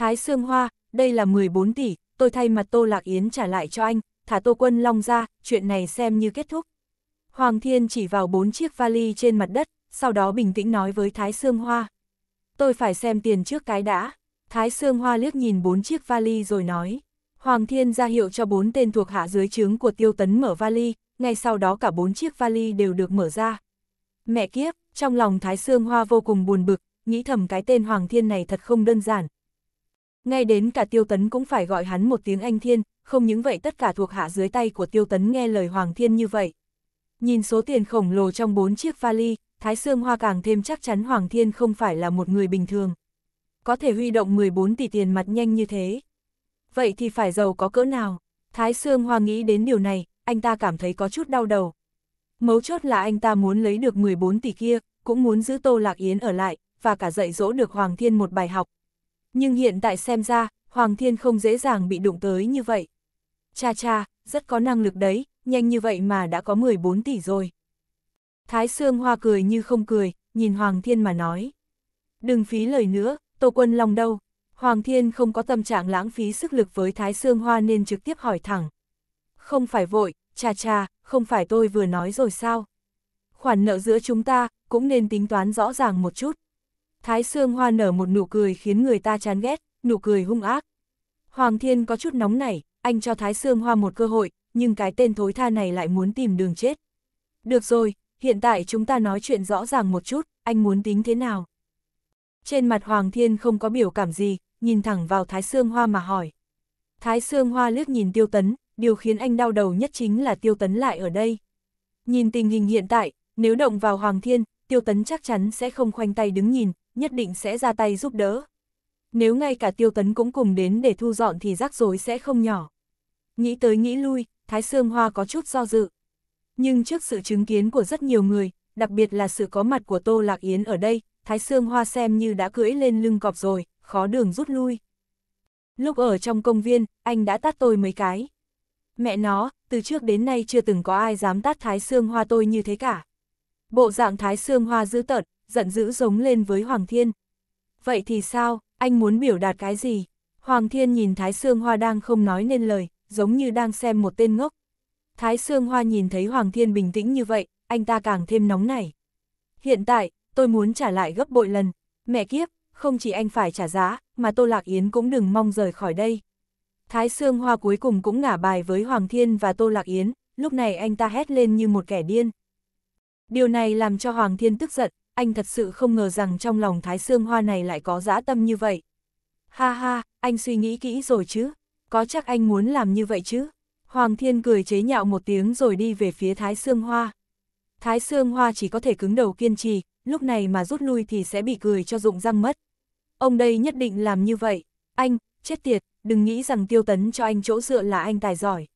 Thái Sương Hoa, đây là 14 tỷ, tôi thay mặt Tô Lạc Yến trả lại cho anh, thả Tô Quân Long ra, chuyện này xem như kết thúc. Hoàng Thiên chỉ vào bốn chiếc vali trên mặt đất, sau đó bình tĩnh nói với Thái Sương Hoa. Tôi phải xem tiền trước cái đã. Thái Sương Hoa liếc nhìn bốn chiếc vali rồi nói. Hoàng Thiên ra hiệu cho bốn tên thuộc hạ dưới trướng của Tiêu Tấn mở vali, ngay sau đó cả bốn chiếc vali đều được mở ra. Mẹ kiếp, trong lòng Thái Sương Hoa vô cùng buồn bực, nghĩ thầm cái tên Hoàng Thiên này thật không đơn giản, ngay đến cả tiêu tấn cũng phải gọi hắn một tiếng anh thiên, không những vậy tất cả thuộc hạ dưới tay của tiêu tấn nghe lời hoàng thiên như vậy. Nhìn số tiền khổng lồ trong bốn chiếc vali, Thái Sương Hoa càng thêm chắc chắn Hoàng Thiên không phải là một người bình thường. Có thể huy động 14 tỷ tiền mặt nhanh như thế. Vậy thì phải giàu có cỡ nào? Thái Sương Hoa nghĩ đến điều này, anh ta cảm thấy có chút đau đầu. Mấu chốt là anh ta muốn lấy được 14 tỷ kia, cũng muốn giữ Tô Lạc Yến ở lại, và cả dạy dỗ được Hoàng Thiên một bài học, nhưng hiện tại xem ra, Hoàng Thiên không dễ dàng bị đụng tới như vậy. Cha cha, rất có năng lực đấy, nhanh như vậy mà đã có 14 tỷ rồi. Thái Sương Hoa cười như không cười, nhìn Hoàng Thiên mà nói. Đừng phí lời nữa, Tô Quân Long đâu. Hoàng Thiên không có tâm trạng lãng phí sức lực với Thái Sương Hoa nên trực tiếp hỏi thẳng. Không phải vội, cha cha, không phải tôi vừa nói rồi sao? Khoản nợ giữa chúng ta, cũng nên tính toán rõ ràng một chút, Thái Sương Hoa nở một nụ cười khiến người ta chán ghét, nụ cười hung ác. Hoàng Thiên có chút nóng nảy, anh cho Thái Sương Hoa một cơ hội, nhưng cái tên thối tha này lại muốn tìm đường chết. Được rồi, hiện tại chúng ta nói chuyện rõ ràng một chút, anh muốn tính thế nào? Trên mặt Hoàng Thiên không có biểu cảm gì, nhìn thẳng vào Thái Sương Hoa mà hỏi. Thái Sương Hoa liếc nhìn Tiêu Tấn, điều khiến anh đau đầu nhất chính là Tiêu Tấn lại ở đây. Nhìn tình hình hiện tại, nếu động vào Hoàng Thiên, Tiêu Tấn chắc chắn sẽ không khoanh tay đứng nhìn, nhất định sẽ ra tay giúp đỡ. Nếu ngay cả tiêu tấn cũng cùng đến để thu dọn thì rắc rối sẽ không nhỏ. Nghĩ tới nghĩ lui, Thái Sương Hoa có chút do dự. Nhưng trước sự chứng kiến của rất nhiều người, đặc biệt là sự có mặt của Tô Lạc Yến ở đây, Thái Sương Hoa xem như đã cưỡi lên lưng cọp rồi, khó đường rút lui. Lúc ở trong công viên, anh đã tát tôi mấy cái. Mẹ nó, từ trước đến nay chưa từng có ai dám tát Thái Sương Hoa tôi như thế cả. Bộ dạng Thái Sương Hoa dữ tợn, giận dữ giống lên với Hoàng Thiên. Vậy thì sao, anh muốn biểu đạt cái gì? Hoàng Thiên nhìn Thái Sương Hoa đang không nói nên lời, giống như đang xem một tên ngốc. Thái Sương Hoa nhìn thấy Hoàng Thiên bình tĩnh như vậy, anh ta càng thêm nóng nảy. Hiện tại, tôi muốn trả lại gấp bội lần. Mẹ kiếp, không chỉ anh phải trả giá, mà Tô Lạc Yến cũng đừng mong rời khỏi đây. Thái Sương Hoa cuối cùng cũng ngả bài với Hoàng Thiên và Tô Lạc Yến, lúc này anh ta hét lên như một kẻ điên. Điều này làm cho Hoàng Thiên tức giận, anh thật sự không ngờ rằng trong lòng Thái Sương Hoa này lại có dã tâm như vậy. Ha ha, anh suy nghĩ kỹ rồi chứ, có chắc anh muốn làm như vậy chứ? Hoàng Thiên cười chế nhạo một tiếng rồi đi về phía Thái Sương Hoa. Thái Sương Hoa chỉ có thể cứng đầu kiên trì, lúc này mà rút lui thì sẽ bị cười cho rụng răng mất. Ông đây nhất định làm như vậy, anh, chết tiệt, đừng nghĩ rằng tiêu tấn cho anh chỗ dựa là anh tài giỏi.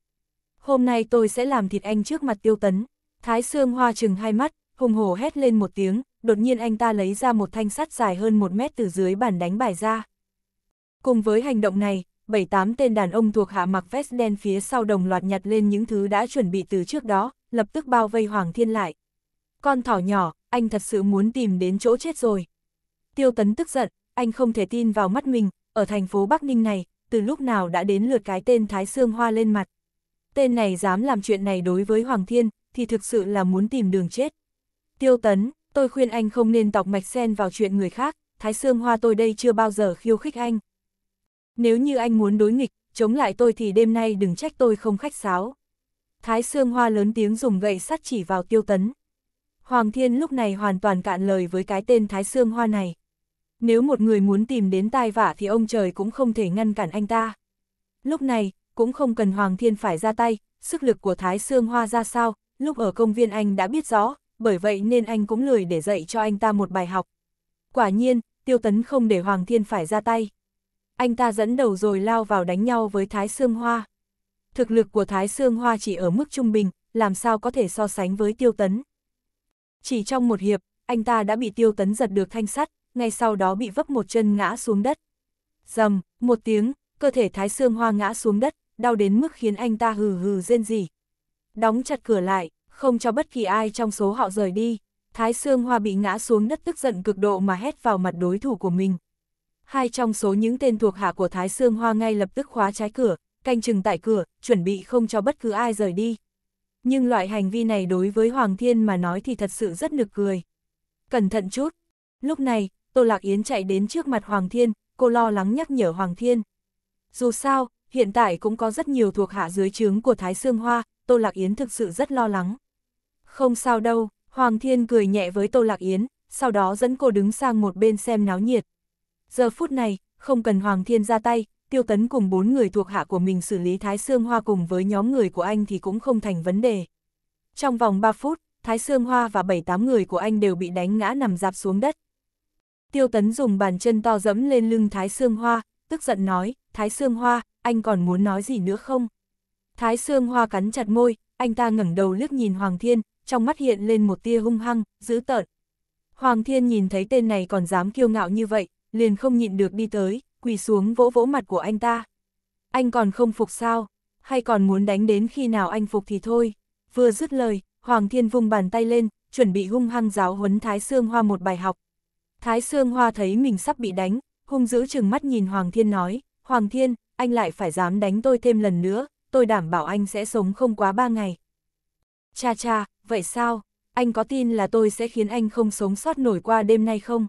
Hôm nay tôi sẽ làm thịt anh trước mặt tiêu tấn. Thái Sương Hoa chừng hai mắt, hùng hổ hét lên một tiếng, đột nhiên anh ta lấy ra một thanh sắt dài hơn một mét từ dưới bàn đánh bài ra. Cùng với hành động này, bảy tám tên đàn ông thuộc hạ mặc vest đen phía sau đồng loạt nhặt lên những thứ đã chuẩn bị từ trước đó, lập tức bao vây Hoàng Thiên lại. Con thỏ nhỏ, anh thật sự muốn tìm đến chỗ chết rồi. Tiêu Tấn tức giận, anh không thể tin vào mắt mình, ở thành phố Bắc Ninh này, từ lúc nào đã đến lượt cái tên Thái Sương Hoa lên mặt. Tên này dám làm chuyện này đối với Hoàng Thiên, thì thực sự là muốn tìm đường chết. Tiêu Tấn, tôi khuyên anh không nên tọc mạch sen vào chuyện người khác, Thái Sương Hoa tôi đây chưa bao giờ khiêu khích anh. Nếu như anh muốn đối nghịch, chống lại tôi thì đêm nay đừng trách tôi không khách sáo. Thái Sương Hoa lớn tiếng dùng gậy sắt chỉ vào tiêu tấn. Hoàng Thiên lúc này hoàn toàn cạn lời với cái tên Thái Sương Hoa này. Nếu một người muốn tìm đến tai vả thì ông trời cũng không thể ngăn cản anh ta. Lúc này, cũng không cần Hoàng Thiên phải ra tay, sức lực của Thái Sương Hoa ra sao, lúc ở công viên anh đã biết rõ, bởi vậy nên anh cũng lười để dạy cho anh ta một bài học. Quả nhiên, Tiêu Tấn không để Hoàng Thiên phải ra tay. Anh ta dẫn đầu rồi lao vào đánh nhau với Thái Sương Hoa. Thực lực của Thái Sương Hoa chỉ ở mức trung bình, làm sao có thể so sánh với Tiêu Tấn. Chỉ trong một hiệp, anh ta đã bị Tiêu Tấn giật được thanh sắt, ngay sau đó bị vấp một chân ngã xuống đất. Dầm, một tiếng, cơ thể Thái Sương Hoa ngã xuống đất, đau đến mức khiến anh ta hừ hừ rên rỉ. Đóng chặt cửa lại, không cho bất kỳ ai trong số họ rời đi. Thái Sương Hoa bị ngã xuống đất tức giận cực độ mà hét vào mặt đối thủ của mình. Hai trong số những tên thuộc hạ của Thái Sương Hoa ngay lập tức khóa trái cửa, canh chừng tại cửa, chuẩn bị không cho bất cứ ai rời đi. Nhưng loại hành vi này đối với Hoàng Thiên mà nói thì thật sự rất nực cười. Cẩn thận chút. Lúc này, Tô Lạc Yến chạy đến trước mặt Hoàng Thiên, cô lo lắng nhắc nhở Hoàng Thiên. Dù sao, hiện tại cũng có rất nhiều thuộc hạ dưới trướng của Thái Sương Hoa, Tô Lạc Yến thực sự rất lo lắng. Không sao đâu, Hoàng Thiên cười nhẹ với Tô Lạc Yến, sau đó dẫn cô đứng sang một bên xem náo nhiệt. Giờ phút này, không cần Hoàng Thiên ra tay, Tiêu Tấn cùng bốn người thuộc hạ của mình xử lý Thái Sương Hoa cùng với nhóm người của anh thì cũng không thành vấn đề. Trong vòng 3 phút, Thái Sương Hoa và 7-8 người của anh đều bị đánh ngã nằm dạp xuống đất. Tiêu Tấn dùng bàn chân to dẫm lên lưng Thái Sương Hoa, tức giận nói, Thái Sương Hoa, anh còn muốn nói gì nữa không? Thái Sương Hoa cắn chặt môi, anh ta ngẩng đầu liếc nhìn Hoàng Thiên, trong mắt hiện lên một tia hung hăng, dữ tợn. Hoàng thiên nhìn thấy tên này còn dám kiêu ngạo như vậy, liền không nhịn được đi tới, quỳ xuống vỗ vỗ mặt của anh ta. Anh còn không phục sao, hay còn muốn đánh đến khi nào anh phục thì thôi. Vừa dứt lời, Hoàng thiên vung bàn tay lên, chuẩn bị hung hăng giáo huấn Thái Sương Hoa một bài học. Thái Sương Hoa thấy mình sắp bị đánh, hung dữ chừng mắt nhìn Hoàng Thiên nói, Hoàng Thiên, anh lại phải dám đánh tôi thêm lần nữa, tôi đảm bảo anh sẽ sống không quá ba ngày. Cha cha, vậy sao, anh có tin là tôi sẽ khiến anh không sống sót nổi qua đêm nay không?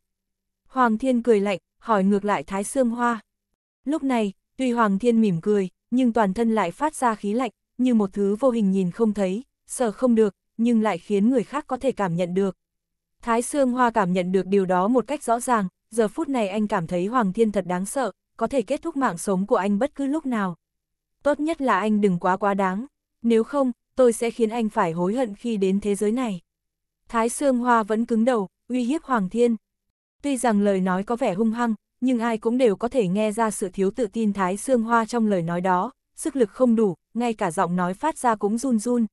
Hoàng Thiên cười lạnh, hỏi ngược lại Thái Sương Hoa. Lúc này, tuy Hoàng Thiên mỉm cười, nhưng toàn thân lại phát ra khí lạnh, như một thứ vô hình nhìn không thấy, sợ không được, nhưng lại khiến người khác có thể cảm nhận được. Thái Sương Hoa cảm nhận được điều đó một cách rõ ràng, giờ phút này anh cảm thấy Hoàng Thiên thật đáng sợ, có thể kết thúc mạng sống của anh bất cứ lúc nào. Tốt nhất là anh đừng quá quá đáng, nếu không, tôi sẽ khiến anh phải hối hận khi đến thế giới này. Thái Sương Hoa vẫn cứng đầu, uy hiếp Hoàng Thiên. Tuy rằng lời nói có vẻ hung hăng, nhưng ai cũng đều có thể nghe ra sự thiếu tự tin Thái Sương Hoa trong lời nói đó, sức lực không đủ, ngay cả giọng nói phát ra cũng run run.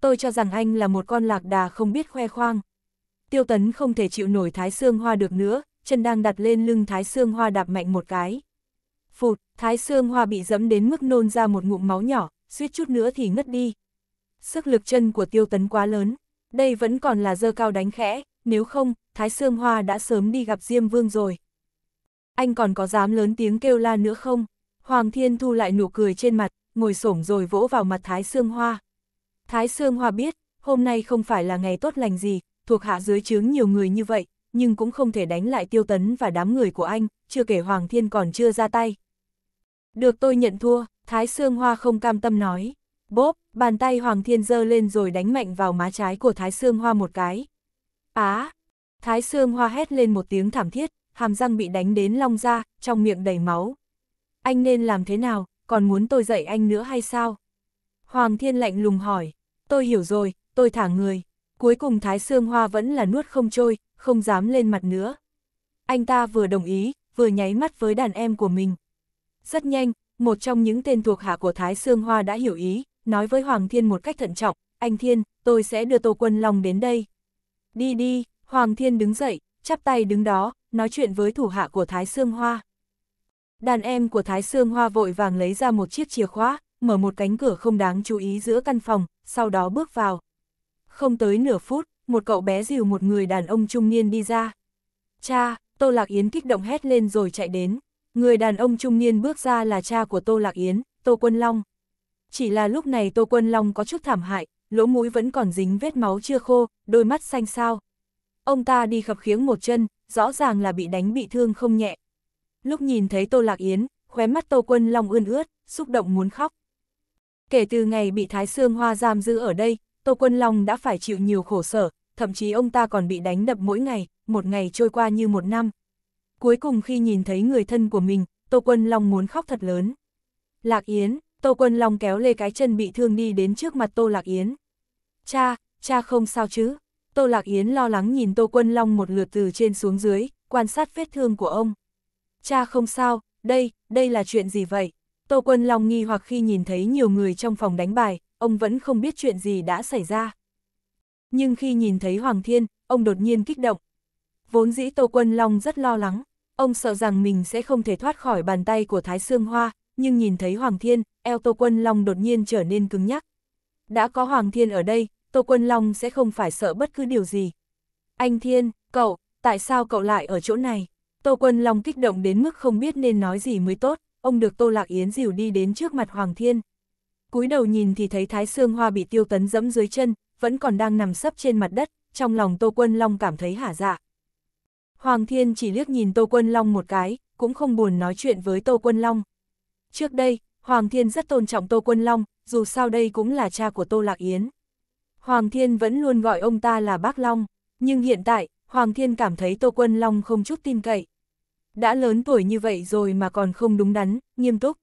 Tôi cho rằng anh là một con lạc đà không biết khoe khoang. Tiêu tấn không thể chịu nổi Thái Sương Hoa được nữa, chân đang đặt lên lưng Thái Sương Hoa đạp mạnh một cái. Phụt, Thái Sương Hoa bị dẫm đến mức nôn ra một ngụm máu nhỏ, suýt chút nữa thì ngất đi. Sức lực chân của tiêu tấn quá lớn, đây vẫn còn là dơ cao đánh khẽ, nếu không, Thái Sương Hoa đã sớm đi gặp Diêm Vương rồi. Anh còn có dám lớn tiếng kêu la nữa không? Hoàng Thiên Thu lại nụ cười trên mặt, ngồi xổm rồi vỗ vào mặt Thái Sương Hoa. Thái Sương Hoa biết, hôm nay không phải là ngày tốt lành gì, thuộc hạ dưới chướng nhiều người như vậy, nhưng cũng không thể đánh lại tiêu tấn và đám người của anh, chưa kể Hoàng Thiên còn chưa ra tay. Được tôi nhận thua, Thái Sương Hoa không cam tâm nói. Bốp, Bàn tay Hoàng Thiên giơ lên rồi đánh mạnh vào má trái của Thái Sương Hoa một cái. Á! Thái Sương Hoa hét lên một tiếng thảm thiết, hàm răng bị đánh đến long ra, trong miệng đầy máu. Anh nên làm thế nào, còn muốn tôi dạy anh nữa hay sao? Hoàng Thiên lạnh lùng hỏi, tôi hiểu rồi, tôi thả người. Cuối cùng Thái Sương Hoa vẫn là nuốt không trôi, không dám lên mặt nữa. Anh ta vừa đồng ý, vừa nháy mắt với đàn em của mình. Rất nhanh, một trong những tên thuộc hạ của Thái Sương Hoa đã hiểu ý, nói với Hoàng Thiên một cách thận trọng, anh Thiên, tôi sẽ đưa Tô Quân Long đến đây. Đi đi, Hoàng Thiên đứng dậy, chắp tay đứng đó, nói chuyện với thủ hạ của Thái Sương Hoa. Đàn em của Thái Sương Hoa vội vàng lấy ra một chiếc chìa khóa, mở một cánh cửa không đáng chú ý giữa căn phòng, sau đó bước vào. Không tới nửa phút, một cậu bé dìu một người đàn ông trung niên đi ra. Cha, Tô Lạc Yến kích động hét lên rồi chạy đến. Người đàn ông trung niên bước ra là cha của Tô Lạc Yến, Tô Quân Long. Chỉ là lúc này Tô Quân Long có chút thảm hại, lỗ mũi vẫn còn dính vết máu chưa khô, đôi mắt xanh sao. Ông ta đi khập khiếng một chân, rõ ràng là bị đánh bị thương không nhẹ. Lúc nhìn thấy Tô Lạc Yến, khóe mắt Tô Quân Long ươn ướt, xúc động muốn khóc. Kể từ ngày bị Thái Sương Hoa giam giữ ở đây, Tô Quân Long đã phải chịu nhiều khổ sở, thậm chí ông ta còn bị đánh đập mỗi ngày, một ngày trôi qua như một năm. Cuối cùng khi nhìn thấy người thân của mình, Tô Quân Long muốn khóc thật lớn. Lạc Yến, Tô Quân Long kéo lê cái chân bị thương đi đến trước mặt Tô Lạc Yến. Cha, cha không sao chứ? Tô Lạc Yến lo lắng nhìn Tô Quân Long một lượt từ trên xuống dưới, quan sát vết thương của ông. Cha không sao, đây, đây là chuyện gì vậy? Tô Quân Long nghi hoặc khi nhìn thấy nhiều người trong phòng đánh bài, ông vẫn không biết chuyện gì đã xảy ra. Nhưng khi nhìn thấy Hoàng Thiên, ông đột nhiên kích động. Vốn dĩ Tô Quân Long rất lo lắng, ông sợ rằng mình sẽ không thể thoát khỏi bàn tay của Thái Sương Hoa, nhưng nhìn thấy Hoàng Thiên, eo Tô Quân Long đột nhiên trở nên cứng nhắc. Đã có Hoàng Thiên ở đây, Tô Quân Long sẽ không phải sợ bất cứ điều gì. Anh Thiên, cậu, tại sao cậu lại ở chỗ này? Tô Quân Long kích động đến mức không biết nên nói gì mới tốt, ông được Tô Lạc Yến dìu đi đến trước mặt Hoàng Thiên. cúi đầu nhìn thì thấy Thái Sương Hoa bị tiêu tấn dẫm dưới chân, vẫn còn đang nằm sấp trên mặt đất, trong lòng Tô Quân Long cảm thấy hả dạ. Hoàng Thiên chỉ liếc nhìn Tô Quân Long một cái, cũng không buồn nói chuyện với Tô Quân Long. Trước đây, Hoàng Thiên rất tôn trọng Tô Quân Long, dù sao đây cũng là cha của Tô Lạc Yến. Hoàng Thiên vẫn luôn gọi ông ta là Bác Long, nhưng hiện tại, Hoàng Thiên cảm thấy Tô Quân Long không chút tin cậy. Đã lớn tuổi như vậy rồi mà còn không đúng đắn, nghiêm túc.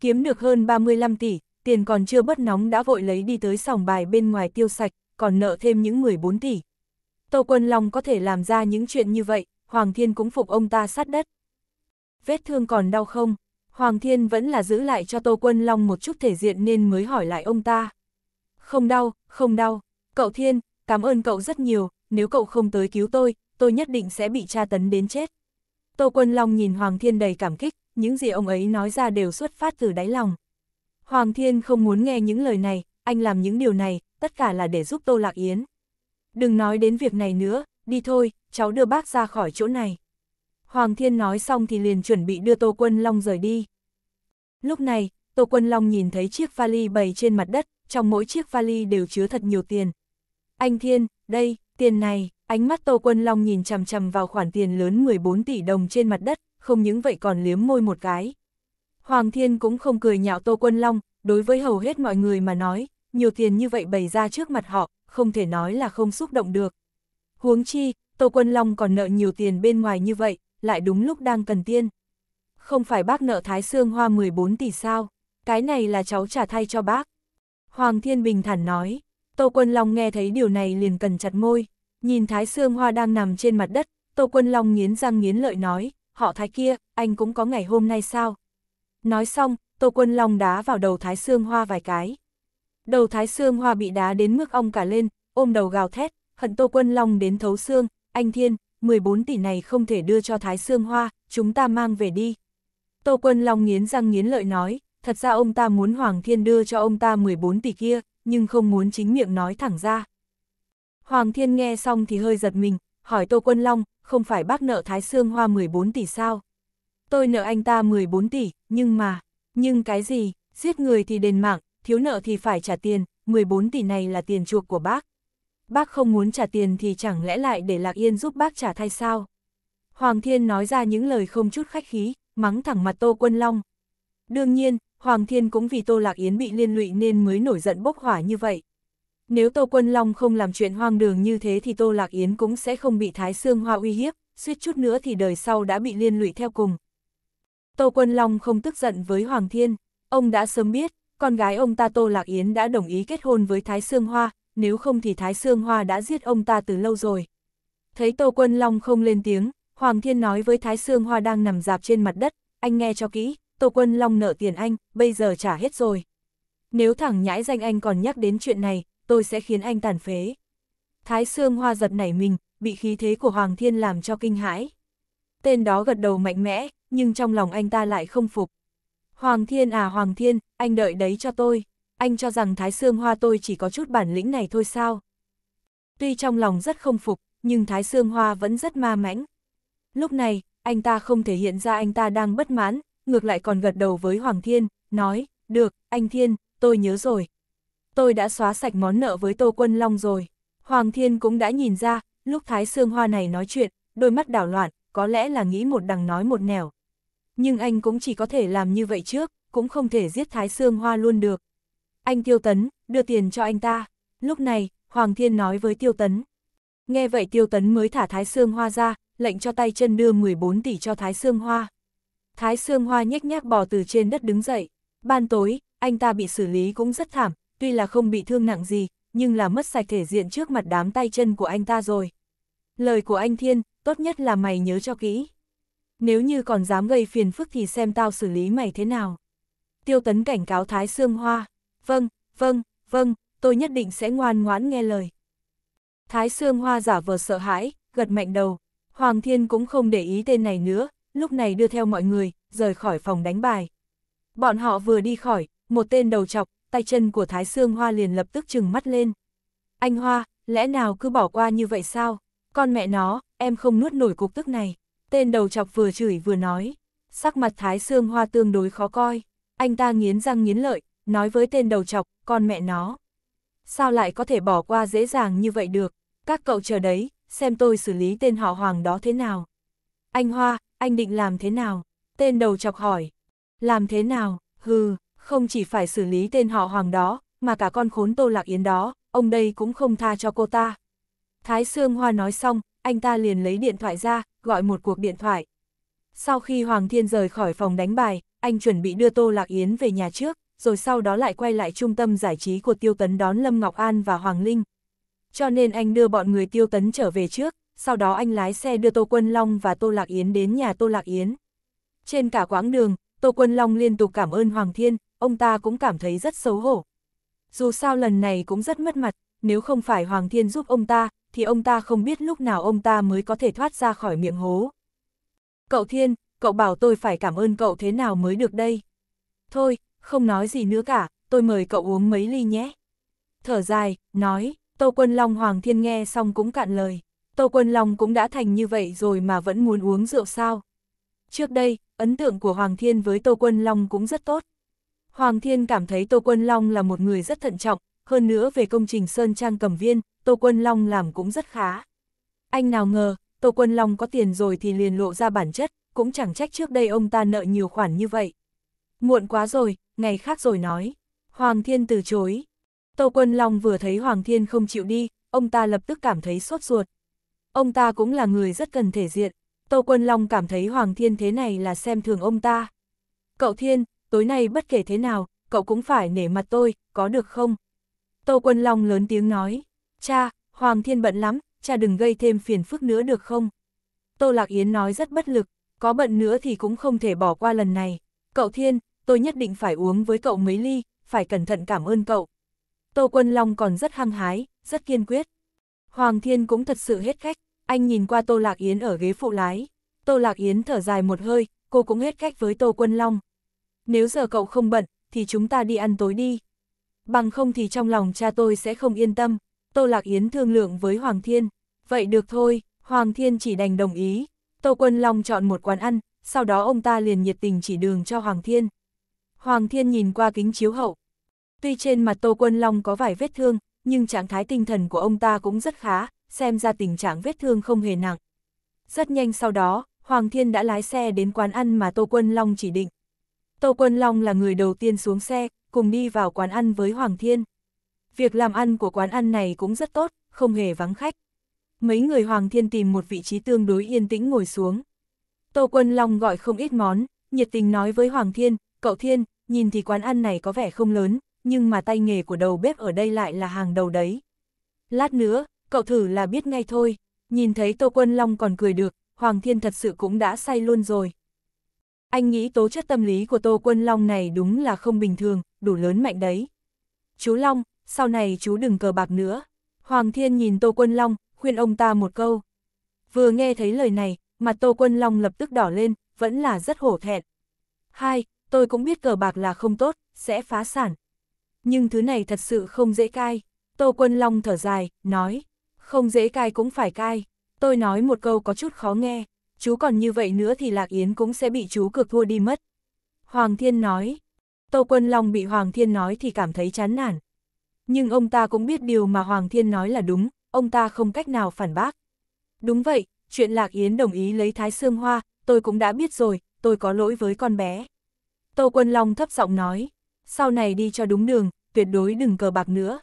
Kiếm được hơn 35 tỷ, tiền còn chưa bất nóng đã vội lấy đi tới sòng bài bên ngoài tiêu sạch, còn nợ thêm những 14 tỷ. Tô Quân Long có thể làm ra những chuyện như vậy, Hoàng Thiên cũng phục ông ta sát đất. Vết thương còn đau không? Hoàng Thiên vẫn là giữ lại cho Tô Quân Long một chút thể diện nên mới hỏi lại ông ta. Không đau, không đau. Cậu Thiên, cảm ơn cậu rất nhiều, nếu cậu không tới cứu tôi, tôi nhất định sẽ bị tra tấn đến chết. Tô Quân Long nhìn Hoàng Thiên đầy cảm kích, những gì ông ấy nói ra đều xuất phát từ đáy lòng. Hoàng Thiên không muốn nghe những lời này, anh làm những điều này, tất cả là để giúp Tô Lạc Yến. Đừng nói đến việc này nữa, đi thôi, cháu đưa bác ra khỏi chỗ này. Hoàng Thiên nói xong thì liền chuẩn bị đưa Tô Quân Long rời đi. Lúc này, Tô Quân Long nhìn thấy chiếc vali bày trên mặt đất, trong mỗi chiếc vali đều chứa thật nhiều tiền. Anh Thiên, đây, tiền này, ánh mắt Tô Quân Long nhìn chằm chằm vào khoản tiền lớn 14 tỷ đồng trên mặt đất, không những vậy còn liếm môi một cái. Hoàng Thiên cũng không cười nhạo Tô Quân Long, đối với hầu hết mọi người mà nói, nhiều tiền như vậy bày ra trước mặt họ, không thể nói là không xúc động được. Huống chi, Tô Quân Long còn nợ nhiều tiền bên ngoài như vậy, lại đúng lúc đang cần tiên. Không phải bác nợ Thái Sương Hoa 14 tỷ sao, cái này là cháu trả thay cho bác. Hoàng Thiên Bình thản nói, Tô Quân Long nghe thấy điều này liền cần chặt môi, nhìn Thái Sương Hoa đang nằm trên mặt đất, Tô Quân Long nghiến răng nghiến lợi nói, họ Thái kia, anh cũng có ngày hôm nay sao. Nói xong, Tô Quân Long đá vào đầu Thái Sương Hoa vài cái. Đầu Thái Sương Hoa bị đá đến mức ong cả lên, ôm đầu gào thét, hận Tô Quân Long đến thấu xương, anh Thiên, 14 tỷ này không thể đưa cho Thái Sương Hoa, chúng ta mang về đi. Tô Quân Long nghiến răng nghiến lợi nói, thật ra ông ta muốn Hoàng Thiên đưa cho ông ta 14 tỷ kia, nhưng không muốn chính miệng nói thẳng ra. Hoàng Thiên nghe xong thì hơi giật mình, hỏi Tô Quân Long, không phải bác nợ Thái Sương Hoa 14 tỷ sao? Tôi nợ anh ta 14 tỷ, nhưng mà, nhưng cái gì, giết người thì đền mạng, thiếu nợ thì phải trả tiền, 14 tỷ này là tiền chuộc của bác bác không muốn trả tiền thì chẳng lẽ lại để Lạc Yên giúp bác trả thay sao? Hoàng Thiên nói ra những lời không chút khách khí, mắng thẳng mặt Tô Quân Long. Đương nhiên, Hoàng Thiên cũng vì Tô Lạc Yến bị liên lụy nên mới nổi giận bốc hỏa như vậy. Nếu Tô Quân Long không làm chuyện hoang đường như thế thì Tô Lạc Yến cũng sẽ không bị Thái Sương Hoa uy hiếp, suýt chút nữa thì đời sau đã bị liên lụy theo cùng. Tô Quân Long không tức giận với Hoàng Thiên, ông đã sớm biết, con gái ông ta Tô Lạc Yến đã đồng ý kết hôn với Thái Sương Hoa, nếu không thì Thái Sương Hoa đã giết ông ta từ lâu rồi. Thấy Tô Quân Long không lên tiếng, Hoàng Thiên nói với Thái Sương Hoa đang nằm dạp trên mặt đất, anh nghe cho kỹ, Tô Quân Long nợ tiền anh, bây giờ trả hết rồi. Nếu thẳng nhãi danh anh còn nhắc đến chuyện này, tôi sẽ khiến anh tàn phế. Thái Sương Hoa giật nảy mình, bị khí thế của Hoàng Thiên làm cho kinh hãi. Tên đó gật đầu mạnh mẽ, nhưng trong lòng anh ta lại không phục. Hoàng Thiên à Hoàng Thiên, anh đợi đấy cho tôi anh cho rằng Thái Sương Hoa tôi chỉ có chút bản lĩnh này thôi sao. Tuy trong lòng rất không phục, nhưng Thái Sương Hoa vẫn rất ma mãnh. Lúc này, anh ta không thể hiện ra anh ta đang bất mãn, ngược lại còn gật đầu với Hoàng Thiên, nói, được, anh Thiên, tôi nhớ rồi. Tôi đã xóa sạch món nợ với Tô Quân Long rồi. Hoàng Thiên cũng đã nhìn ra, lúc Thái Sương Hoa này nói chuyện, đôi mắt đảo loạn, có lẽ là nghĩ một đằng nói một nẻo. Nhưng anh cũng chỉ có thể làm như vậy trước, cũng không thể giết Thái Sương Hoa luôn được. Anh Tiêu Tấn, đưa tiền cho anh ta. Lúc này, Hoàng Thiên nói với Tiêu Tấn. Nghe vậy Tiêu Tấn mới thả Thái Sương Hoa ra, lệnh cho tay chân đưa 14 tỷ cho Thái Sương Hoa. Thái Sương Hoa nhếch nhác bò từ trên đất đứng dậy. Ban tối, anh ta bị xử lý cũng rất thảm, tuy là không bị thương nặng gì, nhưng là mất sạch thể diện trước mặt đám tay chân của anh ta rồi. Lời của anh Thiên, tốt nhất là mày nhớ cho kỹ. Nếu như còn dám gây phiền phức thì xem tao xử lý mày thế nào. Tiêu Tấn cảnh cáo Thái Sương Hoa vâng, vâng, vâng, tôi nhất định sẽ ngoan ngoãn nghe lời. Thái Sương Hoa giả vờ sợ hãi, gật mạnh đầu, Hoàng Thiên cũng không để ý tên này nữa, lúc này đưa theo mọi người, rời khỏi phòng đánh bài. Bọn họ vừa đi khỏi, một tên đầu chọc, tay chân của Thái Sương Hoa liền lập tức trừng mắt lên. Anh Hoa, lẽ nào cứ bỏ qua như vậy sao? Con mẹ nó, em không nuốt nổi cục tức này. Tên đầu chọc vừa chửi vừa nói. Sắc mặt Thái Sương Hoa tương đối khó coi. Anh ta nghiến răng nghiến lợi, nói với tên đầu chọc, con mẹ nó. Sao lại có thể bỏ qua dễ dàng như vậy được, các cậu chờ đấy, xem tôi xử lý tên họ hoàng đó thế nào. Anh Hoa, anh định làm thế nào? Tên đầu chọc hỏi. Làm thế nào? Hừ, không chỉ phải xử lý tên họ hoàng đó, mà cả con khốn Tô Lạc Yến đó, ông đây cũng không tha cho cô ta. Thái Sương Hoa nói xong, anh ta liền lấy điện thoại ra, gọi một cuộc điện thoại. Sau khi Hoàng Thiên rời khỏi phòng đánh bài, anh chuẩn bị đưa Tô Lạc Yến về nhà trước rồi sau đó lại quay lại trung tâm giải trí của Tiêu Tấn đón Lâm Ngọc An và Hoàng Linh. Cho nên anh đưa bọn người Tiêu Tấn trở về trước, sau đó anh lái xe đưa Tô Quân Long và Tô Lạc Yến đến nhà Tô Lạc Yến. Trên cả quãng đường, Tô Quân Long liên tục cảm ơn Hoàng Thiên, ông ta cũng cảm thấy rất xấu hổ. Dù sao lần này cũng rất mất mặt, nếu không phải Hoàng Thiên giúp ông ta, thì ông ta không biết lúc nào ông ta mới có thể thoát ra khỏi miệng hố. Cậu Thiên, cậu bảo tôi phải cảm ơn cậu thế nào mới được đây. Thôi, không nói gì nữa cả, tôi mời cậu uống mấy ly nhé. Thở dài, nói, tô Quân Long Hoàng Thiên nghe xong cũng cạn lời. tô Quân Long cũng đã thành như vậy rồi mà vẫn muốn uống rượu sao. Trước đây, ấn tượng của Hoàng Thiên với Tô Quân Long cũng rất tốt. Hoàng Thiên cảm thấy Tô Quân Long là một người rất thận trọng, hơn nữa về công trình Sơn Trang Cẩm Viên, Tô Quân Long làm cũng rất khá. Anh nào ngờ, Tô Quân Long có tiền rồi thì liền lộ ra bản chất, cũng chẳng trách trước đây ông ta nợ nhiều khoản như vậy. Muộn quá rồi, ngày khác rồi nói. Hoàng thiên từ chối. Tô Quân Long vừa thấy Hoàng thiên không chịu đi, ông ta lập tức cảm thấy sốt ruột. Ông ta cũng là người rất cần thể diện. Tô Quân Long cảm thấy Hoàng thiên thế này là xem thường ông ta. Cậu thiên, tối nay bất kể thế nào, cậu cũng phải nể mặt tôi, có được không? Tô Quân Long lớn tiếng nói. Cha, Hoàng thiên bận lắm, cha đừng gây thêm phiền phức nữa được không? Tô Lạc Yến nói rất bất lực, có bận nữa thì cũng không thể bỏ qua lần này. Cậu Thiên, tôi nhất định phải uống với cậu mấy ly, phải cẩn thận cảm ơn cậu. Tô Quân Long còn rất hăng hái, rất kiên quyết. Hoàng Thiên cũng thật sự hết cách, anh nhìn qua Tô Lạc Yến ở ghế phụ lái. Tô Lạc Yến thở dài một hơi, cô cũng hết cách với Tô Quân Long. Nếu giờ cậu không bận, thì chúng ta đi ăn tối đi. Bằng không thì trong lòng cha tôi sẽ không yên tâm. Tô Lạc Yến thương lượng với Hoàng Thiên. Vậy được thôi, Hoàng Thiên chỉ đành đồng ý. Tô Quân Long chọn một quán ăn, sau đó ông ta liền nhiệt tình chỉ đường cho Hoàng Thiên. Hoàng Thiên nhìn qua kính chiếu hậu. Tuy trên mặt Tô Quân Long có vài vết thương, nhưng trạng thái tinh thần của ông ta cũng rất khá, xem ra tình trạng vết thương không hề nặng. Rất nhanh sau đó, Hoàng Thiên đã lái xe đến quán ăn mà Tô Quân Long chỉ định. Tô Quân Long là người đầu tiên xuống xe, cùng đi vào quán ăn với Hoàng Thiên. Việc làm ăn của quán ăn này cũng rất tốt, không hề vắng khách. Mấy người Hoàng Thiên tìm một vị trí tương đối yên tĩnh ngồi xuống. Tô Quân Long gọi không ít món, nhiệt tình nói với Hoàng Thiên, cậu Thiên, nhìn thì quán ăn này có vẻ không lớn, nhưng mà tay nghề của đầu bếp ở đây lại là hàng đầu đấy. Lát nữa, cậu thử là biết ngay thôi, nhìn thấy Tô Quân Long còn cười được, Hoàng Thiên thật sự cũng đã say luôn rồi. Anh nghĩ tố chất tâm lý của Tô Quân Long này đúng là không bình thường, đủ lớn mạnh đấy. Chú Long, sau này chú đừng cờ bạc nữa. Hoàng Thiên nhìn Tô Quân Long, khuyên ông ta một câu. Vừa nghe thấy lời này, mặt Tô Quân Long lập tức đỏ lên, vẫn là rất hổ thẹn. Hai, tôi cũng biết cờ bạc là không tốt, sẽ phá sản. Nhưng thứ này thật sự không dễ cai. Tô Quân Long thở dài, nói, không dễ cai cũng phải cai. Tôi nói một câu có chút khó nghe, chú còn như vậy nữa thì Lạc Yến cũng sẽ bị chú cược thua đi mất. Hoàng Thiên nói, Tô Quân Long bị Hoàng Thiên nói thì cảm thấy chán nản. Nhưng ông ta cũng biết điều mà Hoàng Thiên nói là đúng, ông ta không cách nào phản bác. Đúng vậy, chuyện Lạc Yến đồng ý lấy Thái Sương Hoa, tôi cũng đã biết rồi, tôi có lỗi với con bé. Tô Quân Long thấp giọng nói, sau này đi cho đúng đường, tuyệt đối đừng cờ bạc nữa.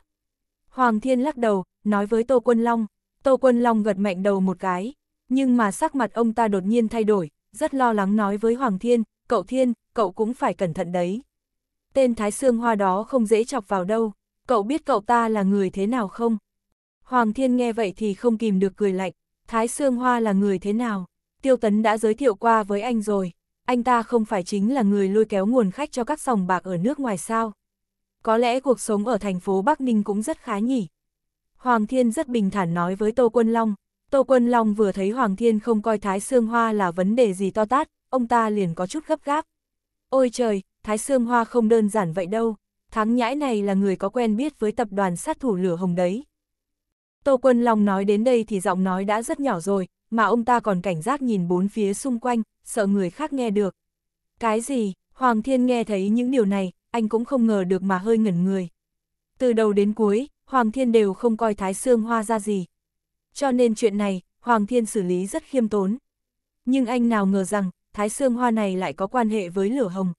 Hoàng Thiên lắc đầu, nói với Tô Quân Long, Tô Quân Long gật mạnh đầu một cái, nhưng mà sắc mặt ông ta đột nhiên thay đổi, rất lo lắng nói với Hoàng Thiên, cậu Thiên, cậu cũng phải cẩn thận đấy. Tên Thái Sương Hoa đó không dễ chọc vào đâu, cậu biết cậu ta là người thế nào không? Hoàng Thiên nghe vậy thì không kìm được cười lạnh, Thái Sương Hoa là người thế nào? Tiêu Tấn đã giới thiệu qua với anh rồi, anh ta không phải chính là người lôi kéo nguồn khách cho các sòng bạc ở nước ngoài sao? Có lẽ cuộc sống ở thành phố Bắc Ninh cũng rất khá nhỉ? Hoàng Thiên rất bình thản nói với Tô Quân Long. Tô Quân Long vừa thấy Hoàng Thiên không coi Thái Sương Hoa là vấn đề gì to tát, ông ta liền có chút gấp gáp. Ôi trời, Thái Sương Hoa không đơn giản vậy đâu. Thắng nhãi này là người có quen biết với tập đoàn sát thủ lửa hồng đấy. Tô Quân Long nói đến đây thì giọng nói đã rất nhỏ rồi, mà ông ta còn cảnh giác nhìn bốn phía xung quanh, sợ người khác nghe được. Cái gì, Hoàng Thiên nghe thấy những điều này, anh cũng không ngờ được mà hơi ngẩn người. Từ đầu đến cuối, Hoàng Thiên đều không coi Thái Sương Hoa ra gì. Cho nên chuyện này, Hoàng Thiên xử lý rất khiêm tốn. Nhưng anh nào ngờ rằng, Thái Sương Hoa này lại có quan hệ với Lửa Hồng.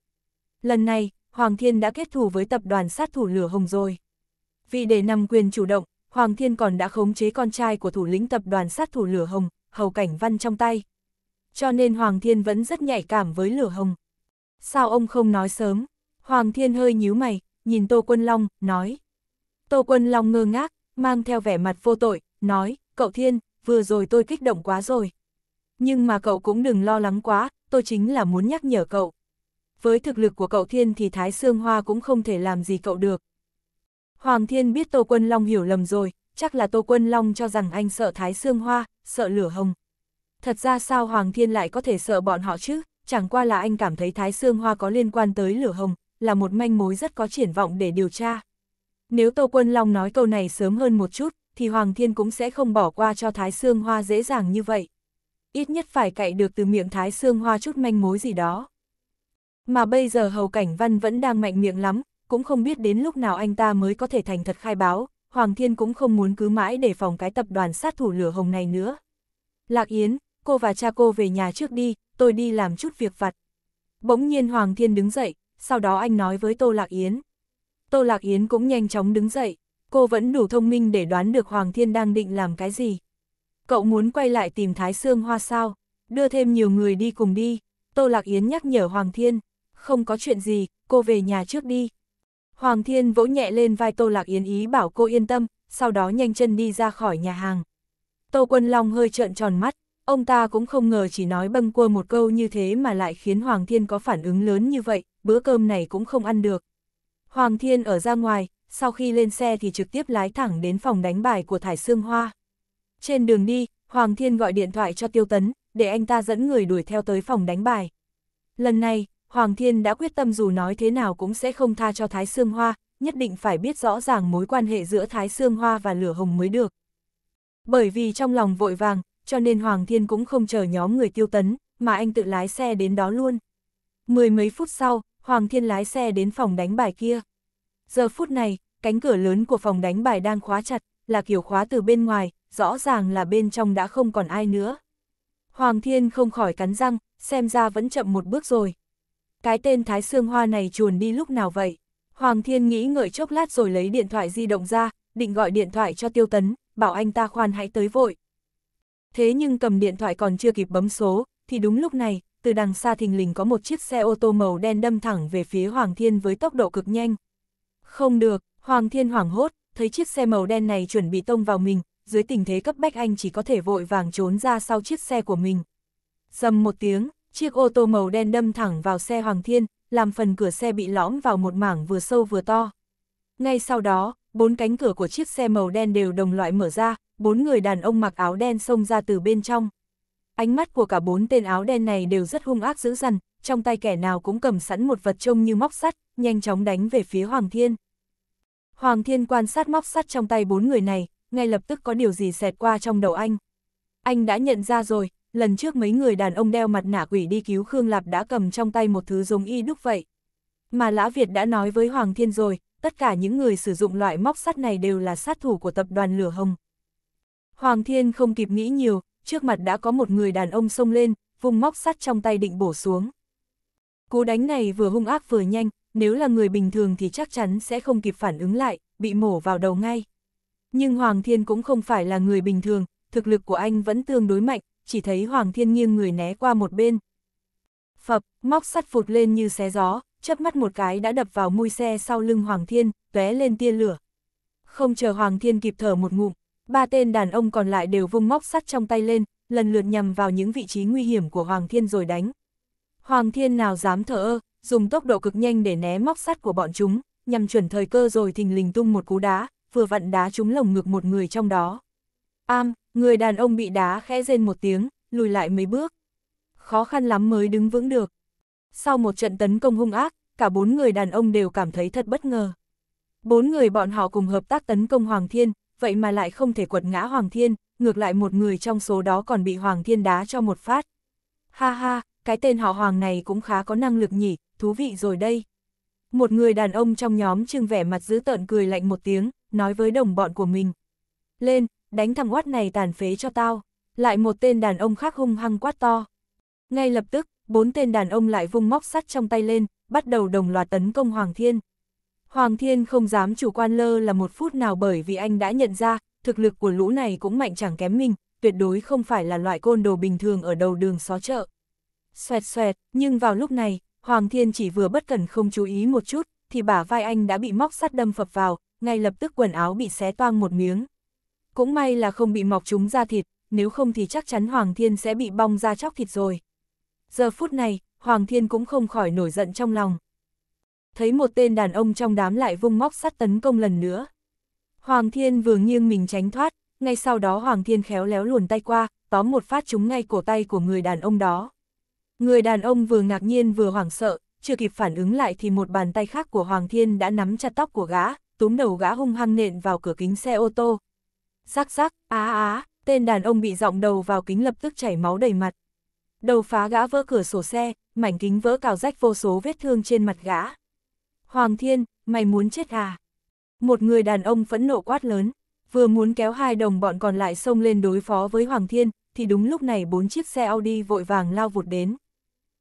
Lần này, Hoàng Thiên đã kết thù với tập đoàn sát thủ Lửa Hồng rồi. Vì để nằm quyền chủ động, Hoàng Thiên còn đã khống chế con trai của thủ lĩnh tập đoàn sát thủ Lửa Hồng, Hầu Cảnh Văn trong tay. Cho nên Hoàng Thiên vẫn rất nhạy cảm với Lửa Hồng. Sao ông không nói sớm? Hoàng Thiên hơi nhíu mày, nhìn Tô Quân Long, nói. Tô Quân Long ngơ ngác, mang theo vẻ mặt vô tội, nói, cậu Thiên, vừa rồi tôi kích động quá rồi. Nhưng mà cậu cũng đừng lo lắng quá, tôi chính là muốn nhắc nhở cậu. Với thực lực của cậu Thiên thì Thái Sương Hoa cũng không thể làm gì cậu được. Hoàng Thiên biết Tô Quân Long hiểu lầm rồi, chắc là Tô Quân Long cho rằng anh sợ Thái Sương Hoa, sợ lửa hồng. Thật ra sao Hoàng Thiên lại có thể sợ bọn họ chứ, chẳng qua là anh cảm thấy Thái Sương Hoa có liên quan tới lửa hồng, là một manh mối rất có triển vọng để điều tra. Nếu Tô Quân Long nói câu này sớm hơn một chút, thì Hoàng Thiên cũng sẽ không bỏ qua cho Thái Sương Hoa dễ dàng như vậy. Ít nhất phải cậy được từ miệng Thái Sương Hoa chút manh mối gì đó. Mà bây giờ Hầu Cảnh Văn vẫn đang mạnh miệng lắm, cũng không biết đến lúc nào anh ta mới có thể thành thật khai báo, Hoàng Thiên cũng không muốn cứ mãi để phòng cái tập đoàn sát thủ lửa hồng này nữa. Lạc Yến, cô và cha cô về nhà trước đi, tôi đi làm chút việc vặt. Bỗng nhiên Hoàng Thiên đứng dậy, sau đó anh nói với Tô Lạc Yến. Tô Lạc Yến cũng nhanh chóng đứng dậy, cô vẫn đủ thông minh để đoán được Hoàng Thiên đang định làm cái gì. Cậu muốn quay lại tìm Thái Sương Hoa sao, đưa thêm nhiều người đi cùng đi. Tô Lạc Yến nhắc nhở Hoàng Thiên, không có chuyện gì, cô về nhà trước đi. Hoàng Thiên vỗ nhẹ lên vai Tô Lạc Yến ý bảo cô yên tâm, sau đó nhanh chân đi ra khỏi nhà hàng. Tô Quân Long hơi trợn tròn mắt, ông ta cũng không ngờ chỉ nói bâng quơ một câu như thế mà lại khiến Hoàng Thiên có phản ứng lớn như vậy, bữa cơm này cũng không ăn được. Hoàng Thiên ở ra ngoài, sau khi lên xe thì trực tiếp lái thẳng đến phòng đánh bài của Thải Sương Hoa. Trên đường đi, Hoàng Thiên gọi điện thoại cho Tiêu Tấn, để anh ta dẫn người đuổi theo tới phòng đánh bài. Lần này, Hoàng Thiên đã quyết tâm dù nói thế nào cũng sẽ không tha cho Thái Sương Hoa, nhất định phải biết rõ ràng mối quan hệ giữa Thái Sương Hoa và Lửa Hồng mới được. Bởi vì trong lòng vội vàng, cho nên Hoàng Thiên cũng không chờ nhóm người tiêu tấn, mà anh tự lái xe đến đó luôn. Mười mấy phút sau, Hoàng Thiên lái xe đến phòng đánh bài kia. Giờ phút này, cánh cửa lớn của phòng đánh bài đang khóa chặt, là kiểu khóa từ bên ngoài, rõ ràng là bên trong đã không còn ai nữa. Hoàng Thiên không khỏi cắn răng, xem ra vẫn chậm một bước rồi, cái tên Thái xương Hoa này chuồn đi lúc nào vậy? Hoàng Thiên nghĩ ngợi chốc lát rồi lấy điện thoại di động ra, định gọi điện thoại cho Tiêu Tấn, bảo anh ta khoan hãy tới vội. Thế nhưng cầm điện thoại còn chưa kịp bấm số, thì đúng lúc này, từ đằng xa thình lình có một chiếc xe ô tô màu đen đâm thẳng về phía Hoàng Thiên với tốc độ cực nhanh. Không được, Hoàng Thiên hoảng hốt, thấy chiếc xe màu đen này chuẩn bị tông vào mình, dưới tình thế cấp bách anh chỉ có thể vội vàng trốn ra sau chiếc xe của mình. Dầm một tiếng, Chiếc ô tô màu đen đâm thẳng vào xe Hoàng Thiên, làm phần cửa xe bị lõm vào một mảng vừa sâu vừa to. Ngay sau đó, bốn cánh cửa của chiếc xe màu đen đều đồng loại mở ra, bốn người đàn ông mặc áo đen xông ra từ bên trong. Ánh mắt của cả bốn tên áo đen này đều rất hung ác dữ dằn, trong tay kẻ nào cũng cầm sẵn một vật trông như móc sắt, nhanh chóng đánh về phía Hoàng Thiên. Hoàng Thiên quan sát móc sắt trong tay bốn người này, ngay lập tức có điều gì xẹt qua trong đầu anh. Anh đã nhận ra rồi, lần trước mấy người đàn ông đeo mặt nạ quỷ đi cứu Khương Lạp đã cầm trong tay một thứ giống y đúc vậy. Mà Lã Việt đã nói với Hoàng Thiên rồi, tất cả những người sử dụng loại móc sắt này đều là sát thủ của tập đoàn Lửa Hồng. Hoàng Thiên không kịp nghĩ nhiều, trước mặt đã có một người đàn ông xông lên, vùng móc sắt trong tay định bổ xuống. Cú đánh này vừa hung ác vừa nhanh, nếu là người bình thường thì chắc chắn sẽ không kịp phản ứng lại, bị mổ vào đầu ngay. Nhưng Hoàng Thiên cũng không phải là người bình thường, thực lực của anh vẫn tương đối mạnh, chỉ thấy Hoàng Thiên nghiêng người né qua một bên. Phập, móc sắt phụt lên như xé gió, chớp mắt một cái đã đập vào mui xe sau lưng Hoàng Thiên, tóe lên tia lửa. Không chờ Hoàng Thiên kịp thở một ngụm, ba tên đàn ông còn lại đều vung móc sắt trong tay lên, lần lượt nhằm vào những vị trí nguy hiểm của Hoàng Thiên rồi đánh. Hoàng Thiên nào dám thở ơ, dùng tốc độ cực nhanh để né móc sắt của bọn chúng, nhằm chuẩn thời cơ rồi thình lình tung một cú đá, vừa vặn đá trúng lồng ngực một người trong đó. Am, Người đàn ông bị đá khẽ rên một tiếng, lùi lại mấy bước. Khó khăn lắm mới đứng vững được. Sau một trận tấn công hung ác, cả bốn người đàn ông đều cảm thấy thật bất ngờ. Bốn người bọn họ cùng hợp tác tấn công Hoàng Thiên, vậy mà lại không thể quật ngã Hoàng Thiên, ngược lại một người trong số đó còn bị Hoàng Thiên đá cho một phát. Ha ha, cái tên họ Hoàng này cũng khá có năng lực nhỉ, thú vị rồi đây. Một người đàn ông trong nhóm trưng vẻ mặt giữ tợn cười lạnh một tiếng, nói với đồng bọn của mình. Lên, đánh thằng oát này tàn phế cho tao. Lại một tên đàn ông khác hung hăng quát to. Ngay lập tức, bốn tên đàn ông lại vung móc sắt trong tay lên, bắt đầu đồng loạt tấn công Hoàng Thiên. Hoàng Thiên không dám chủ quan lơ là một phút nào bởi vì anh đã nhận ra, thực lực của lũ này cũng mạnh chẳng kém mình, tuyệt đối không phải là loại côn đồ bình thường ở đầu đường xó chợ. Xoẹt xoẹt, nhưng vào lúc này, Hoàng Thiên chỉ vừa bất cẩn không chú ý một chút, thì bả vai anh đã bị móc sắt đâm phập vào, ngay lập tức quần áo bị xé toang một miếng. Cũng may là không bị mọc chúng ra thịt, nếu không thì chắc chắn Hoàng Thiên sẽ bị bong ra chóc thịt rồi. Giờ phút này, Hoàng Thiên cũng không khỏi nổi giận trong lòng. Thấy một tên đàn ông trong đám lại vung móc sắt tấn công lần nữa. Hoàng Thiên vừa nghiêng mình tránh thoát, ngay sau đó Hoàng Thiên khéo léo luồn tay qua, tóm một phát chúng ngay cổ tay của người đàn ông đó. Người đàn ông vừa ngạc nhiên vừa hoảng sợ, chưa kịp phản ứng lại thì một bàn tay khác của Hoàng Thiên đã nắm chặt tóc của gã, túm đầu gã hung hăng nện vào cửa kính xe ô tô, Rắc rắc, á á, tên đàn ông bị giọng đầu vào kính lập tức chảy máu đầy mặt. Đầu phá gã vỡ cửa sổ xe, mảnh kính vỡ cào rách vô số vết thương trên mặt gã. Hoàng Thiên, mày muốn chết à? Một người đàn ông phẫn nộ quát lớn, vừa muốn kéo hai đồng bọn còn lại xông lên đối phó với Hoàng Thiên, thì đúng lúc này bốn chiếc xe Audi vội vàng lao vụt đến.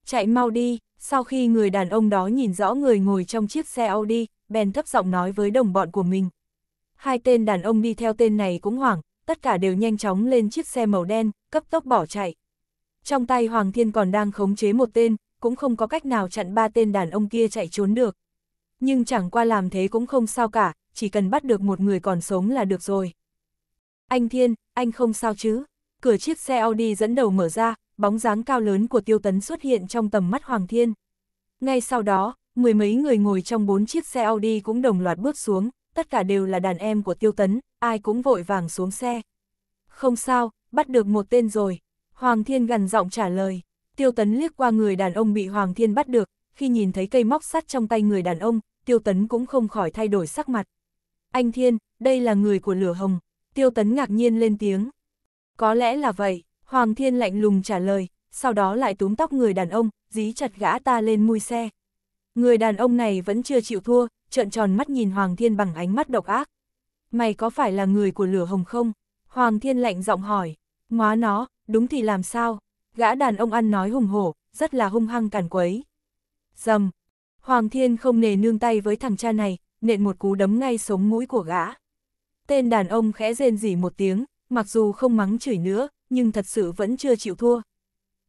Chạy mau đi, sau khi người đàn ông đó nhìn rõ người ngồi trong chiếc xe Audi, bèn thấp giọng nói với đồng bọn của mình, hai tên đàn ông đi theo tên này cũng hoảng, tất cả đều nhanh chóng lên chiếc xe màu đen, cấp tốc bỏ chạy. Trong tay Hoàng Thiên còn đang khống chế một tên, cũng không có cách nào chặn ba tên đàn ông kia chạy trốn được. Nhưng chẳng qua làm thế cũng không sao cả, chỉ cần bắt được một người còn sống là được rồi. Anh Thiên, anh không sao chứ? Cửa chiếc xe Audi dẫn đầu mở ra, bóng dáng cao lớn của Tiêu Tấn xuất hiện trong tầm mắt Hoàng Thiên. Ngay sau đó, mười mấy người ngồi trong bốn chiếc xe Audi cũng đồng loạt bước xuống, tất cả đều là đàn em của tiêu tấn, ai cũng vội vàng xuống xe. Không sao, bắt được một tên rồi, Hoàng Thiên gần giọng trả lời. Tiêu Tấn liếc qua người đàn ông bị Hoàng Thiên bắt được, khi nhìn thấy cây móc sắt trong tay người đàn ông, Tiêu Tấn cũng không khỏi thay đổi sắc mặt. Anh Thiên, đây là người của lửa hồng. Tiêu Tấn ngạc nhiên lên tiếng. Có lẽ là vậy, Hoàng Thiên lạnh lùng trả lời, sau đó lại túm tóc người đàn ông, dí chặt gã ta lên mui xe. Người đàn ông này vẫn chưa chịu thua, trợn tròn mắt nhìn Hoàng Thiên bằng ánh mắt độc ác. Mày có phải là người của lửa hồng không? Hoàng Thiên lạnh giọng hỏi. Ngóa nó, đúng thì làm sao? Gã đàn ông ăn nói hùng hổ, rất là hung hăng càn quấy. Dầm! Hoàng Thiên không nề nương tay với thằng cha này, nện một cú đấm ngay sống mũi của gã. Tên đàn ông khẽ rên rỉ một tiếng, mặc dù không mắng chửi nữa, nhưng thật sự vẫn chưa chịu thua.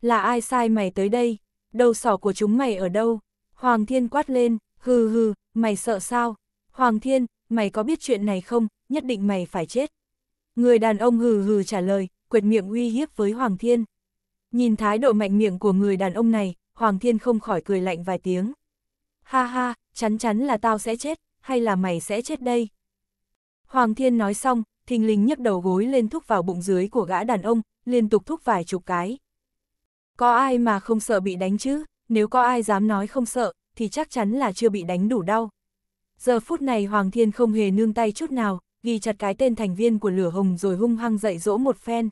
Là ai sai mày tới đây? Đầu sỏ của chúng mày ở đâu? Hoàng Thiên quát lên, hừ hừ, mày sợ sao? Hoàng Thiên, mày có biết chuyện này không? Nhất định mày phải chết. Người đàn ông hừ hừ trả lời, quệt miệng uy hiếp với Hoàng Thiên. Nhìn thái độ mạnh miệng của người đàn ông này, Hoàng Thiên không khỏi cười lạnh vài tiếng. Ha ha, chắn chắn là tao sẽ chết, hay là mày sẽ chết đây? Hoàng Thiên nói xong, thình lình nhấc đầu gối lên thúc vào bụng dưới của gã đàn ông, liên tục thúc vài chục cái. Có ai mà không sợ bị đánh chứ, nếu có ai dám nói không sợ, thì chắc chắn là chưa bị đánh đủ đau. Giờ phút này Hoàng Thiên không hề nương tay chút nào, ghi chặt cái tên thành viên của lửa hồng rồi hung hăng dạy dỗ một phen.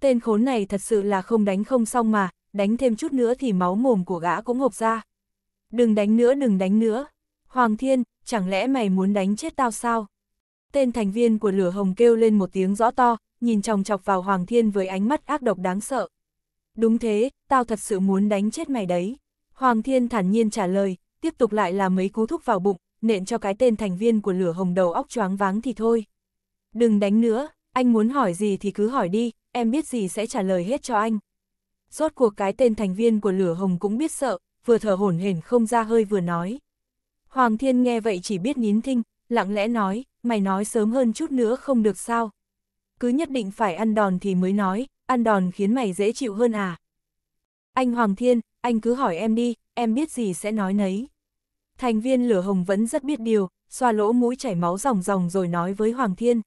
Tên khốn này thật sự là không đánh không xong mà, đánh thêm chút nữa thì máu mồm của gã cũng hộp ra. Đừng đánh nữa đừng đánh nữa. Hoàng Thiên, chẳng lẽ mày muốn đánh chết tao sao? Tên thành viên của lửa hồng kêu lên một tiếng rõ to, nhìn chòng chọc vào Hoàng Thiên với ánh mắt ác độc đáng sợ. Đúng thế, tao thật sự muốn đánh chết mày đấy. Hoàng Thiên thản nhiên trả lời, tiếp tục lại là mấy cú thúc vào bụng, nện cho cái tên thành viên của lửa hồng đầu óc choáng váng thì thôi. Đừng đánh nữa, anh muốn hỏi gì thì cứ hỏi đi, em biết gì sẽ trả lời hết cho anh. Rốt cuộc cái tên thành viên của lửa hồng cũng biết sợ, vừa thở hổn hển không ra hơi vừa nói. Hoàng Thiên nghe vậy chỉ biết nín thinh, lặng lẽ nói, mày nói sớm hơn chút nữa không được sao. Cứ nhất định phải ăn đòn thì mới nói, ăn đòn khiến mày dễ chịu hơn à. Anh Hoàng Thiên, anh cứ hỏi em đi, em biết gì sẽ nói nấy. Thành viên lửa hồng vẫn rất biết điều, xoa lỗ mũi chảy máu ròng ròng rồi nói với Hoàng Thiên.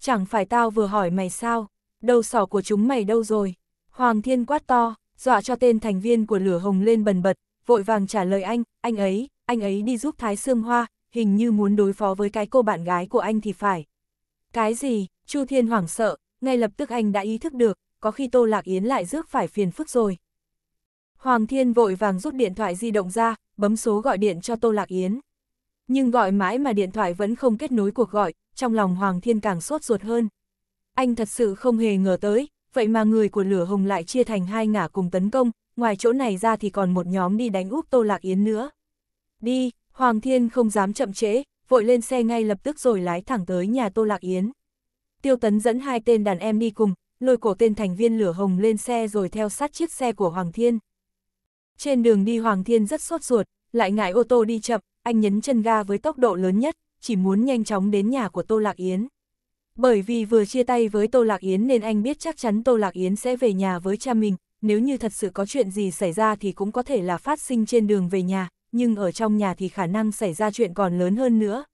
Chẳng phải tao vừa hỏi mày sao, đầu sỏ của chúng mày đâu rồi? Hoàng Thiên quát to, dọa cho tên thành viên của lửa hồng lên bần bật, vội vàng trả lời anh, anh ấy, anh ấy đi giúp Thái Sương Hoa, hình như muốn đối phó với cái cô bạn gái của anh thì phải. Cái gì, Chu Thiên hoảng sợ, ngay lập tức anh đã ý thức được, có khi Tô Lạc Yến lại rước phải phiền phức rồi. Hoàng Thiên vội vàng rút điện thoại di động ra, bấm số gọi điện cho Tô Lạc Yến. Nhưng gọi mãi mà điện thoại vẫn không kết nối cuộc gọi, trong lòng Hoàng Thiên càng sốt ruột hơn. Anh thật sự không hề ngờ tới, vậy mà người của lửa hồng lại chia thành hai ngả cùng tấn công, ngoài chỗ này ra thì còn một nhóm đi đánh úp Tô Lạc Yến nữa. Đi, Hoàng Thiên không dám chậm trễ, vội lên xe ngay lập tức rồi lái thẳng tới nhà Tô Lạc Yến. Tiêu Tấn dẫn hai tên đàn em đi cùng, lôi cổ tên thành viên lửa hồng lên xe rồi theo sát chiếc xe của Hoàng Thiên. Trên đường đi Hoàng Thiên rất sốt ruột, lại ngại ô tô đi chậm, anh nhấn chân ga với tốc độ lớn nhất, chỉ muốn nhanh chóng đến nhà của Tô Lạc Yến. Bởi vì vừa chia tay với Tô Lạc Yến nên anh biết chắc chắn Tô Lạc Yến sẽ về nhà với cha mình, nếu như thật sự có chuyện gì xảy ra thì cũng có thể là phát sinh trên đường về nhà, nhưng ở trong nhà thì khả năng xảy ra chuyện còn lớn hơn nữa.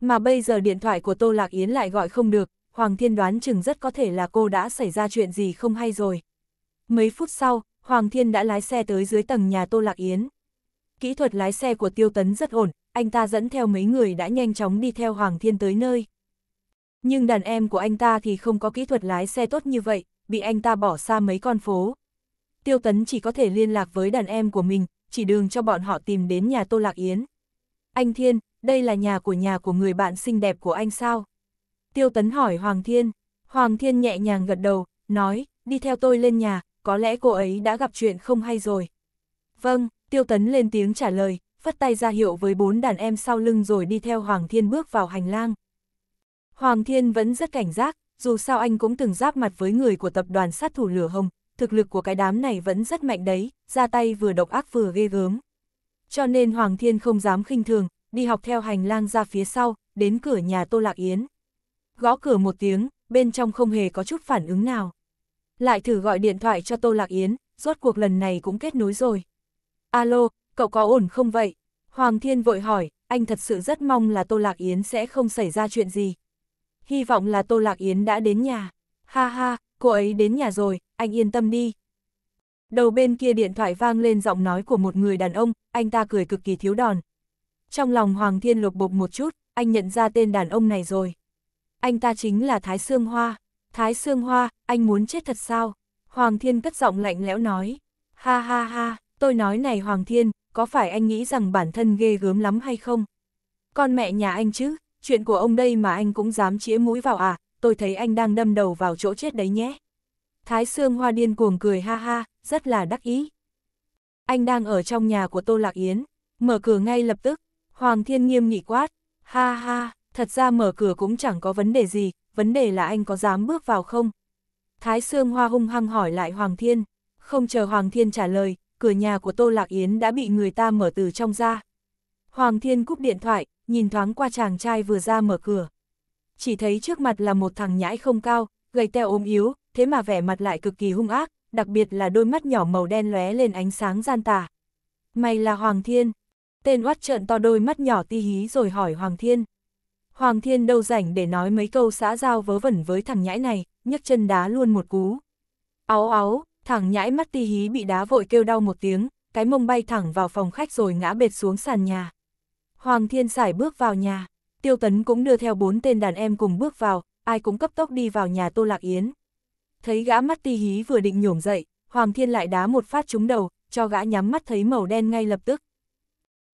Mà bây giờ điện thoại của Tô Lạc Yến lại gọi không được, Hoàng Thiên đoán chừng rất có thể là cô đã xảy ra chuyện gì không hay rồi. Mấy phút sau, Hoàng Thiên đã lái xe tới dưới tầng nhà Tô Lạc Yến. Kỹ thuật lái xe của Tiêu Tấn rất ổn, anh ta dẫn theo mấy người đã nhanh chóng đi theo Hoàng Thiên tới nơi. Nhưng đàn em của anh ta thì không có kỹ thuật lái xe tốt như vậy, bị anh ta bỏ xa mấy con phố. Tiêu Tấn chỉ có thể liên lạc với đàn em của mình, chỉ đường cho bọn họ tìm đến nhà Tô Lạc Yến. Anh Thiên, đây là nhà của nhà của người bạn xinh đẹp của anh sao? Tiêu Tấn hỏi Hoàng Thiên. Hoàng Thiên nhẹ nhàng gật đầu, nói, đi theo tôi lên nhà, có lẽ cô ấy đã gặp chuyện không hay rồi. Vâng, Tiêu Tấn lên tiếng trả lời, phất tay ra hiệu với bốn đàn em sau lưng rồi đi theo Hoàng Thiên bước vào hành lang. Hoàng Thiên vẫn rất cảnh giác, dù sao anh cũng từng giáp mặt với người của tập đoàn sát thủ lửa hồng, thực lực của cái đám này vẫn rất mạnh đấy, ra tay vừa độc ác vừa ghê gớm. Cho nên Hoàng Thiên không dám khinh thường, đi học theo hành lang ra phía sau, đến cửa nhà Tô Lạc Yến. Gõ cửa một tiếng, bên trong không hề có chút phản ứng nào lại thử gọi điện thoại cho Tô Lạc Yến, rốt cuộc lần này cũng kết nối rồi. Alo, cậu có ổn không vậy? Hoàng Thiên vội hỏi, anh thật sự rất mong là Tô Lạc Yến sẽ không xảy ra chuyện gì. Hy vọng là Tô Lạc Yến đã đến nhà. Ha ha, cô ấy đến nhà rồi, anh yên tâm đi. Đầu bên kia điện thoại vang lên giọng nói của một người đàn ông, anh ta cười cực kỳ thiếu đòn. Trong lòng Hoàng Thiên lục bục một chút, anh nhận ra tên đàn ông này rồi. Anh ta chính là Thái Sương Hoa. Thái Sương Hoa, anh muốn chết thật sao? Hoàng Thiên cất giọng lạnh lẽo nói. Ha ha ha, tôi nói này Hoàng Thiên, có phải anh nghĩ rằng bản thân ghê gớm lắm hay không? Con mẹ nhà anh chứ, chuyện của ông đây mà anh cũng dám chĩa mũi vào à, tôi thấy anh đang đâm đầu vào chỗ chết đấy nhé. Thái Sương Hoa điên cuồng cười ha ha, rất là đắc ý. Anh đang ở trong nhà của Tô Lạc Yến, mở cửa ngay lập tức, Hoàng Thiên nghiêm nghị quát, ha ha, thật ra mở cửa cũng chẳng có vấn đề gì, vấn đề là anh có dám bước vào không? Thái Sương Hoa hung hăng hỏi lại Hoàng Thiên, không chờ Hoàng Thiên trả lời, cửa nhà của Tô Lạc Yến đã bị người ta mở từ trong ra. Hoàng Thiên cúp điện thoại, nhìn thoáng qua chàng trai vừa ra mở cửa. Chỉ thấy trước mặt là một thằng nhãi không cao, gầy teo ốm yếu, thế mà vẻ mặt lại cực kỳ hung ác, đặc biệt là đôi mắt nhỏ màu đen lóe lên ánh sáng gian tà. Mày là Hoàng Thiên. Tên oát trợn to đôi mắt nhỏ ti hí rồi hỏi Hoàng Thiên. Hoàng Thiên đâu rảnh để nói mấy câu xã giao vớ vẩn với thằng nhãi này, nhấc chân đá luôn một cú. Áo áo, thằng nhãi mắt ti hí bị đá vội kêu đau một tiếng, cái mông bay thẳng vào phòng khách rồi ngã bệt xuống sàn nhà. Hoàng Thiên xài bước vào nhà, Tiêu Tấn cũng đưa theo bốn tên đàn em cùng bước vào, ai cũng cấp tốc đi vào nhà Tô Lạc Yến. Thấy gã mắt ti hí vừa định nhổm dậy, Hoàng Thiên lại đá một phát trúng đầu, cho gã nhắm mắt thấy màu đen ngay lập tức.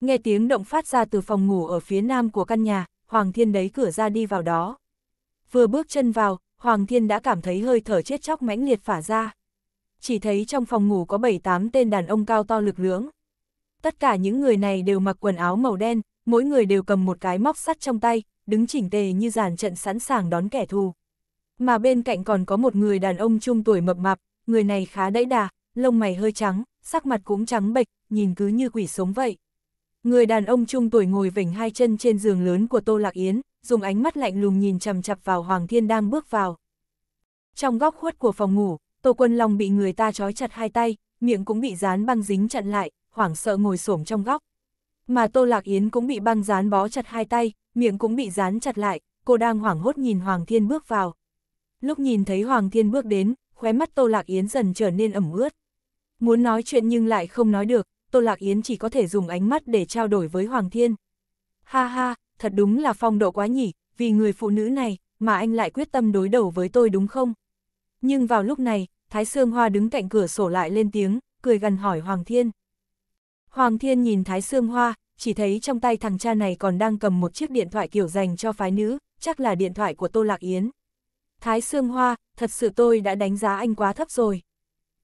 Nghe tiếng động phát ra từ phòng ngủ ở phía nam của căn nhà, Hoàng Thiên đấy cửa ra đi vào đó. Vừa bước chân vào, Hoàng Thiên đã cảm thấy hơi thở chết chóc mãnh liệt phả ra. Chỉ thấy trong phòng ngủ có 7-8 tên đàn ông cao to lực lưỡng. Tất cả những người này đều mặc quần áo màu đen, mỗi người đều cầm một cái móc sắt trong tay, đứng chỉnh tề như dàn trận sẵn sàng đón kẻ thù. Mà bên cạnh còn có một người đàn ông trung tuổi mập mạp, người này khá đẫy đà, lông mày hơi trắng, sắc mặt cũng trắng bệch, nhìn cứ như quỷ sống vậy. Người đàn ông trung tuổi ngồi vểnh hai chân trên giường lớn của Tô Lạc Yến, dùng ánh mắt lạnh lùng nhìn chằm chặp vào Hoàng Thiên đang bước vào. Trong góc khuất của phòng ngủ, Tô Quân Long bị người ta trói chặt hai tay, miệng cũng bị dán băng dính chặn lại, hoảng sợ ngồi xổm trong góc. Mà Tô Lạc Yến cũng bị băng dán bó chặt hai tay, miệng cũng bị dán chặt lại, cô đang hoảng hốt nhìn Hoàng Thiên bước vào. Lúc nhìn thấy Hoàng Thiên bước đến, khóe mắt Tô Lạc Yến dần trở nên ẩm ướt. Muốn nói chuyện nhưng lại không nói được, Tô Lạc Yến chỉ có thể dùng ánh mắt để trao đổi với Hoàng Thiên. Ha ha, thật đúng là phong độ quá nhỉ, vì người phụ nữ này, mà anh lại quyết tâm đối đầu với tôi đúng không? Nhưng vào lúc này, Thái Sương Hoa đứng cạnh cửa sổ lại lên tiếng, cười gần hỏi Hoàng Thiên. Hoàng Thiên nhìn Thái Sương Hoa, chỉ thấy trong tay thằng cha này còn đang cầm một chiếc điện thoại kiểu dành cho phái nữ, chắc là điện thoại của Tô Lạc Yến. Thái Sương Hoa, thật sự tôi đã đánh giá anh quá thấp rồi.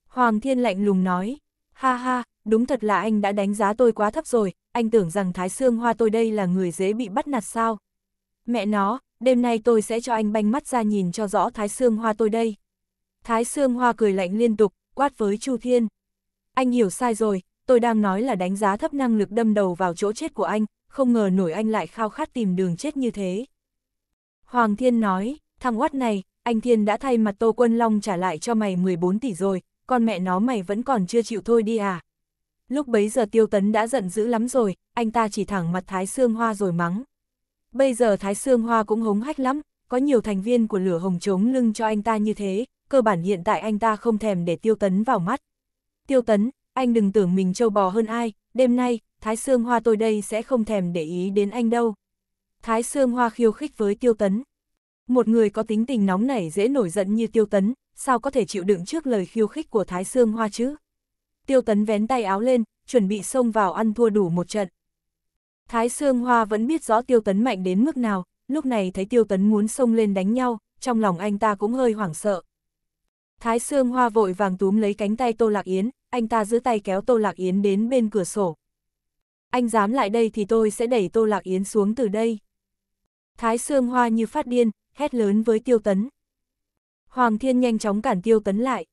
Hoàng Thiên lạnh lùng nói, ha ha, đúng thật là anh đã đánh giá tôi quá thấp rồi, anh tưởng rằng Thái Sương Hoa tôi đây là người dễ bị bắt nạt sao. Mẹ nó, đêm nay tôi sẽ cho anh banh mắt ra nhìn cho rõ Thái Sương Hoa tôi đây. Thái Sương Hoa cười lạnh liên tục, quát với Chu Thiên. Anh hiểu sai rồi, tôi đang nói là đánh giá thấp năng lực đâm đầu vào chỗ chết của anh, không ngờ nổi anh lại khao khát tìm đường chết như thế. Hoàng Thiên nói, thằng quát này, anh Thiên đã thay mặt Tô Quân Long trả lại cho mày 14 tỷ rồi, con mẹ nó mày vẫn còn chưa chịu thôi đi à, Lúc bấy giờ tiêu tấn đã giận dữ lắm rồi, anh ta chỉ thẳng mặt Thái Sương Hoa rồi mắng. Bây giờ Thái Sương Hoa cũng hống hách lắm, có nhiều thành viên của lửa hồng chống lưng cho anh ta như thế, cơ bản hiện tại anh ta không thèm để tiêu tấn vào mắt. Tiêu tấn, anh đừng tưởng mình trâu bò hơn ai, đêm nay, Thái Sương Hoa tôi đây sẽ không thèm để ý đến anh đâu. Thái Sương Hoa khiêu khích với tiêu tấn. Một người có tính tình nóng nảy dễ nổi giận như tiêu tấn, sao có thể chịu đựng trước lời khiêu khích của Thái Sương Hoa chứ? tiêu tấn vén tay áo lên, chuẩn bị xông vào ăn thua đủ một trận. Thái Sương Hoa vẫn biết rõ tiêu tấn mạnh đến mức nào, lúc này thấy tiêu tấn muốn xông lên đánh nhau, trong lòng anh ta cũng hơi hoảng sợ. Thái Sương Hoa vội vàng túm lấy cánh tay Tô Lạc Yến, anh ta giữ tay kéo Tô Lạc Yến đến bên cửa sổ. Anh dám lại đây thì tôi sẽ đẩy Tô Lạc Yến xuống từ đây. Thái Sương Hoa như phát điên, hét lớn với Tiêu Tấn. Hoàng Thiên nhanh chóng cản Tiêu Tấn lại.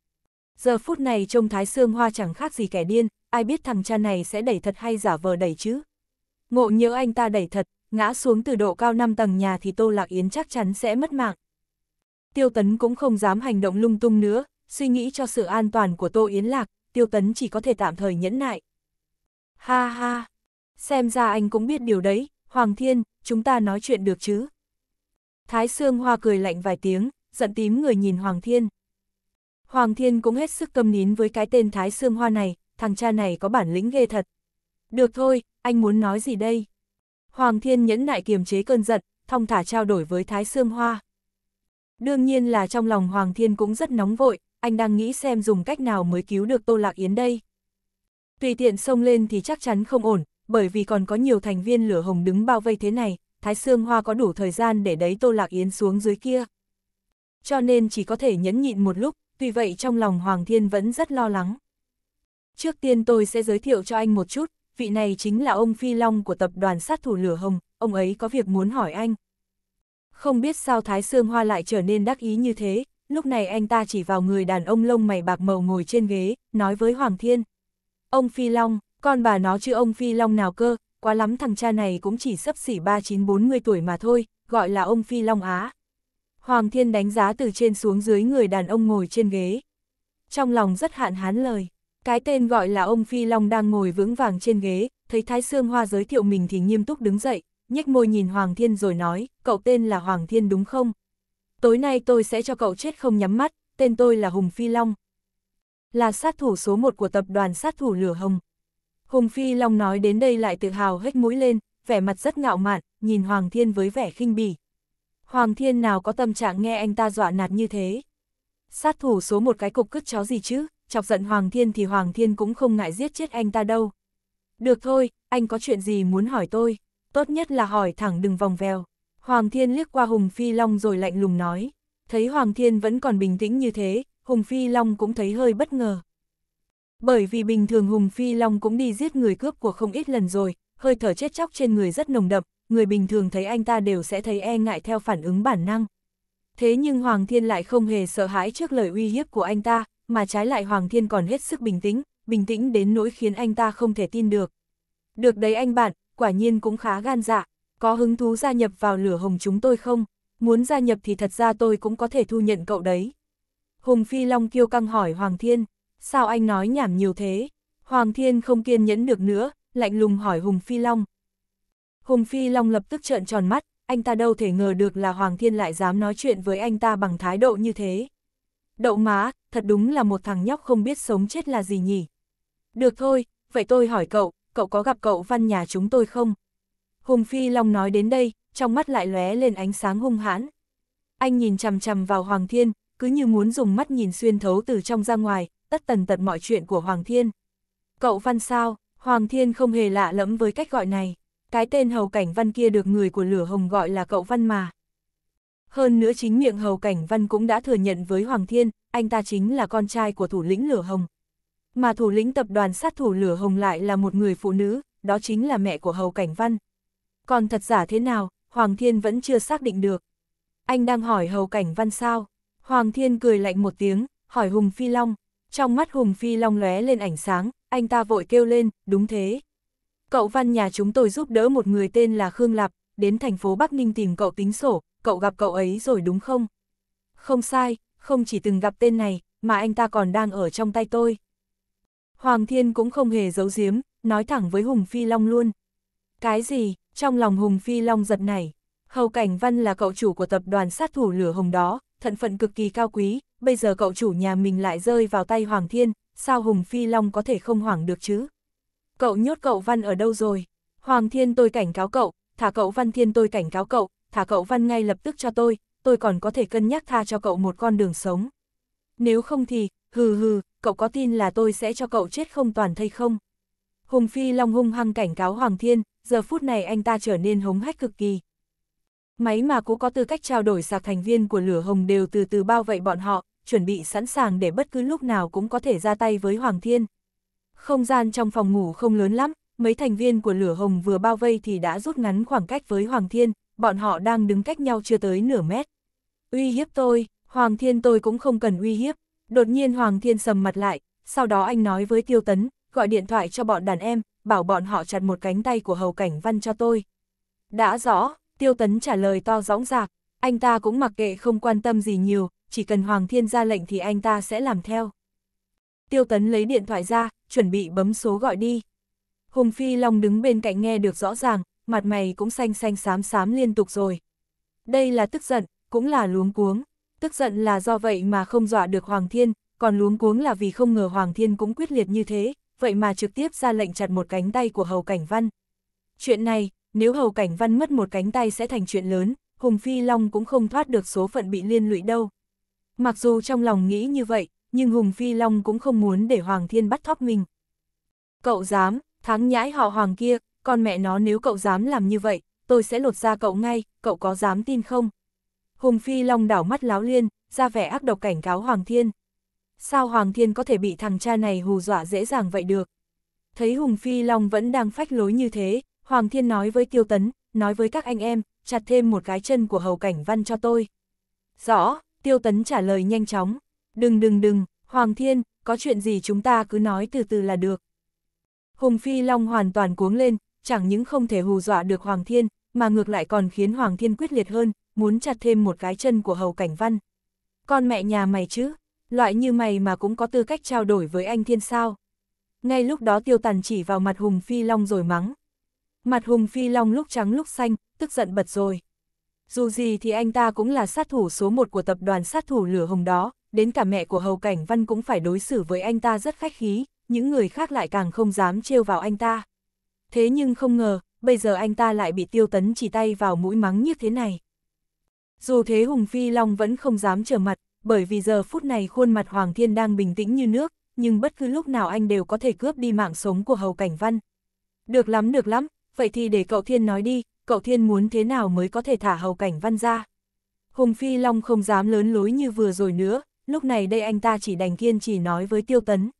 Giờ phút này trông Thái Sương Hoa chẳng khác gì kẻ điên, ai biết thằng cha này sẽ đẩy thật hay giả vờ đẩy chứ. Ngộ nhớ anh ta đẩy thật, ngã xuống từ độ cao 5 tầng nhà thì Tô Lạc Yến chắc chắn sẽ mất mạng. Tiêu Tấn cũng không dám hành động lung tung nữa, suy nghĩ cho sự an toàn của Tô Yến Lạc, Tiêu Tấn chỉ có thể tạm thời nhẫn nại. Ha ha, xem ra anh cũng biết điều đấy, Hoàng Thiên, chúng ta nói chuyện được chứ. Thái Sương Hoa cười lạnh vài tiếng, giận tím người nhìn Hoàng Thiên. Hoàng Thiên cũng hết sức cầm nín với cái tên Thái Sương Hoa này, thằng cha này có bản lĩnh ghê thật. Được thôi, anh muốn nói gì đây? Hoàng Thiên nhẫn nại kiềm chế cơn giận, thong thả trao đổi với Thái Sương Hoa. Đương nhiên là trong lòng Hoàng Thiên cũng rất nóng vội, anh đang nghĩ xem dùng cách nào mới cứu được Tô Lạc Yến đây. Tùy tiện xông lên thì chắc chắn không ổn, bởi vì còn có nhiều thành viên lửa hồng đứng bao vây thế này, Thái Sương Hoa có đủ thời gian để đấy Tô Lạc Yến xuống dưới kia. Cho nên chỉ có thể nhẫn nhịn một lúc, tuy vậy trong lòng Hoàng Thiên vẫn rất lo lắng. Trước tiên tôi sẽ giới thiệu cho anh một chút, vị này chính là ông Phi Long của tập đoàn sát thủ Lửa Hồng, ông ấy có việc muốn hỏi anh. Không biết sao Thái Sương Hoa lại trở nên đắc ý như thế, lúc này anh ta chỉ vào người đàn ông lông mày bạc màu ngồi trên ghế, nói với Hoàng Thiên. Ông Phi Long, con bà nó chứ ông Phi Long nào cơ, quá lắm thằng cha này cũng chỉ sấp xỉ 3940 tuổi mà thôi, gọi là ông Phi Long Á, Hoàng Thiên đánh giá từ trên xuống dưới người đàn ông ngồi trên ghế. Trong lòng rất hạn hán lời, cái tên gọi là ông Phi Long đang ngồi vững vàng trên ghế, thấy Thái Sương Hoa giới thiệu mình thì nghiêm túc đứng dậy, nhếch môi nhìn Hoàng Thiên rồi nói, cậu tên là Hoàng Thiên đúng không? Tối nay tôi sẽ cho cậu chết không nhắm mắt, tên tôi là Hùng Phi Long. Là sát thủ số một của tập đoàn sát thủ Lửa Hồng. Hùng Phi Long nói đến đây lại tự hào hết mũi lên, vẻ mặt rất ngạo mạn, nhìn Hoàng Thiên với vẻ khinh bỉ, Hoàng Thiên nào có tâm trạng nghe anh ta dọa nạt như thế. Sát thủ số một cái cục cứt chó gì chứ, chọc giận Hoàng Thiên thì Hoàng Thiên cũng không ngại giết chết anh ta đâu. Được thôi, anh có chuyện gì muốn hỏi tôi, tốt nhất là hỏi thẳng đừng vòng vèo. Hoàng Thiên liếc qua Hùng Phi Long rồi lạnh lùng nói. Thấy Hoàng Thiên vẫn còn bình tĩnh như thế, Hùng Phi Long cũng thấy hơi bất ngờ. Bởi vì bình thường Hùng Phi Long cũng đi giết người cướp của không ít lần rồi, hơi thở chết chóc trên người rất nồng đậm, người bình thường thấy anh ta đều sẽ thấy e ngại theo phản ứng bản năng. Thế nhưng Hoàng Thiên lại không hề sợ hãi trước lời uy hiếp của anh ta, mà trái lại Hoàng Thiên còn hết sức bình tĩnh, bình tĩnh đến nỗi khiến anh ta không thể tin được. Được đấy anh bạn, quả nhiên cũng khá gan dạ, có hứng thú gia nhập vào lửa hồng chúng tôi không? Muốn gia nhập thì thật ra tôi cũng có thể thu nhận cậu đấy. Hùng Phi Long kêu căng hỏi Hoàng Thiên, sao anh nói nhảm nhiều thế? Hoàng Thiên không kiên nhẫn được nữa, lạnh lùng hỏi Hùng Phi Long, Hùng Phi Long lập tức trợn tròn mắt, anh ta đâu thể ngờ được là Hoàng Thiên lại dám nói chuyện với anh ta bằng thái độ như thế. Đậu má, thật đúng là một thằng nhóc không biết sống chết là gì nhỉ. Được thôi, vậy tôi hỏi cậu, cậu có gặp cậu văn nhà chúng tôi không? Hùng Phi Long nói đến đây, trong mắt lại lóe lên ánh sáng hung hãn. Anh nhìn chằm chằm vào Hoàng Thiên, cứ như muốn dùng mắt nhìn xuyên thấu từ trong ra ngoài, tất tần tật mọi chuyện của Hoàng Thiên. Cậu văn sao, Hoàng Thiên không hề lạ lẫm với cách gọi này cái tên hầu cảnh văn kia được người của lửa hồng gọi là cậu văn mà. Hơn nữa chính miệng hầu cảnh văn cũng đã thừa nhận với Hoàng Thiên, anh ta chính là con trai của thủ lĩnh lửa hồng. Mà thủ lĩnh tập đoàn sát thủ lửa hồng lại là một người phụ nữ, đó chính là mẹ của hầu cảnh văn. Còn thật giả thế nào, Hoàng Thiên vẫn chưa xác định được. Anh đang hỏi hầu cảnh văn sao? Hoàng Thiên cười lạnh một tiếng, hỏi Hùng Phi Long. Trong mắt Hùng Phi Long lóe lên ánh sáng, anh ta vội kêu lên, đúng thế. Cậu Văn nhà chúng tôi giúp đỡ một người tên là Khương Lạp, đến thành phố Bắc Ninh tìm cậu tính sổ, cậu gặp cậu ấy rồi đúng không? Không sai, không chỉ từng gặp tên này, mà anh ta còn đang ở trong tay tôi. Hoàng Thiên cũng không hề giấu giếm, nói thẳng với Hùng Phi Long luôn. Cái gì, trong lòng Hùng Phi Long giật này, Hầu Cảnh Văn là cậu chủ của tập đoàn sát thủ lửa hồng đó, thận phận cực kỳ cao quý, bây giờ cậu chủ nhà mình lại rơi vào tay Hoàng Thiên, sao Hùng Phi Long có thể không hoảng được chứ? Cậu nhốt cậu Văn ở đâu rồi? Hoàng Thiên tôi cảnh cáo cậu, thả cậu Văn Thiên tôi cảnh cáo cậu, thả cậu Văn ngay lập tức cho tôi, tôi còn có thể cân nhắc tha cho cậu một con đường sống. Nếu không thì, hừ hừ, cậu có tin là tôi sẽ cho cậu chết không toàn thây không? Hùng Phi Long hung hăng cảnh cáo Hoàng Thiên, giờ phút này anh ta trở nên hống hách cực kỳ. Máy mà cũng có tư cách trao đổi sạc thành viên của lửa hồng đều từ từ bao vây bọn họ, chuẩn bị sẵn sàng để bất cứ lúc nào cũng có thể ra tay với Hoàng Thiên. Không gian trong phòng ngủ không lớn lắm, mấy thành viên của lửa hồng vừa bao vây thì đã rút ngắn khoảng cách với Hoàng Thiên, bọn họ đang đứng cách nhau chưa tới nửa mét. Uy hiếp tôi, Hoàng Thiên tôi cũng không cần uy hiếp. Đột nhiên Hoàng Thiên sầm mặt lại, sau đó anh nói với Tiêu Tấn, gọi điện thoại cho bọn đàn em, bảo bọn họ chặt một cánh tay của Hầu Cảnh Văn cho tôi. Đã rõ, Tiêu Tấn trả lời to rõng rạc, anh ta cũng mặc kệ không quan tâm gì nhiều, chỉ cần Hoàng Thiên ra lệnh thì anh ta sẽ làm theo. Tiêu Tấn lấy điện thoại ra, chuẩn bị bấm số gọi đi. Hùng Phi Long đứng bên cạnh nghe được rõ ràng, mặt mày cũng xanh xanh xám xám liên tục rồi. Đây là tức giận, cũng là luống cuống. Tức giận là do vậy mà không dọa được Hoàng Thiên, còn luống cuống là vì không ngờ Hoàng Thiên cũng quyết liệt như thế, vậy mà trực tiếp ra lệnh chặt một cánh tay của Hầu Cảnh Văn. Chuyện này, nếu Hầu Cảnh Văn mất một cánh tay sẽ thành chuyện lớn, Hùng Phi Long cũng không thoát được số phận bị liên lụy đâu. Mặc dù trong lòng nghĩ như vậy, nhưng Hùng Phi Long cũng không muốn để Hoàng Thiên bắt thóp mình. Cậu dám, tháng nhãi họ Hoàng kia, con mẹ nó nếu cậu dám làm như vậy, tôi sẽ lột ra cậu ngay, cậu có dám tin không? Hùng Phi Long đảo mắt láo liên, ra vẻ ác độc cảnh cáo Hoàng Thiên. Sao Hoàng Thiên có thể bị thằng cha này hù dọa dễ dàng vậy được? Thấy Hùng Phi Long vẫn đang phách lối như thế, Hoàng Thiên nói với Tiêu Tấn, nói với các anh em, chặt thêm một cái chân của Hầu Cảnh Văn cho tôi. Rõ, Tiêu Tấn trả lời nhanh chóng. Đừng đừng đừng, Hoàng Thiên, có chuyện gì chúng ta cứ nói từ từ là được. Hùng Phi Long hoàn toàn cuống lên, chẳng những không thể hù dọa được Hoàng Thiên, mà ngược lại còn khiến Hoàng Thiên quyết liệt hơn, muốn chặt thêm một cái chân của Hầu Cảnh Văn. Con mẹ nhà mày chứ, loại như mày mà cũng có tư cách trao đổi với anh Thiên sao. Ngay lúc đó tiêu tàn chỉ vào mặt Hùng Phi Long rồi mắng. Mặt Hùng Phi Long lúc trắng lúc xanh, tức giận bật rồi. Dù gì thì anh ta cũng là sát thủ số một của tập đoàn sát thủ lửa hồng đó, đến cả mẹ của Hầu Cảnh Văn cũng phải đối xử với anh ta rất khách khí, những người khác lại càng không dám trêu vào anh ta. Thế nhưng không ngờ, bây giờ anh ta lại bị tiêu tấn chỉ tay vào mũi mắng như thế này. Dù thế Hùng Phi Long vẫn không dám trở mặt, bởi vì giờ phút này khuôn mặt Hoàng Thiên đang bình tĩnh như nước, nhưng bất cứ lúc nào anh đều có thể cướp đi mạng sống của Hầu Cảnh Văn. Được lắm, được lắm, vậy thì để cậu Thiên nói đi, cậu Thiên muốn thế nào mới có thể thả Hầu Cảnh Văn ra. Hùng Phi Long không dám lớn lối như vừa rồi nữa, lúc này đây anh ta chỉ đành kiên trì nói với Tiêu Tấn.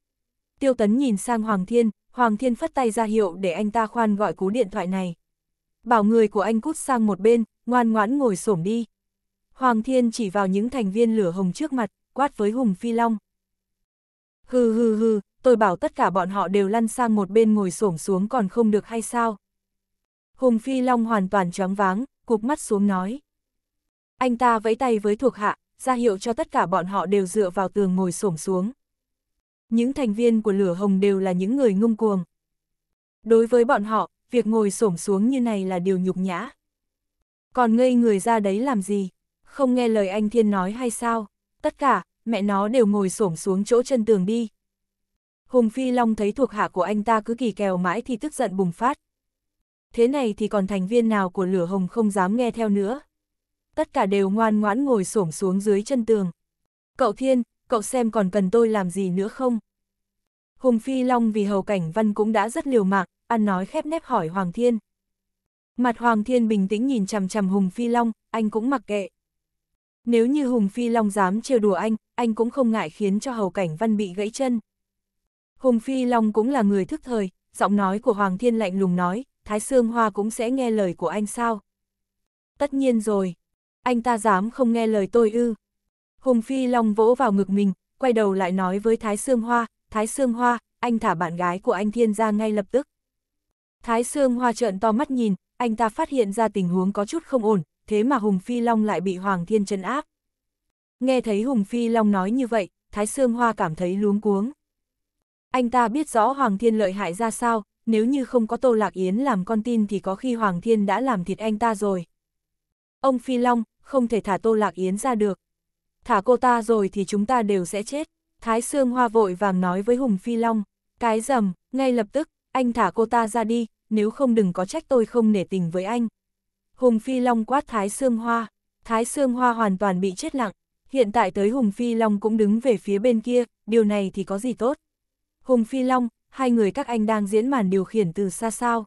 Tiêu Tấn nhìn sang Hoàng Thiên, Hoàng Thiên phất tay ra hiệu để anh ta khoan gọi cú điện thoại này. Bảo người của anh cút sang một bên, ngoan ngoãn ngồi xổm đi. Hoàng Thiên chỉ vào những thành viên lửa hồng trước mặt, quát với Hùng Phi Long. Hừ hừ hừ, tôi bảo tất cả bọn họ đều lăn sang một bên ngồi xổm xuống còn không được hay sao? Hùng Phi Long hoàn toàn choáng váng, cục mắt xuống nói. Anh ta vẫy tay với thuộc hạ, ra hiệu cho tất cả bọn họ đều dựa vào tường ngồi xổm xuống. Những thành viên của lửa hồng đều là những người ngông cuồng. Đối với bọn họ, việc ngồi xổm xuống như này là điều nhục nhã. Còn ngây người ra đấy làm gì? Không nghe lời anh Thiên nói hay sao? Tất cả, mẹ nó đều ngồi xổm xuống chỗ chân tường đi. Hùng Phi Long thấy thuộc hạ của anh ta cứ kỳ kèo mãi thì tức giận bùng phát. Thế này thì còn thành viên nào của lửa hồng không dám nghe theo nữa tất cả đều ngoan ngoãn ngồi xổm xuống dưới chân tường. Cậu Thiên, cậu xem còn cần tôi làm gì nữa không? Hùng Phi Long vì Hầu Cảnh Văn cũng đã rất liều mạng, ăn nói khép nép hỏi Hoàng Thiên. Mặt Hoàng Thiên bình tĩnh nhìn chằm chằm Hùng Phi Long, anh cũng mặc kệ. Nếu như Hùng Phi Long dám trêu đùa anh, anh cũng không ngại khiến cho Hầu Cảnh Văn bị gãy chân. Hùng Phi Long cũng là người thức thời, giọng nói của Hoàng Thiên lạnh lùng nói, Thái Sương Hoa cũng sẽ nghe lời của anh sao? Tất nhiên rồi anh ta dám không nghe lời tôi ư. Hùng Phi Long vỗ vào ngực mình, quay đầu lại nói với Thái Sương Hoa, Thái Sương Hoa, anh thả bạn gái của anh Thiên ra ngay lập tức. Thái Sương Hoa trợn to mắt nhìn, anh ta phát hiện ra tình huống có chút không ổn, thế mà Hùng Phi Long lại bị Hoàng Thiên trấn áp. Nghe thấy Hùng Phi Long nói như vậy, Thái Sương Hoa cảm thấy luống cuống. Anh ta biết rõ Hoàng Thiên lợi hại ra sao, nếu như không có Tô Lạc Yến làm con tin thì có khi Hoàng Thiên đã làm thịt anh ta rồi. Ông Phi Long, không thể thả Tô Lạc Yến ra được. Thả cô ta rồi thì chúng ta đều sẽ chết. Thái Sương Hoa vội vàng nói với Hùng Phi Long, cái rầm, ngay lập tức, anh thả cô ta ra đi, nếu không đừng có trách tôi không nể tình với anh. Hùng Phi Long quát Thái Sương Hoa, Thái Sương Hoa hoàn toàn bị chết lặng, hiện tại tới Hùng Phi Long cũng đứng về phía bên kia, điều này thì có gì tốt. Hùng Phi Long, hai người các anh đang diễn màn điều khiển từ xa sao.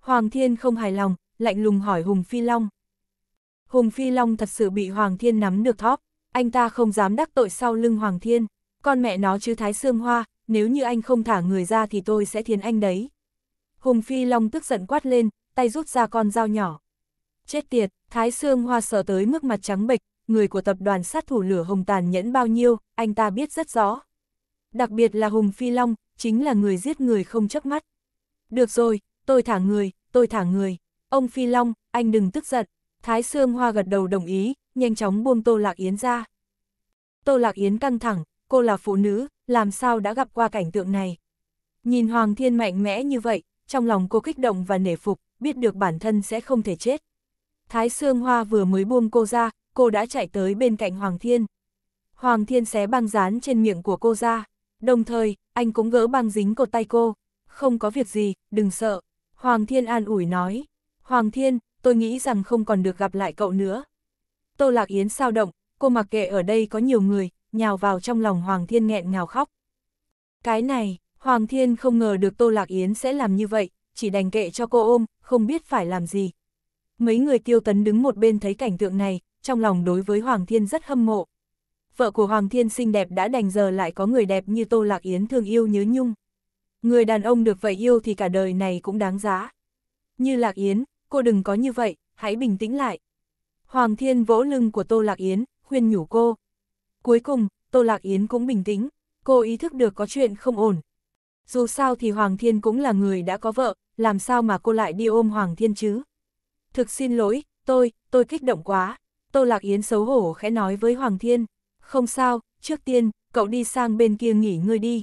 Hoàng Thiên không hài lòng, lạnh lùng hỏi Hùng Phi Long. Hùng Phi Long thật sự bị Hoàng Thiên nắm được thóp, anh ta không dám đắc tội sau lưng Hoàng Thiên, con mẹ nó chứ Thái Sương Hoa, nếu như anh không thả người ra thì tôi sẽ thiến anh đấy. Hùng Phi Long tức giận quát lên, tay rút ra con dao nhỏ. Chết tiệt, Thái Sương Hoa sợ tới mức mặt trắng bệch, người của tập đoàn sát thủ lửa hồng tàn nhẫn bao nhiêu, anh ta biết rất rõ. Đặc biệt là Hùng Phi Long, chính là người giết người không chớp mắt. Được rồi, tôi thả người, tôi thả người. Ông Phi Long, anh đừng tức giận, Thái Sương Hoa gật đầu đồng ý, nhanh chóng buông Tô Lạc Yến ra. Tô Lạc Yến căng thẳng, cô là phụ nữ, làm sao đã gặp qua cảnh tượng này. Nhìn Hoàng Thiên mạnh mẽ như vậy, trong lòng cô kích động và nể phục, biết được bản thân sẽ không thể chết. Thái Sương Hoa vừa mới buông cô ra, cô đã chạy tới bên cạnh Hoàng Thiên. Hoàng Thiên xé băng dán trên miệng của cô ra, đồng thời, anh cũng gỡ băng dính cột tay cô. Không có việc gì, đừng sợ. Hoàng Thiên an ủi nói. Hoàng Thiên, tôi nghĩ rằng không còn được gặp lại cậu nữa. Tô Lạc Yến sao động, cô mặc kệ ở đây có nhiều người, nhào vào trong lòng Hoàng Thiên nghẹn ngào khóc. Cái này, Hoàng Thiên không ngờ được Tô Lạc Yến sẽ làm như vậy, chỉ đành kệ cho cô ôm, không biết phải làm gì. Mấy người tiêu tấn đứng một bên thấy cảnh tượng này, trong lòng đối với Hoàng Thiên rất hâm mộ. Vợ của Hoàng Thiên xinh đẹp đã đành giờ lại có người đẹp như Tô Lạc Yến thương yêu nhớ nhung. Người đàn ông được vậy yêu thì cả đời này cũng đáng giá. Như Lạc Yến, cô đừng có như vậy, hãy bình tĩnh lại. Hoàng Thiên vỗ lưng của Tô Lạc Yến, khuyên nhủ cô. Cuối cùng, Tô Lạc Yến cũng bình tĩnh, cô ý thức được có chuyện không ổn. Dù sao thì Hoàng Thiên cũng là người đã có vợ, làm sao mà cô lại đi ôm Hoàng Thiên chứ? Thực xin lỗi, tôi, tôi kích động quá. Tô Lạc Yến xấu hổ khẽ nói với Hoàng Thiên. Không sao, trước tiên, cậu đi sang bên kia nghỉ ngơi đi.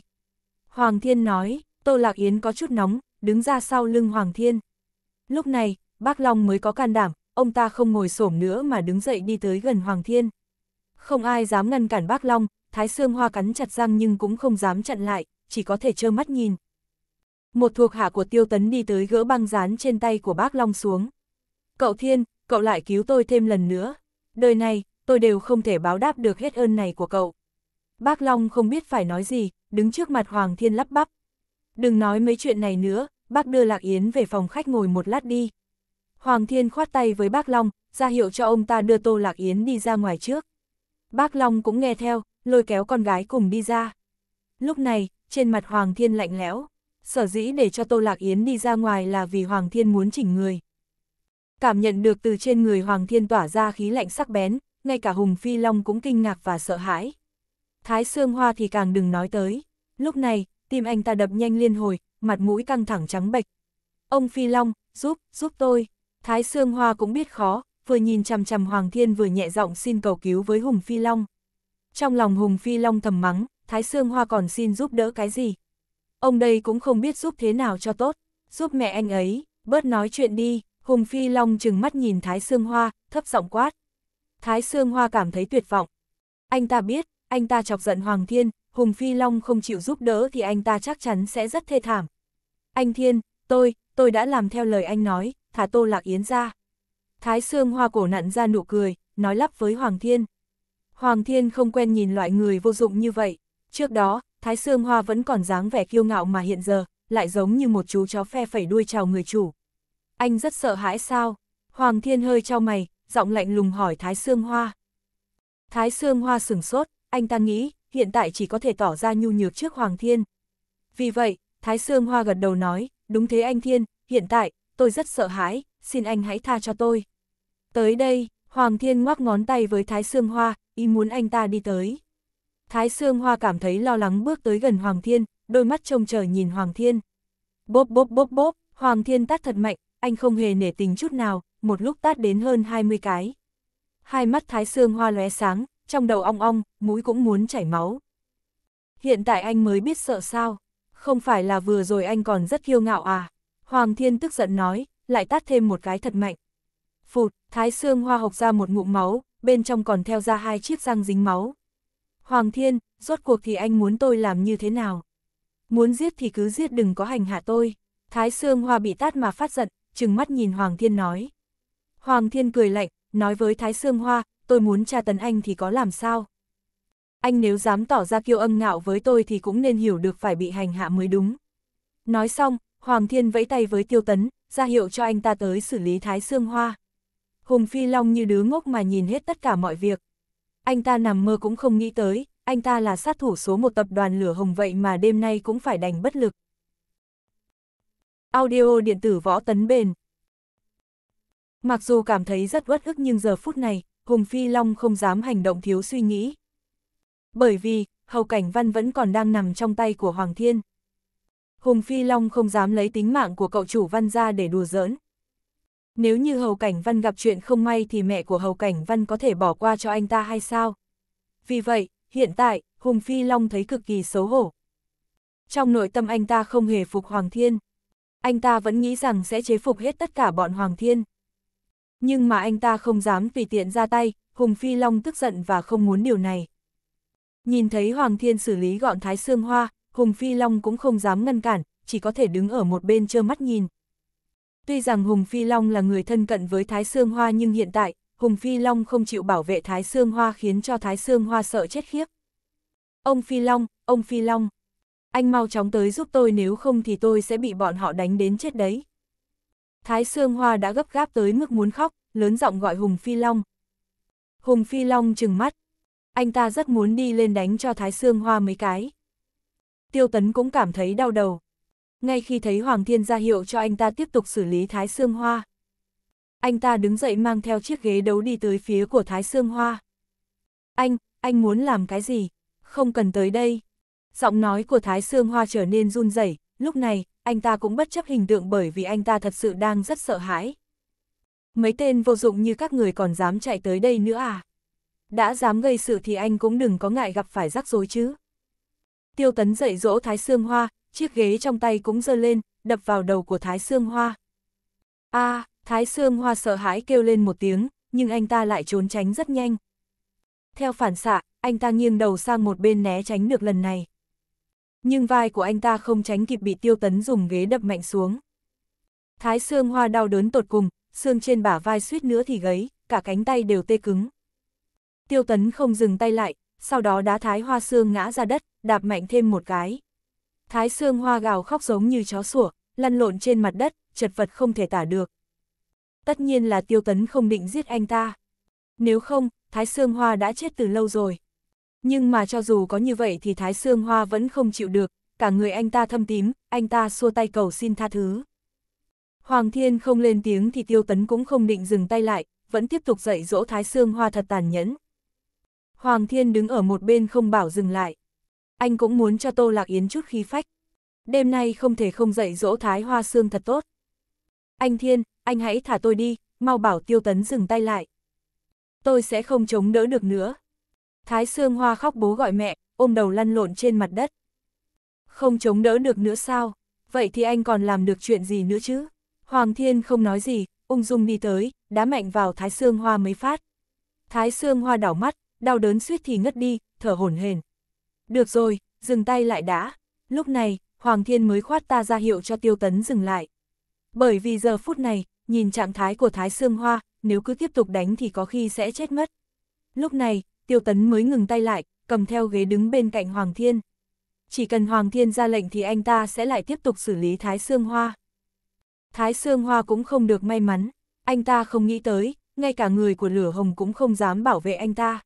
Hoàng Thiên nói, Tô Lạc Yến có chút nóng, đứng ra sau lưng Hoàng Thiên. Lúc này, Bác Long mới có can đảm, ông ta không ngồi xổm nữa mà đứng dậy đi tới gần Hoàng Thiên. Không ai dám ngăn cản bác Long, Thái Sương Hoa cắn chặt răng nhưng cũng không dám chặn lại, chỉ có thể trơ mắt nhìn. Một thuộc hạ của Tiêu Tấn đi tới gỡ băng dán trên tay của bác Long xuống. Cậu Thiên, cậu lại cứu tôi thêm lần nữa. Đời này, tôi đều không thể báo đáp được hết ơn này của cậu. Bác Long không biết phải nói gì, đứng trước mặt Hoàng Thiên lắp bắp. Đừng nói mấy chuyện này nữa, bác đưa Lạc Yến về phòng khách ngồi một lát đi. Hoàng Thiên khoát tay với bác Long, ra hiệu cho ông ta đưa Tô Lạc Yến đi ra ngoài trước. Bác Long cũng nghe theo, lôi kéo con gái cùng đi ra. Lúc này, trên mặt Hoàng Thiên lạnh lẽo, sở dĩ để cho Tô Lạc Yến đi ra ngoài là vì Hoàng Thiên muốn chỉnh người. Cảm nhận được từ trên người Hoàng Thiên tỏa ra khí lạnh sắc bén, ngay cả Hùng Phi Long cũng kinh ngạc và sợ hãi. Thái Sương Hoa thì càng đừng nói tới. Lúc này, tim anh ta đập nhanh liên hồi, mặt mũi căng thẳng trắng bệch. Ông Phi Long, giúp, giúp tôi. Thái Sương Hoa cũng biết khó, vừa nhìn chằm chằm Hoàng Thiên vừa nhẹ giọng xin cầu cứu với Hùng Phi Long. Trong lòng Hùng Phi Long thầm mắng, Thái Sương Hoa còn xin giúp đỡ cái gì? Ông đây cũng không biết giúp thế nào cho tốt, giúp mẹ anh ấy, bớt nói chuyện đi, Hùng Phi Long chừng mắt nhìn Thái Sương Hoa, thấp giọng quát. Thái Sương Hoa cảm thấy tuyệt vọng. Anh ta biết, anh ta chọc giận Hoàng Thiên, Hùng Phi Long không chịu giúp đỡ thì anh ta chắc chắn sẽ rất thê thảm. Anh Thiên, tôi, tôi đã làm theo lời anh nói, thả Tô Lạc Yến ra. Thái Sương Hoa cổ nặn ra nụ cười, nói lắp với Hoàng Thiên. Hoàng Thiên không quen nhìn loại người vô dụng như vậy. Trước đó, Thái Sương Hoa vẫn còn dáng vẻ kiêu ngạo mà hiện giờ, lại giống như một chú chó phe phẩy đuôi chào người chủ. Anh rất sợ hãi sao? Hoàng Thiên hơi trao mày, giọng lạnh lùng hỏi Thái Sương Hoa. Thái Sương Hoa sửng sốt, anh ta nghĩ, hiện tại chỉ có thể tỏ ra nhu nhược trước Hoàng Thiên. Vì vậy, Thái Sương Hoa gật đầu nói, đúng thế anh Thiên, hiện tại, tôi rất sợ hãi, xin anh hãy tha cho tôi. Tới đây, Hoàng Thiên ngoắc ngón tay với Thái Sương Hoa, ý muốn anh ta đi tới. Thái Sương Hoa cảm thấy lo lắng bước tới gần Hoàng Thiên, đôi mắt trông chờ nhìn Hoàng Thiên. Bốp bốp bốp bốp, Hoàng Thiên tát thật mạnh, anh không hề nể tình chút nào, một lúc tát đến hơn 20 cái. Hai mắt Thái Sương Hoa lóe sáng, trong đầu ong ong, mũi cũng muốn chảy máu. Hiện tại anh mới biết sợ sao, không phải là vừa rồi anh còn rất kiêu ngạo à. Hoàng thiên tức giận nói, lại tát thêm một cái thật mạnh. Phụt, thái Sương hoa hộc ra một ngụm máu, bên trong còn theo ra hai chiếc răng dính máu. Hoàng thiên, rốt cuộc thì anh muốn tôi làm như thế nào? Muốn giết thì cứ giết đừng có hành hạ tôi. Thái Sương hoa bị tát mà phát giận, trừng mắt nhìn Hoàng thiên nói. Hoàng thiên cười lạnh, nói với thái Sương hoa, tôi muốn tra tấn anh thì có làm sao? Anh nếu dám tỏ ra kiêu âm ngạo với tôi thì cũng nên hiểu được phải bị hành hạ mới đúng. Nói xong, Hoàng Thiên vẫy tay với Tiêu Tấn, ra hiệu cho anh ta tới xử lý Thái Sương Hoa. Hùng Phi Long như đứa ngốc mà nhìn hết tất cả mọi việc. Anh ta nằm mơ cũng không nghĩ tới, anh ta là sát thủ số một tập đoàn lửa hồng vậy mà đêm nay cũng phải đành bất lực. Audio điện tử võ tấn bền Mặc dù cảm thấy rất uất ức nhưng giờ phút này, Hùng Phi Long không dám hành động thiếu suy nghĩ. Bởi vì, hầu cảnh văn vẫn còn đang nằm trong tay của Hoàng Thiên. Hùng Phi Long không dám lấy tính mạng của cậu chủ văn ra để đùa giỡn. Nếu như Hầu Cảnh Văn gặp chuyện không may thì mẹ của Hầu Cảnh Văn có thể bỏ qua cho anh ta hay sao? Vì vậy, hiện tại, Hùng Phi Long thấy cực kỳ xấu hổ. Trong nội tâm anh ta không hề phục Hoàng Thiên. Anh ta vẫn nghĩ rằng sẽ chế phục hết tất cả bọn Hoàng Thiên. Nhưng mà anh ta không dám tùy tiện ra tay, Hùng Phi Long tức giận và không muốn điều này. Nhìn thấy Hoàng Thiên xử lý gọn Thái Sương Hoa, Hùng Phi Long cũng không dám ngăn cản, chỉ có thể đứng ở một bên trơ mắt nhìn. Tuy rằng Hùng Phi Long là người thân cận với Thái Sương Hoa nhưng hiện tại, Hùng Phi Long không chịu bảo vệ Thái Sương Hoa khiến cho Thái Sương Hoa sợ chết khiếp. Ông Phi Long, ông Phi Long, anh mau chóng tới giúp tôi nếu không thì tôi sẽ bị bọn họ đánh đến chết đấy. Thái Sương Hoa đã gấp gáp tới mức muốn khóc, lớn giọng gọi Hùng Phi Long. Hùng Phi Long trừng mắt. Anh ta rất muốn đi lên đánh cho Thái Sương Hoa mấy cái. Tiêu Tấn cũng cảm thấy đau đầu. Ngay khi thấy Hoàng Thiên ra hiệu cho anh ta tiếp tục xử lý Thái Sương Hoa. Anh ta đứng dậy mang theo chiếc ghế đấu đi tới phía của Thái Sương Hoa. Anh, anh muốn làm cái gì? Không cần tới đây. Giọng nói của Thái Sương Hoa trở nên run rẩy. lúc này, anh ta cũng bất chấp hình tượng bởi vì anh ta thật sự đang rất sợ hãi. Mấy tên vô dụng như các người còn dám chạy tới đây nữa à? Đã dám gây sự thì anh cũng đừng có ngại gặp phải rắc rối chứ. Tiêu Tấn dậy dỗ Thái Sương Hoa, chiếc ghế trong tay cũng giơ lên, đập vào đầu của Thái Sương Hoa. A, à, Thái Sương Hoa sợ hãi kêu lên một tiếng, nhưng anh ta lại trốn tránh rất nhanh. Theo phản xạ, anh ta nghiêng đầu sang một bên né tránh được lần này. Nhưng vai của anh ta không tránh kịp bị Tiêu Tấn dùng ghế đập mạnh xuống. Thái Sương Hoa đau đớn tột cùng, xương trên bả vai suýt nữa thì gấy, cả cánh tay đều tê cứng. Tiêu Tấn không dừng tay lại, sau đó đá Thái Hoa Sương ngã ra đất, đạp mạnh thêm một cái. Thái xương hoa gào khóc giống như chó sủa, lăn lộn trên mặt đất, chật vật không thể tả được. Tất nhiên là tiêu tấn không định giết anh ta. Nếu không, Thái Sương Hoa đã chết từ lâu rồi. Nhưng mà cho dù có như vậy thì Thái Sương Hoa vẫn không chịu được, cả người anh ta thâm tím, anh ta xua tay cầu xin tha thứ. Hoàng Thiên không lên tiếng thì Tiêu Tấn cũng không định dừng tay lại, vẫn tiếp tục dạy dỗ Thái Sương Hoa thật tàn nhẫn. Hoàng Thiên đứng ở một bên không bảo dừng lại anh cũng muốn cho Tô Lạc Yến chút khí phách. Đêm nay không thể không dạy dỗ Thái Hoa xương thật tốt. Anh Thiên, anh hãy thả tôi đi, mau bảo Tiêu Tấn dừng tay lại. Tôi sẽ không chống đỡ được nữa. Thái Sương Hoa khóc bố gọi mẹ, ôm đầu lăn lộn trên mặt đất. Không chống đỡ được nữa sao? Vậy thì anh còn làm được chuyện gì nữa chứ? Hoàng Thiên không nói gì, ung dung đi tới, đá mạnh vào Thái Sương Hoa mấy phát. Thái Sương Hoa đảo mắt, đau đớn suýt thì ngất đi, thở hổn hển. Được rồi, dừng tay lại đã. Lúc này, Hoàng Thiên mới khoát ta ra hiệu cho Tiêu Tấn dừng lại. Bởi vì giờ phút này, nhìn trạng thái của Thái Sương Hoa, nếu cứ tiếp tục đánh thì có khi sẽ chết mất. Lúc này, Tiêu Tấn mới ngừng tay lại, cầm theo ghế đứng bên cạnh Hoàng Thiên. Chỉ cần Hoàng Thiên ra lệnh thì anh ta sẽ lại tiếp tục xử lý Thái Sương Hoa. Thái Sương Hoa cũng không được may mắn, anh ta không nghĩ tới, ngay cả người của lửa hồng cũng không dám bảo vệ anh ta.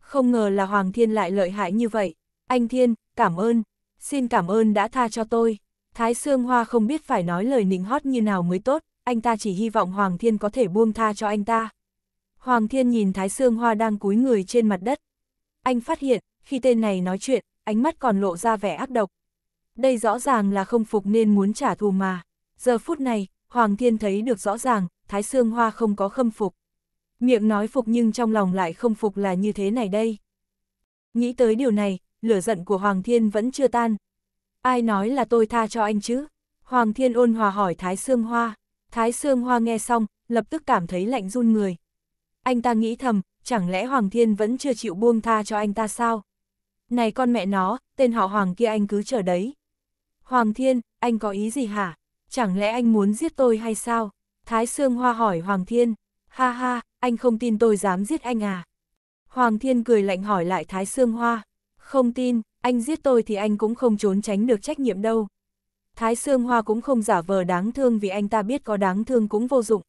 Không ngờ là Hoàng Thiên lại lợi hại như vậy. Anh Thiên, cảm ơn, xin cảm ơn đã tha cho tôi. Thái Sương Hoa không biết phải nói lời nịnh hót như nào mới tốt, anh ta chỉ hy vọng Hoàng Thiên có thể buông tha cho anh ta. Hoàng Thiên nhìn Thái Sương Hoa đang cúi người trên mặt đất. Anh phát hiện, khi tên này nói chuyện, ánh mắt còn lộ ra vẻ ác độc. Đây rõ ràng là không phục nên muốn trả thù mà. Giờ phút này, Hoàng Thiên thấy được rõ ràng, Thái Sương Hoa không có khâm phục. Miệng nói phục nhưng trong lòng lại không phục là như thế này đây. Nghĩ tới điều này, lửa giận của Hoàng Thiên vẫn chưa tan. Ai nói là tôi tha cho anh chứ? Hoàng Thiên ôn hòa hỏi Thái Sương Hoa. Thái Sương Hoa nghe xong, lập tức cảm thấy lạnh run người. Anh ta nghĩ thầm, chẳng lẽ Hoàng Thiên vẫn chưa chịu buông tha cho anh ta sao? Này con mẹ nó, tên họ Hoàng kia anh cứ chờ đấy. Hoàng Thiên, anh có ý gì hả? Chẳng lẽ anh muốn giết tôi hay sao? Thái Sương Hoa hỏi Hoàng Thiên. Ha ha, anh không tin tôi dám giết anh à? Hoàng Thiên cười lạnh hỏi lại Thái Sương Hoa. Không tin, anh giết tôi thì anh cũng không trốn tránh được trách nhiệm đâu. Thái Sương Hoa cũng không giả vờ đáng thương vì anh ta biết có đáng thương cũng vô dụng.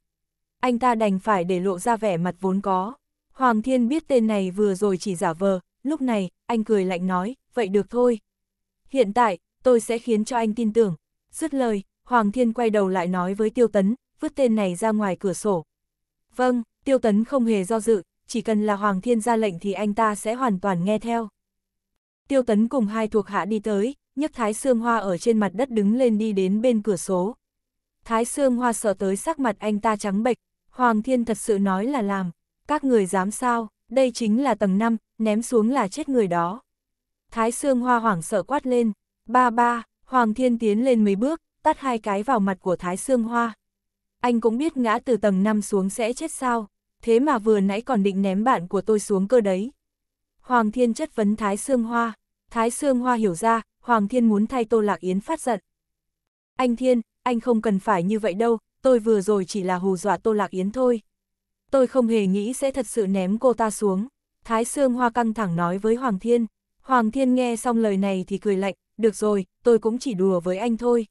Anh ta đành phải để lộ ra vẻ mặt vốn có. Hoàng Thiên biết tên này vừa rồi chỉ giả vờ, lúc này, anh cười lạnh nói, vậy được thôi. Hiện tại, tôi sẽ khiến cho anh tin tưởng. Dứt lời, Hoàng Thiên quay đầu lại nói với Tiêu Tấn, vứt tên này ra ngoài cửa sổ. Vâng, Tiêu Tấn không hề do dự, chỉ cần là Hoàng Thiên ra lệnh thì anh ta sẽ hoàn toàn nghe theo. Tiêu Tấn cùng hai thuộc hạ đi tới, nhấc Thái Sương Hoa ở trên mặt đất đứng lên đi đến bên cửa số. Thái Sương Hoa sợ tới sắc mặt anh ta trắng bệch, Hoàng Thiên thật sự nói là làm, các người dám sao, đây chính là tầng 5, ném xuống là chết người đó. Thái Sương Hoa hoảng sợ quát lên, ba ba, Hoàng Thiên tiến lên mấy bước, tắt hai cái vào mặt của Thái Sương Hoa. Anh cũng biết ngã từ tầng 5 xuống sẽ chết sao, thế mà vừa nãy còn định ném bạn của tôi xuống cơ đấy. Hoàng Thiên chất vấn Thái Sương Hoa, Thái Sương Hoa hiểu ra, Hoàng Thiên muốn thay Tô Lạc Yến phát giận. Anh Thiên, anh không cần phải như vậy đâu, tôi vừa rồi chỉ là hù dọa Tô Lạc Yến thôi. Tôi không hề nghĩ sẽ thật sự ném cô ta xuống. Thái Sương Hoa căng thẳng nói với Hoàng Thiên. Hoàng Thiên nghe xong lời này thì cười lạnh, được rồi, tôi cũng chỉ đùa với anh thôi.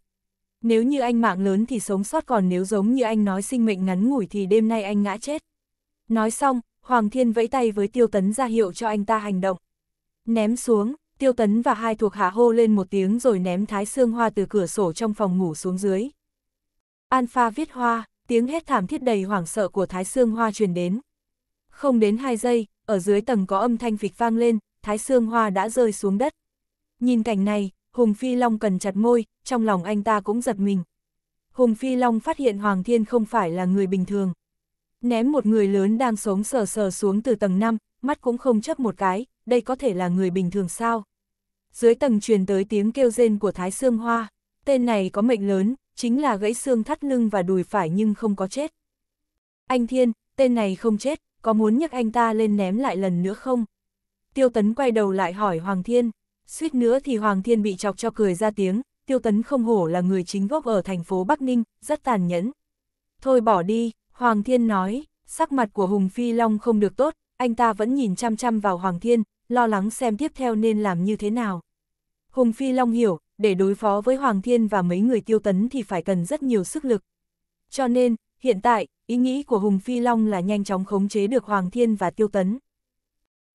Nếu như anh mạng lớn thì sống sót còn nếu giống như anh nói sinh mệnh ngắn ngủi thì đêm nay anh ngã chết. Nói xong, Hoàng Thiên vẫy tay với Tiêu Tấn ra hiệu cho anh ta hành động. Ném xuống, Tiêu Tấn và hai thuộc hạ hô lên một tiếng rồi ném thái xương hoa từ cửa sổ trong phòng ngủ xuống dưới. Alpha viết hoa, tiếng hét thảm thiết đầy hoảng sợ của thái xương hoa truyền đến. Không đến hai giây, ở dưới tầng có âm thanh phịch vang lên, thái xương hoa đã rơi xuống đất. Nhìn cảnh này, Hùng Phi Long cần chặt môi, trong lòng anh ta cũng giật mình. Hùng Phi Long phát hiện Hoàng Thiên không phải là người bình thường. Ném một người lớn đang sống sờ sờ xuống từ tầng 5, mắt cũng không chấp một cái, đây có thể là người bình thường sao? dưới tầng truyền tới tiếng kêu rên của Thái Sương Hoa, tên này có mệnh lớn, chính là gãy xương thắt lưng và đùi phải nhưng không có chết. Anh Thiên, tên này không chết, có muốn nhấc anh ta lên ném lại lần nữa không? Tiêu Tấn quay đầu lại hỏi Hoàng Thiên, suýt nữa thì Hoàng Thiên bị chọc cho cười ra tiếng, Tiêu Tấn không hổ là người chính gốc ở thành phố Bắc Ninh, rất tàn nhẫn. Thôi bỏ đi, Hoàng Thiên nói, sắc mặt của Hùng Phi Long không được tốt, anh ta vẫn nhìn chăm chăm vào Hoàng Thiên, lo lắng xem tiếp theo nên làm như thế nào. Hùng Phi Long hiểu, để đối phó với Hoàng Thiên và mấy người tiêu tấn thì phải cần rất nhiều sức lực. Cho nên, hiện tại, ý nghĩ của Hùng Phi Long là nhanh chóng khống chế được Hoàng Thiên và tiêu tấn.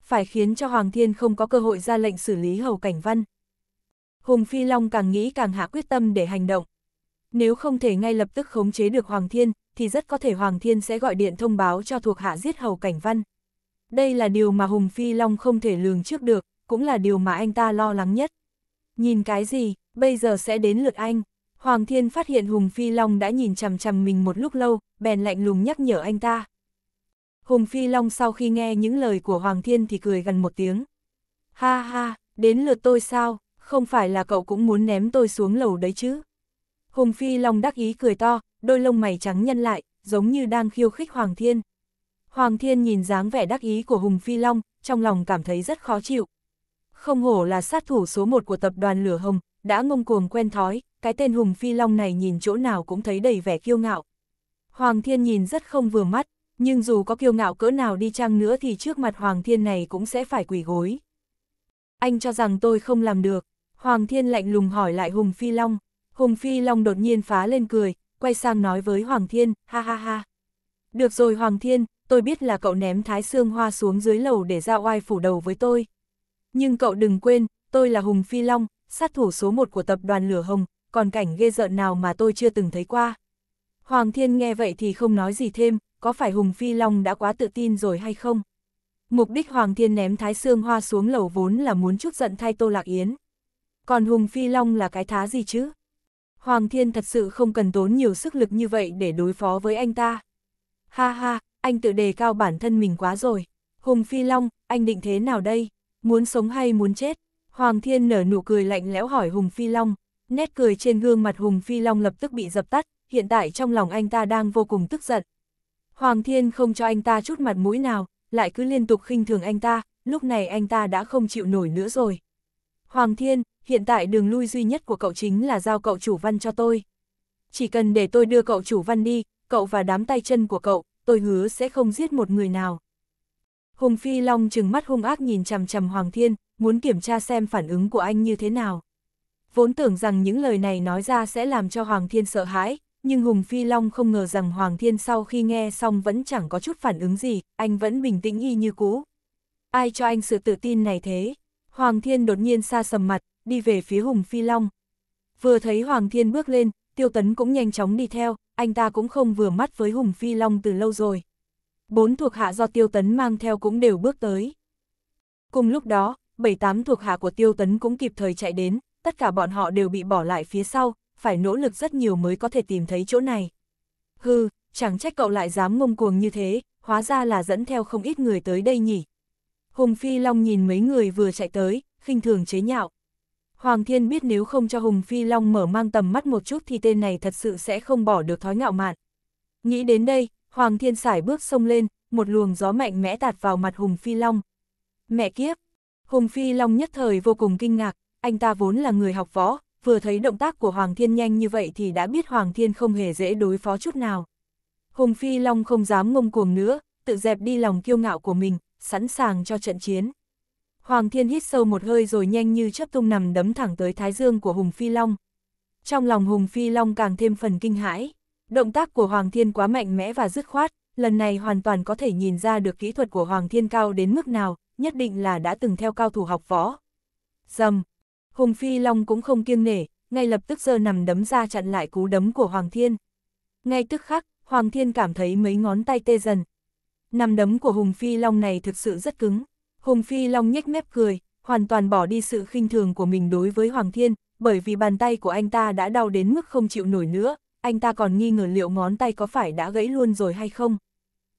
Phải khiến cho Hoàng Thiên không có cơ hội ra lệnh xử lý Hầu Cảnh Văn. Hùng Phi Long càng nghĩ càng hạ quyết tâm để hành động. Nếu không thể ngay lập tức khống chế được Hoàng Thiên, thì rất có thể Hoàng Thiên sẽ gọi điện thông báo cho thuộc hạ giết Hầu Cảnh Văn. Đây là điều mà Hùng Phi Long không thể lường trước được, cũng là điều mà anh ta lo lắng nhất. Nhìn cái gì, bây giờ sẽ đến lượt anh. Hoàng Thiên phát hiện Hùng Phi Long đã nhìn chằm chằm mình một lúc lâu, bèn lạnh lùng nhắc nhở anh ta. Hùng Phi Long sau khi nghe những lời của Hoàng Thiên thì cười gần một tiếng. Ha ha, đến lượt tôi sao, không phải là cậu cũng muốn ném tôi xuống lầu đấy chứ. Hùng Phi Long đắc ý cười to, đôi lông mày trắng nhân lại, giống như đang khiêu khích Hoàng Thiên. Hoàng Thiên nhìn dáng vẻ đắc ý của Hùng Phi Long, trong lòng cảm thấy rất khó chịu. Không hổ là sát thủ số một của tập đoàn Lửa Hồng, đã ngông cuồng quen thói, cái tên Hùng Phi Long này nhìn chỗ nào cũng thấy đầy vẻ kiêu ngạo. Hoàng Thiên nhìn rất không vừa mắt, nhưng dù có kiêu ngạo cỡ nào đi chăng nữa thì trước mặt Hoàng Thiên này cũng sẽ phải quỳ gối. Anh cho rằng tôi không làm được, Hoàng Thiên lạnh lùng hỏi lại Hùng Phi Long. Hùng Phi Long đột nhiên phá lên cười, quay sang nói với Hoàng Thiên, ha ha ha. Được rồi Hoàng Thiên, tôi biết là cậu ném thái xương hoa xuống dưới lầu để ra oai phủ đầu với tôi. Nhưng cậu đừng quên, tôi là Hùng Phi Long, sát thủ số một của tập đoàn Lửa Hồng, còn cảnh ghê rợn nào mà tôi chưa từng thấy qua. Hoàng Thiên nghe vậy thì không nói gì thêm, có phải Hùng Phi Long đã quá tự tin rồi hay không? Mục đích Hoàng Thiên ném thái xương hoa xuống lầu vốn là muốn chút giận thay Tô Lạc Yến. Còn Hùng Phi Long là cái thá gì chứ? Hoàng Thiên thật sự không cần tốn nhiều sức lực như vậy để đối phó với anh ta. Ha ha, anh tự đề cao bản thân mình quá rồi. Hùng Phi Long, anh định thế nào đây? Muốn sống hay muốn chết? Hoàng Thiên nở nụ cười lạnh lẽo hỏi Hùng Phi Long. Nét cười trên gương mặt Hùng Phi Long lập tức bị dập tắt, hiện tại trong lòng anh ta đang vô cùng tức giận. Hoàng Thiên không cho anh ta chút mặt mũi nào, lại cứ liên tục khinh thường anh ta, lúc này anh ta đã không chịu nổi nữa rồi. Hoàng Thiên, hiện tại đường lui duy nhất của cậu chính là giao cậu chủ văn cho tôi. Chỉ cần để tôi đưa cậu chủ văn đi, cậu và đám tay chân của cậu, tôi hứa sẽ không giết một người nào. Hùng Phi Long trừng mắt hung ác nhìn chằm chằm Hoàng Thiên, muốn kiểm tra xem phản ứng của anh như thế nào. Vốn tưởng rằng những lời này nói ra sẽ làm cho Hoàng Thiên sợ hãi, nhưng Hùng Phi Long không ngờ rằng Hoàng Thiên sau khi nghe xong vẫn chẳng có chút phản ứng gì, anh vẫn bình tĩnh y như cũ. Ai cho anh sự tự tin này thế? Hoàng Thiên đột nhiên xa sầm mặt, đi về phía Hùng Phi Long. Vừa thấy Hoàng Thiên bước lên, Tiêu Tấn cũng nhanh chóng đi theo, anh ta cũng không vừa mắt với Hùng Phi Long từ lâu rồi. Bốn thuộc hạ do Tiêu Tấn mang theo cũng đều bước tới. Cùng lúc đó, bảy tám thuộc hạ của Tiêu Tấn cũng kịp thời chạy đến, tất cả bọn họ đều bị bỏ lại phía sau, phải nỗ lực rất nhiều mới có thể tìm thấy chỗ này. Hừ, chẳng trách cậu lại dám ngông cuồng như thế, hóa ra là dẫn theo không ít người tới đây nhỉ. Hùng Phi Long nhìn mấy người vừa chạy tới, khinh thường chế nhạo. Hoàng Thiên biết nếu không cho Hùng Phi Long mở mang tầm mắt một chút thì tên này thật sự sẽ không bỏ được thói ngạo mạn. Nghĩ đến đây, Hoàng Thiên xải bước sông lên, một luồng gió mạnh mẽ tạt vào mặt Hùng Phi Long. Mẹ kiếp! Hùng Phi Long nhất thời vô cùng kinh ngạc, anh ta vốn là người học võ, vừa thấy động tác của Hoàng Thiên nhanh như vậy thì đã biết Hoàng Thiên không hề dễ đối phó chút nào. Hùng Phi Long không dám ngông cuồng nữa, tự dẹp đi lòng kiêu ngạo của mình, sẵn sàng cho trận chiến. Hoàng Thiên hít sâu một hơi rồi nhanh như chấp tung nằm đấm thẳng tới thái dương của Hùng Phi Long. Trong lòng Hùng Phi Long càng thêm phần kinh hãi. Động tác của Hoàng Thiên quá mạnh mẽ và dứt khoát, lần này hoàn toàn có thể nhìn ra được kỹ thuật của Hoàng Thiên cao đến mức nào, nhất định là đã từng theo cao thủ học võ. Dầm! Hùng Phi Long cũng không kiêng nể, ngay lập tức giơ nằm đấm ra chặn lại cú đấm của Hoàng Thiên. Ngay tức khắc, Hoàng Thiên cảm thấy mấy ngón tay tê dần. Nằm đấm của Hùng Phi Long này thực sự rất cứng, Hùng Phi Long nhếch mép cười, hoàn toàn bỏ đi sự khinh thường của mình đối với Hoàng Thiên, bởi vì bàn tay của anh ta đã đau đến mức không chịu nổi nữa, anh ta còn nghi ngờ liệu ngón tay có phải đã gãy luôn rồi hay không.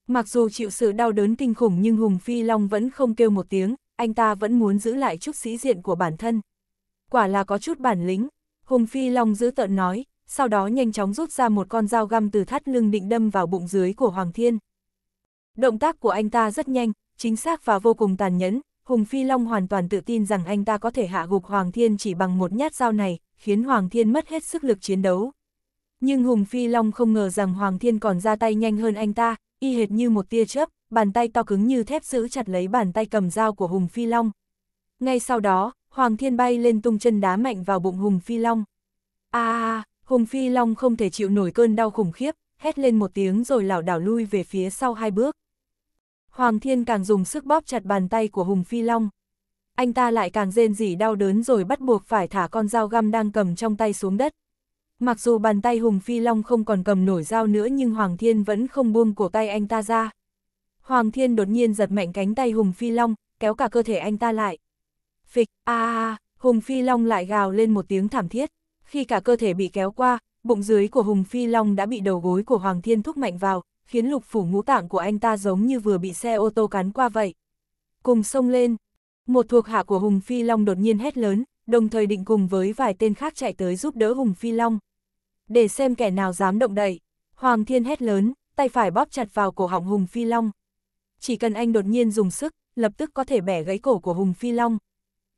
Mặc dù chịu sự đau đớn kinh khủng nhưng Hùng Phi Long vẫn không kêu một tiếng, anh ta vẫn muốn giữ lại chút sĩ diện của bản thân. Quả là có chút bản lĩnh, Hùng Phi Long giữ tợn nói, sau đó nhanh chóng rút ra một con dao găm từ thắt lưng định đâm vào bụng dưới của Hoàng Thiên. Động tác của anh ta rất nhanh, chính xác và vô cùng tàn nhẫn, Hùng Phi Long hoàn toàn tự tin rằng anh ta có thể hạ gục Hoàng Thiên chỉ bằng một nhát dao này, khiến Hoàng Thiên mất hết sức lực chiến đấu. Nhưng Hùng Phi Long không ngờ rằng Hoàng Thiên còn ra tay nhanh hơn anh ta, y hệt như một tia chớp, bàn tay to cứng như thép giữ chặt lấy bàn tay cầm dao của Hùng Phi Long. Ngay sau đó, Hoàng Thiên bay lên tung chân đá mạnh vào bụng Hùng Phi Long. À, Hùng Phi Long không thể chịu nổi cơn đau khủng khiếp, hét lên một tiếng rồi lảo đảo lui về phía sau hai bước. Hoàng Thiên càng dùng sức bóp chặt bàn tay của Hùng Phi Long. Anh ta lại càng rên rỉ đau đớn rồi bắt buộc phải thả con dao găm đang cầm trong tay xuống đất. Mặc dù bàn tay Hùng Phi Long không còn cầm nổi dao nữa nhưng Hoàng Thiên vẫn không buông cổ tay anh ta ra. Hoàng Thiên đột nhiên giật mạnh cánh tay Hùng Phi Long, kéo cả cơ thể anh ta lại. Phịch, a à, Hùng Phi Long lại gào lên một tiếng thảm thiết. Khi cả cơ thể bị kéo qua, bụng dưới của Hùng Phi Long đã bị đầu gối của Hoàng Thiên thúc mạnh vào, khiến lục phủ ngũ tạng của anh ta giống như vừa bị xe ô tô cắn qua vậy. Cùng xông lên, một thuộc hạ của Hùng Phi Long đột nhiên hét lớn, đồng thời định cùng với vài tên khác chạy tới giúp đỡ Hùng Phi Long. Để xem kẻ nào dám động đậy, Hoàng Thiên hét lớn, tay phải bóp chặt vào cổ họng Hùng Phi Long. Chỉ cần anh đột nhiên dùng sức, lập tức có thể bẻ gãy cổ của Hùng Phi Long.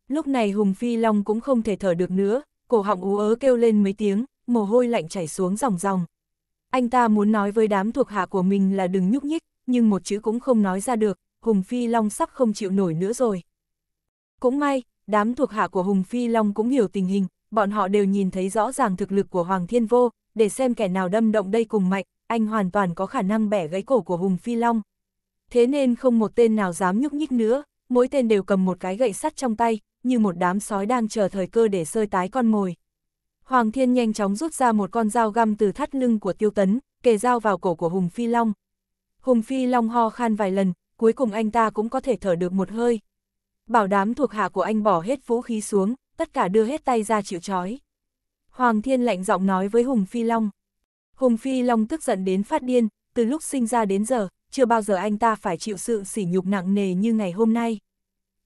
Lúc này Hùng Phi Long cũng không thể thở được nữa, cổ họng ú ớ kêu lên mấy tiếng, mồ hôi lạnh chảy xuống ròng ròng. Anh ta muốn nói với đám thuộc hạ của mình là đừng nhúc nhích, nhưng một chữ cũng không nói ra được, Hùng Phi Long sắp không chịu nổi nữa rồi. Cũng may, đám thuộc hạ của Hùng Phi Long cũng hiểu tình hình, bọn họ đều nhìn thấy rõ ràng thực lực của Hoàng Thiên Vô, để xem kẻ nào đâm động đây cùng mạnh, anh hoàn toàn có khả năng bẻ gãy cổ của Hùng Phi Long. Thế nên không một tên nào dám nhúc nhích nữa, mỗi tên đều cầm một cái gậy sắt trong tay, như một đám sói đang chờ thời cơ để sơi tái con mồi. Hoàng Thiên nhanh chóng rút ra một con dao găm từ thắt lưng của Tiêu Tấn, kề dao vào cổ của Hùng Phi Long. Hùng Phi Long ho khan vài lần, cuối cùng anh ta cũng có thể thở được một hơi. Bảo đám thuộc hạ của anh bỏ hết vũ khí xuống, tất cả đưa hết tay ra chịu trói. Hoàng Thiên lạnh giọng nói với Hùng Phi Long. Hùng Phi Long tức giận đến phát điên, từ lúc sinh ra đến giờ, chưa bao giờ anh ta phải chịu sự sỉ nhục nặng nề như ngày hôm nay.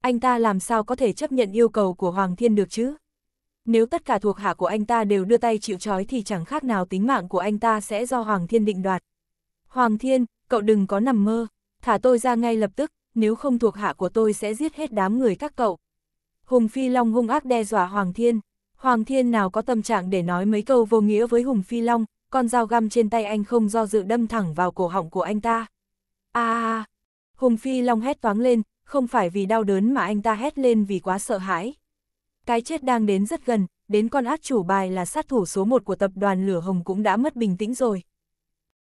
Anh ta làm sao có thể chấp nhận yêu cầu của Hoàng Thiên được chứ? nếu tất cả thuộc hạ của anh ta đều đưa tay chịu trói thì chẳng khác nào tính mạng của anh ta sẽ do Hoàng Thiên định đoạt. Hoàng Thiên, cậu đừng có nằm mơ, thả tôi ra ngay lập tức, nếu không thuộc hạ của tôi sẽ giết hết đám người các cậu. Hùng Phi Long hung ác đe dọa Hoàng Thiên. Hoàng Thiên nào có tâm trạng để nói mấy câu vô nghĩa với Hùng Phi Long, con dao găm trên tay anh không do dự đâm thẳng vào cổ họng của anh ta. À, Hùng Phi Long hét toáng lên, không phải vì đau đớn mà anh ta hét lên vì quá sợ hãi. Cái chết đang đến rất gần, đến con át chủ bài là sát thủ số 1 của tập đoàn Lửa Hồng cũng đã mất bình tĩnh rồi.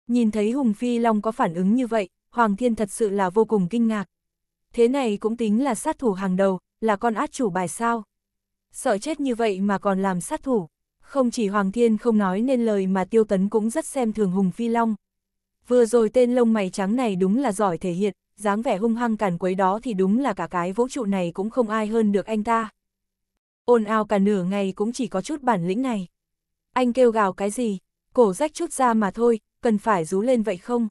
Nhìn thấy Hùng Phi Long có phản ứng như vậy, Hoàng Thiên thật sự là vô cùng kinh ngạc. Thế này cũng tính là sát thủ hàng đầu, là con át chủ bài sao? Sợ chết như vậy mà còn làm sát thủ. Không chỉ Hoàng Thiên không nói nên lời mà Tiêu Tấn cũng rất xem thường Hùng Phi Long. Vừa rồi tên lông mày trắng này đúng là giỏi thể hiện, dáng vẻ hung hăng càn quấy đó thì đúng là cả cái vũ trụ này cũng không ai hơn được anh ta ồn ào cả nửa ngày cũng chỉ có chút bản lĩnh này. Anh kêu gào cái gì, cổ rách chút ra mà thôi, cần phải rú lên vậy không?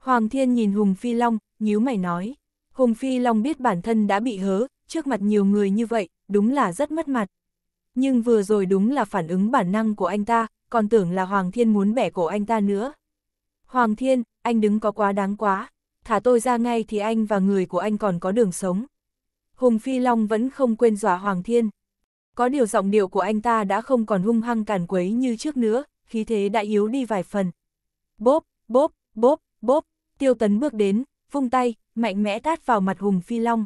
Hoàng thiên nhìn Hùng Phi Long, nhíu mày nói. Hùng Phi Long biết bản thân đã bị hớ, trước mặt nhiều người như vậy, đúng là rất mất mặt. Nhưng vừa rồi đúng là phản ứng bản năng của anh ta, còn tưởng là Hoàng Thiên muốn bẻ cổ anh ta nữa. Hoàng Thiên, anh đứng có quá đáng quá, thả tôi ra ngay thì anh và người của anh còn có đường sống. Hùng Phi Long vẫn không quên dọa Hoàng Thiên. Có điều giọng điệu của anh ta đã không còn hung hăng càn quấy như trước nữa, khí thế đã yếu đi vài phần. Bốp, bốp, bốp, bốp, tiêu tấn bước đến, vung tay, mạnh mẽ tát vào mặt Hùng Phi Long.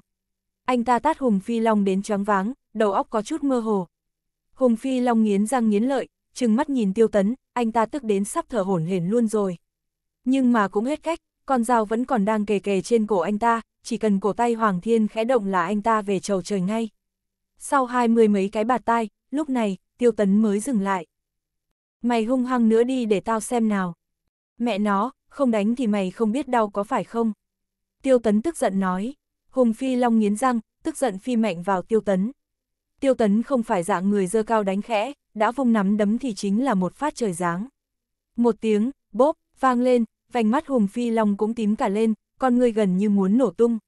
Anh ta tát Hùng Phi Long đến choáng váng, đầu óc có chút mơ hồ. Hùng Phi Long nghiến răng nghiến lợi, trừng mắt nhìn tiêu tấn, anh ta tức đến sắp thở hổn hển luôn rồi. Nhưng mà cũng hết cách, con dao vẫn còn đang kề kề trên cổ anh ta, chỉ cần cổ tay Hoàng Thiên khẽ động là anh ta về trầu trời ngay. Sau hai mươi mấy cái bạt tai, lúc này, tiêu tấn mới dừng lại. Mày hung hăng nữa đi để tao xem nào. Mẹ nó, không đánh thì mày không biết đau có phải không? Tiêu tấn tức giận nói. Hùng phi long nghiến răng, tức giận phi mạnh vào tiêu tấn. Tiêu tấn không phải dạng người dơ cao đánh khẽ, đã vung nắm đấm thì chính là một phát trời giáng. Một tiếng, bốp, vang lên, vành mắt Hùng Phi Long cũng tím cả lên, con người gần như muốn nổ tung.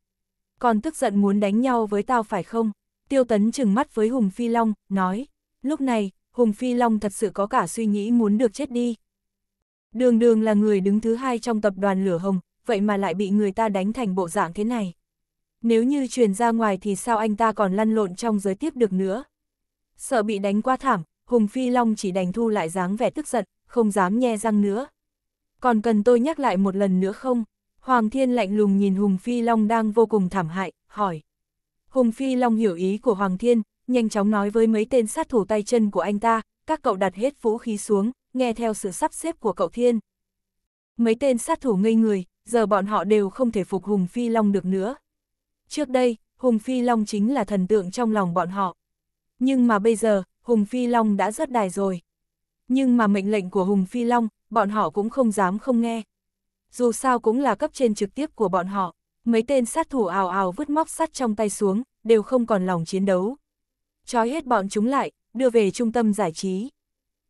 Còn tức giận muốn đánh nhau với tao phải không? Tiêu Tấn chừng mắt với Hùng Phi Long, nói, lúc này, Hùng Phi Long thật sự có cả suy nghĩ muốn được chết đi. Đường đường là người đứng thứ hai trong tập đoàn Lửa Hồng, vậy mà lại bị người ta đánh thành bộ dạng thế này. Nếu như truyền ra ngoài thì sao anh ta còn lăn lộn trong giới tiếp được nữa. Sợ bị đánh quá thảm, Hùng Phi Long chỉ đành thu lại dáng vẻ tức giận, không dám nhe răng nữa. Còn cần tôi nhắc lại một lần nữa không? Hoàng Thiên lạnh lùng nhìn Hùng Phi Long đang vô cùng thảm hại, hỏi. Hùng Phi Long hiểu ý của Hoàng Thiên, nhanh chóng nói với mấy tên sát thủ tay chân của anh ta, các cậu đặt hết vũ khí xuống, nghe theo sự sắp xếp của cậu Thiên. Mấy tên sát thủ ngây người, giờ bọn họ đều không thể phục Hùng Phi Long được nữa. Trước đây, Hùng Phi Long chính là thần tượng trong lòng bọn họ. Nhưng mà bây giờ, Hùng Phi Long đã rất đài rồi. Nhưng mà mệnh lệnh của Hùng Phi Long, bọn họ cũng không dám không nghe. Dù sao cũng là cấp trên trực tiếp của bọn họ mấy tên sát thủ ào ào vứt móc sắt trong tay xuống, đều không còn lòng chiến đấu. Trói hết bọn chúng lại, đưa về trung tâm giải trí.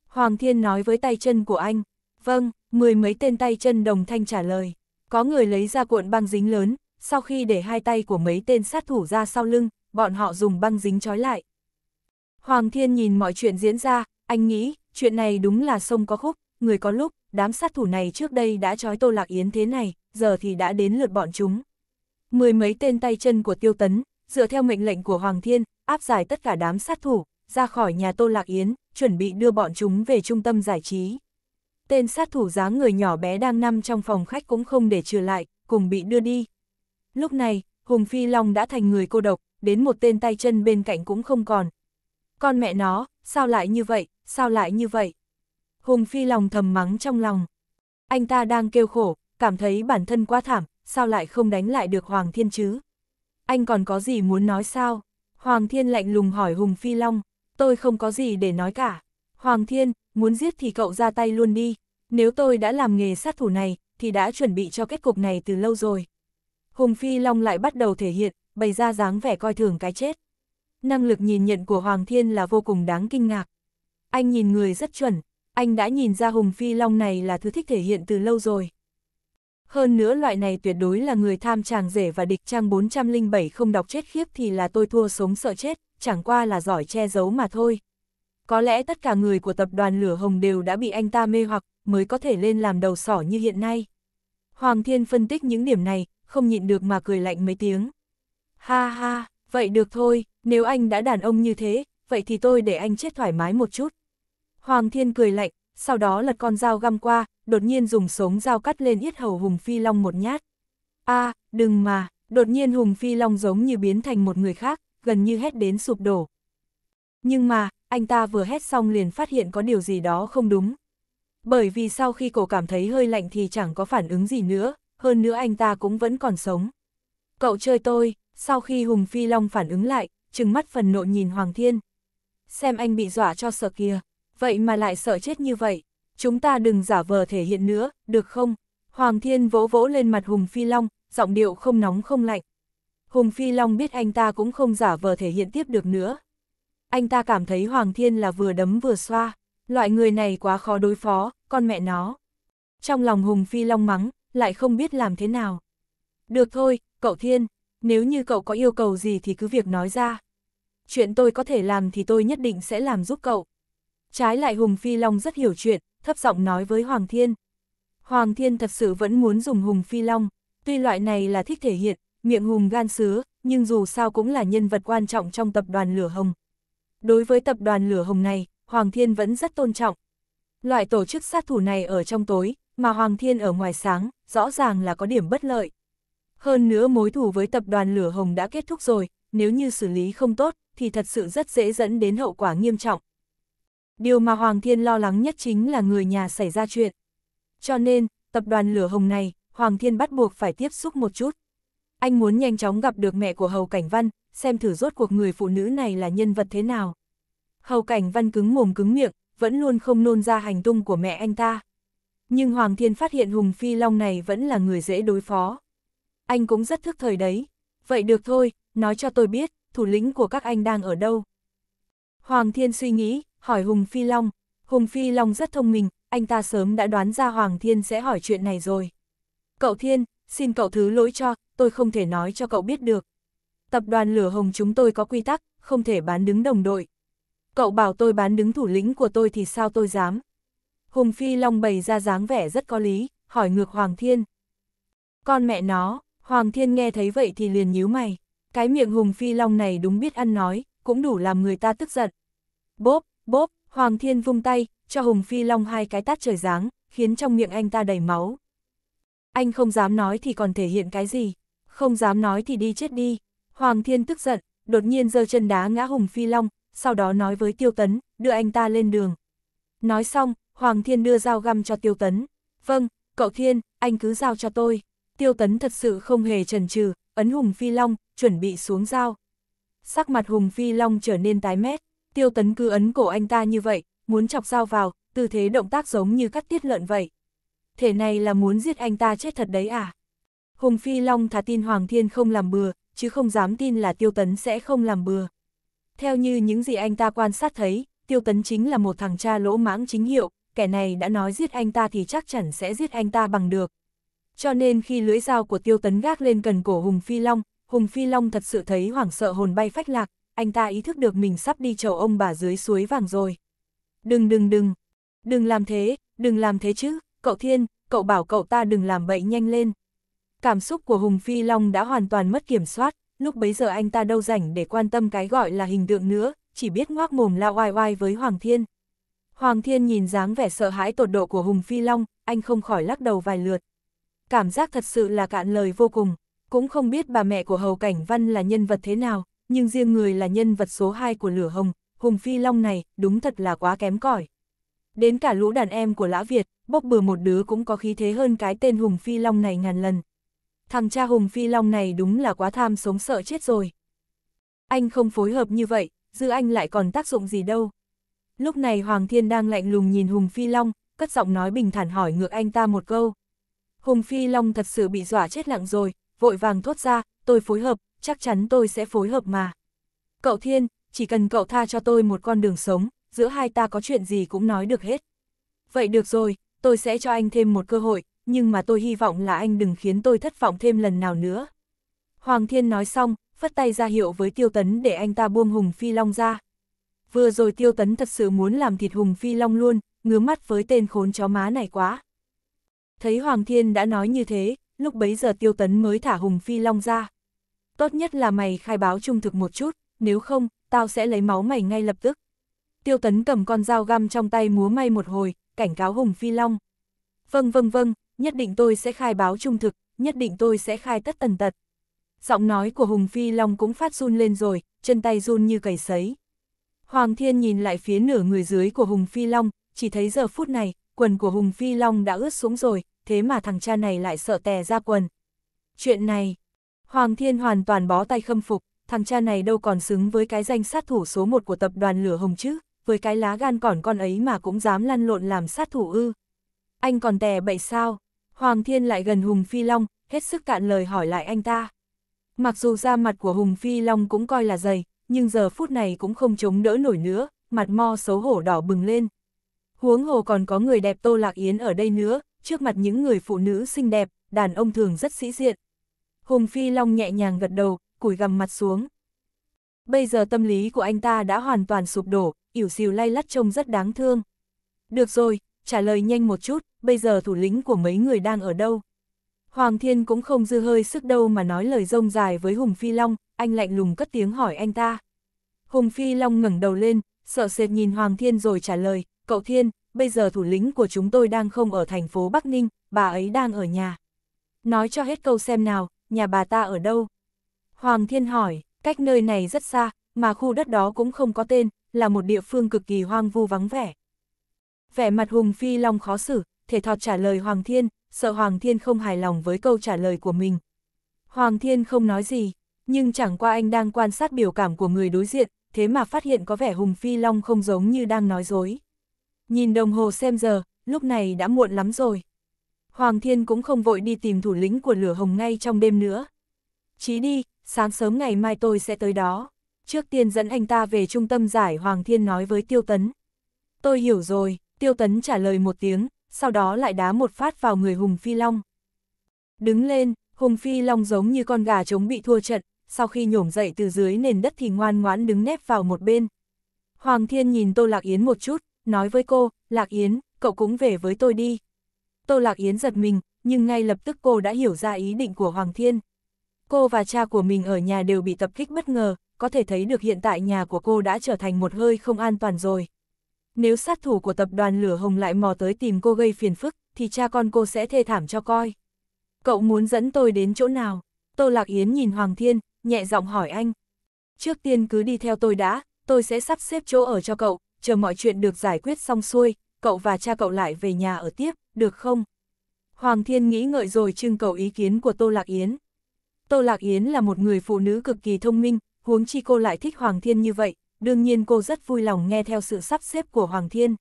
Hoàng Thiên nói với tay chân của anh, vâng, mười mấy tên tay chân đồng thanh trả lời. Có người lấy ra cuộn băng dính lớn, sau khi để hai tay của mấy tên sát thủ ra sau lưng, bọn họ dùng băng dính trói lại. Hoàng Thiên nhìn mọi chuyện diễn ra, anh nghĩ, chuyện này đúng là sông có khúc, người có lúc, đám sát thủ này trước đây đã trói Tô Lạc Yến thế này, giờ thì đã đến lượt bọn chúng. Mười mấy tên tay chân của tiêu tấn, dựa theo mệnh lệnh của Hoàng Thiên, áp giải tất cả đám sát thủ, ra khỏi nhà Tô Lạc Yến, chuẩn bị đưa bọn chúng về trung tâm giải trí. Tên sát thủ dáng người nhỏ bé đang nằm trong phòng khách cũng không để trừ lại, cùng bị đưa đi. Lúc này, Hùng Phi Long đã thành người cô độc, đến một tên tay chân bên cạnh cũng không còn. Con mẹ nó, sao lại như vậy, sao lại như vậy? Hùng Phi Long thầm mắng trong lòng. Anh ta đang kêu khổ, cảm thấy bản thân quá thảm, sao lại không đánh lại được Hoàng Thiên chứ? Anh còn có gì muốn nói sao? Hoàng Thiên lạnh lùng hỏi Hùng Phi Long, tôi không có gì để nói cả. Hoàng Thiên, muốn giết thì cậu ra tay luôn đi, nếu tôi đã làm nghề sát thủ này, thì đã chuẩn bị cho kết cục này từ lâu rồi. Hùng Phi Long lại bắt đầu thể hiện, bày ra dáng vẻ coi thường cái chết. Năng lực nhìn nhận của Hoàng Thiên là vô cùng đáng kinh ngạc. Anh nhìn người rất chuẩn, anh đã nhìn ra Hùng Phi Long này là thứ thích thể hiện từ lâu rồi. Hơn nữa loại này tuyệt đối là người tham chàng rể và địch trang 407 không đọc chết khiếp thì là tôi thua sống sợ chết, chẳng qua là giỏi che giấu mà thôi. Có lẽ tất cả người của tập đoàn Lửa Hồng đều đã bị anh ta mê hoặc, mới có thể lên làm đầu sỏ như hiện nay. Hoàng Thiên phân tích những điểm này, không nhịn được mà cười lạnh mấy tiếng. Ha ha, vậy được thôi, nếu anh đã đàn ông như thế, vậy thì tôi để anh chết thoải mái một chút. Hoàng Thiên cười lạnh, sau đó lật con dao găm qua, đột nhiên dùng sống dao cắt lên yết hầu Hùng Phi Long một nhát. a đừng mà, đột nhiên Hùng Phi Long giống như biến thành một người khác, gần như hét đến sụp đổ. Nhưng mà, anh ta vừa hét xong liền phát hiện có điều gì đó không đúng. Bởi vì sau khi cổ cảm thấy hơi lạnh thì chẳng có phản ứng gì nữa, hơn nữa anh ta cũng vẫn còn sống. Cậu chơi tôi, sau khi Hùng Phi Long phản ứng lại, trừng mắt phần nộ nhìn Hoàng Thiên. Xem anh bị dọa cho sợ kìa vậy mà lại sợ chết như vậy. Chúng ta đừng giả vờ thể hiện nữa, được không? Hoàng Thiên vỗ vỗ lên mặt Hùng Phi Long, giọng điệu không nóng không lạnh. Hùng Phi Long biết anh ta cũng không giả vờ thể hiện tiếp được nữa. Anh ta cảm thấy Hoàng Thiên là vừa đấm vừa xoa, loại người này quá khó đối phó, con mẹ nó. Trong lòng Hùng Phi Long mắng, lại không biết làm thế nào. Được thôi, cậu Thiên, nếu như cậu có yêu cầu gì thì cứ việc nói ra. Chuyện tôi có thể làm thì tôi nhất định sẽ làm giúp cậu. Trái lại Hùng Phi Long rất hiểu chuyện, thấp giọng nói với Hoàng Thiên. Hoàng Thiên thật sự vẫn muốn dùng Hùng Phi Long, tuy loại này là thích thể hiện, miệng hùng gan sứ nhưng dù sao cũng là nhân vật quan trọng trong tập đoàn Lửa Hồng. Đối với tập đoàn Lửa Hồng này, Hoàng Thiên vẫn rất tôn trọng. Loại tổ chức sát thủ này ở trong tối, mà Hoàng Thiên ở ngoài sáng, rõ ràng là có điểm bất lợi. Hơn nữa mối thù với tập đoàn Lửa Hồng đã kết thúc rồi, nếu như xử lý không tốt, thì thật sự rất dễ dẫn đến hậu quả nghiêm trọng, Điều mà Hoàng Thiên lo lắng nhất chính là người nhà xảy ra chuyện. Cho nên, tập đoàn lửa hồng này, Hoàng Thiên bắt buộc phải tiếp xúc một chút. Anh muốn nhanh chóng gặp được mẹ của Hầu Cảnh Văn, xem thử rốt cuộc người phụ nữ này là nhân vật thế nào. Hầu Cảnh Văn cứng mồm cứng miệng, vẫn luôn không nôn ra hành tung của mẹ anh ta. Nhưng Hoàng Thiên phát hiện Hùng Phi Long này vẫn là người dễ đối phó. Anh cũng rất thức thời đấy. Vậy được thôi, nói cho tôi biết, thủ lĩnh của các anh đang ở đâu. Hoàng Thiên suy nghĩ, hỏi Hùng Phi Long. Hùng Phi Long rất thông minh, anh ta sớm đã đoán ra Hoàng Thiên sẽ hỏi chuyện này rồi. Cậu Thiên, xin cậu thứ lỗi cho, tôi không thể nói cho cậu biết được. Tập đoàn Lửa Hồng chúng tôi có quy tắc, không thể bán đứng đồng đội. Cậu bảo tôi bán đứng thủ lĩnh của tôi thì sao tôi dám? Hùng Phi Long bày ra dáng vẻ rất có lý, hỏi ngược Hoàng Thiên. Con mẹ nó, Hoàng Thiên nghe thấy vậy thì liền nhíu mày. Cái miệng Hùng Phi Long này đúng biết ăn nói, cũng đủ làm người ta tức giận. Bốp, Bốp, Hoàng Thiên vung tay, cho Hùng Phi Long hai cái tát trời giáng, khiến trong miệng anh ta đầy máu. Anh không dám nói thì còn thể hiện cái gì, không dám nói thì đi chết đi. Hoàng Thiên tức giận, đột nhiên giơ chân đá ngã Hùng Phi Long, sau đó nói với Tiêu Tấn, đưa anh ta lên đường. Nói xong, Hoàng Thiên đưa dao găm cho Tiêu Tấn. Vâng, cậu Thiên, anh cứ giao cho tôi. Tiêu Tấn thật sự không hề chần chừ, ấn Hùng Phi Long, chuẩn bị xuống dao. Sắc mặt Hùng Phi Long trở nên tái mét tiêu tấn cứ ấn cổ anh ta như vậy, muốn chọc dao vào, tư thế động tác giống như cắt tiết lợn vậy. Thế này là muốn giết anh ta chết thật đấy à? Hùng Phi Long thà tin Hoàng Thiên không làm bừa, chứ không dám tin là tiêu tấn sẽ không làm bừa. Theo như những gì anh ta quan sát thấy, tiêu tấn chính là một thằng cha lỗ mãng chính hiệu, kẻ này đã nói giết anh ta thì chắc chắn sẽ giết anh ta bằng được. Cho nên khi lưỡi dao của tiêu tấn gác lên cần cổ Hùng Phi Long, Hùng Phi Long thật sự thấy hoảng sợ hồn bay phách lạc, anh ta ý thức được mình sắp đi chầu ông bà dưới suối vàng rồi. Đừng đừng đừng, đừng làm thế, đừng làm thế chứ, cậu Thiên, cậu bảo cậu ta đừng làm bậy nhanh lên. Cảm xúc của Hùng Phi Long đã hoàn toàn mất kiểm soát, lúc bấy giờ anh ta đâu rảnh để quan tâm cái gọi là hình tượng nữa, chỉ biết ngoác mồm lao oai oai với Hoàng Thiên. Hoàng Thiên nhìn dáng vẻ sợ hãi tột độ của Hùng Phi Long, anh không khỏi lắc đầu vài lượt. Cảm giác thật sự là cạn lời vô cùng, cũng không biết bà mẹ của Hầu Cảnh Văn là nhân vật thế nào, nhưng riêng người là nhân vật số 2 của lửa hồng, Hùng Phi Long này, đúng thật là quá kém cỏi. Đến cả lũ đàn em của Lã Việt, bốc bừa một đứa cũng có khí thế hơn cái tên Hùng Phi Long này ngàn lần. Thằng cha Hùng Phi Long này đúng là quá tham sống sợ chết rồi. Anh không phối hợp như vậy, dư anh lại còn tác dụng gì đâu. Lúc này Hoàng Thiên đang lạnh lùng nhìn Hùng Phi Long, cất giọng nói bình thản hỏi ngược anh ta một câu. Hùng Phi Long thật sự bị dọa chết lặng rồi, vội vàng thốt ra, tôi phối hợp, chắc chắn tôi sẽ phối hợp mà. Cậu Thiên, chỉ cần cậu tha cho tôi một con đường sống, giữa hai ta có chuyện gì cũng nói được hết. Vậy được rồi, tôi sẽ cho anh thêm một cơ hội, nhưng mà tôi hy vọng là anh đừng khiến tôi thất vọng thêm lần nào nữa. Hoàng Thiên nói xong, phất tay ra hiệu với Tiêu Tấn để anh ta buông Hùng Phi Long ra. Vừa rồi Tiêu Tấn thật sự muốn làm thịt Hùng Phi Long luôn, ngứa mắt với tên khốn chó má này quá. Thấy Hoàng Thiên đã nói như thế, lúc bấy giờ Tiêu Tấn mới thả Hùng Phi Long ra tốt nhất là mày khai báo trung thực một chút, nếu không, tao sẽ lấy máu mày ngay lập tức. Tiêu tấn cầm con dao găm trong tay múa may một hồi, cảnh cáo Hùng Phi Long. Vâng vâng vâng, nhất định tôi sẽ khai báo trung thực, nhất định tôi sẽ khai tất tần tật. Giọng nói của Hùng Phi Long cũng phát run lên rồi, chân tay run như cầy sấy. Hoàng Thiên nhìn lại phía nửa người dưới của Hùng Phi Long, chỉ thấy giờ phút này, quần của Hùng Phi Long đã ướt xuống rồi, thế mà thằng cha này lại sợ tè ra quần. Chuyện này, Hoàng Thiên hoàn toàn bó tay khâm phục, thằng cha này đâu còn xứng với cái danh sát thủ số một của tập đoàn Lửa Hồng chứ, với cái lá gan còn con ấy mà cũng dám lăn lộn làm sát thủ ư. Anh còn tè bậy sao? Hoàng Thiên lại gần Hùng Phi Long, hết sức cạn lời hỏi lại anh ta. Mặc dù da mặt của Hùng Phi Long cũng coi là dày, nhưng giờ phút này cũng không chống đỡ nổi nữa, mặt mo xấu hổ đỏ bừng lên. Huống hồ còn có người đẹp Tô Lạc Yến ở đây nữa, trước mặt những người phụ nữ xinh đẹp, đàn ông thường rất sĩ diện. Hùng Phi Long nhẹ nhàng gật đầu, củi gầm mặt xuống. Bây giờ tâm lý của anh ta đã hoàn toàn sụp đổ, ỉu xìu lay lắt trông rất đáng thương. Được rồi, trả lời nhanh một chút, bây giờ thủ lĩnh của mấy người đang ở đâu? Hoàng Thiên cũng không dư hơi sức đâu mà nói lời rông dài với Hùng Phi Long, anh lạnh lùng cất tiếng hỏi anh ta. Hùng Phi Long ngẩng đầu lên, sợ sệt nhìn Hoàng Thiên rồi trả lời, cậu Thiên, bây giờ thủ lĩnh của chúng tôi đang không ở thành phố Bắc Ninh, bà ấy đang ở nhà. Nói cho hết câu xem nào, nhà bà ta ở đâu? Hoàng Thiên hỏi, cách nơi này rất xa, mà khu đất đó cũng không có tên, là một địa phương cực kỳ hoang vu vắng vẻ. Vẻ mặt Hùng Phi Long khó xử, thể thọt trả lời Hoàng Thiên, sợ Hoàng Thiên không hài lòng với câu trả lời của mình. Hoàng Thiên không nói gì, nhưng chẳng qua anh đang quan sát biểu cảm của người đối diện, thế mà phát hiện có vẻ Hùng Phi Long không giống như đang nói dối. Nhìn đồng hồ xem giờ, lúc này đã muộn lắm rồi. Hoàng Thiên cũng không vội đi tìm thủ lĩnh của lửa hồng ngay trong đêm nữa. Chí đi, sáng sớm ngày mai tôi sẽ tới đó. Trước tiên dẫn anh ta về trung tâm giải Hoàng Thiên nói với Tiêu Tấn. Tôi hiểu rồi, Tiêu Tấn trả lời một tiếng, sau đó lại đá một phát vào người Hùng Phi Long. Đứng lên, Hùng Phi Long giống như con gà trống bị thua trận, sau khi nhổm dậy từ dưới nền đất thì ngoan ngoãn đứng nép vào một bên. Hoàng Thiên nhìn Tô Lạc Yến một chút, nói với cô, Lạc Yến, cậu cũng về với tôi đi. Tô Lạc Yến giật mình, nhưng ngay lập tức cô đã hiểu ra ý định của Hoàng Thiên. Cô và cha của mình ở nhà đều bị tập kích bất ngờ, có thể thấy được hiện tại nhà của cô đã trở thành một hơi không an toàn rồi. Nếu sát thủ của tập đoàn Lửa Hồng lại mò tới tìm cô gây phiền phức, thì cha con cô sẽ thê thảm cho coi. Cậu muốn dẫn tôi đến chỗ nào? Tô Lạc Yến nhìn Hoàng Thiên, nhẹ giọng hỏi anh. Trước tiên cứ đi theo tôi đã, tôi sẽ sắp xếp chỗ ở cho cậu, chờ mọi chuyện được giải quyết xong xuôi, cậu và cha cậu lại về nhà ở tiếp, được không? Hoàng Thiên nghĩ ngợi rồi trưng cầu ý kiến của Tô Lạc Yến. Tô Lạc Yến là một người phụ nữ cực kỳ thông minh, huống chi cô lại thích Hoàng Thiên như vậy, đương nhiên cô rất vui lòng nghe theo sự sắp xếp của Hoàng Thiên.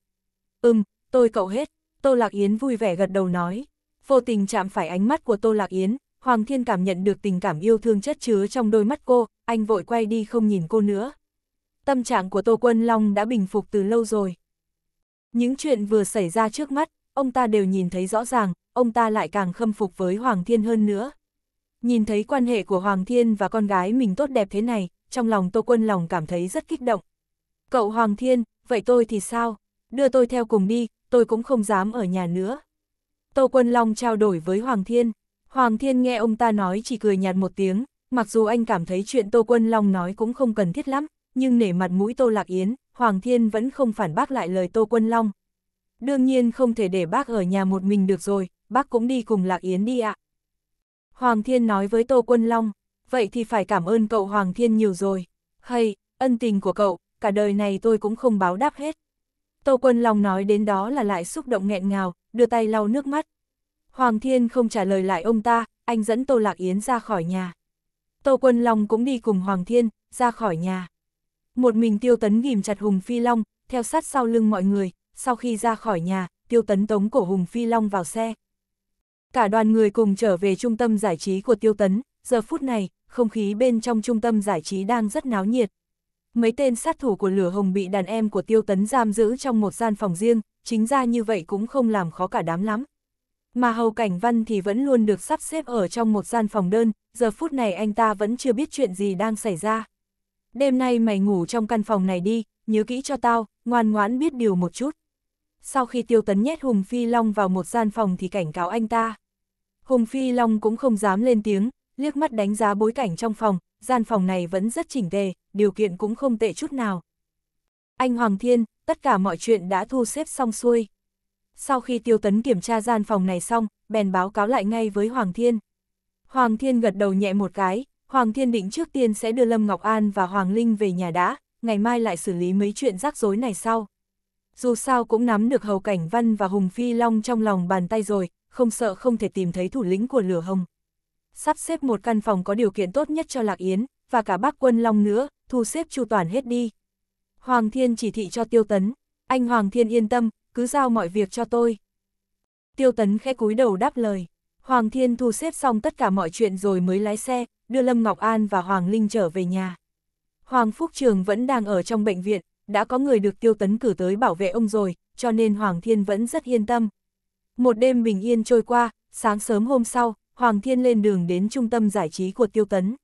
Ừm, tôi cậu hết, Tô Lạc Yến vui vẻ gật đầu nói. Vô tình chạm phải ánh mắt của Tô Lạc Yến, Hoàng Thiên cảm nhận được tình cảm yêu thương chất chứa trong đôi mắt cô, anh vội quay đi không nhìn cô nữa. Tâm trạng của Tô Quân Long đã bình phục từ lâu rồi. Những chuyện vừa xảy ra trước mắt, ông ta đều nhìn thấy rõ ràng, ông ta lại càng khâm phục với Hoàng Thiên hơn nữa. Nhìn thấy quan hệ của Hoàng Thiên và con gái mình tốt đẹp thế này, trong lòng Tô Quân lòng cảm thấy rất kích động. Cậu Hoàng Thiên, vậy tôi thì sao? Đưa tôi theo cùng đi, tôi cũng không dám ở nhà nữa. Tô Quân Long trao đổi với Hoàng Thiên. Hoàng Thiên nghe ông ta nói chỉ cười nhạt một tiếng, mặc dù anh cảm thấy chuyện Tô Quân Long nói cũng không cần thiết lắm, nhưng nể mặt mũi Tô Lạc Yến, Hoàng Thiên vẫn không phản bác lại lời Tô Quân Long. Đương nhiên không thể để bác ở nhà một mình được rồi, bác cũng đi cùng Lạc Yến đi ạ. Hoàng Thiên nói với Tô Quân Long, vậy thì phải cảm ơn cậu Hoàng Thiên nhiều rồi. Hay, ân tình của cậu, cả đời này tôi cũng không báo đáp hết. Tô Quân Long nói đến đó là lại xúc động nghẹn ngào, đưa tay lau nước mắt. Hoàng Thiên không trả lời lại ông ta, anh dẫn Tô Lạc Yến ra khỏi nhà. Tô Quân Long cũng đi cùng Hoàng Thiên, ra khỏi nhà. Một mình tiêu tấn ghim chặt Hùng Phi Long, theo sát sau lưng mọi người, sau khi ra khỏi nhà, tiêu tấn tống cổ Hùng Phi Long vào xe. Cả đoàn người cùng trở về trung tâm giải trí của tiêu tấn, giờ phút này, không khí bên trong trung tâm giải trí đang rất náo nhiệt. Mấy tên sát thủ của lửa hồng bị đàn em của tiêu tấn giam giữ trong một gian phòng riêng, chính ra như vậy cũng không làm khó cả đám lắm. Mà hầu cảnh văn thì vẫn luôn được sắp xếp ở trong một gian phòng đơn, giờ phút này anh ta vẫn chưa biết chuyện gì đang xảy ra đêm nay mày ngủ trong căn phòng này đi, nhớ kỹ cho tao, ngoan ngoãn biết điều một chút. Sau khi tiêu tấn nhét Hùng Phi Long vào một gian phòng thì cảnh cáo anh ta. Hùng Phi Long cũng không dám lên tiếng, liếc mắt đánh giá bối cảnh trong phòng, gian phòng này vẫn rất chỉnh tề, điều kiện cũng không tệ chút nào. Anh Hoàng Thiên, tất cả mọi chuyện đã thu xếp xong xuôi. Sau khi tiêu tấn kiểm tra gian phòng này xong, bèn báo cáo lại ngay với Hoàng Thiên. Hoàng Thiên gật đầu nhẹ một cái, Hoàng Thiên Định trước tiên sẽ đưa Lâm Ngọc An và Hoàng Linh về nhà đã, ngày mai lại xử lý mấy chuyện rắc rối này sau. Dù sao cũng nắm được Hầu Cảnh Văn và Hùng Phi Long trong lòng bàn tay rồi, không sợ không thể tìm thấy thủ lĩnh của lửa hồng. Sắp xếp một căn phòng có điều kiện tốt nhất cho Lạc Yến, và cả bác quân Long nữa, thu xếp chu toàn hết đi. Hoàng Thiên chỉ thị cho Tiêu Tấn, anh Hoàng Thiên yên tâm, cứ giao mọi việc cho tôi. Tiêu Tấn khẽ cúi đầu đáp lời. Hoàng Thiên thu xếp xong tất cả mọi chuyện rồi mới lái xe, đưa Lâm Ngọc An và Hoàng Linh trở về nhà. Hoàng Phúc Trường vẫn đang ở trong bệnh viện, đã có người được tiêu tấn cử tới bảo vệ ông rồi, cho nên Hoàng Thiên vẫn rất yên tâm. Một đêm bình yên trôi qua, sáng sớm hôm sau, Hoàng Thiên lên đường đến trung tâm giải trí của tiêu tấn.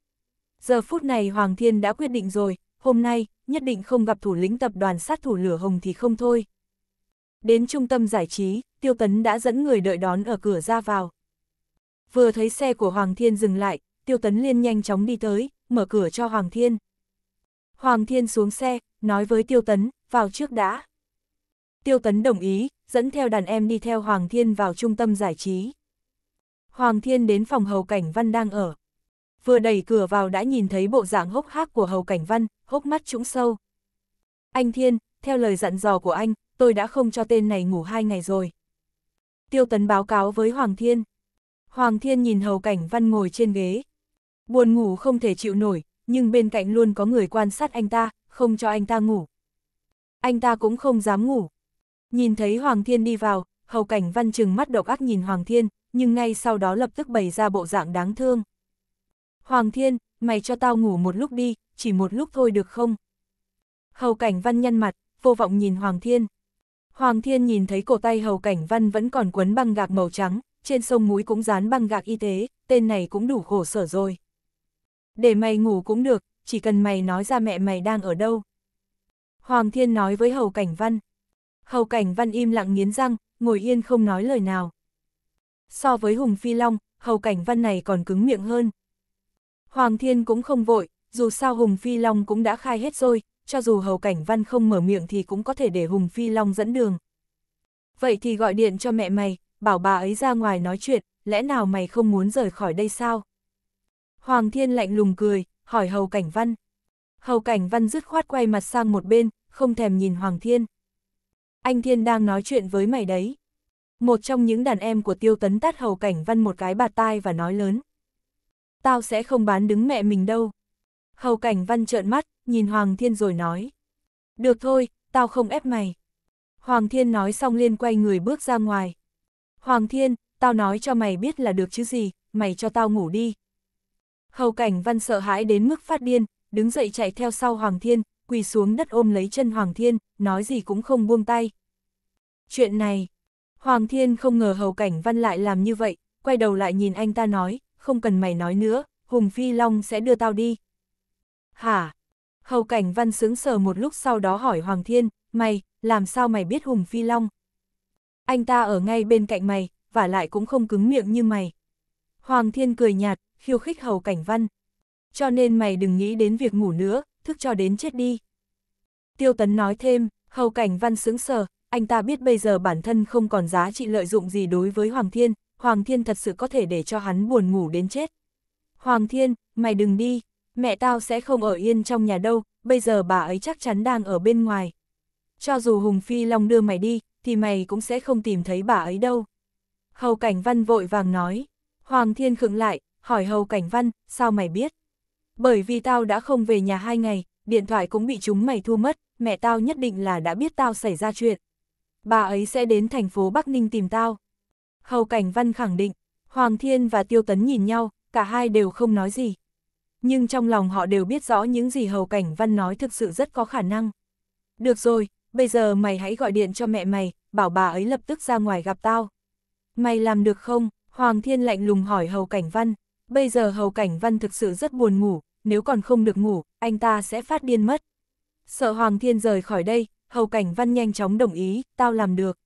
Giờ phút này Hoàng Thiên đã quyết định rồi, hôm nay, nhất định không gặp thủ lĩnh tập đoàn sát thủ lửa hồng thì không thôi. Đến trung tâm giải trí, tiêu tấn đã dẫn người đợi đón ở cửa ra vào vừa thấy xe của Hoàng Thiên dừng lại, Tiêu Tấn Liên nhanh chóng đi tới, mở cửa cho Hoàng Thiên. Hoàng Thiên xuống xe, nói với Tiêu Tấn, vào trước đã. Tiêu Tấn đồng ý, dẫn theo đàn em đi theo Hoàng Thiên vào trung tâm giải trí. Hoàng Thiên đến phòng Hầu Cảnh Văn đang ở. Vừa đẩy cửa vào đã nhìn thấy bộ dạng hốc hác của Hầu Cảnh Văn, hốc mắt trũng sâu. Anh Thiên, theo lời dặn dò của anh, tôi đã không cho tên này ngủ hai ngày rồi. Tiêu Tấn báo cáo với Hoàng Thiên. Hoàng Thiên nhìn Hầu Cảnh Văn ngồi trên ghế. Buồn ngủ không thể chịu nổi, nhưng bên cạnh luôn có người quan sát anh ta, không cho anh ta ngủ. Anh ta cũng không dám ngủ. Nhìn thấy Hoàng Thiên đi vào, Hầu Cảnh Văn chừng mắt độc ác nhìn Hoàng Thiên, nhưng ngay sau đó lập tức bày ra bộ dạng đáng thương. Hoàng Thiên, mày cho tao ngủ một lúc đi, chỉ một lúc thôi được không? Hầu Cảnh Văn nhăn mặt, vô vọng nhìn Hoàng Thiên. Hoàng Thiên nhìn thấy cổ tay Hầu Cảnh Văn vẫn còn quấn băng gạc màu trắng, trên sông núi cũng dán băng gạc y tế, tên này cũng đủ khổ sở rồi. Để mày ngủ cũng được, chỉ cần mày nói ra mẹ mày đang ở đâu. Hoàng Thiên nói với Hầu Cảnh Văn. Hầu Cảnh Văn im lặng nghiến răng, ngồi yên không nói lời nào. So với Hùng Phi Long, Hầu Cảnh Văn này còn cứng miệng hơn. Hoàng Thiên cũng không vội, dù sao Hùng Phi Long cũng đã khai hết rồi, cho dù Hầu Cảnh Văn không mở miệng thì cũng có thể để Hùng Phi Long dẫn đường. Vậy thì gọi điện cho mẹ mày, bảo bà ấy ra ngoài nói chuyện, lẽ nào mày không muốn rời khỏi đây sao? Hoàng thiên lạnh lùng cười, hỏi hầu cảnh văn. Hầu cảnh văn dứt khoát quay mặt sang một bên, không thèm nhìn Hoàng thiên. Anh thiên đang nói chuyện với mày đấy. Một trong những đàn em của tiêu tấn tát hầu cảnh văn một cái bạt tai và nói lớn. Tao sẽ không bán đứng mẹ mình đâu. Hầu cảnh văn trợn mắt, nhìn Hoàng thiên rồi nói. Được thôi, tao không ép mày. Hoàng thiên nói xong liền quay người bước ra ngoài. Hoàng Thiên, tao nói cho mày biết là được chứ gì, mày cho tao ngủ đi. Hầu cảnh văn sợ hãi đến mức phát điên, đứng dậy chạy theo sau Hoàng Thiên, quỳ xuống đất ôm lấy chân Hoàng Thiên, nói gì cũng không buông tay. Chuyện này, Hoàng Thiên không ngờ hầu cảnh văn lại làm như vậy, quay đầu lại nhìn anh ta nói, không cần mày nói nữa, Hùng Phi Long sẽ đưa tao đi. Hả? Hầu cảnh văn sướng sờ một lúc sau đó hỏi Hoàng Thiên, mày, làm sao mày biết Hùng Phi Long? Anh ta ở ngay bên cạnh mày, và lại cũng không cứng miệng như mày. Hoàng thiên cười nhạt, khiêu khích hầu cảnh văn. Cho nên mày đừng nghĩ đến việc ngủ nữa, thức cho đến chết đi. Tiêu tấn nói thêm, hầu cảnh văn sững sờ, anh ta biết bây giờ bản thân không còn giá trị lợi dụng gì đối với Hoàng thiên, Hoàng thiên thật sự có thể để cho hắn buồn ngủ đến chết. Hoàng thiên, mày đừng đi, mẹ tao sẽ không ở yên trong nhà đâu, bây giờ bà ấy chắc chắn đang ở bên ngoài. Cho dù Hùng Phi Long đưa mày đi, thì mày cũng sẽ không tìm thấy bà ấy đâu. Hầu Cảnh Văn vội vàng nói, Hoàng Thiên khựng lại, hỏi Hầu Cảnh Văn, sao mày biết? Bởi vì tao đã không về nhà hai ngày, điện thoại cũng bị chúng mày thu mất, mẹ tao nhất định là đã biết tao xảy ra chuyện. Bà ấy sẽ đến thành phố Bắc Ninh tìm tao. Hầu Cảnh Văn khẳng định, Hoàng Thiên và Tiêu Tấn nhìn nhau, cả hai đều không nói gì. Nhưng trong lòng họ đều biết rõ những gì Hầu Cảnh Văn nói thực sự rất có khả năng. Được rồi, bây giờ mày hãy gọi điện cho mẹ mày, bảo bà ấy lập tức ra ngoài gặp tao. Mày làm được không? Hoàng Thiên lạnh lùng hỏi Hầu Cảnh Văn. Bây giờ Hầu Cảnh Văn thực sự rất buồn ngủ, nếu còn không được ngủ, anh ta sẽ phát điên mất. Sợ Hoàng Thiên rời khỏi đây, Hầu Cảnh Văn nhanh chóng đồng ý, tao làm được.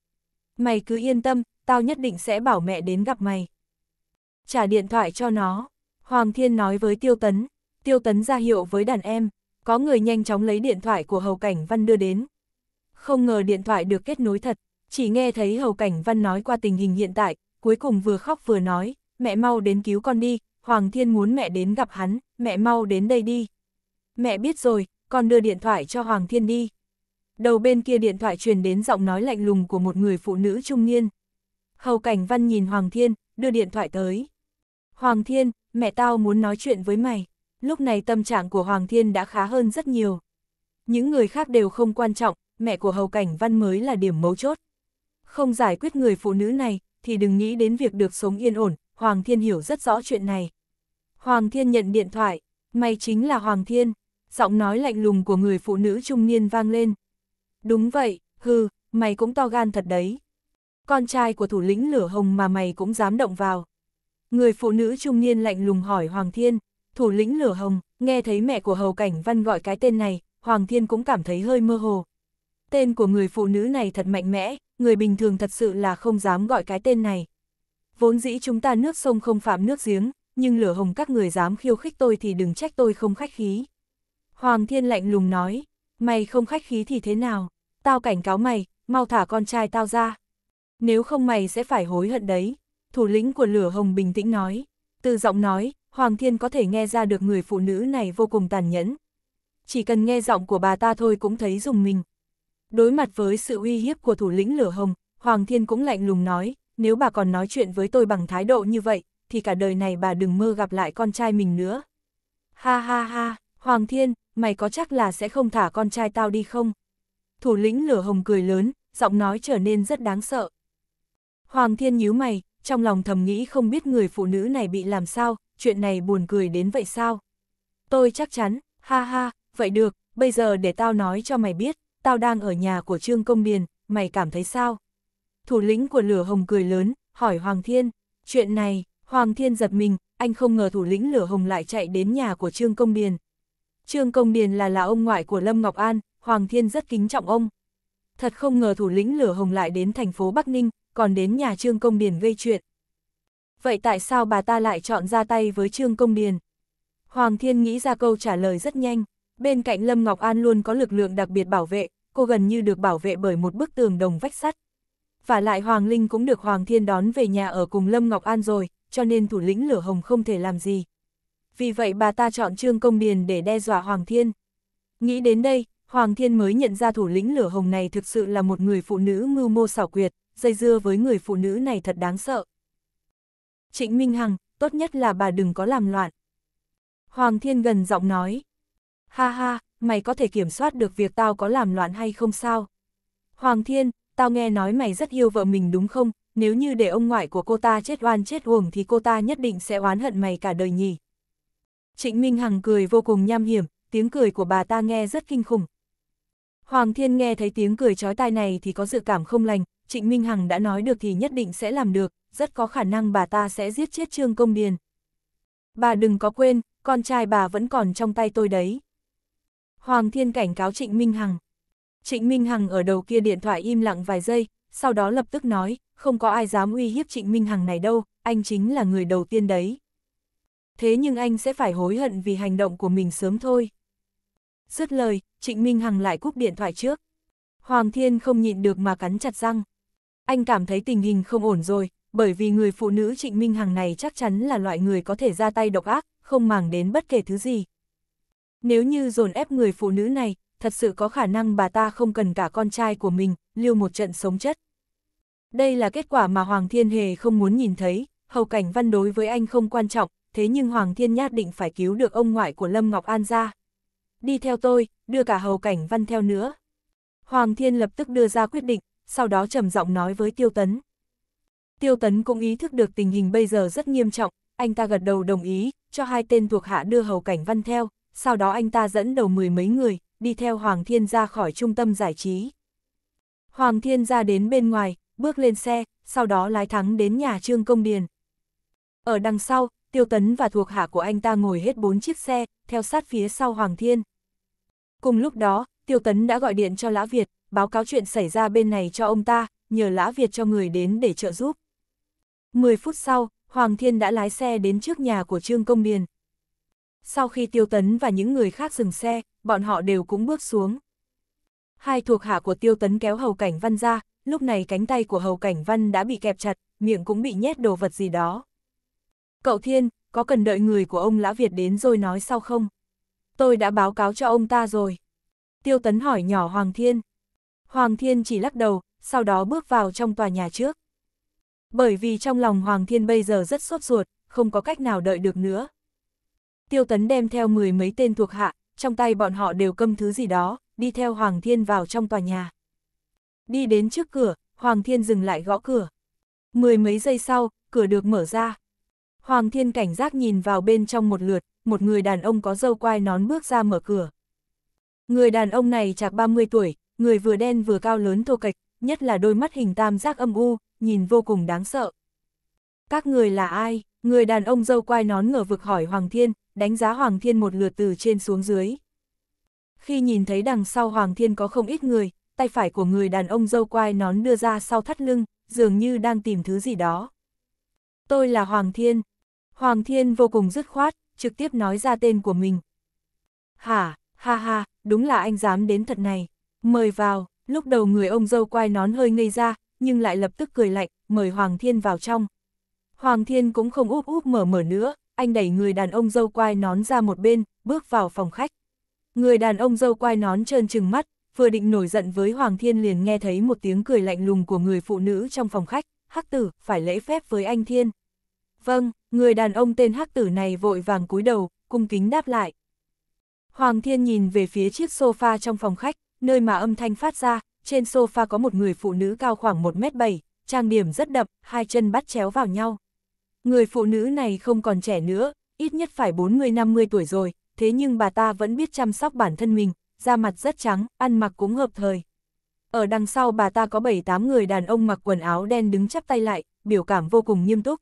Mày cứ yên tâm, tao nhất định sẽ bảo mẹ đến gặp mày. Trả điện thoại cho nó. Hoàng Thiên nói với Tiêu Tấn. Tiêu Tấn ra hiệu với đàn em. Có người nhanh chóng lấy điện thoại của Hầu Cảnh Văn đưa đến, không ngờ điện thoại được kết nối thật, chỉ nghe thấy Hầu Cảnh Văn nói qua tình hình hiện tại, cuối cùng vừa khóc vừa nói, mẹ mau đến cứu con đi, Hoàng Thiên muốn mẹ đến gặp hắn, mẹ mau đến đây đi. Mẹ biết rồi, con đưa điện thoại cho Hoàng Thiên đi. Đầu bên kia điện thoại truyền đến giọng nói lạnh lùng của một người phụ nữ trung niên. Hầu Cảnh Văn nhìn Hoàng Thiên, đưa điện thoại tới. Hoàng Thiên, mẹ tao muốn nói chuyện với mày. Lúc này tâm trạng của Hoàng Thiên đã khá hơn rất nhiều. Những người khác đều không quan trọng, mẹ của Hầu Cảnh Văn mới là điểm mấu chốt. Không giải quyết người phụ nữ này, thì đừng nghĩ đến việc được sống yên ổn, Hoàng Thiên hiểu rất rõ chuyện này. Hoàng Thiên nhận điện thoại, mày chính là Hoàng Thiên, giọng nói lạnh lùng của người phụ nữ trung niên vang lên. Đúng vậy, hư, mày cũng to gan thật đấy. Con trai của thủ lĩnh lửa hồng mà mày cũng dám động vào. Người phụ nữ trung niên lạnh lùng hỏi Hoàng Thiên, thủ lĩnh lửa hồng, nghe thấy mẹ của Hầu Cảnh Văn gọi cái tên này, Hoàng Thiên cũng cảm thấy hơi mơ hồ, Tên của người phụ nữ này thật mạnh mẽ, người bình thường thật sự là không dám gọi cái tên này. Vốn dĩ chúng ta nước sông không phạm nước giếng, nhưng lửa hồng các người dám khiêu khích tôi thì đừng trách tôi không khách khí. Hoàng thiên lạnh lùng nói, mày không khách khí thì thế nào, tao cảnh cáo mày, mau thả con trai tao ra. Nếu không mày sẽ phải hối hận đấy, thủ lĩnh của lửa hồng bình tĩnh nói. Từ giọng nói, Hoàng thiên có thể nghe ra được người phụ nữ này vô cùng tàn nhẫn. Chỉ cần nghe giọng của bà ta thôi cũng thấy dùng mình, Đối mặt với sự uy hiếp của thủ lĩnh lửa hồng, Hoàng Thiên cũng lạnh lùng nói, nếu bà còn nói chuyện với tôi bằng thái độ như vậy, thì cả đời này bà đừng mơ gặp lại con trai mình nữa. Ha ha ha, Hoàng Thiên, mày có chắc là sẽ không thả con trai tao đi không? Thủ lĩnh lửa hồng cười lớn, giọng nói trở nên rất đáng sợ. Hoàng Thiên nhíu mày, trong lòng thầm nghĩ không biết người phụ nữ này bị làm sao, chuyện này buồn cười đến vậy sao? Tôi chắc chắn, ha ha, vậy được, bây giờ để tao nói cho mày biết, tao đang ở nhà của Trương Công Điền, mày cảm thấy sao? Thủ lĩnh của lửa hồng cười lớn, hỏi Hoàng Thiên, chuyện này, Hoàng Thiên giật mình, anh không ngờ thủ lĩnh lửa hồng lại chạy đến nhà của Trương Công Điền. Trương Công Điền là là ông ngoại của Lâm Ngọc An, Hoàng Thiên rất kính trọng ông. Thật không ngờ thủ lĩnh lửa hồng lại đến thành phố Bắc Ninh, còn đến nhà Trương Công Điền gây chuyện. Vậy tại sao bà ta lại chọn ra tay với Trương Công Điền? Hoàng Thiên nghĩ ra câu trả lời rất nhanh, bên cạnh Lâm Ngọc An luôn có lực lượng đặc biệt bảo vệ, cô gần như được bảo vệ bởi một bức tường đồng vách sắt. Và lại Hoàng Linh cũng được Hoàng Thiên đón về nhà ở cùng Lâm Ngọc An rồi, cho nên thủ lĩnh lửa hồng không thể làm gì. Vì vậy bà ta chọn Trương Công Điền để đe dọa Hoàng Thiên. Nghĩ đến đây, Hoàng Thiên mới nhận ra thủ lĩnh lửa hồng này thực sự là một người phụ nữ mưu mô xảo quyệt, dây dưa với người phụ nữ này thật đáng sợ. Trịnh Minh Hằng, tốt nhất là bà đừng có làm loạn. Hoàng Thiên gần giọng nói. Ha ha, mày có thể kiểm soát được việc tao có làm loạn hay không sao? Hoàng Thiên, tao nghe nói mày rất yêu vợ mình đúng không? Nếu như để ông ngoại của cô ta chết oan chết uổng thì cô ta nhất định sẽ oán hận mày cả đời nhỉ. Trịnh Minh Hằng cười vô cùng nham hiểm, tiếng cười của bà ta nghe rất kinh khủng. Hoàng Thiên nghe thấy tiếng cười chói tai này thì có dự cảm không lành, Trịnh Minh Hằng đã nói được thì nhất định sẽ làm được, rất có khả năng bà ta sẽ giết chết Trương Công Điền. Bà đừng có quên, con trai bà vẫn còn trong tay tôi đấy. Hoàng Thiên cảnh cáo Trịnh Minh Hằng. Trịnh Minh Hằng ở đầu kia điện thoại im lặng vài giây, sau đó lập tức nói, không có ai dám uy hiếp Trịnh Minh Hằng này đâu, anh chính là người đầu tiên đấy. Thế nhưng anh sẽ phải hối hận vì hành động của mình sớm thôi. Dứt lời, Trịnh Minh Hằng lại cúp điện thoại trước. Hoàng Thiên không nhịn được mà cắn chặt răng. Anh cảm thấy tình hình không ổn rồi, bởi vì người phụ nữ Trịnh Minh Hằng này chắc chắn là loại người có thể ra tay độc ác, không màng đến bất kể thứ gì, nếu như dồn ép người phụ nữ này, thật sự có khả năng bà ta không cần cả con trai của mình, lưu một trận sống chất. Đây là kết quả mà Hoàng Thiên Hề không muốn nhìn thấy, hầu cảnh văn đối với anh không quan trọng, thế nhưng Hoàng Thiên nhất định phải cứu được ông ngoại của Lâm Ngọc An ra. Đi theo tôi, đưa cả hầu cảnh văn theo nữa. Hoàng Thiên lập tức đưa ra quyết định, sau đó trầm giọng nói với Tiêu Tấn. Tiêu Tấn cũng ý thức được tình hình bây giờ rất nghiêm trọng, anh ta gật đầu đồng ý, cho hai tên thuộc hạ đưa hầu cảnh văn theo, sau đó anh ta dẫn đầu mười mấy người, đi theo Hoàng Thiên ra khỏi trung tâm giải trí. Hoàng Thiên ra đến bên ngoài, bước lên xe, sau đó lái thắng đến nhà Trương Công Điền. Ở đằng sau, Tiêu Tấn và thuộc hạ của anh ta ngồi hết bốn chiếc xe, theo sát phía sau Hoàng Thiên. Cùng lúc đó, Tiêu Tấn đã gọi điện cho Lã Việt, báo cáo chuyện xảy ra bên này cho ông ta, nhờ Lã Việt cho người đến để trợ giúp. mười phút sau, Hoàng Thiên đã lái xe đến trước nhà của Trương Công Điền, sau khi Tiêu Tấn và những người khác dừng xe, bọn họ đều cũng bước xuống. Hai thuộc hạ của Tiêu Tấn kéo Hầu Cảnh Văn ra, lúc này cánh tay của Hầu Cảnh Văn đã bị kẹp chặt, miệng cũng bị nhét đồ vật gì đó. Cậu Thiên, có cần đợi người của ông Lã Việt đến rồi nói sau không? Tôi đã báo cáo cho ông ta rồi. Tiêu Tấn hỏi nhỏ Hoàng Thiên. Hoàng Thiên chỉ lắc đầu, sau đó bước vào trong tòa nhà trước. Bởi vì trong lòng Hoàng Thiên bây giờ rất sốt ruột, không có cách nào đợi được nữa. Tiêu Tấn đem theo mười mấy tên thuộc hạ, trong tay bọn họ đều cầm thứ gì đó, đi theo Hoàng Thiên vào trong tòa nhà. Đi đến trước cửa, Hoàng Thiên dừng lại gõ cửa. Mười mấy giây sau, cửa được mở ra. Hoàng Thiên cảnh giác nhìn vào bên trong một lượt, một người đàn ông có dâu quai nón bước ra mở cửa. Người đàn ông này chạc 30 tuổi, người vừa đen vừa cao lớn thô kệch, nhất là đôi mắt hình tam giác âm u, nhìn vô cùng đáng sợ. Các người là ai? Người đàn ông dâu quai nón ngờ vực hỏi Hoàng Thiên, đánh giá Hoàng Thiên một lượt từ trên xuống dưới. Khi nhìn thấy đằng sau Hoàng Thiên có không ít người, tay phải của người đàn ông dâu quai nón đưa ra sau thắt lưng, dường như đang tìm thứ gì đó. Tôi là Hoàng Thiên. Hoàng Thiên vô cùng dứt khoát, trực tiếp nói ra tên của mình. Hả, ha ha, đúng là anh dám đến thật này. Mời vào, lúc đầu người ông dâu quai nón hơi ngây ra, nhưng lại lập tức cười lạnh, mời Hoàng Thiên vào trong. Hoàng Thiên cũng không úp úp mở mở nữa, anh đẩy người đàn ông dâu quai nón ra một bên, bước vào phòng khách. Người đàn ông dâu quai nón trơn trừng mắt, vừa định nổi giận với Hoàng Thiên liền nghe thấy một tiếng cười lạnh lùng của người phụ nữ trong phòng khách, hắc tử, phải lễ phép với anh Thiên. Vâng, người đàn ông tên hắc tử này vội vàng cúi đầu, cung kính đáp lại. Hoàng Thiên nhìn về phía chiếc sofa trong phòng khách, nơi mà âm thanh phát ra, trên sofa có một người phụ nữ cao khoảng 1m7, trang điểm rất đậm, hai chân bắt chéo vào nhau. Người phụ nữ này không còn trẻ nữa, ít nhất phải 40-50 tuổi rồi, thế nhưng bà ta vẫn biết chăm sóc bản thân mình, da mặt rất trắng, ăn mặc cũng hợp thời. Ở đằng sau bà ta có 7-8 người đàn ông mặc quần áo đen đứng chắp tay lại, biểu cảm vô cùng nghiêm túc.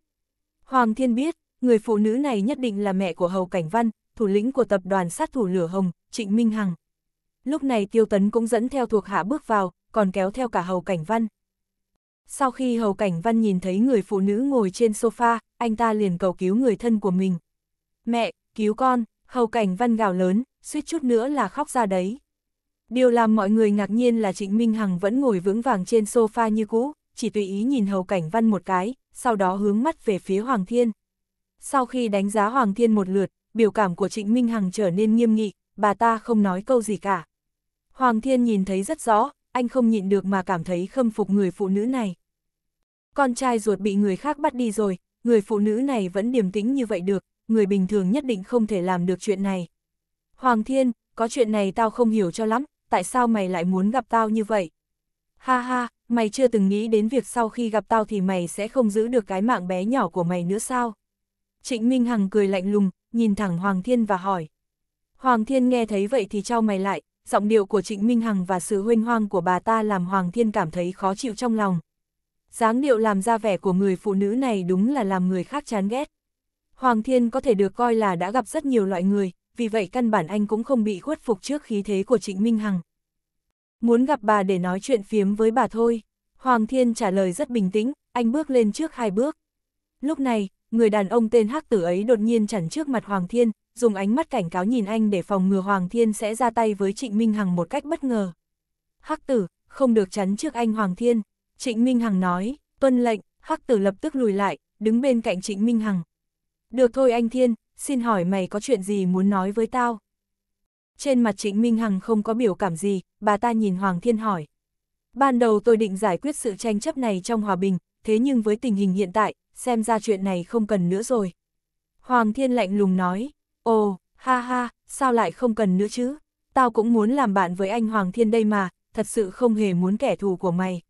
Hoàng Thiên biết, người phụ nữ này nhất định là mẹ của Hầu Cảnh Văn, thủ lĩnh của tập đoàn sát thủ Lửa Hồng, Trịnh Minh Hằng. Lúc này Tiêu Tấn cũng dẫn theo thuộc hạ bước vào, còn kéo theo cả Hầu Cảnh Văn. Sau khi Hầu Cảnh Văn nhìn thấy người phụ nữ ngồi trên sofa, anh ta liền cầu cứu người thân của mình. Mẹ, cứu con, hầu cảnh văn gào lớn, suýt chút nữa là khóc ra đấy. Điều làm mọi người ngạc nhiên là Trịnh Minh Hằng vẫn ngồi vững vàng trên sofa như cũ, chỉ tùy ý nhìn hầu cảnh văn một cái, sau đó hướng mắt về phía Hoàng Thiên. Sau khi đánh giá Hoàng Thiên một lượt, biểu cảm của Trịnh Minh Hằng trở nên nghiêm nghị, bà ta không nói câu gì cả. Hoàng Thiên nhìn thấy rất rõ, anh không nhịn được mà cảm thấy khâm phục người phụ nữ này. Con trai ruột bị người khác bắt đi rồi, người phụ nữ này vẫn điềm tĩnh như vậy được, người bình thường nhất định không thể làm được chuyện này. Hoàng Thiên, có chuyện này tao không hiểu cho lắm, tại sao mày lại muốn gặp tao như vậy? Ha ha, mày chưa từng nghĩ đến việc sau khi gặp tao thì mày sẽ không giữ được cái mạng bé nhỏ của mày nữa sao? Trịnh Minh Hằng cười lạnh lùng, nhìn thẳng Hoàng Thiên và hỏi. Hoàng Thiên nghe thấy vậy thì trao mày lại, giọng điệu của Trịnh Minh Hằng và sự huynh hoang của bà ta làm Hoàng Thiên cảm thấy khó chịu trong lòng dáng điệu làm ra vẻ của người phụ nữ này đúng là làm người khác chán ghét. Hoàng Thiên có thể được coi là đã gặp rất nhiều loại người, vì vậy căn bản anh cũng không bị khuất phục trước khí thế của Trịnh Minh Hằng. Muốn gặp bà để nói chuyện phiếm với bà thôi, Hoàng Thiên trả lời rất bình tĩnh, anh bước lên trước hai bước. Lúc này, người đàn ông tên Hắc Tử ấy đột nhiên chắn trước mặt Hoàng Thiên, dùng ánh mắt cảnh cáo nhìn anh để phòng ngừa Hoàng Thiên sẽ ra tay với Trịnh Minh Hằng một cách bất ngờ. Hắc Tử, không được chắn trước anh Hoàng Thiên, Trịnh Minh Hằng nói, tuân lệnh, Hắc Tử lập tức lùi lại, đứng bên cạnh Trịnh Minh Hằng. Được thôi anh Thiên, xin hỏi mày có chuyện gì muốn nói với tao? Trên mặt Trịnh Minh Hằng không có biểu cảm gì, bà ta nhìn Hoàng Thiên hỏi. Ban đầu tôi định giải quyết sự tranh chấp này trong hòa bình, thế nhưng với tình hình hiện tại, xem ra chuyện này không cần nữa rồi. Hoàng Thiên lạnh lùng nói, ồ, ha ha, sao lại không cần nữa chứ? Tao cũng muốn làm bạn với anh Hoàng Thiên đây mà, thật sự không hề muốn kẻ thù của mày.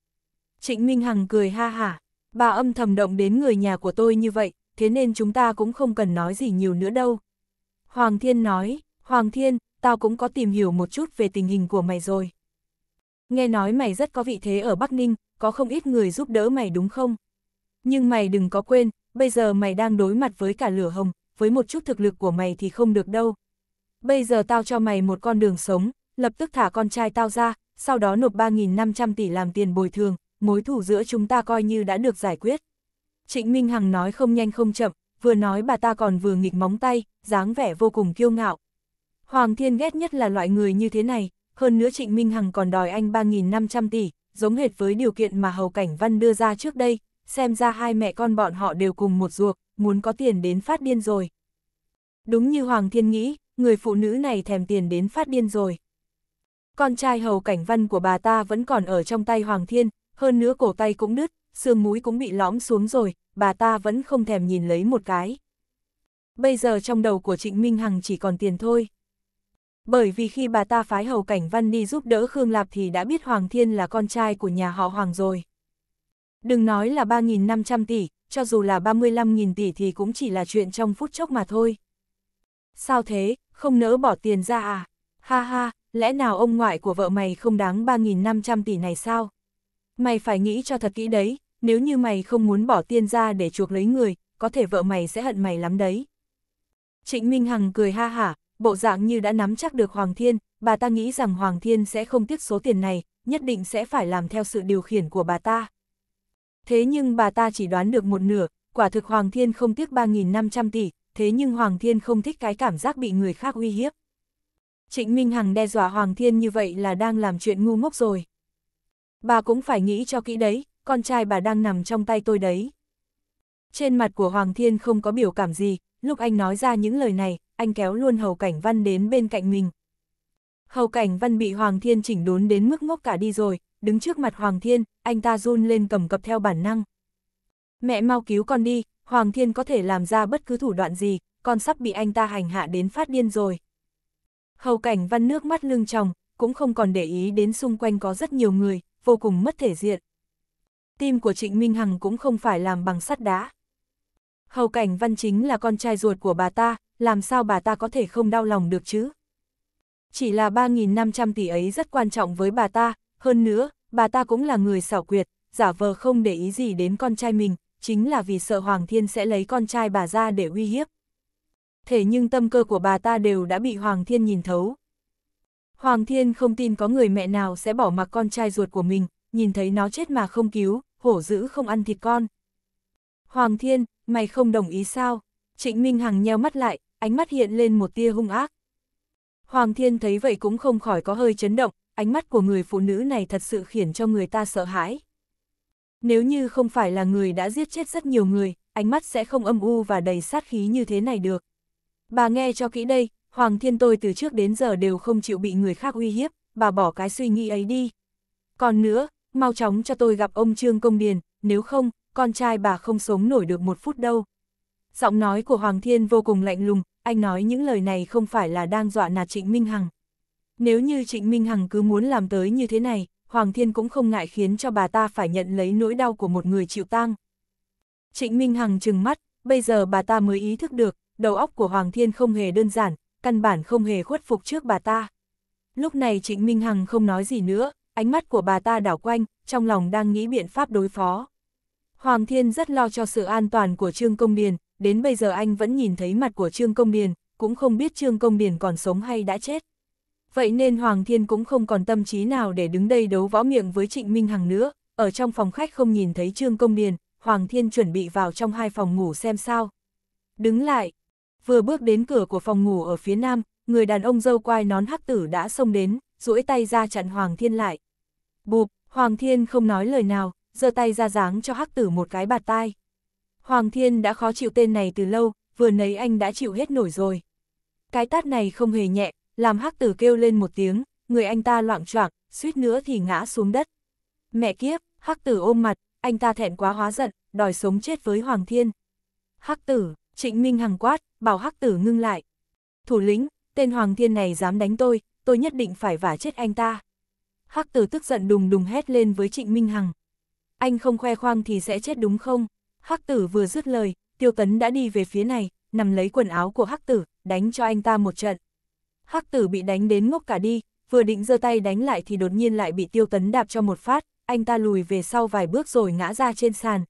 Trịnh Minh Hằng cười ha hả, bà âm thầm động đến người nhà của tôi như vậy, thế nên chúng ta cũng không cần nói gì nhiều nữa đâu. Hoàng Thiên nói, Hoàng Thiên, tao cũng có tìm hiểu một chút về tình hình của mày rồi. Nghe nói mày rất có vị thế ở Bắc Ninh, có không ít người giúp đỡ mày đúng không? Nhưng mày đừng có quên, bây giờ mày đang đối mặt với cả lửa hồng, với một chút thực lực của mày thì không được đâu. Bây giờ tao cho mày một con đường sống, lập tức thả con trai tao ra, sau đó nộp 3.500 tỷ làm tiền bồi thường, mối thủ giữa chúng ta coi như đã được giải quyết. Trịnh Minh Hằng nói không nhanh không chậm, vừa nói bà ta còn vừa nghịch móng tay, dáng vẻ vô cùng kiêu ngạo. Hoàng Thiên ghét nhất là loại người như thế này, hơn nữa Trịnh Minh Hằng còn đòi anh 3.500 tỷ, giống hệt với điều kiện mà Hầu Cảnh Văn đưa ra trước đây, xem ra hai mẹ con bọn họ đều cùng một ruột, muốn có tiền đến phát điên rồi. Đúng như Hoàng Thiên nghĩ, người phụ nữ này thèm tiền đến phát điên rồi. Con trai Hầu Cảnh Văn của bà ta vẫn còn ở trong tay Hoàng Thiên, hơn nữa cổ tay cũng nứt, xương mũi cũng bị lõm xuống rồi, bà ta vẫn không thèm nhìn lấy một cái. Bây giờ trong đầu của Trịnh Minh Hằng chỉ còn tiền thôi. Bởi vì khi bà ta phái Hầu Cảnh Văn đi giúp đỡ Khương Lạp thì đã biết Hoàng Thiên là con trai của nhà họ Hoàng rồi. Đừng nói là 3.500 tỷ, cho dù là 35.000 tỷ thì cũng chỉ là chuyện trong phút chốc mà thôi. Sao thế, không nỡ bỏ tiền ra à? Ha ha, lẽ nào ông ngoại của vợ mày không đáng 3.500 tỷ này sao? Mày phải nghĩ cho thật kỹ đấy, nếu như mày không muốn bỏ tiên ra để chuộc lấy người, có thể vợ mày sẽ hận mày lắm đấy. Trịnh Minh Hằng cười ha hả, bộ dạng như đã nắm chắc được Hoàng Thiên, bà ta nghĩ rằng Hoàng Thiên sẽ không tiếc số tiền này, nhất định sẽ phải làm theo sự điều khiển của bà ta. Thế nhưng bà ta chỉ đoán được một nửa, quả thực Hoàng Thiên không tiếc 3.500 tỷ, thế nhưng Hoàng Thiên không thích cái cảm giác bị người khác uy hiếp. Trịnh Minh Hằng đe dọa Hoàng Thiên như vậy là đang làm chuyện ngu ngốc rồi bà cũng phải nghĩ cho kỹ đấy, con trai bà đang nằm trong tay tôi đấy. Trên mặt của Hoàng Thiên không có biểu cảm gì, lúc anh nói ra những lời này, anh kéo luôn Hầu Cảnh Văn đến bên cạnh mình. Hầu Cảnh Văn bị Hoàng Thiên chỉnh đốn đến mức ngốc cả đi rồi, đứng trước mặt Hoàng Thiên, anh ta run lên cầm cập theo bản năng. Mẹ mau cứu con đi, Hoàng Thiên có thể làm ra bất cứ thủ đoạn gì, con sắp bị anh ta hành hạ đến phát điên rồi. Hầu Cảnh Văn nước mắt lưng tròng, cũng không còn để ý đến xung quanh có rất nhiều người, vô cùng mất thể diện. Tim của Trịnh Minh Hằng cũng không phải làm bằng sắt đá. Hầu cảnh văn chính là con trai ruột của bà ta, làm sao bà ta có thể không đau lòng được chứ? Chỉ là 3.500 tỷ ấy rất quan trọng với bà ta, hơn nữa, bà ta cũng là người xảo quyệt, giả vờ không để ý gì đến con trai mình, chính là vì sợ Hoàng Thiên sẽ lấy con trai bà ra để uy hiếp. Thế nhưng tâm cơ của bà ta đều đã bị Hoàng Thiên nhìn thấu, Hoàng Thiên không tin có người mẹ nào sẽ bỏ mặc con trai ruột của mình, nhìn thấy nó chết mà không cứu, hổ dữ không ăn thịt con. Hoàng Thiên, mày không đồng ý sao? Trịnh Minh Hằng nheo mắt lại, ánh mắt hiện lên một tia hung ác. Hoàng Thiên thấy vậy cũng không khỏi có hơi chấn động, ánh mắt của người phụ nữ này thật sự khiến cho người ta sợ hãi. Nếu như không phải là người đã giết chết rất nhiều người, ánh mắt sẽ không âm u và đầy sát khí như thế này được. Bà nghe cho kỹ đây, Hoàng Thiên tôi từ trước đến giờ đều không chịu bị người khác uy hiếp, bà bỏ cái suy nghĩ ấy đi. Còn nữa, mau chóng cho tôi gặp ông Trương Công Điền, nếu không, con trai bà không sống nổi được một phút đâu. Giọng nói của Hoàng Thiên vô cùng lạnh lùng, anh nói những lời này không phải là đang dọa nạt Trịnh Minh Hằng. Nếu như Trịnh Minh Hằng cứ muốn làm tới như thế này, Hoàng Thiên cũng không ngại khiến cho bà ta phải nhận lấy nỗi đau của một người chịu tang. Trịnh Minh Hằng trừng mắt, bây giờ bà ta mới ý thức được, đầu óc của Hoàng Thiên không hề đơn giản, căn bản không hề khuất phục trước bà ta. Lúc này Trịnh Minh Hằng không nói gì nữa, ánh mắt của bà ta đảo quanh, trong lòng đang nghĩ biện pháp đối phó. Hoàng Thiên rất lo cho sự an toàn của Trương Công Điền, đến bây giờ anh vẫn nhìn thấy mặt của Trương Công Điền, cũng không biết Trương Công Điền còn sống hay đã chết. Vậy nên Hoàng Thiên cũng không còn tâm trí nào để đứng đây đấu võ miệng với Trịnh Minh Hằng nữa, ở trong phòng khách không nhìn thấy Trương Công Điền, Hoàng Thiên chuẩn bị vào trong hai phòng ngủ xem sao. Đứng lại, vừa bước đến cửa của phòng ngủ ở phía nam, người đàn ông dâu quai nón hắc tử đã xông đến, duỗi tay ra chặn Hoàng Thiên lại. Bụp, Hoàng Thiên không nói lời nào, giơ tay ra dáng cho hắc tử một cái bạt tai. Hoàng Thiên đã khó chịu tên này từ lâu, vừa nấy anh đã chịu hết nổi rồi. Cái tát này không hề nhẹ, làm hắc tử kêu lên một tiếng, người anh ta loạn choạng, suýt nữa thì ngã xuống đất. Mẹ kiếp, hắc tử ôm mặt, anh ta thẹn quá hóa giận, đòi sống chết với Hoàng Thiên. Hắc tử, Trịnh Minh Hằng quát, bảo hắc tử ngưng lại. Thủ lĩnh, tên Hoàng Thiên này dám đánh tôi, tôi nhất định phải vả chết anh ta. Hắc tử tức giận đùng đùng hét lên với Trịnh Minh Hằng. Anh không khoe khoang thì sẽ chết đúng không? Hắc tử vừa dứt lời, tiêu tấn đã đi về phía này, nằm lấy quần áo của hắc tử, đánh cho anh ta một trận. Hắc tử bị đánh đến ngốc cả đi, vừa định giơ tay đánh lại thì đột nhiên lại bị tiêu tấn đạp cho một phát, anh ta lùi về sau vài bước rồi ngã ra trên sàn.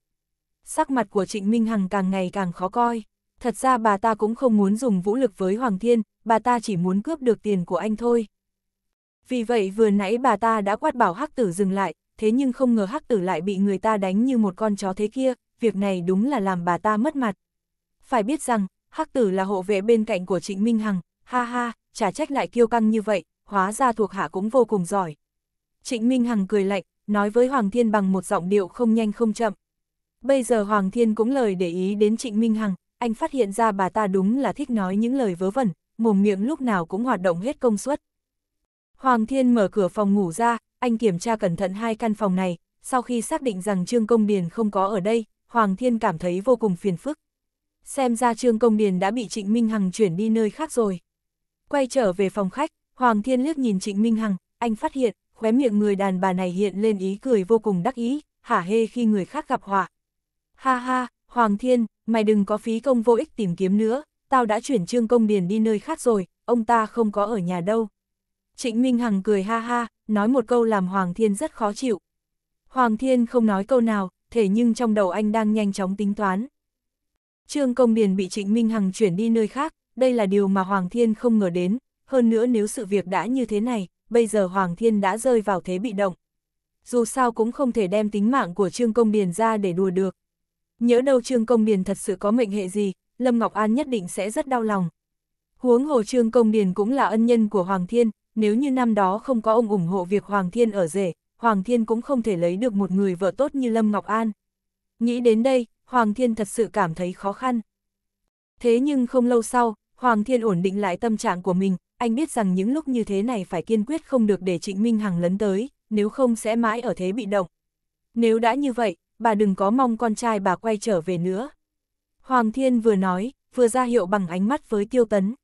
Sắc mặt của Trịnh Minh Hằng càng ngày càng khó coi. Thật ra bà ta cũng không muốn dùng vũ lực với Hoàng Thiên, bà ta chỉ muốn cướp được tiền của anh thôi. Vì vậy vừa nãy bà ta đã quát bảo Hắc Tử dừng lại, thế nhưng không ngờ Hắc Tử lại bị người ta đánh như một con chó thế kia, việc này đúng là làm bà ta mất mặt. Phải biết rằng, Hắc Tử là hộ vệ bên cạnh của Trịnh Minh Hằng, ha ha, trả trách lại kiêu căng như vậy, hóa ra thuộc hạ cũng vô cùng giỏi. Trịnh Minh Hằng cười lạnh, nói với Hoàng Thiên bằng một giọng điệu không nhanh không chậm. Bây giờ Hoàng Thiên cũng lời để ý đến Trịnh Minh Hằng, anh phát hiện ra bà ta đúng là thích nói những lời vớ vẩn, mồm miệng lúc nào cũng hoạt động hết công suất. Hoàng Thiên mở cửa phòng ngủ ra, anh kiểm tra cẩn thận hai căn phòng này, sau khi xác định rằng Trương Công Điền không có ở đây, Hoàng Thiên cảm thấy vô cùng phiền phức. Xem ra Trương Công Điền đã bị Trịnh Minh Hằng chuyển đi nơi khác rồi. Quay trở về phòng khách, Hoàng Thiên liếc nhìn Trịnh Minh Hằng, anh phát hiện, khóe miệng người đàn bà này hiện lên ý cười vô cùng đắc ý, hả hê khi người khác gặp họa. Ha ha, Hoàng Thiên, mày đừng có phí công vô ích tìm kiếm nữa, tao đã chuyển Trương Công Điền đi nơi khác rồi, ông ta không có ở nhà đâu. Trịnh Minh Hằng cười ha ha, nói một câu làm Hoàng Thiên rất khó chịu. Hoàng Thiên không nói câu nào, thể nhưng trong đầu anh đang nhanh chóng tính toán. Trương Công Điền bị Trịnh Minh Hằng chuyển đi nơi khác, đây là điều mà Hoàng Thiên không ngờ đến, hơn nữa nếu sự việc đã như thế này, bây giờ Hoàng Thiên đã rơi vào thế bị động. Dù sao cũng không thể đem tính mạng của Trương Công Điền ra để đùa được, Nhớ đâu Trương Công Điền thật sự có mệnh hệ gì, Lâm Ngọc An nhất định sẽ rất đau lòng. Huống hồ Trương Công Điền cũng là ân nhân của Hoàng Thiên, nếu như năm đó không có ông ủng hộ việc Hoàng Thiên ở rể, Hoàng Thiên cũng không thể lấy được một người vợ tốt như Lâm Ngọc An. Nghĩ đến đây, Hoàng Thiên thật sự cảm thấy khó khăn. Thế nhưng không lâu sau, Hoàng Thiên ổn định lại tâm trạng của mình, anh biết rằng những lúc như thế này phải kiên quyết không được để Trịnh Minh Hằng lấn tới, nếu không sẽ mãi ở thế bị động. Nếu đã như vậy, bà đừng có mong con trai bà quay trở về nữa. Hoàng Thiên vừa nói, vừa ra hiệu bằng ánh mắt với Tiêu Tấn.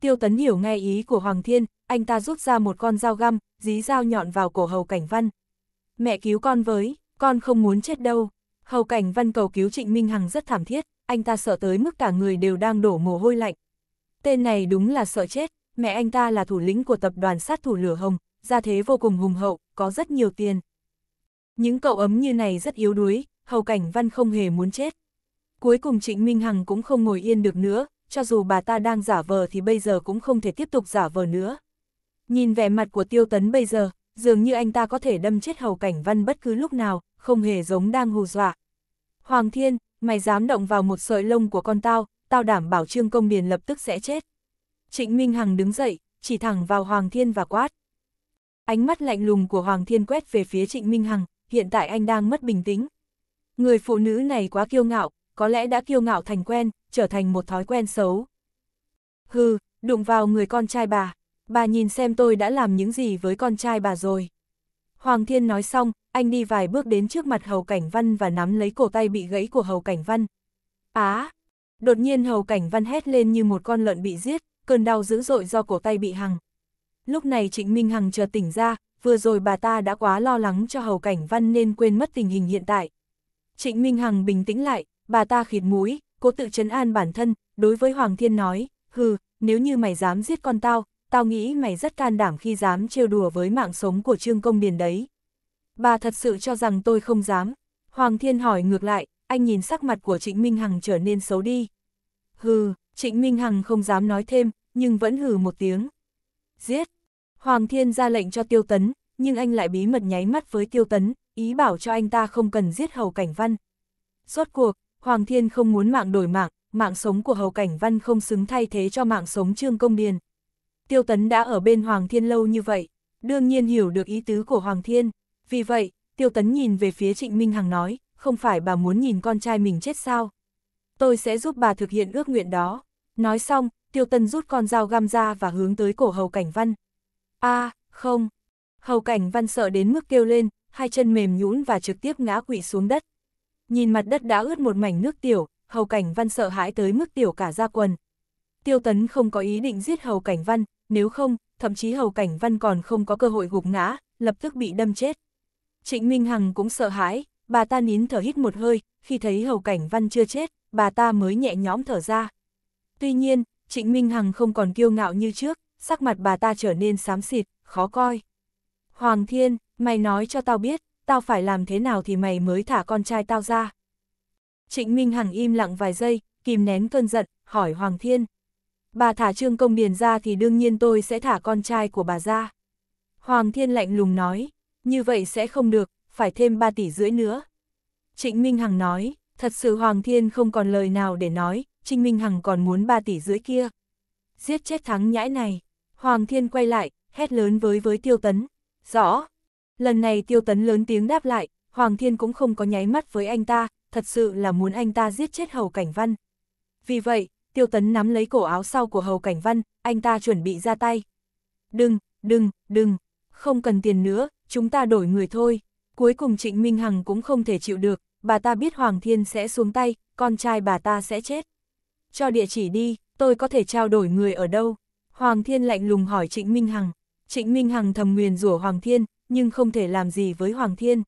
Tiêu Tấn hiểu ngay ý của Hoàng Thiên, anh ta rút ra một con dao găm, dí dao nhọn vào cổ Hầu Cảnh Văn. Mẹ cứu con với, con không muốn chết đâu. Hầu Cảnh Văn cầu cứu Trịnh Minh Hằng rất thảm thiết, anh ta sợ tới mức cả người đều đang đổ mồ hôi lạnh. Tên này đúng là sợ chết, mẹ anh ta là thủ lĩnh của tập đoàn sát thủ lửa hồng, gia thế vô cùng hùng hậu, có rất nhiều tiền. Những cậu ấm như này rất yếu đuối, Hầu Cảnh Văn không hề muốn chết. Cuối cùng Trịnh Minh Hằng cũng không ngồi yên được nữa, cho dù bà ta đang giả vờ thì bây giờ cũng không thể tiếp tục giả vờ nữa. Nhìn vẻ mặt của Tiêu Tấn bây giờ, dường như anh ta có thể đâm chết Hầu Cảnh Văn bất cứ lúc nào, không hề giống đang hù dọa. Hoàng Thiên, mày dám động vào một sợi lông của con tao, tao đảm bảo Trương Công Điền lập tức sẽ chết. Trịnh Minh Hằng đứng dậy, chỉ thẳng vào Hoàng Thiên và quát. Ánh mắt lạnh lùng của Hoàng Thiên quét về phía Trịnh Minh Hằng, hiện tại anh đang mất bình tĩnh. Người phụ nữ này quá kiêu ngạo, có lẽ đã kiêu ngạo thành quen, trở thành một thói quen xấu. Hừ, đụng vào người con trai bà, bà nhìn xem tôi đã làm những gì với con trai bà rồi. Hoàng Thiên nói xong, anh đi vài bước đến trước mặt Hầu Cảnh Văn và nắm lấy cổ tay bị gãy của Hầu Cảnh Văn. Á! đột nhiên Hầu Cảnh Văn hét lên như một con lợn bị giết, cơn đau dữ dội do cổ tay bị hằng. Lúc này Trịnh Minh Hằng chợt tỉnh ra, vừa rồi bà ta đã quá lo lắng cho Hầu Cảnh Văn nên quên mất tình hình hiện tại. Trịnh Minh Hằng bình tĩnh lại, bà ta khịt mũi, cố tự chấn an bản thân, đối với Hoàng Thiên nói, hừ, nếu như mày dám giết con tao, tao nghĩ mày rất can đảm khi dám trêu đùa với mạng sống của Trương Công Điền đấy. Bà thật sự cho rằng tôi không dám. Hoàng Thiên hỏi ngược lại, anh nhìn sắc mặt của Trịnh Minh Hằng trở nên xấu đi. Hừ, Trịnh Minh Hằng không dám nói thêm, nhưng vẫn hừ một tiếng. Giết, Hoàng thiên ra lệnh cho tiêu tấn, nhưng anh lại bí mật nháy mắt với tiêu tấn, ý bảo cho anh ta không cần giết hầu cảnh văn. Rốt cuộc, Hoàng thiên không muốn mạng đổi mạng, mạng sống của hầu cảnh văn không xứng thay thế cho mạng sống trương công điền. Tiêu tấn đã ở bên Hoàng thiên lâu như vậy, đương nhiên hiểu được ý tứ của Hoàng thiên, vì vậy, tiêu tấn nhìn về phía trịnh Minh Hằng nói, không phải bà muốn nhìn con trai mình chết sao. Tôi sẽ giúp bà thực hiện ước nguyện đó. Nói xong, tiêu Tấn rút con dao găm ra và hướng tới cổ hầu cảnh văn a à, không. Hầu cảnh văn sợ đến mức kêu lên, hai chân mềm nhũn và trực tiếp ngã quỵ xuống đất. Nhìn mặt đất đã ướt một mảnh nước tiểu, hầu cảnh văn sợ hãi tới mức tiểu cả ra quần. Tiêu tấn không có ý định giết hầu cảnh văn, nếu không, thậm chí hầu cảnh văn còn không có cơ hội gục ngã, lập tức bị đâm chết. Trịnh Minh Hằng cũng sợ hãi, bà ta nín thở hít một hơi, khi thấy hầu cảnh văn chưa chết, bà ta mới nhẹ nhõm thở ra. Tuy nhiên, Trịnh Minh Hằng không còn kiêu ngạo như trước, sắc mặt bà ta trở nên xám xịt, khó coi. Hoàng Thiên, mày nói cho tao biết, tao phải làm thế nào thì mày mới thả con trai tao ra. Trịnh Minh Hằng im lặng vài giây, kìm nén cơn giận, hỏi Hoàng Thiên. Bà thả Trương Công Điền ra thì đương nhiên tôi sẽ thả con trai của bà ra. Hoàng Thiên lạnh lùng nói, như vậy sẽ không được, phải thêm 3 tỷ rưỡi nữa. Trịnh Minh Hằng nói, thật sự Hoàng Thiên không còn lời nào để nói, Trịnh Minh Hằng còn muốn 3 tỷ rưỡi kia. Giết chết thắng nhãi này. Hoàng Thiên quay lại, hét lớn với với Tiêu Tấn. Rõ. Lần này Tiêu Tấn lớn tiếng đáp lại, Hoàng Thiên cũng không có nháy mắt với anh ta, thật sự là muốn anh ta giết chết Hầu Cảnh Văn. Vì vậy, Tiêu Tấn nắm lấy cổ áo sau của Hầu Cảnh Văn, anh ta chuẩn bị ra tay. Đừng, đừng, đừng, không cần tiền nữa, chúng ta đổi người thôi. Cuối cùng Trịnh Minh Hằng cũng không thể chịu được, bà ta biết Hoàng Thiên sẽ xuống tay, con trai bà ta sẽ chết. Cho địa chỉ đi, tôi có thể trao đổi người ở đâu. Hoàng Thiên lạnh lùng hỏi Trịnh Minh Hằng. Trịnh Minh Hằng thầm nguyền rủa Hoàng Thiên, nhưng không thể làm gì với Hoàng Thiên.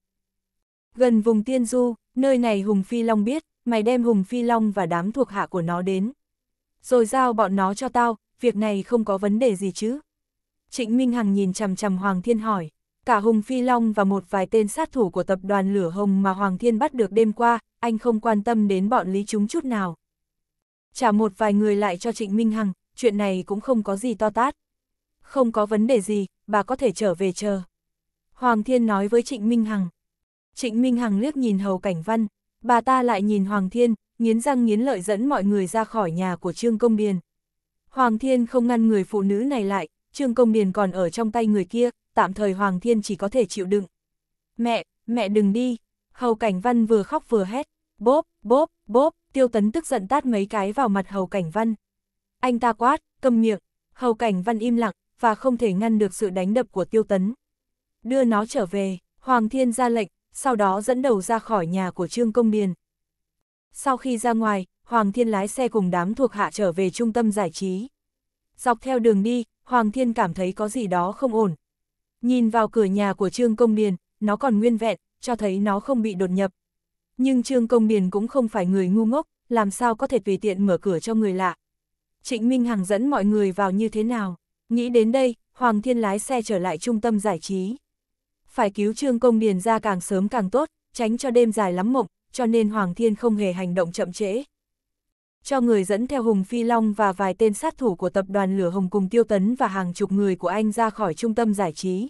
Gần vùng Tiên Du, nơi này Hùng Phi Long biết, mày đem Hùng Phi Long và đám thuộc hạ của nó đến. Rồi giao bọn nó cho tao, việc này không có vấn đề gì chứ. Trịnh Minh Hằng nhìn chằm chằm Hoàng Thiên hỏi, cả Hùng Phi Long và một vài tên sát thủ của tập đoàn Lửa Hồng mà Hoàng Thiên bắt được đêm qua, anh không quan tâm đến bọn lý chúng chút nào. Trả một vài người lại cho Trịnh Minh Hằng, chuyện này cũng không có gì to tát. Không có vấn đề gì, bà có thể trở về chờ. Hoàng Thiên nói với Trịnh Minh Hằng. Trịnh Minh Hằng liếc nhìn Hầu Cảnh Văn, bà ta lại nhìn Hoàng Thiên, nghiến răng nghiến lợi dẫn mọi người ra khỏi nhà của Trương Công Điền. Hoàng Thiên không ngăn người phụ nữ này lại, Trương Công Điền còn ở trong tay người kia, tạm thời Hoàng Thiên chỉ có thể chịu đựng. Mẹ, mẹ đừng đi, Hầu Cảnh Văn vừa khóc vừa hét, bốp, bốp, bốp, Tiêu Tấn tức giận tát mấy cái vào mặt Hầu Cảnh Văn. Anh ta quát, câm miệng, hầu cảnh văn im lặng, và không thể ngăn được sự đánh đập của tiêu tấn. Đưa nó trở về, Hoàng Thiên ra lệnh, sau đó dẫn đầu ra khỏi nhà của Trương Công Điền. Sau khi ra ngoài, Hoàng Thiên lái xe cùng đám thuộc hạ trở về trung tâm giải trí. Dọc theo đường đi, Hoàng Thiên cảm thấy có gì đó không ổn. Nhìn vào cửa nhà của Trương Công Điền, nó còn nguyên vẹn, cho thấy nó không bị đột nhập. Nhưng Trương Công Điền cũng không phải người ngu ngốc, làm sao có thể tùy tiện mở cửa cho người lạ. Trịnh Minh Hằng dẫn mọi người vào như thế nào. Nghĩ đến đây, Hoàng Thiên lái xe trở lại trung tâm giải trí. Phải cứu Trương Công Điền ra càng sớm càng tốt, tránh cho đêm dài lắm mộng, cho nên Hoàng Thiên không hề hành động chậm trễ. Cho người dẫn theo Hùng Phi Long và vài tên sát thủ của tập đoàn Lửa Hồng cùng tiêu tấn và hàng chục người của anh ra khỏi trung tâm giải trí.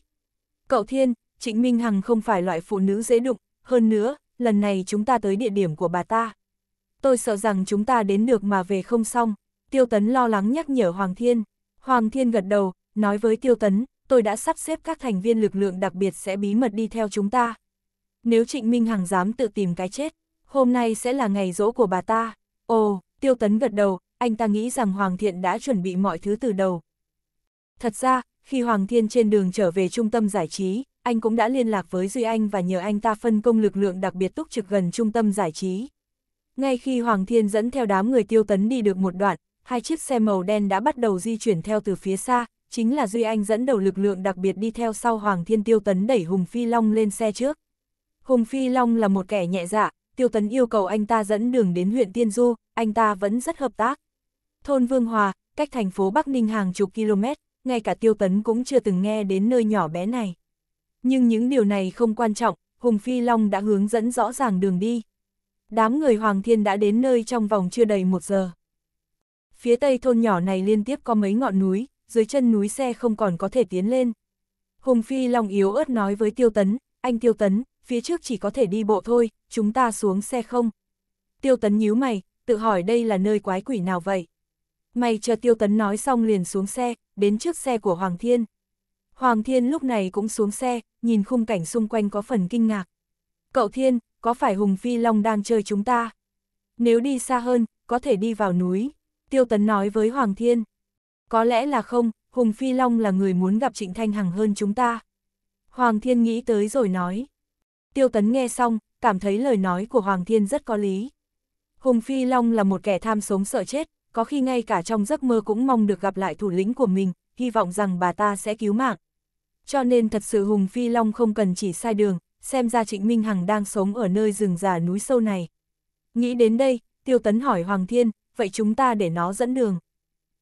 Cậu Thiên, Trịnh Minh Hằng không phải loại phụ nữ dễ đụng, hơn nữa, lần này chúng ta tới địa điểm của bà ta. Tôi sợ rằng chúng ta đến được mà về không xong, Tiêu Tấn lo lắng nhắc nhở Hoàng Thiên. Hoàng Thiên gật đầu, nói với Tiêu Tấn, tôi đã sắp xếp các thành viên lực lượng đặc biệt sẽ bí mật đi theo chúng ta. Nếu Trịnh Minh Hằng dám tự tìm cái chết, hôm nay sẽ là ngày rỗ của bà ta. Ồ, Tiêu Tấn gật đầu, anh ta nghĩ rằng Hoàng Thiện đã chuẩn bị mọi thứ từ đầu. Thật ra, khi Hoàng Thiên trên đường trở về trung tâm giải trí, anh cũng đã liên lạc với Duy Anh và nhờ anh ta phân công lực lượng đặc biệt túc trực gần trung tâm giải trí. Ngay khi Hoàng Thiên dẫn theo đám người tiêu tấn đi được một đoạn, hai chiếc xe màu đen đã bắt đầu di chuyển theo từ phía xa, chính là Duy Anh dẫn đầu lực lượng đặc biệt đi theo sau Hoàng Thiên Tiêu Tấn đẩy Hùng Phi Long lên xe trước. Hùng Phi Long là một kẻ nhẹ dạ, Tiêu Tấn yêu cầu anh ta dẫn đường đến huyện Tiên Du, anh ta vẫn rất hợp tác. Thôn Vương Hòa, cách thành phố Bắc Ninh hàng chục km, ngay cả Tiêu Tấn cũng chưa từng nghe đến nơi nhỏ bé này. Nhưng những điều này không quan trọng, Hùng Phi Long đã hướng dẫn rõ ràng đường đi. Đám người Hoàng Thiên đã đến nơi trong vòng chưa đầy một giờ. Phía tây thôn nhỏ này liên tiếp có mấy ngọn núi, dưới chân núi xe không còn có thể tiến lên. Hùng Phi Long yếu ớt nói với Tiêu Tấn, anh Tiêu Tấn, phía trước chỉ có thể đi bộ thôi, chúng ta xuống xe không? Tiêu Tấn nhíu mày, tự hỏi đây là nơi quái quỷ nào vậy? mày chờ Tiêu Tấn nói xong liền xuống xe, đến trước xe của Hoàng Thiên. Hoàng Thiên lúc này cũng xuống xe, nhìn khung cảnh xung quanh có phần kinh ngạc. Cậu Thiên, có phải Hùng Phi Long đang chơi chúng ta? Nếu đi xa hơn, có thể đi vào núi. Tiêu Tấn nói với Hoàng Thiên. Có lẽ là không, Hùng Phi Long là người muốn gặp Trịnh Thanh Hằng hơn chúng ta. Hoàng Thiên nghĩ tới rồi nói. Tiêu Tấn nghe xong, cảm thấy lời nói của Hoàng Thiên rất có lý. Hùng Phi Long là một kẻ tham sống sợ chết, có khi ngay cả trong giấc mơ cũng mong được gặp lại thủ lĩnh của mình, hy vọng rằng bà ta sẽ cứu mạng. Cho nên thật sự Hùng Phi Long không cần chỉ sai đường, xem ra Trịnh Minh Hằng đang sống ở nơi rừng già núi sâu này. Nghĩ đến đây, Tiêu Tấn hỏi Hoàng Thiên, vậy chúng ta để nó dẫn đường.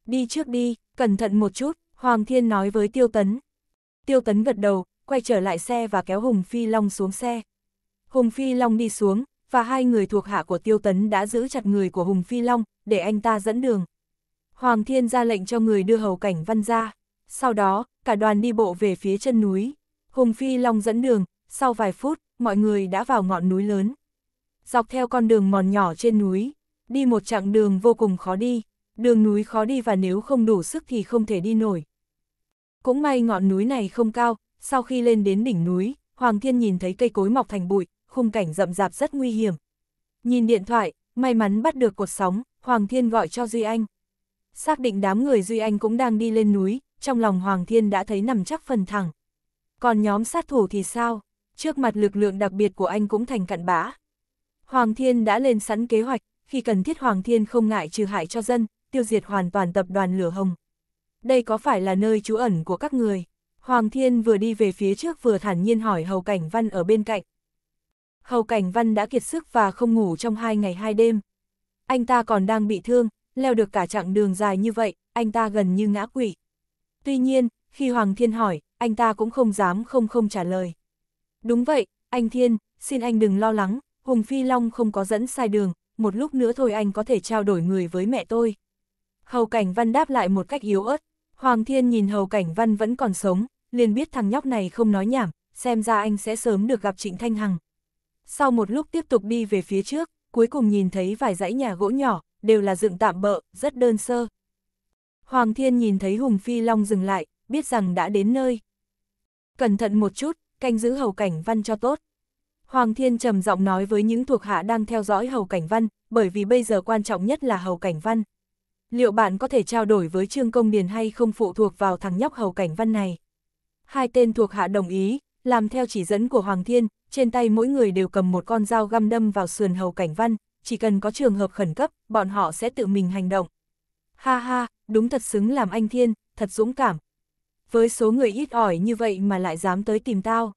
Đi trước đi, cẩn thận một chút, Hoàng Thiên nói với Tiêu Tấn. Tiêu Tấn gật đầu, quay trở lại xe và kéo Hùng Phi Long xuống xe. Hùng Phi Long đi xuống, và hai người thuộc hạ của Tiêu Tấn đã giữ chặt người của Hùng Phi Long, để anh ta dẫn đường. Hoàng Thiên ra lệnh cho người đưa hầu cảnh văn ra. Sau đó, cả đoàn đi bộ về phía chân núi. Hùng Phi Long dẫn đường, sau vài phút, mọi người đã vào ngọn núi lớn. Dọc theo con đường mòn nhỏ trên núi, đi một chặng đường vô cùng khó đi, đường núi khó đi và nếu không đủ sức thì không thể đi nổi. Cũng may ngọn núi này không cao, sau khi lên đến đỉnh núi, Hoàng Thiên nhìn thấy cây cối mọc thành bụi, khung cảnh rậm rạp rất nguy hiểm. Nhìn điện thoại, may mắn bắt được cột sóng, Hoàng Thiên gọi cho Duy Anh. Xác định đám người Duy Anh cũng đang đi lên núi, trong lòng Hoàng Thiên đã thấy nằm chắc phần thẳng. Còn nhóm sát thủ thì sao? Trước mặt lực lượng đặc biệt của anh cũng thành cặn bã. Hoàng Thiên đã lên sẵn kế hoạch, khi cần thiết Hoàng Thiên không ngại trừ hại cho dân, tiêu diệt hoàn toàn tập đoàn lửa hồng. Đây có phải là nơi trú ẩn của các người? Hoàng Thiên vừa đi về phía trước vừa thản nhiên hỏi Hầu Cảnh Văn ở bên cạnh. Hầu Cảnh Văn đã kiệt sức và không ngủ trong hai ngày hai đêm. Anh ta còn đang bị thương, leo được cả chặng đường dài như vậy, anh ta gần như ngã quỷ. Tuy nhiên, khi Hoàng Thiên hỏi, anh ta cũng không dám không không trả lời. Đúng vậy, anh Thiên, xin anh đừng lo lắng, Hùng Phi Long không có dẫn sai đường, một lúc nữa thôi anh có thể trao đổi người với mẹ tôi. Hầu Cảnh Văn đáp lại một cách yếu ớt, Hoàng Thiên nhìn Hầu Cảnh Văn vẫn còn sống, liền biết thằng nhóc này không nói nhảm, xem ra anh sẽ sớm được gặp Trịnh Thanh Hằng. Sau một lúc tiếp tục đi về phía trước, cuối cùng nhìn thấy vài dãy nhà gỗ nhỏ, đều là dựng tạm bợ, rất đơn sơ. Hoàng Thiên nhìn thấy Hùng Phi Long dừng lại, biết rằng đã đến nơi. Cẩn thận một chút, canh giữ hầu cảnh văn cho tốt. Hoàng Thiên trầm giọng nói với những thuộc hạ đang theo dõi Hầu Cảnh Văn, bởi vì bây giờ quan trọng nhất là Hầu Cảnh Văn. Liệu bạn có thể trao đổi với Trương Công Điền hay không phụ thuộc vào thằng nhóc Hầu Cảnh Văn này? Hai tên thuộc hạ đồng ý, làm theo chỉ dẫn của Hoàng Thiên, trên tay mỗi người đều cầm một con dao găm đâm vào sườn Hầu Cảnh Văn, chỉ cần có trường hợp khẩn cấp, bọn họ sẽ tự mình hành động. Ha ha, đúng thật xứng làm anh Thiên, thật dũng cảm. Với số người ít ỏi như vậy mà lại dám tới tìm tao.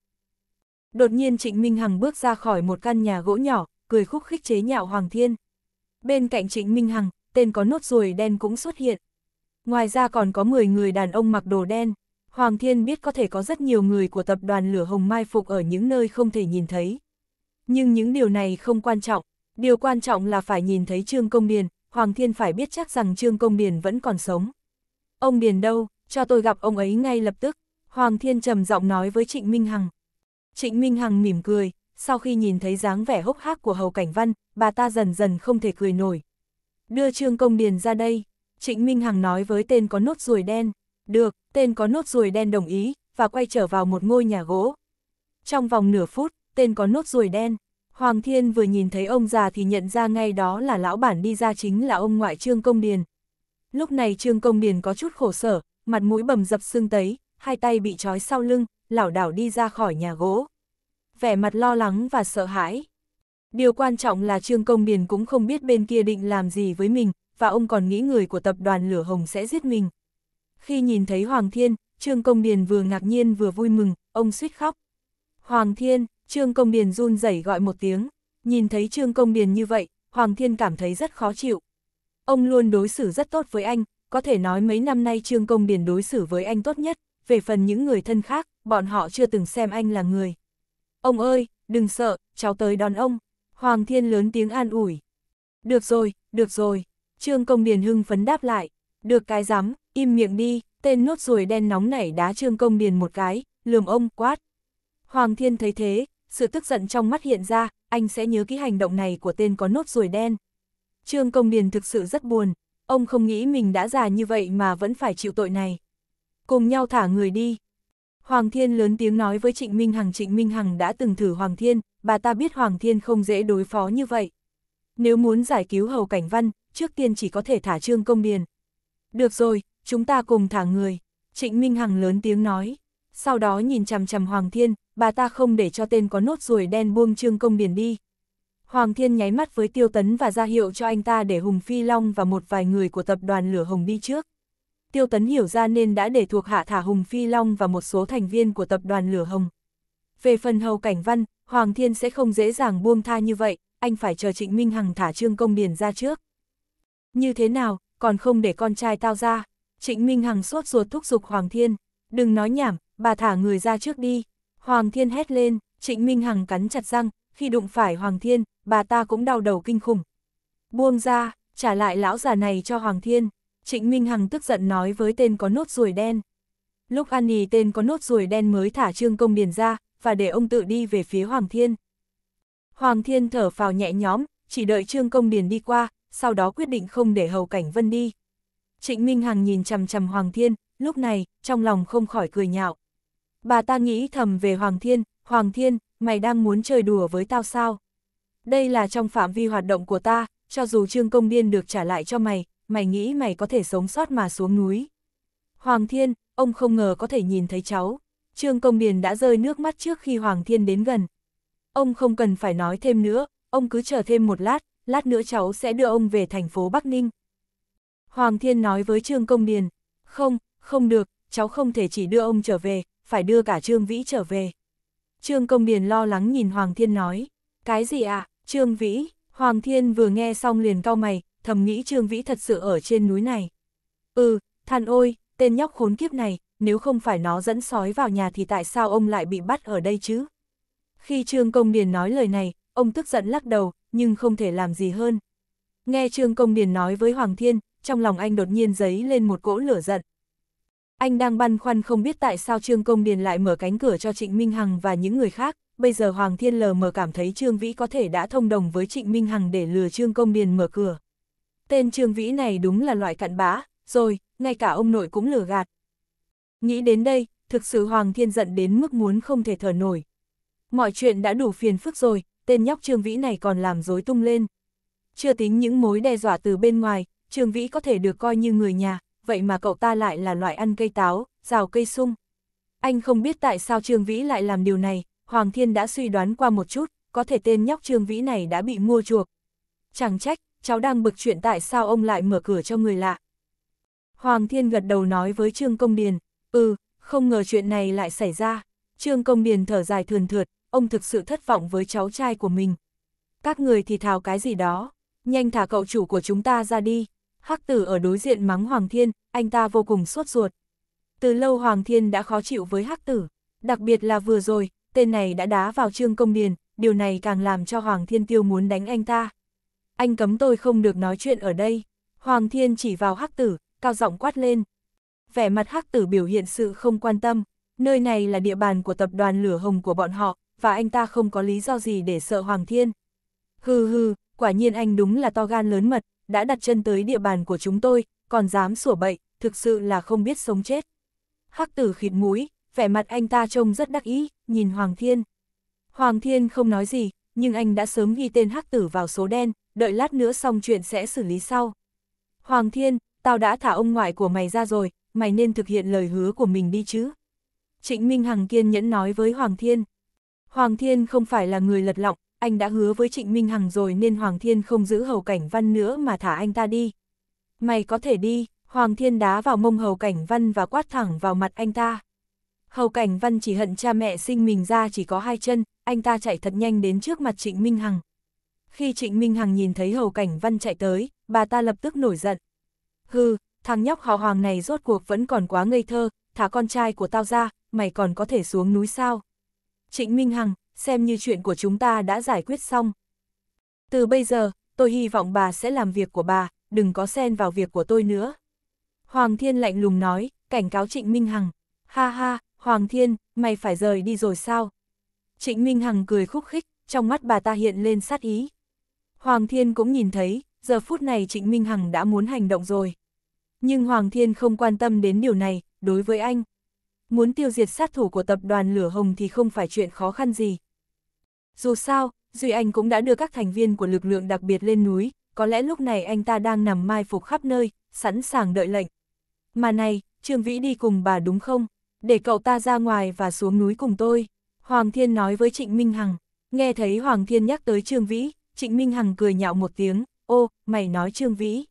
Đột nhiên Trịnh Minh Hằng bước ra khỏi một căn nhà gỗ nhỏ, cười khúc khích chế nhạo Hoàng Thiên. Bên cạnh Trịnh Minh Hằng, tên có nốt ruồi đen cũng xuất hiện. Ngoài ra còn có 10 người đàn ông mặc đồ đen. Hoàng Thiên biết có thể có rất nhiều người của tập đoàn Lửa Hồng Mai Phục ở những nơi không thể nhìn thấy. Nhưng những điều này không quan trọng. Điều quan trọng là phải nhìn thấy Trương Công Điền, Hoàng Thiên phải biết chắc rằng Trương Công Điền vẫn còn sống. Ông Điền đâu, cho tôi gặp ông ấy ngay lập tức. Hoàng Thiên trầm giọng nói với Trịnh Minh Hằng. Trịnh Minh Hằng mỉm cười, sau khi nhìn thấy dáng vẻ hốc hác của Hầu Cảnh Văn, bà ta dần dần không thể cười nổi. Đưa Trương Công Điền ra đây, Trịnh Minh Hằng nói với tên có nốt ruồi đen. Được, tên có nốt ruồi đen đồng ý, và quay trở vào một ngôi nhà gỗ. Trong vòng nửa phút, tên có nốt ruồi đen. Hoàng Thiên vừa nhìn thấy ông già thì nhận ra ngay đó là lão bản đi ra chính là ông ngoại Trương Công Điền. Lúc này Trương Công Điền có chút khổ sở, mặt mũi bầm dập xương tấy, hai tay bị trói sau lưng, lảo đảo đi ra khỏi nhà gỗ. Vẻ mặt lo lắng và sợ hãi. Điều quan trọng là Trương Công Điền cũng không biết bên kia định làm gì với mình, và ông còn nghĩ người của tập đoàn Lửa Hồng sẽ giết mình. Khi nhìn thấy Hoàng Thiên, Trương Công Điền vừa ngạc nhiên vừa vui mừng, ông suýt khóc. Hoàng Thiên, Trương Công Điền run rẩy gọi một tiếng, nhìn thấy Trương Công Điền như vậy, Hoàng Thiên cảm thấy rất khó chịu. Ông luôn đối xử rất tốt với anh, có thể nói mấy năm nay Trương Công Điền đối xử với anh tốt nhất, về phần những người thân khác, bọn họ chưa từng xem anh là người. Ông ơi, đừng sợ, cháu tới đón ông. Hoàng Thiên lớn tiếng an ủi. Được rồi, được rồi. Trương Công Điền hưng phấn đáp lại. Được cái rắm, im miệng đi, tên nốt ruồi đen nóng nảy đá Trương Công Điền một cái, lườm ông quát. Hoàng Thiên thấy thế, sự tức giận trong mắt hiện ra, anh sẽ nhớ kỹ hành động này của tên có nốt ruồi đen. Trương Công Điền thực sự rất buồn, ông không nghĩ mình đã già như vậy mà vẫn phải chịu tội này cùng nhau thả người đi. Hoàng Thiên lớn tiếng nói với Trịnh Minh Hằng Trịnh Minh Hằng đã từng thử Hoàng Thiên, bà ta biết Hoàng Thiên không dễ đối phó như vậy. Nếu muốn giải cứu Hầu Cảnh Văn, trước tiên chỉ có thể thả Trương Công Điền. Được rồi, chúng ta cùng thả người. Trịnh Minh Hằng lớn tiếng nói. Sau đó nhìn chằm chằm Hoàng Thiên, bà ta không để cho tên có nốt ruồi đen buông Trương Công Điền đi. Hoàng Thiên nháy mắt với Tiêu Tấn và ra hiệu cho anh ta để Hùng Phi Long và một vài người của tập đoàn Lửa Hồng đi trước. Tiêu Tấn hiểu ra nên đã để thuộc hạ thả Hùng Phi Long và một số thành viên của tập đoàn Lửa Hồng. Về phần Hầu Cảnh Văn, Hoàng Thiên sẽ không dễ dàng buông tha như vậy, anh phải chờ Trịnh Minh Hằng thả Trương Công Điền ra trước. Như thế nào, còn không để con trai tao ra. Trịnh Minh Hằng sốt ruột thúc giục Hoàng Thiên. Đừng nói nhảm, bà thả người ra trước đi. Hoàng Thiên hét lên, Trịnh Minh Hằng cắn chặt răng, khi đụng phải Hoàng Thiên, bà ta cũng đau đầu kinh khủng. Buông ra, trả lại lão già này cho Hoàng Thiên. Trịnh Minh Hằng tức giận nói với tên có nốt ruồi đen. Lúc ăn nì tên có nốt ruồi đen mới thả Trương Công Điền ra, và để ông tự đi về phía Hoàng Thiên. Hoàng Thiên thở phào nhẹ nhõm, chỉ đợi Trương Công Điền đi qua, sau đó quyết định không để Hầu Cảnh Vân đi. Trịnh Minh Hằng nhìn chằm chằm Hoàng Thiên, lúc này, trong lòng không khỏi cười nhạo. Bà ta nghĩ thầm về Hoàng Thiên, Hoàng Thiên, mày đang muốn chơi đùa với tao sao? Đây là trong phạm vi hoạt động của ta, cho dù Trương Công Điền được trả lại cho mày, mày nghĩ mày có thể sống sót mà xuống núi. Hoàng Thiên, ông không ngờ có thể nhìn thấy cháu. Trương Công Điền đã rơi nước mắt trước khi Hoàng Thiên đến gần. Ông không cần phải nói thêm nữa, ông cứ chờ thêm một lát, lát nữa cháu sẽ đưa ông về thành phố Bắc Ninh. Hoàng Thiên nói với Trương Công Điền, không, không được, cháu không thể chỉ đưa ông trở về, phải đưa cả Trương Vĩ trở về. Trương Công Điền lo lắng nhìn Hoàng Thiên nói, cái gì ạ, à? Trương Vĩ, Hoàng Thiên vừa nghe xong liền cau mày, thầm nghĩ Trương Vĩ thật sự ở trên núi này. Ừ, than ôi, tên nhóc khốn kiếp này, nếu không phải nó dẫn sói vào nhà thì tại sao ông lại bị bắt ở đây chứ? Khi Trương Công Điền nói lời này, ông tức giận lắc đầu, nhưng không thể làm gì hơn. Nghe Trương Công Điền nói với Hoàng Thiên, trong lòng anh đột nhiên dấy lên một cỗ lửa giận. Anh đang băn khoăn không biết tại sao Trương Công Điền lại mở cánh cửa cho Trịnh Minh Hằng và những người khác, bây giờ Hoàng Thiên lờ mờ cảm thấy Trương Vĩ có thể đã thông đồng với Trịnh Minh Hằng để lừa Trương Công Điền mở cửa tên Trương Vĩ này đúng là loại cặn bã, rồi, ngay cả ông nội cũng lừa gạt. Nghĩ đến đây, thực sự Hoàng Thiên giận đến mức muốn không thể thở nổi. Mọi chuyện đã đủ phiền phức rồi, tên nhóc Trương Vĩ này còn làm dối tung lên. Chưa tính những mối đe dọa từ bên ngoài, Trương Vĩ có thể được coi như người nhà, vậy mà cậu ta lại là loại ăn cây táo, rào cây sung. Anh không biết tại sao Trương Vĩ lại làm điều này, Hoàng Thiên đã suy đoán qua một chút, có thể tên nhóc Trương Vĩ này đã bị mua chuộc. Chẳng trách, cháu đang bực chuyện tại sao ông lại mở cửa cho người lạ. Hoàng Thiên gật đầu nói với Trương Công Điền, ừ, không ngờ chuyện này lại xảy ra. Trương Công Điền thở dài thườn thượt, ông thực sự thất vọng với cháu trai của mình. Các người thì thào cái gì đó, nhanh thả cậu chủ của chúng ta ra đi. Hắc tử ở đối diện mắng Hoàng Thiên, anh ta vô cùng suốt ruột. Từ lâu Hoàng Thiên đã khó chịu với Hắc tử, đặc biệt là vừa rồi, tên này đã đá vào Trương Công Điền, điều này càng làm cho Hoàng Thiên Tiêu muốn đánh anh ta anh cấm tôi không được nói chuyện ở đây. Hoàng Thiên chỉ vào hắc tử, cao giọng quát lên. Vẻ mặt hắc tử biểu hiện sự không quan tâm, nơi này là địa bàn của tập đoàn lửa hồng của bọn họ, và anh ta không có lý do gì để sợ Hoàng Thiên. Hừ hừ, quả nhiên anh đúng là to gan lớn mật, đã đặt chân tới địa bàn của chúng tôi, còn dám sủa bậy, thực sự là không biết sống chết. Hắc tử khịt mũi, vẻ mặt anh ta trông rất đắc ý, nhìn Hoàng Thiên. Hoàng Thiên không nói gì, nhưng anh đã sớm ghi tên Hắc tử vào số đen, đợi lát nữa xong chuyện sẽ xử lý sau. Hoàng Thiên, tao đã thả ông ngoại của mày ra rồi, mày nên thực hiện lời hứa của mình đi chứ. Trịnh Minh Hằng kiên nhẫn nói với Hoàng Thiên. Hoàng Thiên không phải là người lật lọng, anh đã hứa với Trịnh Minh Hằng rồi nên Hoàng Thiên không giữ Hầu Cảnh Văn nữa mà thả anh ta đi. Mày có thể đi, Hoàng Thiên đá vào mông Hầu Cảnh Văn và quát thẳng vào mặt anh ta. Hầu Cảnh Văn chỉ hận cha mẹ sinh mình ra chỉ có hai chân, anh ta chạy thật nhanh đến trước mặt Trịnh Minh Hằng khi Trịnh Minh Hằng nhìn thấy Hầu Cảnh Văn chạy tới, bà ta lập tức nổi giận. Hừ, thằng nhóc họ hoàng này rốt cuộc vẫn còn quá ngây thơ, thả con trai của tao ra, mày còn có thể xuống núi sao. Trịnh Minh Hằng, xem như chuyện của chúng ta đã giải quyết xong. Từ bây giờ, tôi hy vọng bà sẽ làm việc của bà, đừng có xen vào việc của tôi nữa. Hoàng Thiên lạnh lùng nói, cảnh cáo Trịnh Minh Hằng. Ha ha, Hoàng Thiên, mày phải rời đi rồi sao? Trịnh Minh Hằng cười khúc khích, trong mắt bà ta hiện lên sát ý. Hoàng Thiên cũng nhìn thấy, giờ phút này Trịnh Minh Hằng đã muốn hành động rồi. Nhưng Hoàng Thiên không quan tâm đến điều này, đối với anh. Muốn tiêu diệt sát thủ của tập đoàn Lửa Hồng thì không phải chuyện khó khăn gì. Dù sao, Duy Anh cũng đã đưa các thành viên của lực lượng đặc biệt lên núi, có lẽ lúc này anh ta đang nằm mai phục khắp nơi, sẵn sàng đợi lệnh. Mà này, Trương Vĩ đi cùng bà đúng không? Để cậu ta ra ngoài và xuống núi cùng tôi. Hoàng Thiên nói với Trịnh Minh Hằng. Nghe thấy Hoàng Thiên nhắc tới Trương Vĩ, Trịnh Minh Hằng cười nhạo một tiếng, ô, mày nói Trương Vĩ.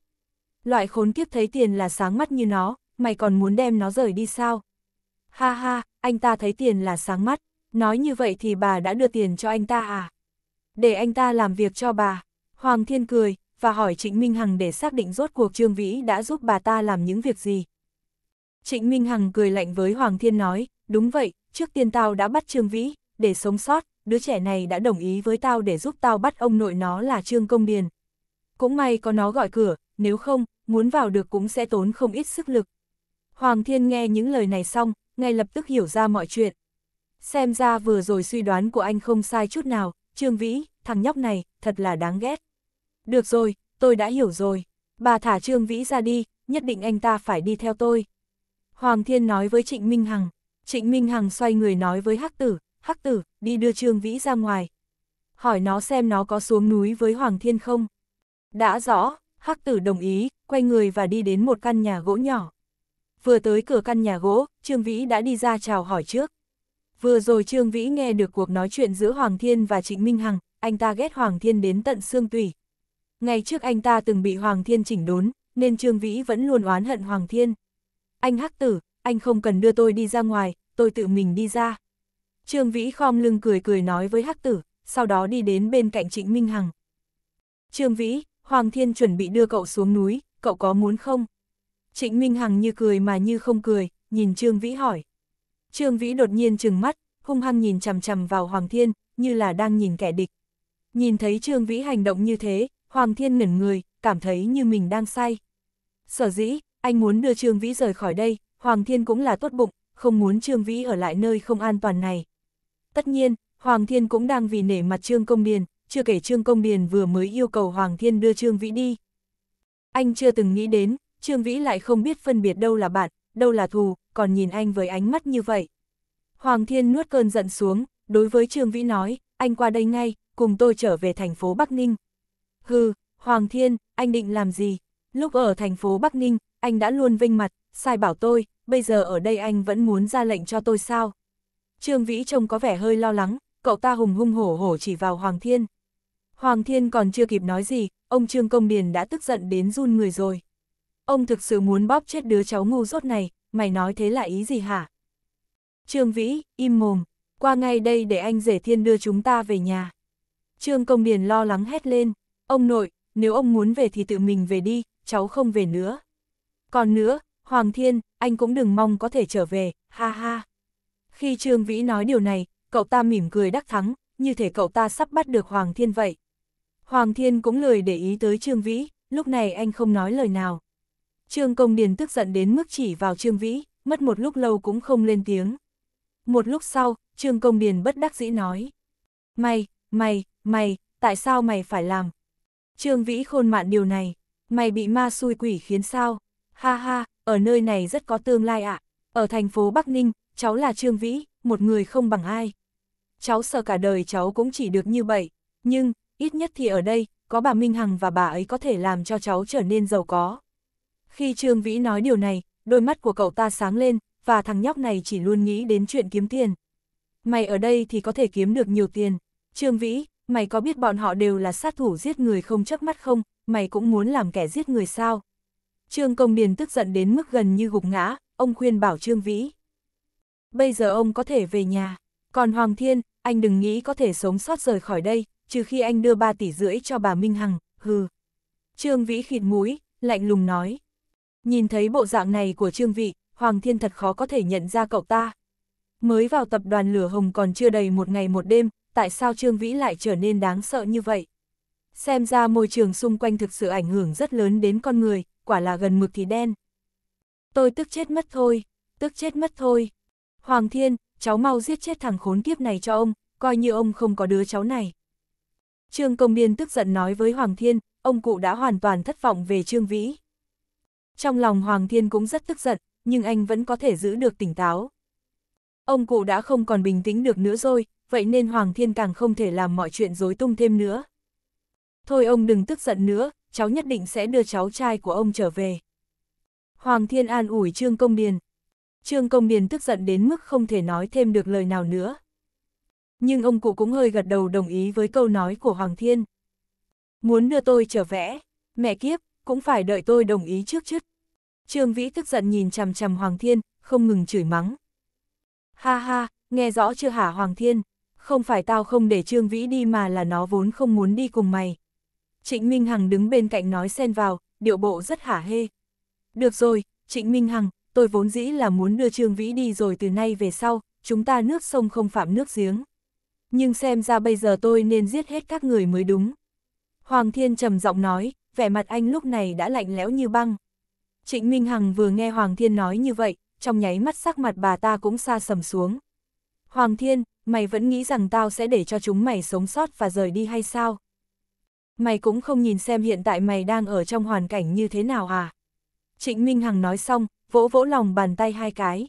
Loại khốn kiếp thấy tiền là sáng mắt như nó, mày còn muốn đem nó rời đi sao? Ha ha, anh ta thấy tiền là sáng mắt, nói như vậy thì bà đã đưa tiền cho anh ta à? Để anh ta làm việc cho bà. Hoàng Thiên cười, và hỏi Trịnh Minh Hằng để xác định rốt cuộc Trương Vĩ đã giúp bà ta làm những việc gì. Trịnh Minh Hằng cười lạnh với Hoàng Thiên nói, đúng vậy, trước tiên tao đã bắt Trương Vĩ, để sống sót, đứa trẻ này đã đồng ý với tao để giúp tao bắt ông nội nó là Trương Công Điền. Cũng may có nó gọi cửa, nếu không, muốn vào được cũng sẽ tốn không ít sức lực. Hoàng Thiên nghe những lời này xong, ngay lập tức hiểu ra mọi chuyện. Xem ra vừa rồi suy đoán của anh không sai chút nào, Trương Vĩ, thằng nhóc này, thật là đáng ghét. Được rồi, tôi đã hiểu rồi. Bà thả Trương Vĩ ra đi, nhất định anh ta phải đi theo tôi. Hoàng Thiên nói với Trịnh Minh Hằng. Trịnh Minh Hằng xoay người nói với Hắc Tử, hắc tử, đi đưa Trương Vĩ ra ngoài. Hỏi nó xem nó có xuống núi với Hoàng Thiên không. Đã rõ, hắc tử đồng ý, quay người và đi đến một căn nhà gỗ nhỏ. Vừa tới cửa căn nhà gỗ, Trương Vĩ đã đi ra chào hỏi trước. Vừa rồi Trương Vĩ nghe được cuộc nói chuyện giữa Hoàng Thiên và Trịnh Minh Hằng, anh ta ghét Hoàng Thiên đến tận xương tủy. Ngày trước anh ta từng bị Hoàng Thiên chỉnh đốn, nên Trương Vĩ vẫn luôn oán hận Hoàng Thiên. Anh hắc tử, anh không cần đưa tôi đi ra ngoài, tôi tự mình đi ra. Trương Vĩ khom lưng cười cười nói với Hắc Tử, sau đó đi đến bên cạnh Trịnh Minh Hằng. Trương Vĩ, Hoàng Thiên chuẩn bị đưa cậu xuống núi, cậu có muốn không? Trịnh Minh Hằng như cười mà như không cười, nhìn Trương Vĩ hỏi. Trương Vĩ đột nhiên trừng mắt, hung hăng nhìn chằm chằm vào Hoàng Thiên, như là đang nhìn kẻ địch. Nhìn thấy Trương Vĩ hành động như thế, Hoàng Thiên ngẩn người, cảm thấy như mình đang say. Sở dĩ, anh muốn đưa Trương Vĩ rời khỏi đây, Hoàng Thiên cũng là tốt bụng, không muốn Trương Vĩ ở lại nơi không an toàn này. Tất nhiên, Hoàng Thiên cũng đang vì nể mặt Trương Công Điền, chưa kể Trương Công Điền vừa mới yêu cầu Hoàng Thiên đưa Trương Vĩ đi. Anh chưa từng nghĩ đến, Trương Vĩ lại không biết phân biệt đâu là bạn, đâu là thù, còn nhìn anh với ánh mắt như vậy. Hoàng Thiên nuốt cơn giận xuống, đối với Trương Vĩ nói, anh qua đây ngay, cùng tôi trở về thành phố Bắc Ninh. Hừ, Hoàng Thiên, anh định làm gì? Lúc ở thành phố Bắc Ninh, anh đã luôn vinh mặt, sai bảo tôi, bây giờ ở đây anh vẫn muốn ra lệnh cho tôi sao? Trương Vĩ trông có vẻ hơi lo lắng, cậu ta hùng hung hổ hổ chỉ vào Hoàng Thiên. Hoàng Thiên còn chưa kịp nói gì, ông Trương Công Điền đã tức giận đến run người rồi. Ông thực sự muốn bóp chết đứa cháu ngu dốt này, mày nói thế là ý gì hả? Trương Vĩ, im mồm, qua ngay đây để anh rể thiên đưa chúng ta về nhà. Trương Công Điền lo lắng hét lên, ông nội, nếu ông muốn về thì tự mình về đi, cháu không về nữa. Còn nữa, Hoàng Thiên, anh cũng đừng mong có thể trở về, ha ha. Khi Trương Vĩ nói điều này, cậu ta mỉm cười đắc thắng, như thể cậu ta sắp bắt được Hoàng Thiên vậy. Hoàng Thiên cũng lười để ý tới Trương Vĩ, lúc này anh không nói lời nào. Trương Công Điền tức giận đến mức chỉ vào Trương Vĩ, mất một lúc lâu cũng không lên tiếng. Một lúc sau, Trương Công Điền bất đắc dĩ nói. Mày, mày, mày, tại sao mày phải làm? Trương Vĩ khôn mạn điều này, mày bị ma xui quỷ khiến sao? Ha ha, ở nơi này rất có tương lai ạ. Ở thành phố Bắc Ninh, cháu là Trương Vĩ, một người không bằng ai. Cháu sợ cả đời cháu cũng chỉ được như vậy, nhưng, ít nhất thì ở đây, có bà Minh Hằng và bà ấy có thể làm cho cháu trở nên giàu có. Khi Trương Vĩ nói điều này, đôi mắt của cậu ta sáng lên, và thằng nhóc này chỉ luôn nghĩ đến chuyện kiếm tiền. Mày ở đây thì có thể kiếm được nhiều tiền. Trương Vĩ, mày có biết bọn họ đều là sát thủ giết người không chớp mắt không, mày cũng muốn làm kẻ giết người sao? Trương Công Điền tức giận đến mức gần như gục ngã, ông khuyên bảo Trương Vĩ bây giờ ông có thể về nhà. Còn Hoàng Thiên, anh đừng nghĩ có thể sống sót rời khỏi đây, trừ khi anh đưa 3 tỷ rưỡi cho bà Minh Hằng, hừ. Trương Vĩ khịt mũi, lạnh lùng nói. Nhìn thấy bộ dạng này của Trương Vĩ, Hoàng Thiên thật khó có thể nhận ra cậu ta. Mới vào tập đoàn Lửa Hồng còn chưa đầy một ngày một đêm, tại sao Trương Vĩ lại trở nên đáng sợ như vậy? Xem ra môi trường xung quanh thực sự ảnh hưởng rất lớn đến con người, quả là gần mực thì đen. Tôi tức chết mất thôi, tức chết mất thôi, Hoàng Thiên, cháu mau giết chết thằng khốn kiếp này cho ông, coi như ông không có đứa cháu này. Trương Công Niên tức giận nói với Hoàng Thiên, ông cụ đã hoàn toàn thất vọng về Trương Vĩ. Trong lòng Hoàng Thiên cũng rất tức giận, nhưng anh vẫn có thể giữ được tỉnh táo. Ông cụ đã không còn bình tĩnh được nữa rồi, vậy nên Hoàng Thiên càng không thể làm mọi chuyện dối tung thêm nữa. Thôi ông đừng tức giận nữa, cháu nhất định sẽ đưa cháu trai của ông trở về. Hoàng Thiên an ủi Trương Công Điền. Trương Công Niên tức giận đến mức không thể nói thêm được lời nào nữa. Nhưng ông cụ cũng hơi gật đầu đồng ý với câu nói của Hoàng Thiên. Muốn đưa tôi trở vẽ, mẹ kiếp, cũng phải đợi tôi đồng ý trước chứ. Trương Vĩ tức giận nhìn chằm chằm Hoàng Thiên, không ngừng chửi mắng. Ha ha, nghe rõ chưa hả Hoàng Thiên? Không phải tao không để Trương Vĩ đi mà là nó vốn không muốn đi cùng mày. Trịnh Minh Hằng đứng bên cạnh nói xen vào, điệu bộ rất hả hê. Được rồi, Trịnh Minh Hằng, tôi vốn dĩ là muốn đưa Trương Vĩ đi rồi từ nay về sau, chúng ta nước sông không phạm nước giếng. Nhưng xem ra bây giờ tôi nên giết hết các người mới đúng. Hoàng Thiên trầm giọng nói, vẻ mặt anh lúc này đã lạnh lẽo như băng. Trịnh Minh Hằng vừa nghe Hoàng Thiên nói như vậy, trong nháy mắt sắc mặt bà ta cũng xa sầm xuống. Hoàng Thiên, mày vẫn nghĩ rằng tao sẽ để cho chúng mày sống sót và rời đi hay sao? Mày cũng không nhìn xem hiện tại mày đang ở trong hoàn cảnh như thế nào à? Trịnh Minh Hằng nói xong, vỗ vỗ lòng bàn tay hai cái.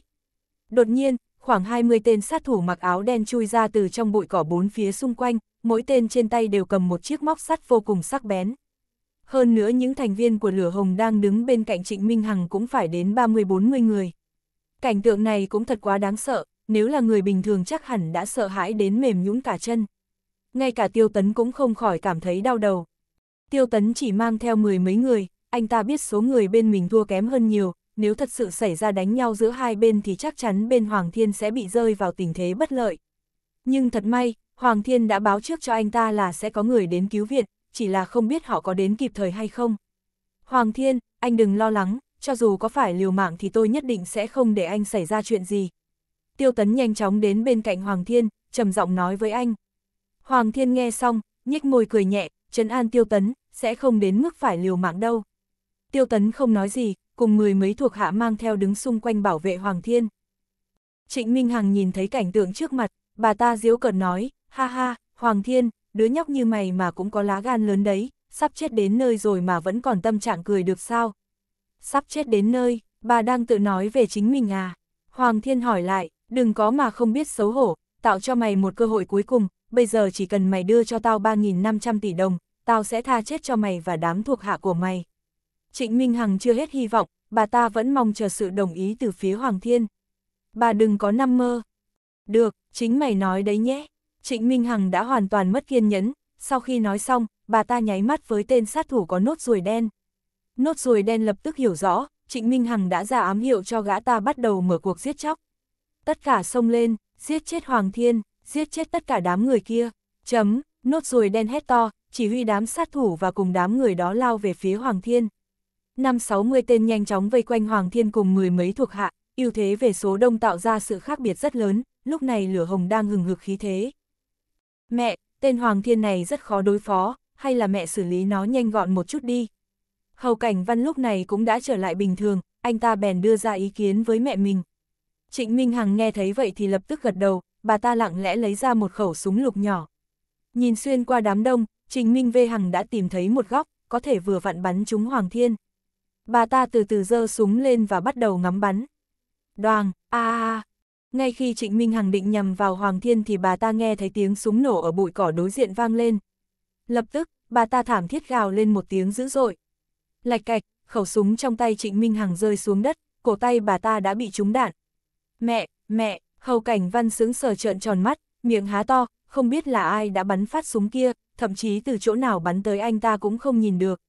Đột nhiên, khoảng 20 tên sát thủ mặc áo đen chui ra từ trong bụi cỏ bốn phía xung quanh, mỗi tên trên tay đều cầm một chiếc móc sắt vô cùng sắc bén. Hơn nữa những thành viên của lửa hồng đang đứng bên cạnh Trịnh Minh Hằng cũng phải đến 30-40 người. Cảnh tượng này cũng thật quá đáng sợ, nếu là người bình thường chắc hẳn đã sợ hãi đến mềm nhũn cả chân. Ngay cả tiêu tấn cũng không khỏi cảm thấy đau đầu. Tiêu tấn chỉ mang theo mười mấy người, anh ta biết số người bên mình thua kém hơn nhiều, nếu thật sự xảy ra đánh nhau giữa hai bên thì chắc chắn bên Hoàng Thiên sẽ bị rơi vào tình thế bất lợi. Nhưng thật may, Hoàng Thiên đã báo trước cho anh ta là sẽ có người đến cứu viện, chỉ là không biết họ có đến kịp thời hay không. Hoàng Thiên, anh đừng lo lắng, cho dù có phải liều mạng thì tôi nhất định sẽ không để anh xảy ra chuyện gì. Tiêu Tấn nhanh chóng đến bên cạnh Hoàng Thiên, trầm giọng nói với anh. Hoàng Thiên nghe xong, nhếch môi cười nhẹ, trấn an Tiêu Tấn, sẽ không đến mức phải liều mạng đâu. Tiêu Tấn không nói gì, cùng mười mấy thuộc hạ mang theo đứng xung quanh bảo vệ Hoàng Thiên. Trịnh Minh Hằng nhìn thấy cảnh tượng trước mặt, bà ta diếu cợt nói, ha ha, Hoàng Thiên, đứa nhóc như mày mà cũng có lá gan lớn đấy, sắp chết đến nơi rồi mà vẫn còn tâm trạng cười được sao? Sắp chết đến nơi, bà đang tự nói về chính mình à? Hoàng Thiên hỏi lại, đừng có mà không biết xấu hổ, tạo cho mày một cơ hội cuối cùng, bây giờ chỉ cần mày đưa cho tao 3.500 tỷ đồng, tao sẽ tha chết cho mày và đám thuộc hạ của mày. Trịnh Minh Hằng chưa hết hy vọng, bà ta vẫn mong chờ sự đồng ý từ phía Hoàng Thiên. Bà đừng có nằm mơ. Được, chính mày nói đấy nhé. Trịnh Minh Hằng đã hoàn toàn mất kiên nhẫn, sau khi nói xong, bà ta nháy mắt với tên sát thủ có nốt ruồi đen. Nốt ruồi đen lập tức hiểu rõ, Trịnh Minh Hằng đã ra ám hiệu cho gã ta bắt đầu mở cuộc giết chóc. Tất cả xông lên, giết chết Hoàng Thiên, giết chết tất cả đám người kia. Chấm, nốt ruồi đen hét to, chỉ huy đám sát thủ và cùng đám người đó lao về phía Hoàng Thiên năm 60 tên nhanh chóng vây quanh Hoàng Thiên cùng mười mấy thuộc hạ, ưu thế về số đông tạo ra sự khác biệt rất lớn, lúc này lửa hồng đang hừng hực khí thế. Mẹ, tên Hoàng Thiên này rất khó đối phó, hay là mẹ xử lý nó nhanh gọn một chút đi. Hầu cảnh văn lúc này cũng đã trở lại bình thường, anh ta bèn đưa ra ý kiến với mẹ mình. Trịnh Minh Hằng nghe thấy vậy thì lập tức gật đầu, bà ta lặng lẽ lấy ra một khẩu súng lục nhỏ. Nhìn xuyên qua đám đông, Trịnh Minh Vê Hằng đã tìm thấy một góc, có thể vừa vặn bắn trúng Hoàng Thiên bà ta từ từ giơ súng lên và bắt đầu ngắm bắn. Đoàn, a a. à. Ngay khi Trịnh Minh Hằng định nhằm vào Hoàng Thiên thì bà ta nghe thấy tiếng súng nổ ở bụi cỏ đối diện vang lên. Lập tức, bà ta thảm thiết gào lên một tiếng dữ dội. Lạch cạch, khẩu súng trong tay Trịnh Minh Hằng rơi xuống đất, cổ tay bà ta đã bị trúng đạn. Mẹ, mẹ, hầu cảnh văn sướng sờ trợn tròn mắt, miệng há to, không biết là ai đã bắn phát súng kia, thậm chí từ chỗ nào bắn tới anh ta cũng không nhìn được.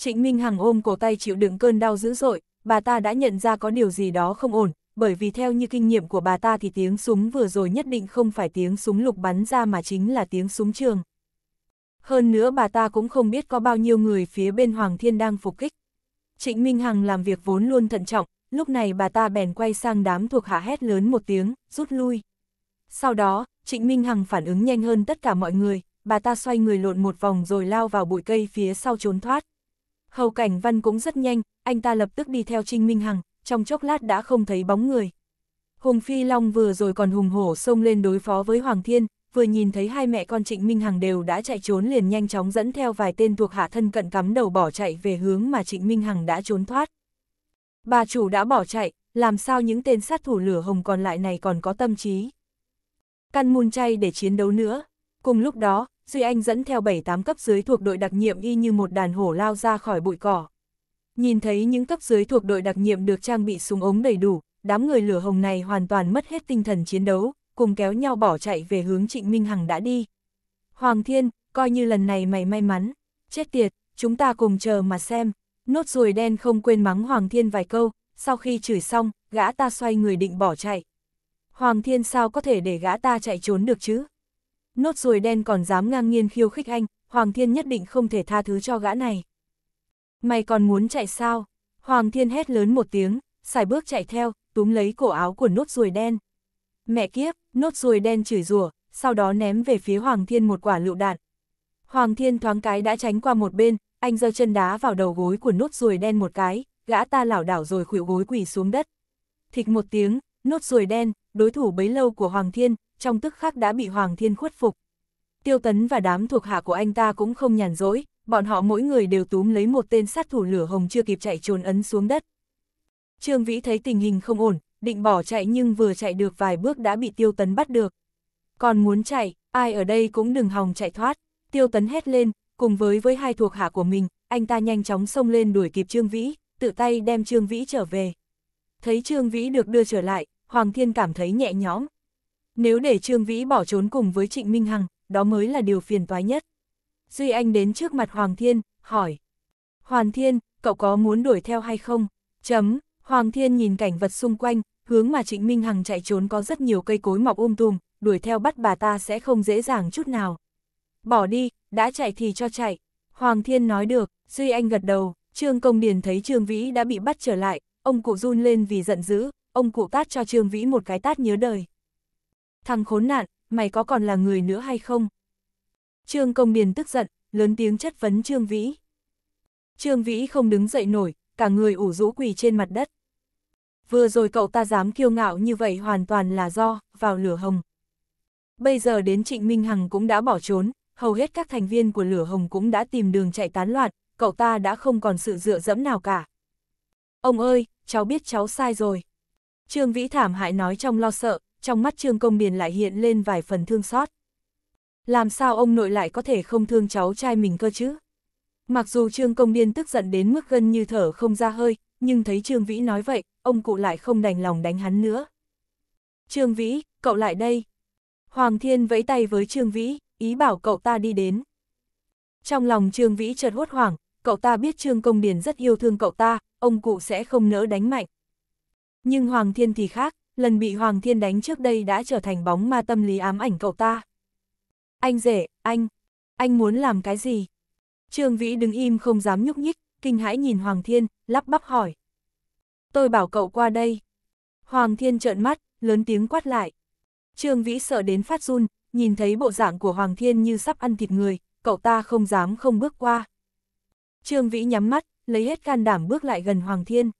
Trịnh Minh Hằng ôm cổ tay chịu đựng cơn đau dữ dội, bà ta đã nhận ra có điều gì đó không ổn, bởi vì theo như kinh nghiệm của bà ta thì tiếng súng vừa rồi nhất định không phải tiếng súng lục bắn ra mà chính là tiếng súng trường. Hơn nữa bà ta cũng không biết có bao nhiêu người phía bên Hoàng Thiên đang phục kích. Trịnh Minh Hằng làm việc vốn luôn thận trọng, lúc này bà ta bèn quay sang đám thuộc hạ hét lớn một tiếng, rút lui. Sau đó, Trịnh Minh Hằng phản ứng nhanh hơn tất cả mọi người, bà ta xoay người lộn một vòng rồi lao vào bụi cây phía sau trốn thoát. Hầu cảnh văn cũng rất nhanh, anh ta lập tức đi theo Trinh Minh Hằng, trong chốc lát đã không thấy bóng người. Hùng Phi Long vừa rồi còn hùng hổ xông lên đối phó với Hoàng Thiên, vừa nhìn thấy hai mẹ con Trịnh Minh Hằng đều đã chạy trốn liền nhanh chóng dẫn theo vài tên thuộc hạ thân cận cắm đầu bỏ chạy về hướng mà Trịnh Minh Hằng đã trốn thoát. Bà chủ đã bỏ chạy, làm sao những tên sát thủ lửa hồng còn lại này còn có tâm trí. Căn mùn chay để chiến đấu nữa. Cùng lúc đó, Duy Anh dẫn theo 7-8 cấp dưới thuộc đội đặc nhiệm y như một đàn hổ lao ra khỏi bụi cỏ. Nhìn thấy những cấp dưới thuộc đội đặc nhiệm được trang bị súng ống đầy đủ, đám người lửa hồng này hoàn toàn mất hết tinh thần chiến đấu, cùng kéo nhau bỏ chạy về hướng Trịnh Minh Hằng đã đi. Hoàng Thiên, coi như lần này mày may mắn, chết tiệt, chúng ta cùng chờ mà xem. Nốt ruồi đen không quên mắng Hoàng Thiên vài câu, sau khi chửi xong, gã ta xoay người định bỏ chạy. Hoàng Thiên sao có thể để gã ta chạy trốn được chứ? nốt ruồi đen còn dám ngang nhiên khiêu khích anh, Hoàng Thiên nhất định không thể tha thứ cho gã này. Mày còn muốn chạy sao? Hoàng Thiên hét lớn một tiếng, xài bước chạy theo, túm lấy cổ áo của nốt ruồi đen. Mẹ kiếp, nốt ruồi đen chửi rủa, sau đó ném về phía Hoàng Thiên một quả lựu đạn. Hoàng Thiên thoáng cái đã tránh qua một bên, anh giơ chân đá vào đầu gối của nốt ruồi đen một cái, gã ta lảo đảo rồi khuỵu gối quỳ xuống đất. Thịch một tiếng, nốt ruồi đen, đối thủ bấy lâu của Hoàng Thiên, trong tức khắc đã bị Hoàng Thiên khuất phục. Tiêu Tấn và đám thuộc hạ của anh ta cũng không nhàn rỗi, bọn họ mỗi người đều túm lấy một tên sát thủ lửa hồng chưa kịp chạy trốn ấn xuống đất. Trương Vĩ thấy tình hình không ổn, định bỏ chạy nhưng vừa chạy được vài bước đã bị Tiêu Tấn bắt được. Còn muốn chạy, ai ở đây cũng đừng hòng chạy thoát. Tiêu Tấn hét lên, cùng với với hai thuộc hạ của mình, anh ta nhanh chóng xông lên đuổi kịp Trương Vĩ, tự tay đem Trương Vĩ trở về. Thấy Trương Vĩ được đưa trở lại, Hoàng Thiên cảm thấy nhẹ nhõm, nếu để Trương Vĩ bỏ trốn cùng với Trịnh Minh Hằng, đó mới là điều phiền toái nhất. Duy Anh đến trước mặt Hoàng Thiên, hỏi. Hoàng Thiên, cậu có muốn đuổi theo hay không? Chấm, Hoàng Thiên nhìn cảnh vật xung quanh, hướng mà Trịnh Minh Hằng chạy trốn có rất nhiều cây cối mọc um tùm, đuổi theo bắt bà ta sẽ không dễ dàng chút nào. Bỏ đi, đã chạy thì cho chạy. Hoàng Thiên nói được, Duy Anh gật đầu, Trương Công Điền thấy Trương Vĩ đã bị bắt trở lại, ông cụ run lên vì giận dữ, ông cụ tát cho Trương Vĩ một cái tát nhớ đời thằng khốn nạn, mày có còn là người nữa hay không? Trương Công Điền tức giận, lớn tiếng chất vấn Trương Vĩ. Trương Vĩ không đứng dậy nổi, cả người ủ rũ quỳ trên mặt đất. Vừa rồi cậu ta dám kiêu ngạo như vậy hoàn toàn là do, vào lửa hồng. Bây giờ đến Trịnh Minh Hằng cũng đã bỏ trốn, hầu hết các thành viên của lửa hồng cũng đã tìm đường chạy tán loạn, cậu ta đã không còn sự dựa dẫm nào cả. Ông ơi, cháu biết cháu sai rồi. Trương Vĩ thảm hại nói trong lo sợ, trong mắt Trương Công Miền lại hiện lên vài phần thương xót. Làm sao ông nội lại có thể không thương cháu trai mình cơ chứ? Mặc dù Trương Công Miên tức giận đến mức gân như thở không ra hơi, nhưng thấy Trương Vĩ nói vậy, ông cụ lại không đành lòng đánh hắn nữa. Trương Vĩ, cậu lại đây. Hoàng Thiên vẫy tay với Trương Vĩ, ý bảo cậu ta đi đến. Trong lòng Trương Vĩ chợt hốt hoảng, cậu ta biết Trương Công Điền rất yêu thương cậu ta, ông cụ sẽ không nỡ đánh mạnh. Nhưng Hoàng Thiên thì khác, lần bị Hoàng Thiên đánh trước đây đã trở thành bóng ma tâm lý ám ảnh cậu ta. Anh rể, anh, anh muốn làm cái gì? Trương Vĩ đứng im không dám nhúc nhích, kinh hãi nhìn Hoàng Thiên, lắp bắp hỏi. Tôi bảo cậu qua đây. Hoàng Thiên trợn mắt, lớn tiếng quát lại. Trương Vĩ sợ đến phát run, nhìn thấy bộ dạng của Hoàng Thiên như sắp ăn thịt người, cậu ta không dám không bước qua. Trương Vĩ nhắm mắt, lấy hết can đảm bước lại gần Hoàng Thiên.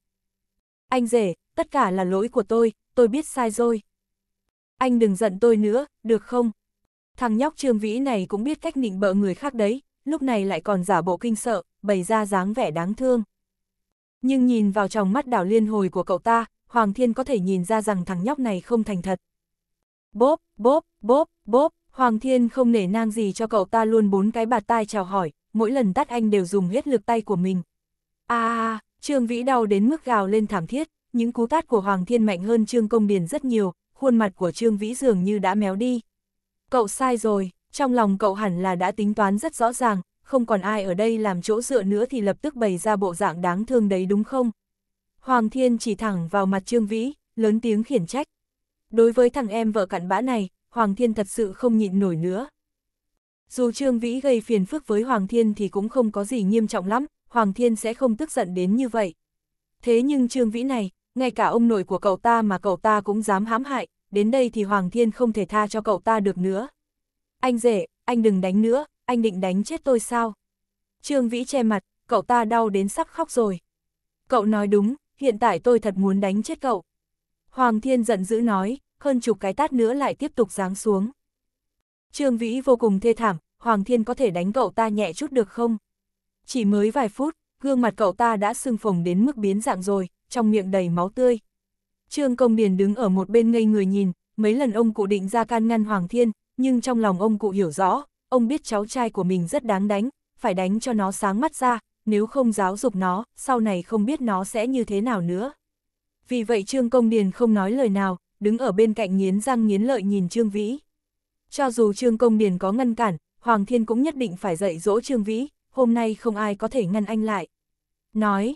Anh rể, tất cả là lỗi của tôi, tôi biết sai rồi. Anh đừng giận tôi nữa, được không? Thằng nhóc Trương Vĩ này cũng biết cách nịnh bợ người khác đấy, lúc này lại còn giả bộ kinh sợ, bày ra dáng vẻ đáng thương. Nhưng nhìn vào trong mắt đảo liên hồi của cậu ta, Hoàng Thiên có thể nhìn ra rằng thằng nhóc này không thành thật. Bốp, bốp, bốp, bốp, Hoàng Thiên không nể nang gì cho cậu ta luôn bốn cái bạt tai chào hỏi, mỗi lần tắt anh đều dùng hết lực tay của mình. À, Trương Vĩ đau đến mức gào lên thảm thiết những cú tát của Hoàng Thiên mạnh hơn Trương Công Điền rất nhiều, khuôn mặt của Trương Vĩ dường như đã méo đi. Cậu sai rồi, trong lòng cậu hẳn là đã tính toán rất rõ ràng, không còn ai ở đây làm chỗ dựa nữa thì lập tức bày ra bộ dạng đáng thương đấy đúng không? Hoàng Thiên chỉ thẳng vào mặt Trương Vĩ, lớn tiếng khiển trách. Đối với thằng em vợ cặn bã này, Hoàng Thiên thật sự không nhịn nổi nữa. Dù Trương Vĩ gây phiền phức với Hoàng Thiên thì cũng không có gì nghiêm trọng lắm, Hoàng Thiên sẽ không tức giận đến như vậy. Thế nhưng Trương Vĩ này, ngay cả ông nội của cậu ta mà cậu ta cũng dám hãm hại, đến đây thì Hoàng Thiên không thể tha cho cậu ta được nữa. Anh rể, anh đừng đánh nữa, anh định đánh chết tôi sao? Trương Vĩ che mặt, cậu ta đau đến sắp khóc rồi. Cậu nói đúng, hiện tại tôi thật muốn đánh chết cậu. Hoàng Thiên giận dữ nói, hơn chục cái tát nữa lại tiếp tục giáng xuống. Trương Vĩ vô cùng thê thảm, Hoàng Thiên có thể đánh cậu ta nhẹ chút được không? Chỉ mới vài phút, gương mặt cậu ta đã sưng phồng đến mức biến dạng rồi, trong miệng đầy máu tươi. Trương Công Điền đứng ở một bên ngây người nhìn, mấy lần ông cụ định ra can ngăn Hoàng Thiên, nhưng trong lòng ông cụ hiểu rõ, ông biết cháu trai của mình rất đáng đánh, phải đánh cho nó sáng mắt ra, nếu không giáo dục nó, sau này không biết nó sẽ như thế nào nữa. Vì vậy Trương Công Điền không nói lời nào, đứng ở bên cạnh nghiến răng nghiến lợi nhìn Trương Vĩ. Cho dù Trương Công Điền có ngăn cản, Hoàng Thiên cũng nhất định phải dạy dỗ Trương Vĩ, hôm nay không ai có thể ngăn anh lại. Nói,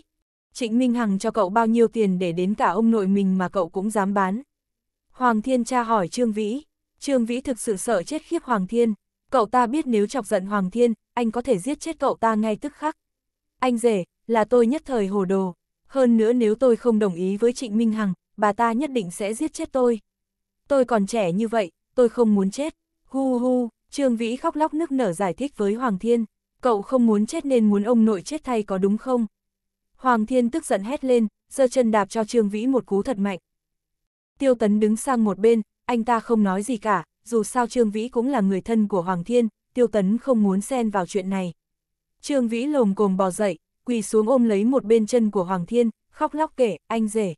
Trịnh Minh Hằng cho cậu bao nhiêu tiền để đến cả ông nội mình mà cậu cũng dám bán. Hoàng Thiên cha hỏi Trương Vĩ, Trương Vĩ thực sự sợ chết khiếp Hoàng Thiên, cậu ta biết nếu chọc giận Hoàng Thiên, anh có thể giết chết cậu ta ngay tức khắc. Anh rể, là tôi nhất thời hồ đồ, hơn nữa nếu tôi không đồng ý với Trịnh Minh Hằng, bà ta nhất định sẽ giết chết tôi. Tôi còn trẻ như vậy, tôi không muốn chết. Hu hu, Trương Vĩ khóc lóc nức nở giải thích với Hoàng Thiên, cậu không muốn chết nên muốn ông nội chết thay có đúng không? Hoàng Thiên tức giận hét lên, giơ chân đạp cho Trương Vĩ một cú thật mạnh. Tiêu Tấn đứng sang một bên, anh ta không nói gì cả, dù sao Trương Vĩ cũng là người thân của Hoàng Thiên, Tiêu Tấn không muốn xen vào chuyện này. Trương Vĩ lồm cồm bò dậy, quỳ xuống ôm lấy một bên chân của Hoàng Thiên, khóc lóc kể, anh rể.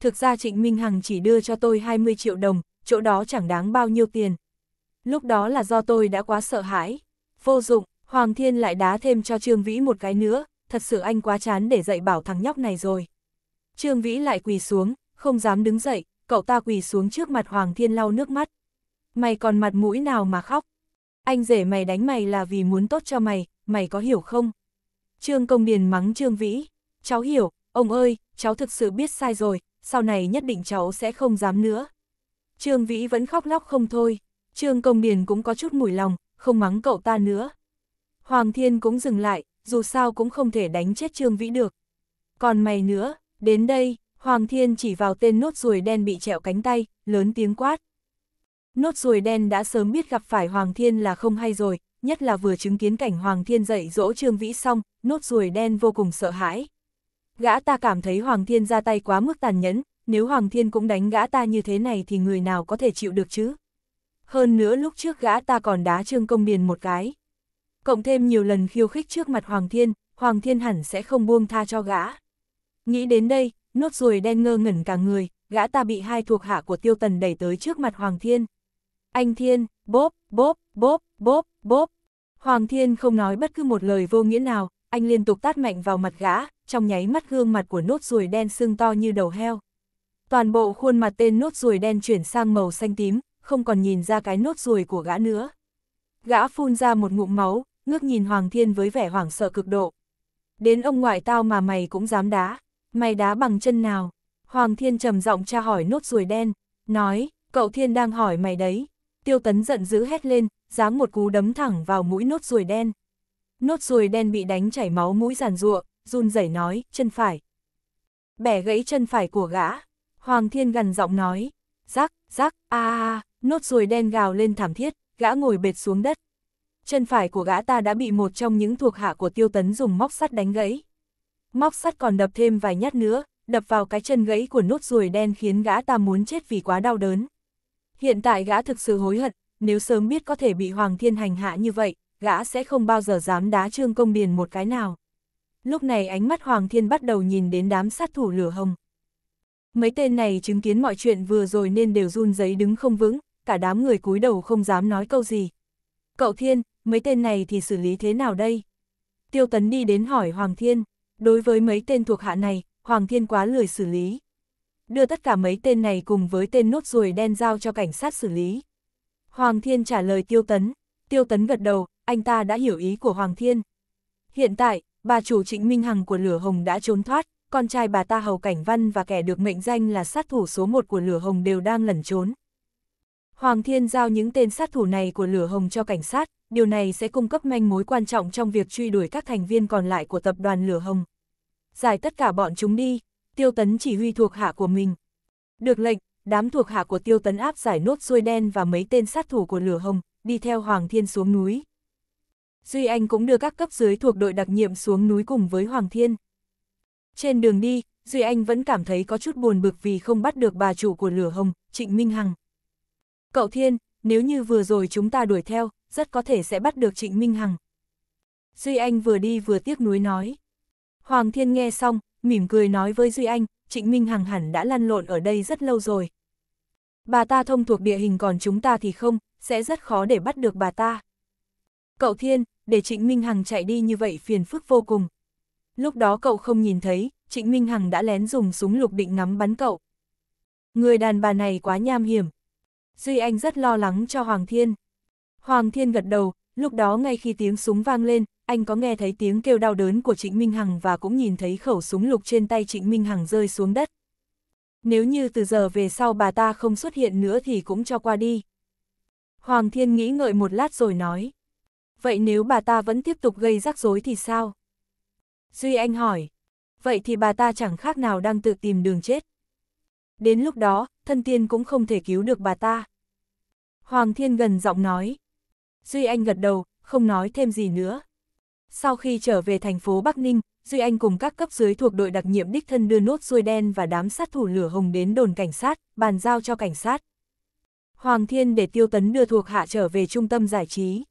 Thực ra Trịnh Minh Hằng chỉ đưa cho tôi 20 triệu đồng, chỗ đó chẳng đáng bao nhiêu tiền. Lúc đó là do tôi đã quá sợ hãi. Vô dụng, Hoàng Thiên lại đá thêm cho Trương Vĩ một cái nữa, thật sự anh quá chán để dạy bảo thằng nhóc này rồi. Trương Vĩ lại quỳ xuống, không dám đứng dậy, cậu ta quỳ xuống trước mặt Hoàng Thiên lau nước mắt. Mày còn mặt mũi nào mà khóc? Anh rể mày đánh mày là vì muốn tốt cho mày, mày có hiểu không? Trương Công Điền mắng Trương Vĩ, cháu hiểu, ông ơi, cháu thực sự biết sai rồi, sau này nhất định cháu sẽ không dám nữa. Trương Vĩ vẫn khóc lóc không thôi, Trương Công Điền cũng có chút mùi lòng, không mắng cậu ta nữa. Hoàng Thiên cũng dừng lại, dù sao cũng không thể đánh chết Trương Vĩ được. Còn mày nữa, đến đây, Hoàng Thiên chỉ vào tên nốt ruồi đen bị trẹo cánh tay, lớn tiếng quát. Nốt ruồi đen đã sớm biết gặp phải Hoàng Thiên là không hay rồi, nhất là vừa chứng kiến cảnh Hoàng Thiên dạy dỗ Trương Vĩ xong, nốt ruồi đen vô cùng sợ hãi. Gã ta cảm thấy Hoàng Thiên ra tay quá mức tàn nhẫn, nếu Hoàng Thiên cũng đánh gã ta như thế này thì người nào có thể chịu được chứ? Hơn nữa lúc trước gã ta còn đá Trương Công Điền một cái cộng thêm nhiều lần khiêu khích trước mặt Hoàng Thiên, Hoàng Thiên hẳn sẽ không buông tha cho gã. Nghĩ đến đây, nốt ruồi đen ngơ ngẩn cả người, gã ta bị hai thuộc hạ của tiêu tần đẩy tới trước mặt Hoàng Thiên. Anh Thiên, bốp, bốp, bốp, bốp, bốp. Hoàng Thiên không nói bất cứ một lời vô nghĩa nào, anh liên tục tát mạnh vào mặt gã, trong nháy mắt gương mặt của nốt ruồi đen sưng to như đầu heo. Toàn bộ khuôn mặt tên nốt ruồi đen chuyển sang màu xanh tím, không còn nhìn ra cái nốt ruồi của gã nữa. Gã phun ra một ngụm máu, ngước nhìn Hoàng Thiên với vẻ hoảng sợ cực độ. Đến ông ngoại tao mà mày cũng dám đá, mày đá bằng chân nào? Hoàng Thiên trầm giọng tra hỏi nốt ruồi đen, nói, cậu Thiên đang hỏi mày đấy. Tiêu Tấn giận dữ hét lên, giáng một cú đấm thẳng vào mũi nốt ruồi đen. Nốt ruồi đen bị đánh chảy máu mũi giàn ruộng, run rẩy nói, chân phải. Bẻ gãy chân phải của gã, Hoàng Thiên gần giọng nói, rắc, rắc, a a, nốt ruồi đen gào lên thảm thiết, gã ngồi bệt xuống đất chân phải của gã ta đã bị một trong những thuộc hạ của tiêu tấn dùng móc sắt đánh gãy. Móc sắt còn đập thêm vài nhát nữa, đập vào cái chân gãy của nốt ruồi đen khiến gã ta muốn chết vì quá đau đớn. Hiện tại gã thực sự hối hận, nếu sớm biết có thể bị Hoàng Thiên hành hạ như vậy, gã sẽ không bao giờ dám đá Trương Công biển một cái nào. Lúc này ánh mắt Hoàng Thiên bắt đầu nhìn đến đám sát thủ lửa hồng. Mấy tên này chứng kiến mọi chuyện vừa rồi nên đều run giấy đứng không vững, cả đám người cúi đầu không dám nói câu gì. Cậu Thiên, mấy tên này thì xử lý thế nào đây? Tiêu Tấn đi đến hỏi Hoàng Thiên, đối với mấy tên thuộc hạ này, Hoàng Thiên quá lười xử lý. Đưa tất cả mấy tên này cùng với tên nốt ruồi đen giao cho cảnh sát xử lý. Hoàng Thiên trả lời Tiêu Tấn, Tiêu Tấn gật đầu, anh ta đã hiểu ý của Hoàng Thiên. Hiện tại, bà chủ Trịnh Minh Hằng của Lửa Hồng đã trốn thoát, con trai bà ta Hầu Cảnh Văn và kẻ được mệnh danh là sát thủ số 1 của Lửa Hồng đều đang lẩn trốn. Hoàng Thiên giao những tên sát thủ này của Lửa Hồng cho cảnh sát, điều này sẽ cung cấp manh mối quan trọng trong việc truy đuổi các thành viên còn lại của tập đoàn Lửa Hồng. Giải tất cả bọn chúng đi, tiêu tấn chỉ huy thuộc hạ của mình. Được lệnh, đám thuộc hạ của tiêu tấn áp giải nốt xuôi đen và mấy tên sát thủ của Lửa Hồng, đi theo Hoàng Thiên xuống núi. Duy Anh cũng đưa các cấp dưới thuộc đội đặc nhiệm xuống núi cùng với Hoàng Thiên. Trên đường đi, Duy Anh vẫn cảm thấy có chút buồn bực vì không bắt được bà chủ của Lửa Hồng, Trịnh Minh Hằng. Cậu Thiên, nếu như vừa rồi chúng ta đuổi theo, rất có thể sẽ bắt được Trịnh Minh Hằng. Duy Anh vừa đi vừa tiếc nuối nói. Hoàng Thiên nghe xong, mỉm cười nói với Duy Anh, Trịnh Minh Hằng hẳn đã lăn lộn ở đây rất lâu rồi. Bà ta thông thuộc địa hình còn chúng ta thì không, sẽ rất khó để bắt được bà ta. Cậu Thiên, để Trịnh Minh Hằng chạy đi như vậy phiền phức vô cùng. Lúc đó cậu không nhìn thấy, Trịnh Minh Hằng đã lén dùng súng lục định ngắm bắn cậu. Người đàn bà này quá nham hiểm. Duy Anh rất lo lắng cho Hoàng Thiên. Hoàng Thiên gật đầu, lúc đó ngay khi tiếng súng vang lên, anh có nghe thấy tiếng kêu đau đớn của Trịnh Minh Hằng và cũng nhìn thấy khẩu súng lục trên tay Trịnh Minh Hằng rơi xuống đất. Nếu như từ giờ về sau bà ta không xuất hiện nữa thì cũng cho qua đi. Hoàng Thiên nghĩ ngợi một lát rồi nói. Vậy nếu bà ta vẫn tiếp tục gây rắc rối thì sao? Duy Anh hỏi. Vậy thì bà ta chẳng khác nào đang tự tìm đường chết. Đến lúc đó, thân tiên cũng không thể cứu được bà ta. Hoàng Thiên gần giọng nói. Duy Anh gật đầu, không nói thêm gì nữa. Sau khi trở về thành phố Bắc Ninh, Duy Anh cùng các cấp dưới thuộc đội đặc nhiệm đích thân đưa nốt xuôi đen và đám sát thủ lửa hồng đến đồn cảnh sát, bàn giao cho cảnh sát. Hoàng Thiên để Tiêu Tấn đưa thuộc hạ trở về trung tâm giải trí.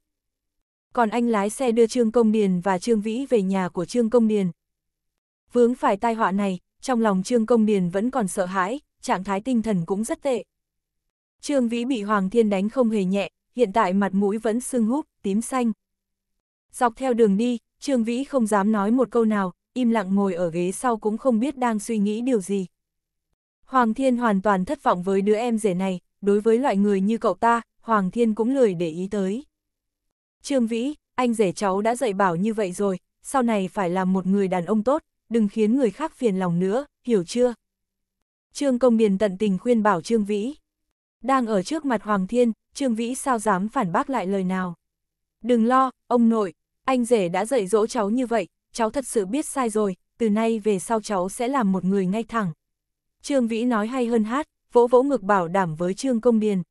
Còn anh lái xe đưa Trương Công Điền và Trương Vĩ về nhà của Trương Công Điền. Vướng phải tai họa này, trong lòng Trương Công Điền vẫn còn sợ hãi, trạng thái tinh thần cũng rất tệ. Trương Vĩ bị Hoàng Thiên đánh không hề nhẹ, hiện tại mặt mũi vẫn sưng húp, tím xanh. Dọc theo đường đi, Trương Vĩ không dám nói một câu nào, im lặng ngồi ở ghế sau cũng không biết đang suy nghĩ điều gì. Hoàng Thiên hoàn toàn thất vọng với đứa em rể này, đối với loại người như cậu ta, Hoàng Thiên cũng lười để ý tới. Trương Vĩ, anh rể cháu đã dạy bảo như vậy rồi, sau này phải làm một người đàn ông tốt, đừng khiến người khác phiền lòng nữa, hiểu chưa? Trương Công Điền tận tình khuyên bảo Trương Vĩ. Đang ở trước mặt Hoàng Thiên, Trương Vĩ sao dám phản bác lại lời nào. Đừng lo, ông nội, anh rể đã dạy dỗ cháu như vậy, cháu thật sự biết sai rồi, từ nay về sau cháu sẽ làm một người ngay thẳng. Trương Vĩ nói hay hơn hát, vỗ vỗ ngực bảo đảm với Trương Công Điền.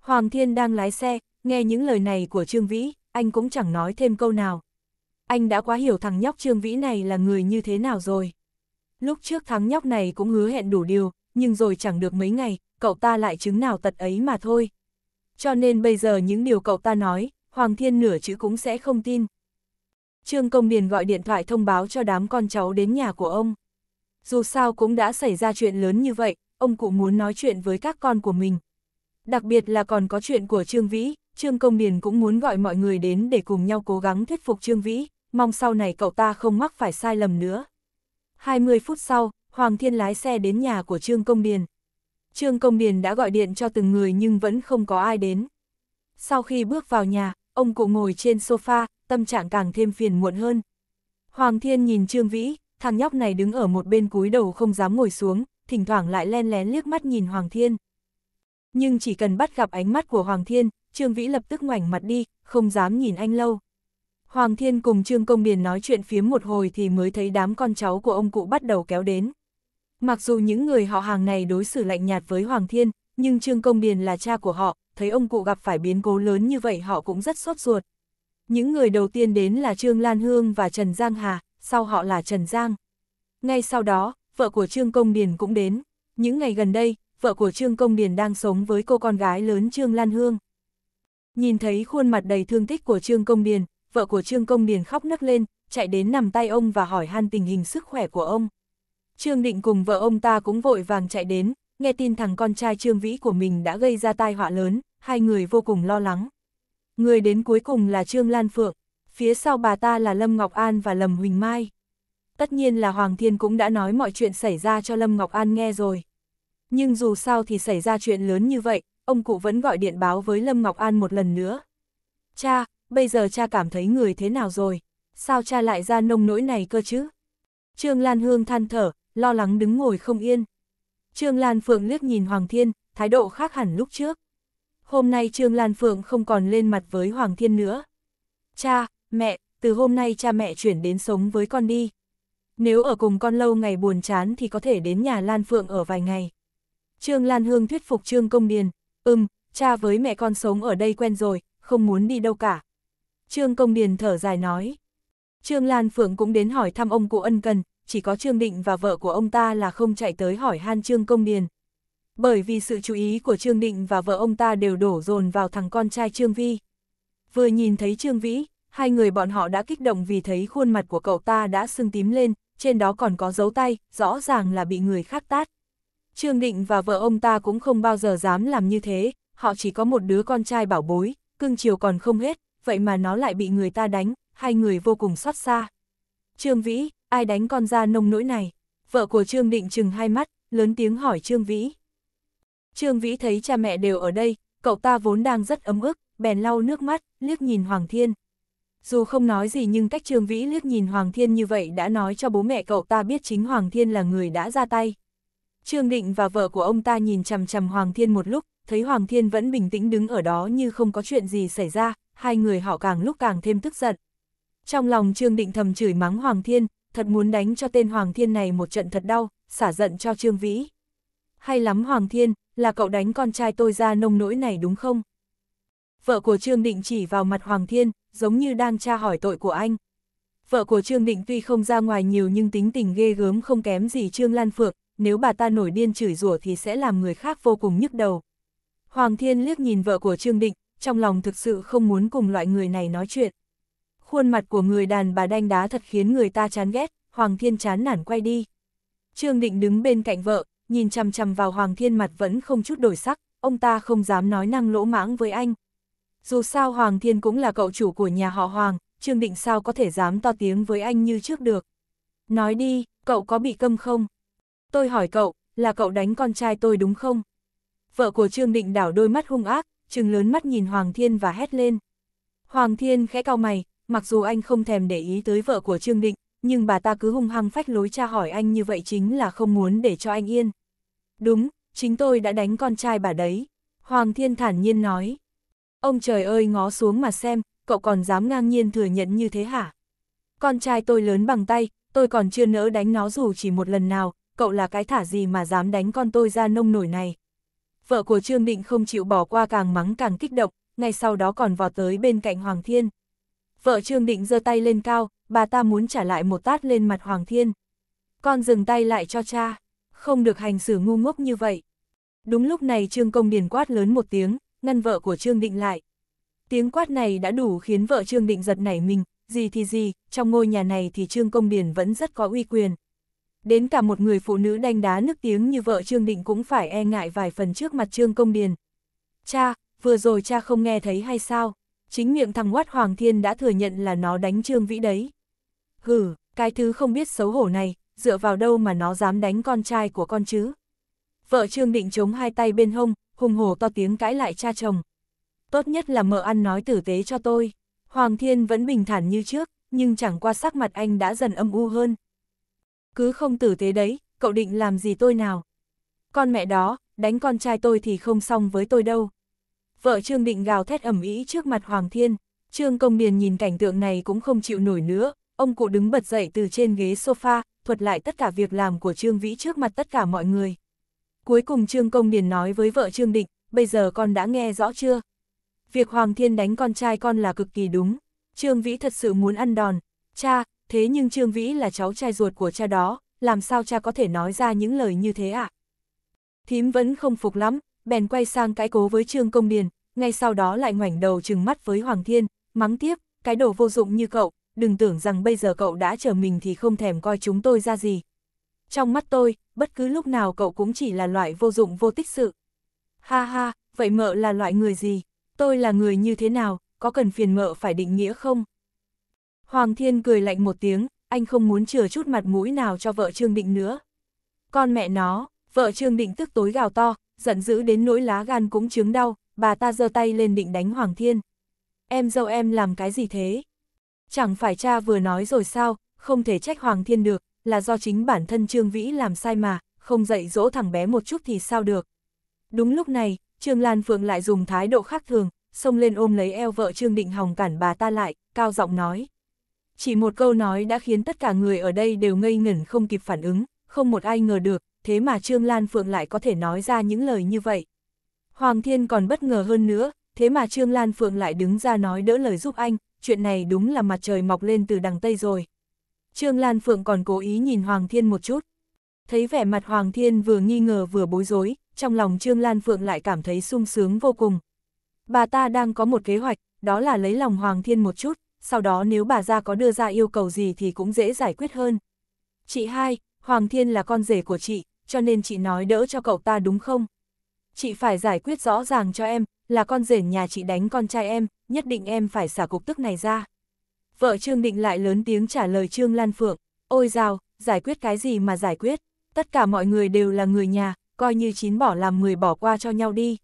Hoàng Thiên đang lái xe, nghe những lời này của Trương Vĩ, anh cũng chẳng nói thêm câu nào. Anh đã quá hiểu thằng nhóc Trương Vĩ này là người như thế nào rồi. Lúc trước thằng nhóc này cũng hứa hẹn đủ điều, nhưng rồi chẳng được mấy ngày, cậu ta lại chứng nào tật ấy mà thôi cho nên bây giờ những điều cậu ta nói, Hoàng Thiên nửa chữ cũng sẽ không tin. Trương Công Điền gọi điện thoại thông báo cho đám con cháu đến nhà của ông. Dù sao cũng đã xảy ra chuyện lớn như vậy, ông cụ muốn nói chuyện với các con của mình. Đặc biệt là còn có chuyện của Trương Vĩ, Trương Công Điền cũng muốn gọi mọi người đến để cùng nhau cố gắng thuyết phục Trương Vĩ, mong sau này cậu ta không mắc phải sai lầm nữa. 20 phút sau, Hoàng Thiên lái xe đến nhà của Trương Công Điền. Trương Công Điền đã gọi điện cho từng người nhưng vẫn không có ai đến. Sau khi bước vào nhà, ông cụ ngồi trên sofa, tâm trạng càng thêm phiền muộn hơn. Hoàng Thiên nhìn Trương Vĩ, thằng nhóc này đứng ở một bên cúi đầu không dám ngồi xuống, thỉnh thoảng lại len lén liếc mắt nhìn Hoàng Thiên. Nhưng chỉ cần bắt gặp ánh mắt của Hoàng Thiên, Trương Vĩ lập tức ngoảnh mặt đi, không dám nhìn anh lâu. Hoàng Thiên cùng Trương Công Điền nói chuyện phía một hồi thì mới thấy đám con cháu của ông cụ bắt đầu kéo đến. Mặc dù những người họ hàng này đối xử lạnh nhạt với Hoàng Thiên, nhưng Trương Công Điền là cha của họ, thấy ông cụ gặp phải biến cố lớn như vậy họ cũng rất sốt ruột. Những người đầu tiên đến là Trương Lan Hương và Trần Giang Hà, sau họ là Trần Giang. Ngay sau đó, vợ của Trương Công Điền cũng đến. Những ngày gần đây, vợ của Trương Công Điền đang sống với cô con gái lớn Trương Lan Hương. Nhìn thấy khuôn mặt đầy thương tích của Trương Công Điền, vợ của Trương Công Điền khóc nấc lên, chạy đến nằm tay ông và hỏi han tình hình sức khỏe của ông. Trương Định cùng vợ ông ta cũng vội vàng chạy đến, nghe tin thằng con trai Trương Vĩ của mình đã gây ra tai họa lớn, hai người vô cùng lo lắng. Người đến cuối cùng là Trương Lan Phượng, phía sau bà ta là Lâm Ngọc An và Lâm Huỳnh Mai. Tất nhiên là Hoàng Thiên cũng đã nói mọi chuyện xảy ra cho Lâm Ngọc An nghe rồi. Nhưng dù sao thì xảy ra chuyện lớn như vậy, ông cụ vẫn gọi điện báo với Lâm Ngọc An một lần nữa. Cha, bây giờ cha cảm thấy người thế nào rồi? Sao cha lại ra nông nỗi này cơ chứ? Trương Lan Hương than thở, lo lắng đứng ngồi không yên. Trương Lan Phượng liếc nhìn Hoàng Thiên, thái độ khác hẳn lúc trước. Hôm nay Trương Lan Phượng không còn lên mặt với Hoàng Thiên nữa. Cha, mẹ, từ hôm nay cha mẹ chuyển đến sống với con đi. Nếu ở cùng con lâu ngày buồn chán thì có thể đến nhà Lan Phượng ở vài ngày. Trương Lan Hương thuyết phục Trương Công Điền, ừm, cha với mẹ con sống ở đây quen rồi, không muốn đi đâu cả. Trương Công Điền thở dài nói. Trương Lan Phượng cũng đến hỏi thăm ông cụ ân cần, chỉ có Trương Định và vợ của ông ta là không chạy tới hỏi han Trương Công Điền. Bởi vì sự chú ý của Trương Định và vợ ông ta đều đổ dồn vào thằng con trai Trương Vi. Vừa nhìn thấy Trương Vĩ, hai người bọn họ đã kích động vì thấy khuôn mặt của cậu ta đã sưng tím lên, trên đó còn có dấu tay, rõ ràng là bị người khác tát. Trương Định và vợ ông ta cũng không bao giờ dám làm như thế, họ chỉ có một đứa con trai bảo bối, cưng chiều còn không hết, vậy mà nó lại bị người ta đánh, hai người vô cùng xót xa. Trương Vĩ, ai đánh con ra nông nỗi này? Vợ của Trương Định chừng hai mắt, lớn tiếng hỏi Trương Vĩ. Trương Vĩ thấy cha mẹ đều ở đây, cậu ta vốn đang rất ấm ức, bèn lau nước mắt, liếc nhìn Hoàng Thiên. Dù không nói gì nhưng cách Trương Vĩ liếc nhìn Hoàng Thiên như vậy đã nói cho bố mẹ cậu ta biết chính Hoàng Thiên là người đã ra tay. Trương Định và vợ của ông ta nhìn chằm chằm Hoàng Thiên một lúc, thấy Hoàng Thiên vẫn bình tĩnh đứng ở đó như không có chuyện gì xảy ra, hai người họ càng lúc càng thêm tức giận. Trong lòng Trương Định thầm chửi mắng Hoàng Thiên, thật muốn đánh cho tên Hoàng Thiên này một trận thật đau, xả giận cho Trương Vĩ. Hay lắm Hoàng Thiên, là cậu đánh con trai tôi ra nông nỗi này đúng không? Vợ của Trương Định chỉ vào mặt Hoàng Thiên, giống như đang tra hỏi tội của anh. Vợ của Trương Định tuy không ra ngoài nhiều nhưng tính tình ghê gớm không kém gì Trương Lan Phượng, nếu bà ta nổi điên chửi rủa thì sẽ làm người khác vô cùng nhức đầu. Hoàng Thiên liếc nhìn vợ của Trương Định, trong lòng thực sự không muốn cùng loại người này nói chuyện khuôn mặt của người đàn bà đanh đá thật khiến người ta chán ghét, Hoàng Thiên chán nản quay đi. Trương Định đứng bên cạnh vợ, nhìn chằm chằm vào Hoàng Thiên mặt vẫn không chút đổi sắc, ông ta không dám nói năng lỗ mãng với anh. Dù sao Hoàng Thiên cũng là cậu chủ của nhà họ Hoàng, Trương Định sao có thể dám to tiếng với anh như trước được. Nói đi, cậu có bị câm không? Tôi hỏi cậu, là cậu đánh con trai tôi đúng không? Vợ của Trương Định đảo đôi mắt hung ác, trừng lớn mắt nhìn Hoàng Thiên và hét lên. Hoàng Thiên khẽ cau mày, mặc dù anh không thèm để ý tới vợ của Trương Định, nhưng bà ta cứ hung hăng phách lối tra hỏi anh như vậy chính là không muốn để cho anh yên. Đúng, chính tôi đã đánh con trai bà đấy. Hoàng Thiên thản nhiên nói. Ông trời ơi ngó xuống mà xem, cậu còn dám ngang nhiên thừa nhận như thế hả? Con trai tôi lớn bằng tay, tôi còn chưa nỡ đánh nó dù chỉ một lần nào, cậu là cái thả gì mà dám đánh con tôi ra nông nổi này. Vợ của Trương Định không chịu bỏ qua càng mắng càng kích động, ngay sau đó còn vọt tới bên cạnh Hoàng Thiên vợ Trương Định giơ tay lên cao, bà ta muốn trả lại một tát lên mặt Hoàng Thiên. Con dừng tay lại cho cha, không được hành xử ngu ngốc như vậy. Đúng lúc này Trương Công Điền quát lớn một tiếng, ngăn vợ của Trương Định lại. Tiếng quát này đã đủ khiến vợ Trương Định giật nảy mình, gì thì gì, trong ngôi nhà này thì Trương Công Điền vẫn rất có uy quyền. Đến cả một người phụ nữ đanh đá nước tiếng như vợ Trương Định cũng phải e ngại vài phần trước mặt Trương Công Điền. Cha, vừa rồi cha không nghe thấy hay sao? chính miệng thằng quát Hoàng Thiên đã thừa nhận là nó đánh Trương Vĩ đấy. Hừ, cái thứ không biết xấu hổ này, dựa vào đâu mà nó dám đánh con trai của con chứ. Vợ Trương Định chống hai tay bên hông, hùng hổ to tiếng cãi lại cha chồng. Tốt nhất là mợ ăn nói tử tế cho tôi. Hoàng Thiên vẫn bình thản như trước, nhưng chẳng qua sắc mặt anh đã dần âm u hơn. Cứ không tử tế đấy, cậu định làm gì tôi nào? Con mẹ đó, đánh con trai tôi thì không xong với tôi đâu vợ Trương Định gào thét ầm ĩ trước mặt Hoàng Thiên, Trương Công Điền nhìn cảnh tượng này cũng không chịu nổi nữa, ông cụ đứng bật dậy từ trên ghế sofa, thuật lại tất cả việc làm của Trương Vĩ trước mặt tất cả mọi người. Cuối cùng Trương Công Điền nói với vợ Trương Định, bây giờ con đã nghe rõ chưa? Việc Hoàng Thiên đánh con trai con là cực kỳ đúng, Trương Vĩ thật sự muốn ăn đòn, cha, thế nhưng Trương Vĩ là cháu trai ruột của cha đó, làm sao cha có thể nói ra những lời như thế ạ? À? Thím vẫn không phục lắm, bèn quay sang cãi cố với Trương Công Điền, ngay sau đó lại ngoảnh đầu trừng mắt với Hoàng Thiên, mắng tiếp, cái đồ vô dụng như cậu, đừng tưởng rằng bây giờ cậu đã chờ mình thì không thèm coi chúng tôi ra gì. Trong mắt tôi, bất cứ lúc nào cậu cũng chỉ là loại vô dụng vô tích sự. Ha ha, vậy mợ là loại người gì? Tôi là người như thế nào, có cần phiền mợ phải định nghĩa không? Hoàng Thiên cười lạnh một tiếng, anh không muốn chừa chút mặt mũi nào cho vợ Trương Định nữa. Con mẹ nó, vợ Trương Định tức tối gào to, giận dữ đến nỗi lá gan cũng chướng đau, bà ta giơ tay lên định đánh Hoàng Thiên. Em dâu em làm cái gì thế? Chẳng phải cha vừa nói rồi sao, không thể trách Hoàng Thiên được, là do chính bản thân Trương Vĩ làm sai mà, không dạy dỗ thằng bé một chút thì sao được. Đúng lúc này, Trương Lan Phượng lại dùng thái độ khác thường, xông lên ôm lấy eo vợ Trương Định Hồng cản bà ta lại, cao giọng nói. Chỉ một câu nói đã khiến tất cả người ở đây đều ngây ngẩn không kịp phản ứng, không một ai ngờ được, thế mà Trương Lan Phượng lại có thể nói ra những lời như vậy. Hoàng Thiên còn bất ngờ hơn nữa, thế mà Trương Lan Phượng lại đứng ra nói đỡ lời giúp anh, chuyện này đúng là mặt trời mọc lên từ đằng Tây rồi. Trương Lan Phượng còn cố ý nhìn Hoàng Thiên một chút. Thấy vẻ mặt Hoàng Thiên vừa nghi ngờ vừa bối rối, trong lòng Trương Lan Phượng lại cảm thấy sung sướng vô cùng. Bà ta đang có một kế hoạch, đó là lấy lòng Hoàng Thiên một chút, sau đó nếu bà ra có đưa ra yêu cầu gì thì cũng dễ giải quyết hơn. Chị hai, Hoàng Thiên là con rể của chị, cho nên chị nói đỡ cho cậu ta đúng không? Chị phải giải quyết rõ ràng cho em, là con rể nhà chị đánh con trai em, nhất định em phải xả cục tức này ra. Vợ Trương Định lại lớn tiếng trả lời Trương Lan Phượng, ôi rào, giải quyết cái gì mà giải quyết, tất cả mọi người đều là người nhà, coi như chín bỏ làm 10 bỏ qua cho nhau đi.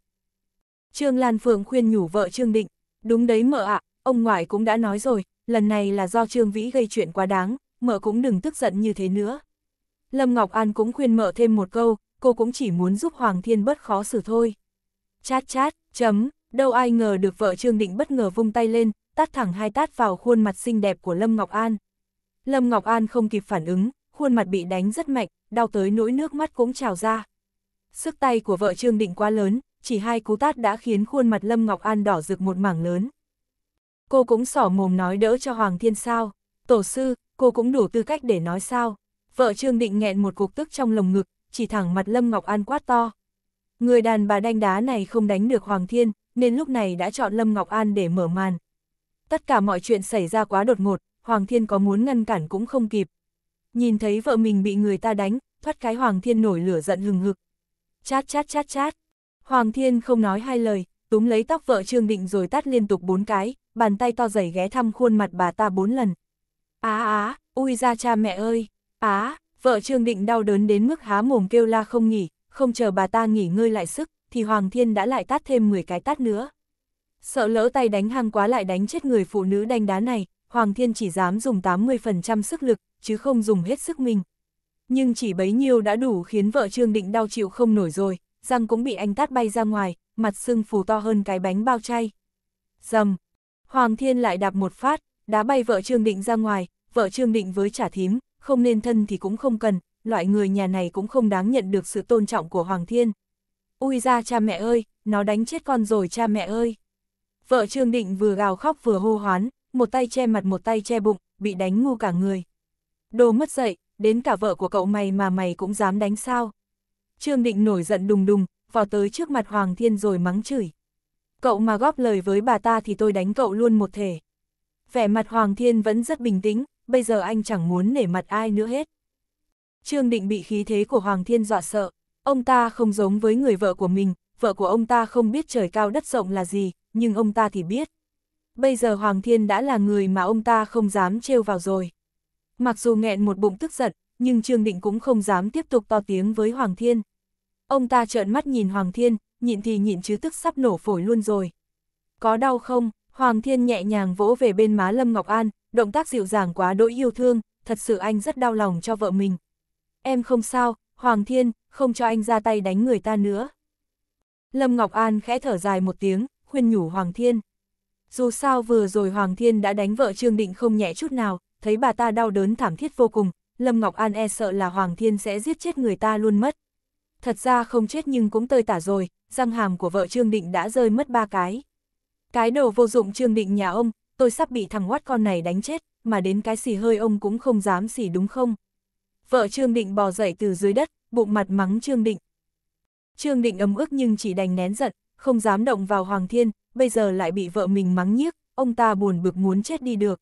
Trương Lan Phượng khuyên nhủ vợ Trương Định, đúng đấy mợ ạ, ông ngoại cũng đã nói rồi, lần này là do Trương Vĩ gây chuyện quá đáng, mợ cũng đừng tức giận như thế nữa. Lâm Ngọc An cũng khuyên mở thêm một câu, cô cũng chỉ muốn giúp Hoàng Thiên bất khó xử thôi. Chát chát, chấm, đâu ai ngờ được vợ Trương Định bất ngờ vung tay lên, tát thẳng hai tát vào khuôn mặt xinh đẹp của Lâm Ngọc An. Lâm Ngọc An không kịp phản ứng, khuôn mặt bị đánh rất mạnh, đau tới nỗi nước mắt cũng trào ra. Sức tay của vợ Trương Định quá lớn, chỉ hai cú tát đã khiến khuôn mặt Lâm Ngọc An đỏ rực một mảng lớn. Cô cũng sỏ mồm nói đỡ cho Hoàng Thiên sao, tổ sư, cô cũng đủ tư cách để nói sao. Vợ Trương Định nghẹn một cục tức trong lồng ngực, chỉ thẳng mặt Lâm Ngọc An quát to. Người đàn bà đanh đá này không đánh được Hoàng Thiên, nên lúc này đã chọn Lâm Ngọc An để mở màn. Tất cả mọi chuyện xảy ra quá đột ngột, Hoàng Thiên có muốn ngăn cản cũng không kịp. Nhìn thấy vợ mình bị người ta đánh, thoát cái Hoàng Thiên nổi lửa giận hừng hực. Chát chát chát chát. Hoàng Thiên không nói hai lời, túm lấy tóc vợ Trương Định rồi tát liên tục bốn cái, bàn tay to dày ghé thăm khuôn mặt bà ta bốn lần. Á á, à, ui ra cha mẹ ơi. Á, vợ Trương Định đau đớn đến mức há mồm kêu la không nghỉ, không chờ bà ta nghỉ ngơi lại sức, thì Hoàng Thiên đã lại tát thêm 10 cái tát nữa. Sợ lỡ tay đánh hăng quá lại đánh chết người phụ nữ đánh đá này, Hoàng Thiên chỉ dám dùng 80% sức lực, chứ không dùng hết sức mình. Nhưng chỉ bấy nhiêu đã đủ khiến vợ Trương Định đau chịu không nổi rồi, răng cũng bị anh tát bay ra ngoài, mặt sưng phù to hơn cái bánh bao chay. Dầm! Hoàng Thiên lại đạp một phát, đá bay vợ Trương Định ra ngoài, vợ Trương Định với trả thím, không nên thân thì cũng không cần, loại người nhà này cũng không đáng nhận được sự tôn trọng của Hoàng Thiên. Ui ra cha mẹ ơi, nó đánh chết con rồi cha mẹ ơi. Vợ Trương Định vừa gào khóc vừa hô hoán, một tay che mặt một tay che bụng, bị đánh ngu cả người. Đồ mất dậy, đến cả vợ của cậu mày mà mày cũng dám đánh sao. Trương Định nổi giận đùng đùng, vào tới trước mặt Hoàng Thiên rồi mắng chửi. Cậu mà góp lời với bà ta thì tôi đánh cậu luôn một thể. Vẻ mặt Hoàng Thiên vẫn rất bình tĩnh, bây giờ anh chẳng muốn nể mặt ai nữa hết. Trương Định bị khí thế của Hoàng Thiên dọa sợ, ông ta không giống với người vợ của mình, vợ của ông ta không biết trời cao đất rộng là gì, nhưng ông ta thì biết. Bây giờ Hoàng Thiên đã là người mà ông ta không dám trêu vào rồi. Mặc dù nghẹn một bụng tức giận, nhưng Trương Định cũng không dám tiếp tục to tiếng với Hoàng Thiên. Ông ta trợn mắt nhìn Hoàng Thiên, nhịn thì nhịn chứ tức sắp nổ phổi luôn rồi. Có đau không? Hoàng Thiên nhẹ nhàng vỗ về bên má Lâm Ngọc An, động tác dịu dàng quá đỗi yêu thương, thật sự anh rất đau lòng cho vợ mình. Em không sao, Hoàng Thiên, không cho anh ra tay đánh người ta nữa. Lâm Ngọc An khẽ thở dài một tiếng, khuyên nhủ Hoàng Thiên. Dù sao vừa rồi Hoàng Thiên đã đánh vợ Trương Định không nhẹ chút nào, thấy bà ta đau đớn thảm thiết vô cùng, Lâm Ngọc An e sợ là Hoàng Thiên sẽ giết chết người ta luôn mất. Thật ra không chết nhưng cũng tơi tả rồi, răng hàm của vợ Trương Định đã rơi mất ba cái. Cái đầu vô dụng Trương Định nhà ông, tôi sắp bị thằng oát con này đánh chết, mà đến cái xì hơi ông cũng không dám xì đúng không? Vợ Trương Định bò dậy từ dưới đất, bụng mặt mắng Trương Định. Trương Định ấm ức nhưng chỉ đành nén giận, không dám động vào Hoàng Thiên, bây giờ lại bị vợ mình mắng nhiếc, ông ta buồn bực muốn chết đi được.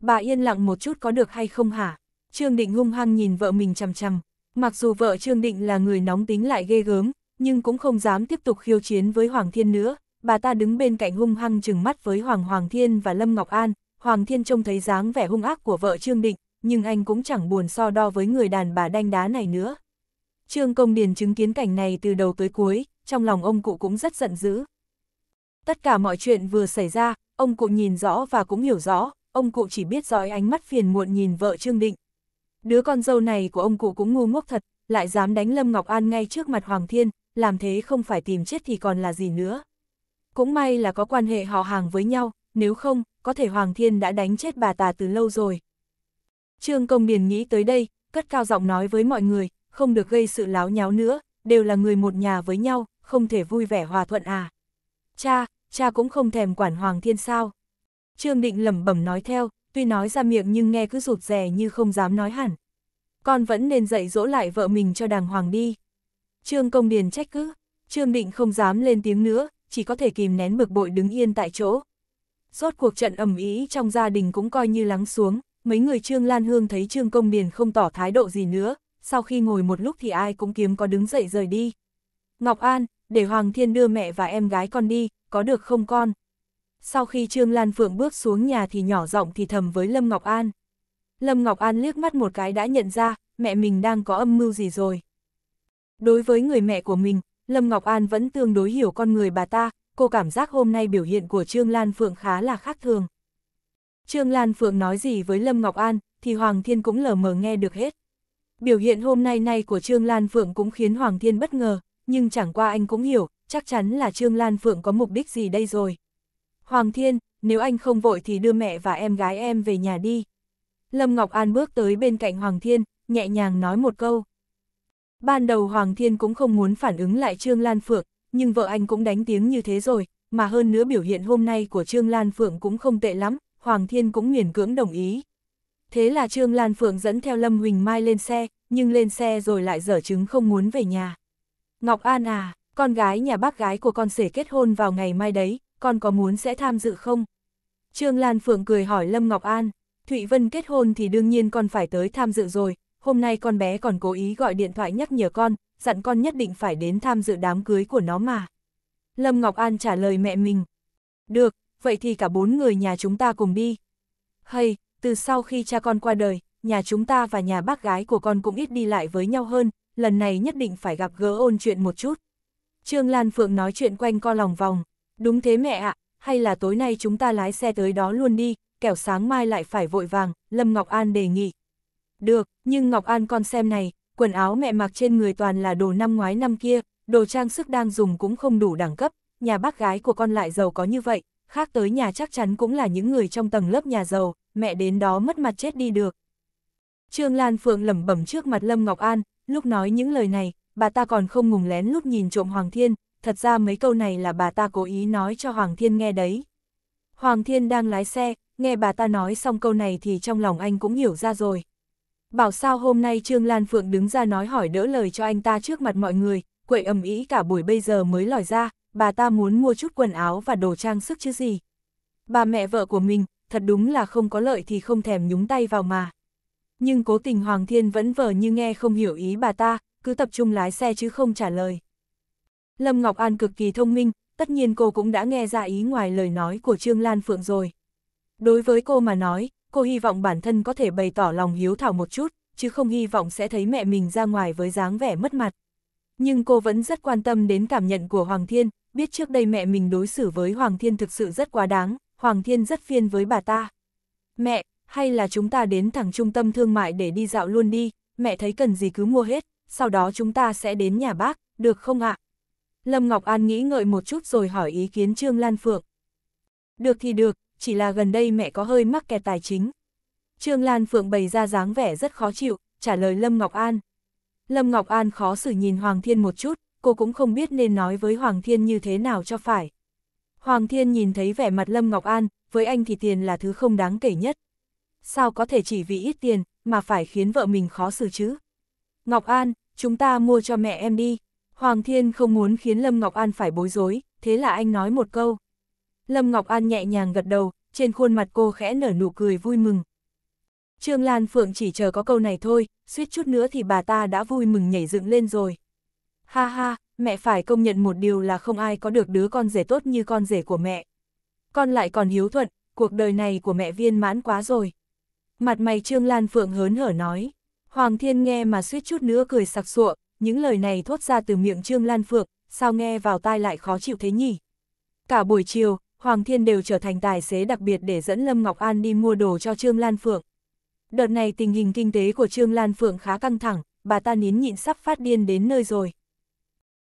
Bà yên lặng một chút có được hay không hả? Trương Định hung hăng nhìn vợ mình chằm chằm. Mặc dù vợ Trương Định là người nóng tính lại ghê gớm, nhưng cũng không dám tiếp tục khiêu chiến với Hoàng Thiên nữa, bà ta đứng bên cạnh hung hăng chừng mắt với Hoàng Hoàng Thiên và Lâm Ngọc An, Hoàng Thiên trông thấy dáng vẻ hung ác của vợ Trương Định, nhưng anh cũng chẳng buồn so đo với người đàn bà đanh đá này nữa. Trương Công Điền chứng kiến cảnh này từ đầu tới cuối, trong lòng ông cụ cũng rất giận dữ. Tất cả mọi chuyện vừa xảy ra, ông cụ nhìn rõ và cũng hiểu rõ, ông cụ chỉ biết dõi ánh mắt phiền muộn nhìn vợ Trương Định. Đứa con dâu này của ông cụ cũng ngu ngốc thật, lại dám đánh Lâm Ngọc An ngay trước mặt Hoàng Thiên, làm thế không phải tìm chết thì còn là gì nữa. Cũng may là có quan hệ họ hàng với nhau, nếu không, có thể Hoàng Thiên đã đánh chết bà ta từ lâu rồi. Trương Công Điền nghĩ tới đây, cất cao giọng nói với mọi người, không được gây sự láo nháo nữa, đều là người một nhà với nhau, không thể vui vẻ hòa thuận à. Cha, cha cũng không thèm quản Hoàng Thiên sao. Trương Định lẩm bẩm nói theo, tuy nói ra miệng nhưng nghe cứ rụt rè như không dám nói hẳn. Con vẫn nên dạy dỗ lại vợ mình cho đàng hoàng đi. Trương Công Điền trách cứ, Trương Định không dám lên tiếng nữa, chỉ có thể kìm nén bực bội đứng yên tại chỗ. Rốt cuộc trận ẩm ý trong gia đình cũng coi như lắng xuống, mấy người Trương Lan Hương thấy Trương Công Điền không tỏ thái độ gì nữa, sau khi ngồi một lúc thì ai cũng kiếm có đứng dậy rời đi. Ngọc An, để Hoàng Thiên đưa mẹ và em gái con đi, có được không con? Sau khi Trương Lan Phượng bước xuống nhà thì nhỏ giọng thì thầm với Lâm Ngọc An. Lâm Ngọc An liếc mắt một cái đã nhận ra, mẹ mình đang có âm mưu gì rồi. Đối với người mẹ của mình, Lâm Ngọc An vẫn tương đối hiểu con người bà ta, cô cảm giác hôm nay biểu hiện của Trương Lan Phượng khá là khác thường. Trương Lan Phượng nói gì với Lâm Ngọc An, thì Hoàng Thiên cũng lờ mờ nghe được hết. Biểu hiện hôm nay nay của Trương Lan Phượng cũng khiến Hoàng Thiên bất ngờ, nhưng chẳng qua anh cũng hiểu, chắc chắn là Trương Lan Phượng có mục đích gì đây rồi. Hoàng Thiên, nếu anh không vội thì đưa mẹ và em gái em về nhà đi. Lâm Ngọc An bước tới bên cạnh Hoàng Thiên, nhẹ nhàng nói một câu. Ban đầu Hoàng Thiên cũng không muốn phản ứng lại Trương Lan Phượng, nhưng vợ anh cũng đánh tiếng như thế rồi, mà hơn nữa biểu hiện hôm nay của Trương Lan Phượng cũng không tệ lắm, Hoàng Thiên cũng nghiền cưỡng đồng ý. Thế là Trương Lan Phượng dẫn theo Lâm Huỳnh Mai lên xe, nhưng lên xe rồi lại dở chứng không muốn về nhà. Ngọc An à, con gái nhà bác gái của con sẽ kết hôn vào ngày mai đấy, con có muốn sẽ tham dự không? Trương Lan Phượng cười hỏi Lâm Ngọc An, Thụy Vân kết hôn thì đương nhiên con phải tới tham dự rồi, hôm nay con bé còn cố ý gọi điện thoại nhắc nhở con, dặn con nhất định phải đến tham dự đám cưới của nó mà. Lâm Ngọc An trả lời mẹ mình. Được, vậy thì cả bốn người nhà chúng ta cùng đi. Hay, từ sau khi cha con qua đời, nhà chúng ta và nhà bác gái của con cũng ít đi lại với nhau hơn, lần này nhất định phải gặp gỡ ôn chuyện một chút. Trương Lan Phượng nói chuyện quanh co lòng vòng. Đúng thế mẹ ạ, hay là tối nay chúng ta lái xe tới đó luôn đi, kẻo sáng mai lại phải vội vàng, Lâm Ngọc An đề nghị. Được, nhưng Ngọc An con xem này, quần áo mẹ mặc trên người toàn là đồ năm ngoái năm kia, đồ trang sức đang dùng cũng không đủ đẳng cấp, nhà bác gái của con lại giàu có như vậy, khác tới nhà chắc chắn cũng là những người trong tầng lớp nhà giàu, mẹ đến đó mất mặt chết đi được. Trương Lan Phượng lẩm bẩm trước mặt Lâm Ngọc An, lúc nói những lời này, bà ta còn không ngùng lén lúc nhìn trộm Hoàng Thiên, thật ra mấy câu này là bà ta cố ý nói cho Hoàng Thiên nghe đấy. Hoàng Thiên đang lái xe, nghe bà ta nói xong câu này thì trong lòng anh cũng hiểu ra rồi. Bảo sao hôm nay Trương Lan Phượng đứng ra nói hỏi đỡ lời cho anh ta trước mặt mọi người, quậy ầm ĩ cả buổi bây giờ mới lòi ra, bà ta muốn mua chút quần áo và đồ trang sức chứ gì. Bà mẹ vợ của mình, thật đúng là không có lợi thì không thèm nhúng tay vào mà. Nhưng cố tình Hoàng Thiên vẫn vờ như nghe không hiểu ý bà ta, cứ tập trung lái xe chứ không trả lời. Lâm Ngọc An cực kỳ thông minh, tất nhiên cô cũng đã nghe ra ý ngoài lời nói của Trương Lan Phượng rồi. Đối với cô mà nói, cô hy vọng bản thân có thể bày tỏ lòng hiếu thảo một chút, chứ không hy vọng sẽ thấy mẹ mình ra ngoài với dáng vẻ mất mặt. Nhưng cô vẫn rất quan tâm đến cảm nhận của Hoàng Thiên, biết trước đây mẹ mình đối xử với Hoàng Thiên thực sự rất quá đáng, Hoàng Thiên rất phiền với bà ta. Mẹ, hay là chúng ta đến thẳng trung tâm thương mại để đi dạo luôn đi, mẹ thấy cần gì cứ mua hết, sau đó chúng ta sẽ đến nhà bác, được không ạ? Lâm Ngọc An nghĩ ngợi một chút rồi hỏi ý kiến Trương Lan Phượng. Được thì được, chỉ là gần đây mẹ có hơi mắc kẹt tài chính. Trương Lan Phượng bày ra dáng vẻ rất khó chịu, trả lời Lâm Ngọc An. Lâm Ngọc An khó xử nhìn Hoàng Thiên một chút, cô cũng không biết nên nói với Hoàng Thiên như thế nào cho phải. Hoàng Thiên nhìn thấy vẻ mặt Lâm Ngọc An, với anh thì tiền là thứ không đáng kể nhất. Sao có thể chỉ vì ít tiền, mà phải khiến vợ mình khó xử chứ? Ngọc An, chúng ta mua cho mẹ em đi. Hoàng Thiên không muốn khiến Lâm Ngọc An phải bối rối, thế là anh nói một câu. Lâm Ngọc An nhẹ nhàng gật đầu, trên khuôn mặt cô khẽ nở nụ cười vui mừng. Trương Lan Phượng chỉ chờ có câu này thôi, suýt chút nữa thì bà ta đã vui mừng nhảy dựng lên rồi. Ha ha, mẹ phải công nhận một điều là không ai có được đứa con rể tốt như con rể của mẹ. Con lại còn hiếu thuận, cuộc đời này của mẹ viên mãn quá rồi. Mặt mày Trương Lan Phượng hớn hở nói. Hoàng Thiên nghe mà suýt chút nữa cười sặc sụa, những lời này thốt ra từ miệng Trương Lan Phượng, sao nghe vào tai lại khó chịu thế nhỉ? Cả buổi chiều, Hoàng Thiên đều trở thành tài xế đặc biệt để dẫn Lâm Ngọc An đi mua đồ cho Trương Lan Phượng. Đợt này tình hình kinh tế của Trương Lan Phượng khá căng thẳng, bà ta nín nhịn sắp phát điên đến nơi rồi.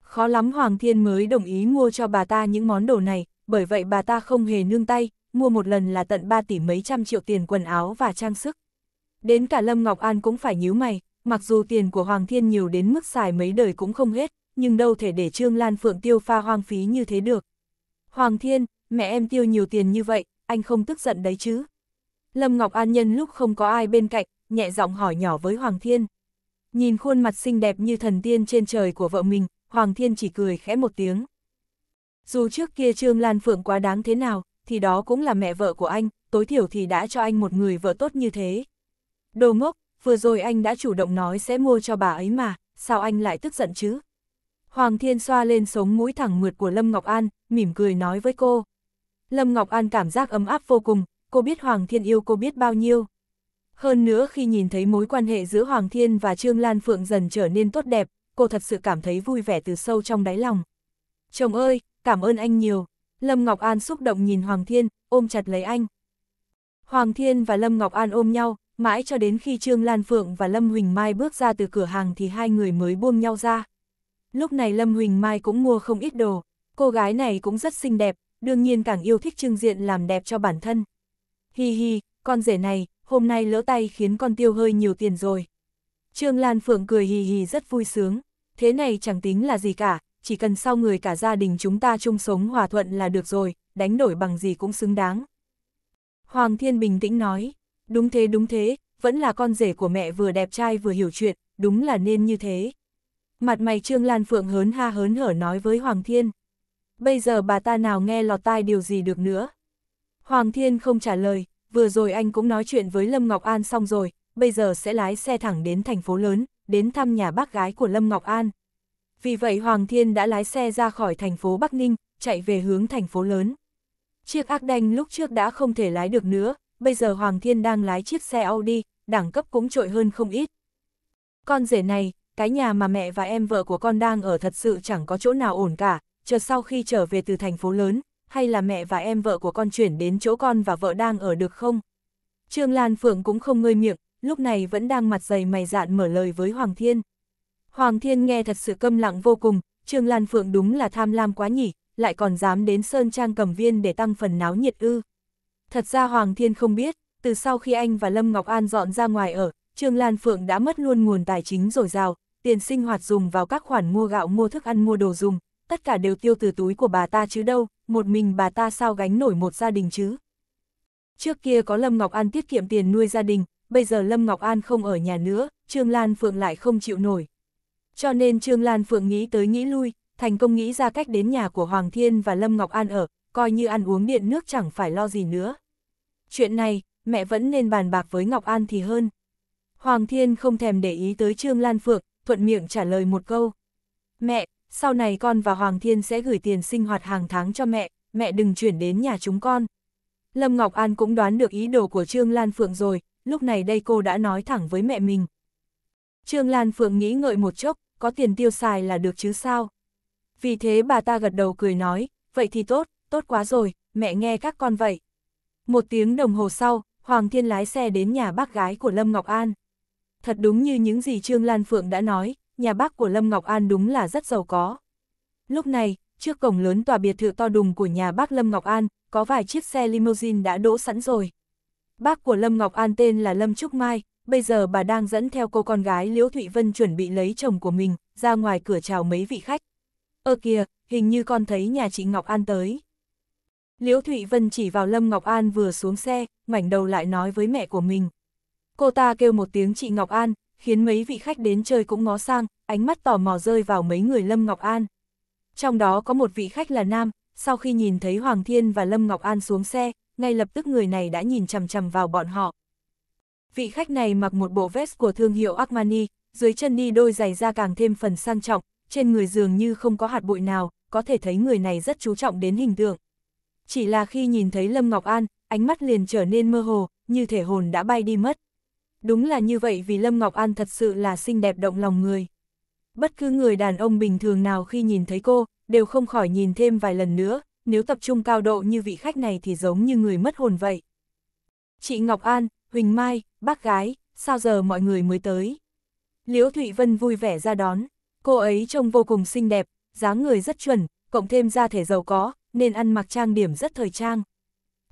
Khó lắm Hoàng Thiên mới đồng ý mua cho bà ta những món đồ này, bởi vậy bà ta không hề nương tay, mua một lần là tận 3 tỷ mấy trăm triệu tiền quần áo và trang sức. Đến cả Lâm Ngọc An cũng phải nhíu mày, mặc dù tiền của Hoàng Thiên nhiều đến mức xài mấy đời cũng không hết, nhưng đâu thể để Trương Lan Phượng tiêu pha hoang phí như thế được. Hoàng Thiên, mẹ em tiêu nhiều tiền như vậy, anh không tức giận đấy chứ. Lâm Ngọc An Nhân lúc không có ai bên cạnh, nhẹ giọng hỏi nhỏ với Hoàng Thiên. Nhìn khuôn mặt xinh đẹp như thần tiên trên trời của vợ mình, Hoàng Thiên chỉ cười khẽ một tiếng. Dù trước kia Trương Lan Phượng quá đáng thế nào, thì đó cũng là mẹ vợ của anh, tối thiểu thì đã cho anh một người vợ tốt như thế. Đồ ngốc, vừa rồi anh đã chủ động nói sẽ mua cho bà ấy mà, sao anh lại tức giận chứ? Hoàng Thiên xoa lên sống mũi thẳng mượt của Lâm Ngọc An, mỉm cười nói với cô. Lâm Ngọc An cảm giác ấm áp vô cùng, cô biết Hoàng Thiên yêu cô biết bao nhiêu. Hơn nữa khi nhìn thấy mối quan hệ giữa Hoàng Thiên và Trương Lan Phượng dần trở nên tốt đẹp, cô thật sự cảm thấy vui vẻ từ sâu trong đáy lòng. Chồng ơi, cảm ơn anh nhiều. Lâm Ngọc An xúc động nhìn Hoàng Thiên, ôm chặt lấy anh. Hoàng Thiên và Lâm Ngọc An ôm nhau, mãi cho đến khi Trương Lan Phượng và Lâm Huỳnh Mai bước ra từ cửa hàng thì hai người mới buông nhau ra. Lúc này Lâm Huỳnh Mai cũng mua không ít đồ, cô gái này cũng rất xinh đẹp, đương nhiên càng yêu thích trưng diện làm đẹp cho bản thân. Hi hi, con rể này, hôm nay lỡ tay khiến con tiêu hơi nhiều tiền rồi. Trương Lan Phượng cười hì hì rất vui sướng, thế này chẳng tính là gì cả, chỉ cần sau người cả gia đình chúng ta chung sống hòa thuận là được rồi, đánh đổi bằng gì cũng xứng đáng. Hoàng Thiên bình tĩnh nói, đúng thế đúng thế, vẫn là con rể của mẹ vừa đẹp trai vừa hiểu chuyện, đúng là nên như thế. Mặt mày Trương Lan Phượng hớn ha hớn hở nói với Hoàng Thiên bây giờ bà ta nào nghe lọt tai điều gì được nữa. Hoàng Thiên không trả lời, vừa rồi anh cũng nói chuyện với Lâm Ngọc An xong rồi, bây giờ sẽ lái xe thẳng đến thành phố lớn, đến thăm nhà bác gái của Lâm Ngọc An. Vì vậy Hoàng Thiên đã lái xe ra khỏi thành phố Bắc Ninh, chạy về hướng thành phố lớn. Chiếc ác đanh lúc trước đã không thể lái được nữa, bây giờ Hoàng Thiên đang lái chiếc xe Audi, đẳng cấp cũng trội hơn không ít. Con rể này, cái nhà mà mẹ và em vợ của con đang ở thật sự chẳng có chỗ nào ổn cả, chờ sau khi trở về từ thành phố lớn, hay là mẹ và em vợ của con chuyển đến chỗ con và vợ đang ở được không? Trương Lan Phượng cũng không ngơi miệng, lúc này vẫn đang mặt dày mày dạn mở lời với Hoàng Thiên. Hoàng Thiên nghe thật sự câm lặng vô cùng, Trương Lan Phượng đúng là tham lam quá nhỉ, lại còn dám đến Sơn Trang cầm viên để tăng phần náo nhiệt ư. Thật ra Hoàng Thiên không biết, từ sau khi anh và Lâm Ngọc An dọn ra ngoài ở, Trương Lan Phượng đã mất luôn nguồn tài chính dồi dào, tiền sinh hoạt dùng vào các khoản mua gạo mua thức ăn mua đồ dùng, tất cả đều tiêu từ túi của bà ta chứ đâu, một mình bà ta sao gánh nổi một gia đình chứ. Trước kia có Lâm Ngọc An tiết kiệm tiền nuôi gia đình, bây giờ Lâm Ngọc An không ở nhà nữa, Trương Lan Phượng lại không chịu nổi. Cho nên Trương Lan Phượng nghĩ tới nghĩ lui, thành công nghĩ ra cách đến nhà của Hoàng Thiên và Lâm Ngọc An ở, coi như ăn uống điện nước chẳng phải lo gì nữa. Chuyện này, mẹ vẫn nên bàn bạc với Ngọc An thì hơn. Hoàng Thiên không thèm để ý tới Trương Lan Phượng, thuận miệng trả lời một câu. Mẹ, sau này con và Hoàng Thiên sẽ gửi tiền sinh hoạt hàng tháng cho mẹ, mẹ đừng chuyển đến nhà chúng con. Lâm Ngọc An cũng đoán được ý đồ của Trương Lan Phượng rồi, lúc này đây cô đã nói thẳng với mẹ mình. Trương Lan Phượng nghĩ ngợi một chốc, có tiền tiêu xài là được chứ sao. Vì thế bà ta gật đầu cười nói, vậy thì tốt, tốt quá rồi, mẹ nghe các con vậy. Một tiếng đồng hồ sau, Hoàng Thiên lái xe đến nhà bác gái của Lâm Ngọc An. Thật đúng như những gì Trương Lan Phượng đã nói, nhà bác của Lâm Ngọc An đúng là rất giàu có. Lúc này, trước cổng lớn tòa biệt thự to đùng của nhà bác Lâm Ngọc An, có vài chiếc xe limousine đã đỗ sẵn rồi. Bác của Lâm Ngọc An tên là Lâm Trúc Mai, bây giờ bà đang dẫn theo cô con gái Liễu Thụy Vân chuẩn bị lấy chồng của mình, ra ngoài cửa chào mấy vị khách. Ơ kìa, hình như con thấy nhà chị Ngọc An tới. Liễu Thụy Vân chỉ vào Lâm Ngọc An vừa xuống xe, ngoảnh đầu lại nói với mẹ của mình. Cô ta kêu một tiếng chị Ngọc An, khiến mấy vị khách đến chơi cũng ngó sang, ánh mắt tò mò rơi vào mấy người Lâm Ngọc An. Trong đó có một vị khách là nam, sau khi nhìn thấy Hoàng Thiên và Lâm Ngọc An xuống xe, ngay lập tức người này đã nhìn chằm chằm vào bọn họ. Vị khách này mặc một bộ vest của thương hiệu Armani, dưới chân đi đôi giày da càng thêm phần sang trọng, trên người dường như không có hạt bụi nào, có thể thấy người này rất chú trọng đến hình tượng. Chỉ là khi nhìn thấy Lâm Ngọc An, ánh mắt liền trở nên mơ hồ, như thể hồn đã bay đi mất. Đúng là như vậy vì Lâm Ngọc An thật sự là xinh đẹp động lòng người. Bất cứ người đàn ông bình thường nào khi nhìn thấy cô, đều không khỏi nhìn thêm vài lần nữa, nếu tập trung cao độ như vị khách này thì giống như người mất hồn vậy. Chị Ngọc An, Huỳnh Mai, bác gái, sao giờ mọi người mới tới? Liễu Thụy Vân vui vẻ ra đón, cô ấy trông vô cùng xinh đẹp, dáng người rất chuẩn, cộng thêm da thể giàu có, nên ăn mặc trang điểm rất thời trang.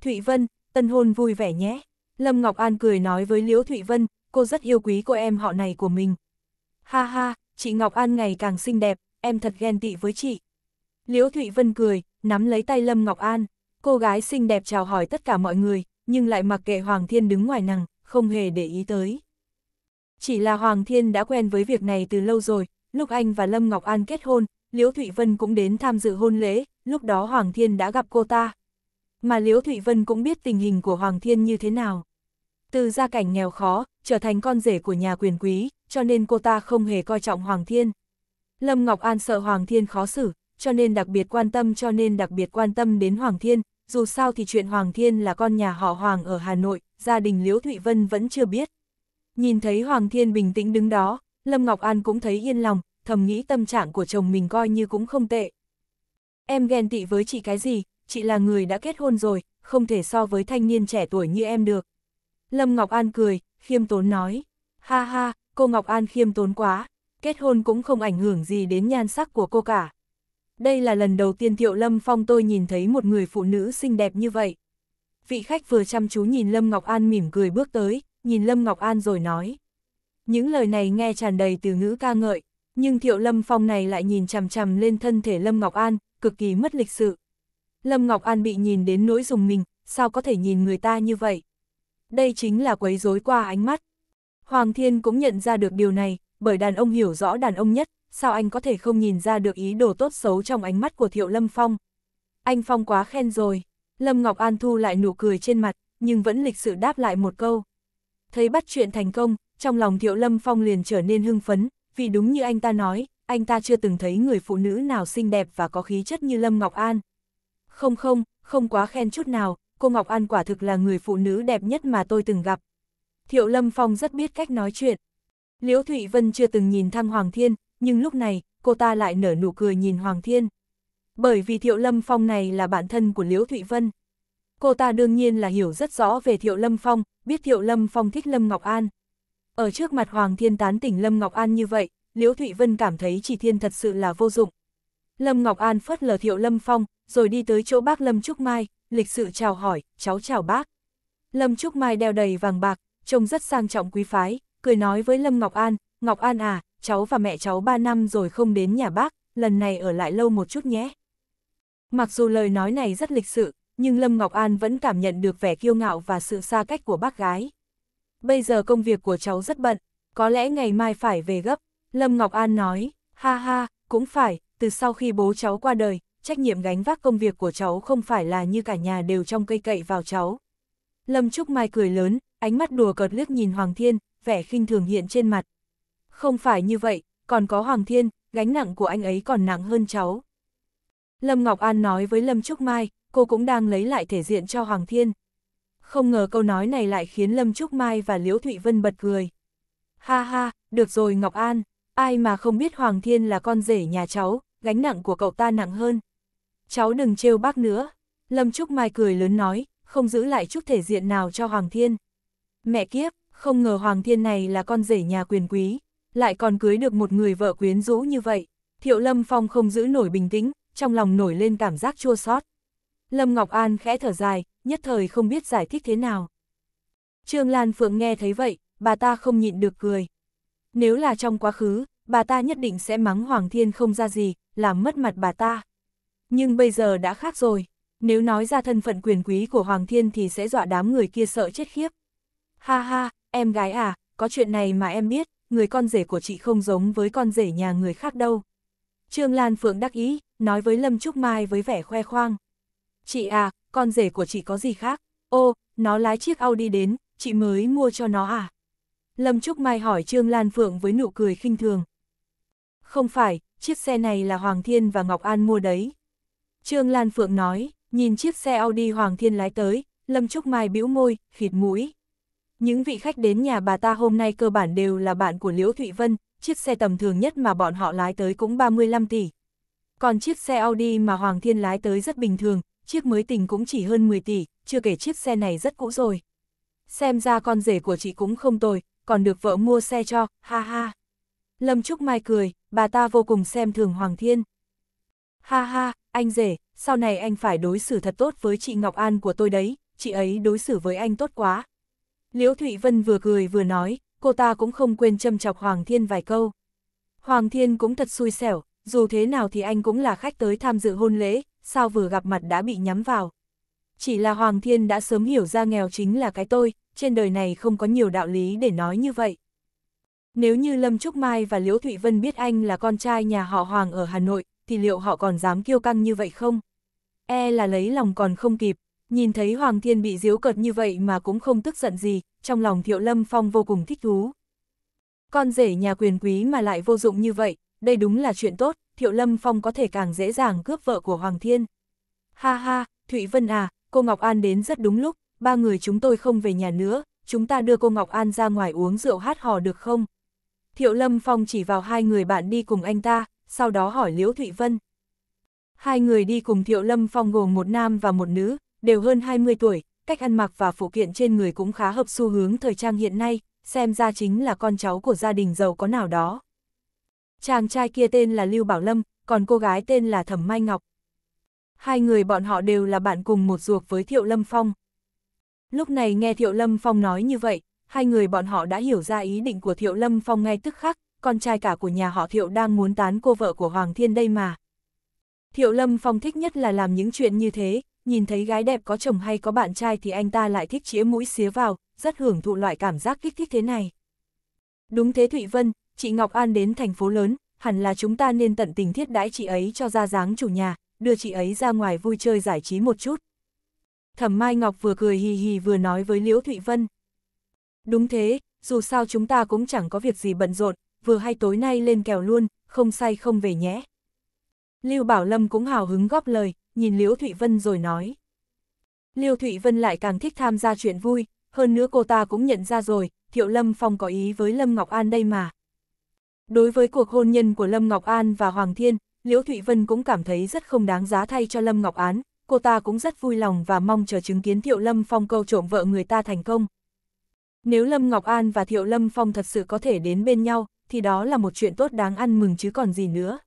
Thụy Vân, tân hôn vui vẻ nhé. Lâm Ngọc An cười nói với Liễu Thụy Vân, cô rất yêu quý cô em họ này của mình. Ha ha, chị Ngọc An ngày càng xinh đẹp, em thật ghen tị với chị. Liễu Thụy Vân cười, nắm lấy tay Lâm Ngọc An, cô gái xinh đẹp chào hỏi tất cả mọi người, nhưng lại mặc kệ Hoàng Thiên đứng ngoài nàng, không hề để ý tới. Chỉ là Hoàng Thiên đã quen với việc này từ lâu rồi, lúc anh và Lâm Ngọc An kết hôn, Liễu Thụy Vân cũng đến tham dự hôn lễ, lúc đó Hoàng Thiên đã gặp cô ta. Mà Liễu Thụy Vân cũng biết tình hình của Hoàng Thiên như thế nào. Từ gia cảnh nghèo khó, trở thành con rể của nhà quyền quý, cho nên cô ta không hề coi trọng Hoàng Thiên. Lâm Ngọc An sợ Hoàng Thiên khó xử, cho nên đặc biệt quan tâm cho nên đặc biệt quan tâm đến Hoàng Thiên, dù sao thì chuyện Hoàng Thiên là con nhà họ Hoàng ở Hà Nội, gia đình Liễu Thụy Vân vẫn chưa biết. Nhìn thấy Hoàng Thiên bình tĩnh đứng đó, Lâm Ngọc An cũng thấy yên lòng, thầm nghĩ tâm trạng của chồng mình coi như cũng không tệ. Em ghen tị với chị cái gì, chị là người đã kết hôn rồi, không thể so với thanh niên trẻ tuổi như em được. Lâm Ngọc An cười, khiêm tốn nói. Ha ha, cô Ngọc An khiêm tốn quá, kết hôn cũng không ảnh hưởng gì đến nhan sắc của cô cả. Đây là lần đầu tiên Thiệu Lâm Phong tôi nhìn thấy một người phụ nữ xinh đẹp như vậy. Vị khách vừa chăm chú nhìn Lâm Ngọc An mỉm cười bước tới, nhìn Lâm Ngọc An rồi nói. Những lời này nghe tràn đầy từ ngữ ca ngợi, nhưng Thiệu Lâm Phong này lại nhìn chằm chằm lên thân thể Lâm Ngọc An, cực kỳ mất lịch sự. Lâm Ngọc An bị nhìn đến nỗi dùng mình, sao có thể nhìn người ta như vậy? đây chính là quấy rối qua ánh mắt. Hoàng Thiên cũng nhận ra được điều này, bởi đàn ông hiểu rõ đàn ông nhất, sao anh có thể không nhìn ra được ý đồ tốt xấu trong ánh mắt của Thiệu Lâm Phong. Anh Phong quá khen rồi, Lâm Ngọc An thu lại nụ cười trên mặt, nhưng vẫn lịch sự đáp lại một câu. Thấy bắt chuyện thành công, trong lòng Thiệu Lâm Phong liền trở nên hưng phấn, vì đúng như anh ta nói, anh ta chưa từng thấy người phụ nữ nào xinh đẹp và có khí chất như Lâm Ngọc An. Không không, không quá khen chút nào, cô Ngọc An quả thực là người phụ nữ đẹp nhất mà tôi từng gặp. Thiệu Lâm Phong rất biết cách nói chuyện. Liễu Thụy Vân chưa từng nhìn thăng Hoàng Thiên, nhưng lúc này, cô ta lại nở nụ cười nhìn Hoàng Thiên. Bởi vì Thiệu Lâm Phong này là bạn thân của Liễu Thụy Vân. Cô ta đương nhiên là hiểu rất rõ về Thiệu Lâm Phong, biết Thiệu Lâm Phong thích Lâm Ngọc An. Ở trước mặt Hoàng Thiên tán tỉnh Lâm Ngọc An như vậy, Liễu Thụy Vân cảm thấy chỉ thiên thật sự là vô dụng. Lâm Ngọc An phớt lờ Thiệu Lâm Phong, rồi đi tới chỗ bác Lâm Trúc Mai, lịch sự chào hỏi, cháu chào bác. Lâm Trúc Mai đeo đầy vàng bạc, trông rất sang trọng quý phái, cười nói với Lâm Ngọc An, Ngọc An à, cháu và mẹ cháu 3 năm rồi không đến nhà bác, lần này ở lại lâu một chút nhé. Mặc dù lời nói này rất lịch sự, nhưng Lâm Ngọc An vẫn cảm nhận được vẻ kiêu ngạo và sự xa cách của bác gái. Bây giờ công việc của cháu rất bận, có lẽ ngày mai phải về gấp, Lâm Ngọc An nói, ha ha, cũng phải, từ sau khi bố cháu qua đời, trách nhiệm gánh vác công việc của cháu không phải là như cả nhà đều trong cây cậy vào cháu. Lâm Trúc Mai cười lớn, ánh mắt đùa cợt liếc nhìn Hoàng Thiên, vẻ khinh thường hiện trên mặt. Không phải như vậy, còn có Hoàng Thiên, gánh nặng của anh ấy còn nặng hơn cháu. Lâm Ngọc An nói với Lâm Trúc Mai, cô cũng đang lấy lại thể diện cho Hoàng Thiên. Không ngờ câu nói này lại khiến Lâm Trúc Mai và Liễu Thụy Vân bật cười. Ha ha, được rồi Ngọc An, ai mà không biết Hoàng Thiên là con rể nhà cháu, gánh nặng của cậu ta nặng hơn. Cháu đừng trêu bác nữa. Lâm Trúc Mai cười lớn nói, không giữ lại chút thể diện nào cho Hoàng Thiên. Mẹ kiếp, không ngờ Hoàng Thiên này là con rể nhà quyền quý, lại còn cưới được một người vợ quyến rũ như vậy. Thiệu Lâm Phong không giữ nổi bình tĩnh, trong lòng nổi lên cảm giác chua xót. Lâm Ngọc An khẽ thở dài, nhất thời không biết giải thích thế nào. Trương Lan Phượng nghe thấy vậy, bà ta không nhịn được cười. Nếu là trong quá khứ, bà ta nhất định sẽ mắng Hoàng Thiên không ra gì, làm mất mặt bà ta. Nhưng bây giờ đã khác rồi, nếu nói ra thân phận quyền quý của Hoàng Thiên thì sẽ dọa đám người kia sợ chết khiếp. Ha ha, em gái à, có chuyện này mà em biết, người con rể của chị không giống với con rể nhà người khác đâu. Trương Lan Phượng đắc ý, nói với Lâm Trúc Mai với vẻ khoe khoang. Chị à, con rể của chị có gì khác? Ô, nó lái chiếc Audi đến, chị mới mua cho nó à? Lâm Trúc Mai hỏi Trương Lan Phượng với nụ cười khinh thường. Không phải, chiếc xe này là Hoàng Thiên và Ngọc An mua đấy. Trương Lan Phượng nói, nhìn chiếc xe Audi Hoàng Thiên lái tới, Lâm Trúc Mai bĩu môi, khịt mũi. Những vị khách đến nhà bà ta hôm nay cơ bản đều là bạn của Liễu Thụy Vân, chiếc xe tầm thường nhất mà bọn họ lái tới cũng 35 tỷ. Còn chiếc xe Audi mà Hoàng Thiên lái tới rất bình thường, chiếc mới tình cũng chỉ hơn 10 tỷ, chưa kể chiếc xe này rất cũ rồi. Xem ra con rể của chị cũng không tồi, còn được vợ mua xe cho, ha ha. Lâm Trúc Mai cười, bà ta vô cùng xem thường Hoàng Thiên. Ha ha, anh rể, sau này anh phải đối xử thật tốt với chị Ngọc An của tôi đấy, chị ấy đối xử với anh tốt quá. Liễu Thụy Vân vừa cười vừa nói, cô ta cũng không quên châm chọc Hoàng Thiên vài câu. Hoàng Thiên cũng thật xui xẻo, dù thế nào thì anh cũng là khách tới tham dự hôn lễ, sao vừa gặp mặt đã bị nhắm vào. Chỉ là Hoàng Thiên đã sớm hiểu ra nghèo chính là cái tôi, trên đời này không có nhiều đạo lý để nói như vậy. Nếu như Lâm Trúc Mai và Liễu Thụy Vân biết anh là con trai nhà họ Hoàng ở Hà Nội, thì liệu họ còn dám kiêu căng như vậy không? E là lấy lòng còn không kịp, nhìn thấy Hoàng Thiên bị diếu cợt như vậy mà cũng không tức giận gì, trong lòng Thiệu Lâm Phong vô cùng thích thú. Con rể nhà quyền quý mà lại vô dụng như vậy, đây đúng là chuyện tốt, Thiệu Lâm Phong có thể càng dễ dàng cướp vợ của Hoàng Thiên. Ha ha, Thụy Vân à, cô Ngọc An đến rất đúng lúc, ba người chúng tôi không về nhà nữa, chúng ta đưa cô Ngọc An ra ngoài uống rượu hát hò được không? Thiệu Lâm Phong chỉ vào hai người bạn đi cùng anh ta, sau đó hỏi Liễu Thụy Vân. Hai người đi cùng Thiệu Lâm Phong gồm một nam và một nữ, đều hơn 20 tuổi, cách ăn mặc và phụ kiện trên người cũng khá hợp xu hướng thời trang hiện nay, xem ra chính là con cháu của gia đình giàu có nào đó. Chàng trai kia tên là Lưu Bảo Lâm, còn cô gái tên là Thẩm Mai Ngọc. Hai người bọn họ đều là bạn cùng một ruột với Thiệu Lâm Phong. Lúc này nghe Thiệu Lâm Phong nói như vậy, hai người bọn họ đã hiểu ra ý định của Thiệu Lâm Phong ngay tức khắc, con trai cả của nhà họ Thiệu đang muốn tán cô vợ của Hoàng Thiên đây mà. Thiệu Lâm Phong thích nhất là làm những chuyện như thế, nhìn thấy gái đẹp có chồng hay có bạn trai thì anh ta lại thích chĩa mũi xía vào, rất hưởng thụ loại cảm giác kích thích thế này. Đúng thế Thụy Vân, chị Ngọc An đến thành phố lớn, hẳn là chúng ta nên tận tình thiết đãi chị ấy cho ra dáng chủ nhà, đưa chị ấy ra ngoài vui chơi giải trí một chút. Thẩm Mai Ngọc vừa cười hì hì vừa nói với Liễu Thụy Vân. Đúng thế, dù sao chúng ta cũng chẳng có việc gì bận rộn, vừa hay tối nay lên kèo luôn, không say không về nhé. Lưu Bảo Lâm cũng hào hứng góp lời, nhìn Liễu Thụy Vân rồi nói. Liễu Thụy Vân lại càng thích tham gia chuyện vui, hơn nữa cô ta cũng nhận ra rồi, Thiệu Lâm Phong có ý với Lâm Ngọc An đây mà. Đối với cuộc hôn nhân của Lâm Ngọc An và Hoàng Thiên, Liễu Thụy Vân cũng cảm thấy rất không đáng giá thay cho Lâm Ngọc Án, cô ta cũng rất vui lòng và mong chờ chứng kiến Thiệu Lâm Phong câu trộm vợ người ta thành công. Nếu Lâm Ngọc An và Thiệu Lâm Phong thật sự có thể đến bên nhau, thì đó là một chuyện tốt đáng ăn mừng chứ còn gì nữa.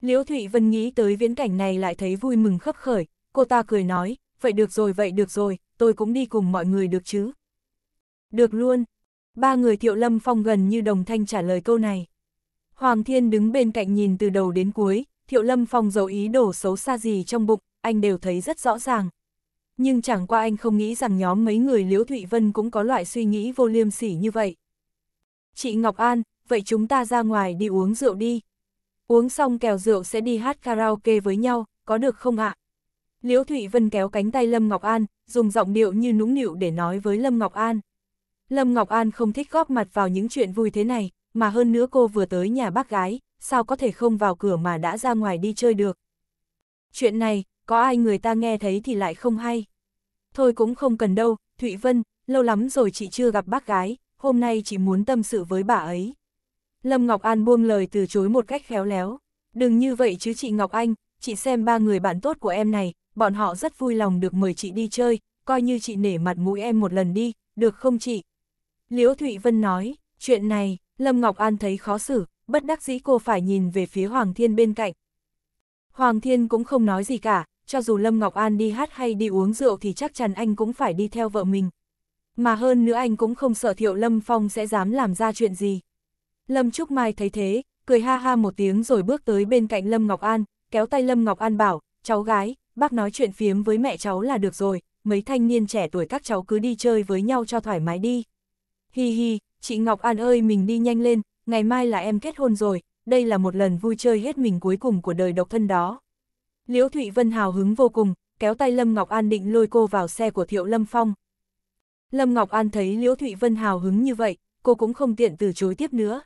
Liễu Thụy Vân nghĩ tới viễn cảnh này lại thấy vui mừng khấp khởi, cô ta cười nói, vậy được rồi vậy được rồi, tôi cũng đi cùng mọi người được chứ. Được luôn. Ba người Thiệu Lâm Phong gần như đồng thanh trả lời câu này. Hoàng Thiên đứng bên cạnh nhìn từ đầu đến cuối, Thiệu Lâm Phong dấu ý đổ xấu xa gì trong bụng, anh đều thấy rất rõ ràng nhưng chẳng qua anh không nghĩ rằng nhóm mấy người Liễu Thụy Vân cũng có loại suy nghĩ vô liêm sỉ như vậy. Chị Ngọc An, vậy chúng ta ra ngoài đi uống rượu đi. Uống xong kèo rượu sẽ đi hát karaoke với nhau, có được không ạ? Liễu Thụy Vân kéo cánh tay Lâm Ngọc An, dùng giọng điệu như nũng nịu để nói với Lâm Ngọc An. Lâm Ngọc An không thích góp mặt vào những chuyện vui thế này, mà hơn nữa cô vừa tới nhà bác gái, sao có thể không vào cửa mà đã ra ngoài đi chơi được. Chuyện này, có ai người ta nghe thấy thì lại không hay. Thôi cũng không cần đâu, Thụy Vân, lâu lắm rồi chị chưa gặp bác gái, hôm nay chị muốn tâm sự với bà ấy. Lâm Ngọc An buông lời từ chối một cách khéo léo. Đừng như vậy chứ chị Ngọc Anh, chị xem ba người bạn tốt của em này, bọn họ rất vui lòng được mời chị đi chơi, coi như chị nể mặt mũi em một lần đi, được không chị? Liễu Thụy Vân nói, chuyện này, Lâm Ngọc An thấy khó xử, bất đắc dĩ cô phải nhìn về phía Hoàng Thiên bên cạnh. Hoàng Thiên cũng không nói gì cả, cho dù Lâm Ngọc An đi hát hay đi uống rượu thì chắc chắn anh cũng phải đi theo vợ mình. Mà hơn nữa anh cũng không sợ Thiệu Lâm Phong sẽ dám làm ra chuyện gì. Lâm Trúc Mai thấy thế, cười ha ha một tiếng rồi bước tới bên cạnh Lâm Ngọc An, kéo tay Lâm Ngọc An bảo, cháu gái, bác nói chuyện phiếm với mẹ cháu là được rồi, mấy thanh niên trẻ tuổi các cháu cứ đi chơi với nhau cho thoải mái đi. Hi hi, chị Ngọc An ơi mình đi nhanh lên, ngày mai là em kết hôn rồi, đây là một lần vui chơi hết mình cuối cùng của đời độc thân đó. Liễu Thụy Vân hào hứng vô cùng, kéo tay Lâm Ngọc An định lôi cô vào xe của Thiệu Lâm Phong. Lâm Ngọc An thấy Liễu Thụy Vân hào hứng như vậy, cô cũng không tiện từ chối tiếp nữa.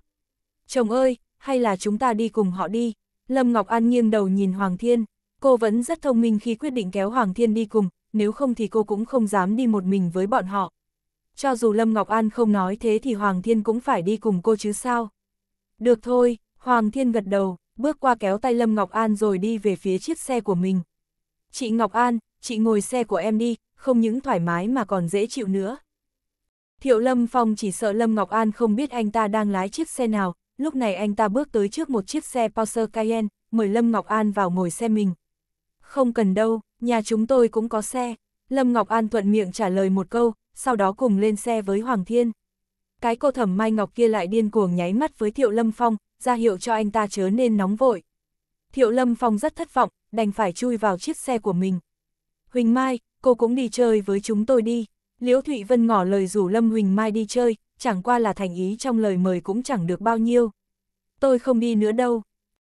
Chồng ơi, hay là chúng ta đi cùng họ đi. Lâm Ngọc An nghiêng đầu nhìn Hoàng Thiên, cô vẫn rất thông minh khi quyết định kéo Hoàng Thiên đi cùng, nếu không thì cô cũng không dám đi một mình với bọn họ. Cho dù Lâm Ngọc An không nói thế thì Hoàng Thiên cũng phải đi cùng cô chứ sao. Được thôi, Hoàng Thiên gật đầu, bước qua kéo tay Lâm Ngọc An rồi đi về phía chiếc xe của mình. Chị Ngọc An, chị ngồi xe của em đi, không những thoải mái mà còn dễ chịu nữa. Thiệu Lâm Phong chỉ sợ Lâm Ngọc An không biết anh ta đang lái chiếc xe nào, lúc này anh ta bước tới trước một chiếc xe Porsche Cayenne, mời Lâm Ngọc An vào ngồi xe mình. Không cần đâu, nhà chúng tôi cũng có xe. Lâm Ngọc An thuận miệng trả lời một câu, sau đó cùng lên xe với Hoàng Thiên. Cái cô thẩm Mai Ngọc kia lại điên cuồng nháy mắt với Thiệu Lâm Phong, ra hiệu cho anh ta chớ nên nóng vội. Thiệu Lâm Phong rất thất vọng, đành phải chui vào chiếc xe của mình. Huỳnh Mai, cô cũng đi chơi với chúng tôi đi. Liễu Thụy Vân ngỏ lời rủ Lâm Huỳnh Mai đi chơi, chẳng qua là thành ý trong lời mời cũng chẳng được bao nhiêu. Tôi không đi nữa đâu.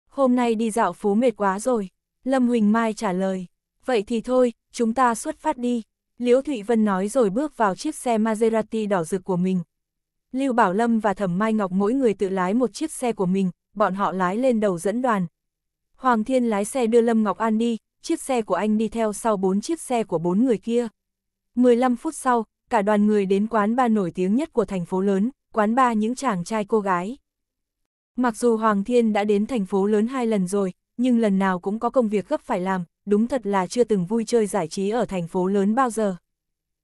Hôm nay đi dạo phố mệt quá rồi. Lâm Huỳnh Mai trả lời. Vậy thì thôi, chúng ta xuất phát đi. Liễu Thụy Vân nói rồi bước vào chiếc xe Maserati đỏ rực của mình. Lưu Bảo Lâm và Thẩm Mai Ngọc mỗi người tự lái một chiếc xe của mình, bọn họ lái lên đầu dẫn đoàn. Hoàng Thiên lái xe đưa Lâm Ngọc An đi, chiếc xe của anh đi theo sau bốn chiếc xe của bốn người kia. 15 phút sau, cả đoàn người đến quán ba nổi tiếng nhất của thành phố lớn, quán ba những chàng trai cô gái. Mặc dù Hoàng Thiên đã đến thành phố lớn hai lần rồi, nhưng lần nào cũng có công việc gấp phải làm, đúng thật là chưa từng vui chơi giải trí ở thành phố lớn bao giờ.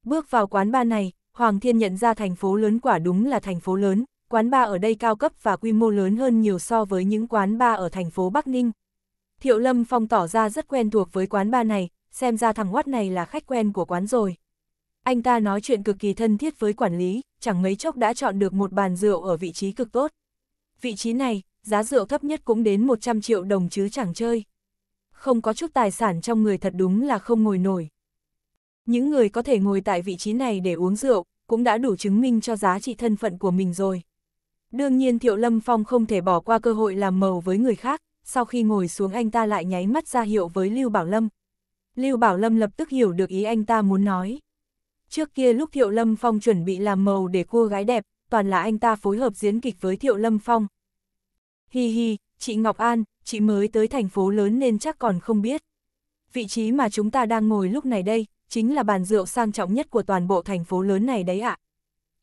Bước vào quán ba này, Hoàng Thiên nhận ra thành phố lớn quả đúng là thành phố lớn, quán bar ở đây cao cấp và quy mô lớn hơn nhiều so với những quán bar ở thành phố Bắc Ninh. Thiệu Lâm Phong tỏ ra rất quen thuộc với quán bar này, xem ra thằng Watt này là khách quen của quán rồi. Anh ta nói chuyện cực kỳ thân thiết với quản lý, chẳng mấy chốc đã chọn được một bàn rượu ở vị trí cực tốt. Vị trí này, giá rượu thấp nhất cũng đến 100 triệu đồng chứ chẳng chơi. Không có chút tài sản trong người thật đúng là không ngồi nổi. Những người có thể ngồi tại vị trí này để uống rượu, cũng đã đủ chứng minh cho giá trị thân phận của mình rồi. Đương nhiên Thiệu Lâm Phong không thể bỏ qua cơ hội làm màu với người khác, sau khi ngồi xuống anh ta lại nháy mắt ra hiệu với Lưu Bảo Lâm. Lưu Bảo Lâm lập tức hiểu được ý anh ta muốn nói. Trước kia lúc Thiệu Lâm Phong chuẩn bị làm màu để cua gái đẹp, toàn là anh ta phối hợp diễn kịch với Thiệu Lâm Phong. Hi hi, chị Ngọc An, chị mới tới thành phố lớn nên chắc còn không biết. Vị trí mà chúng ta đang ngồi lúc này đây, chính là bàn rượu sang trọng nhất của toàn bộ thành phố lớn này đấy ạ.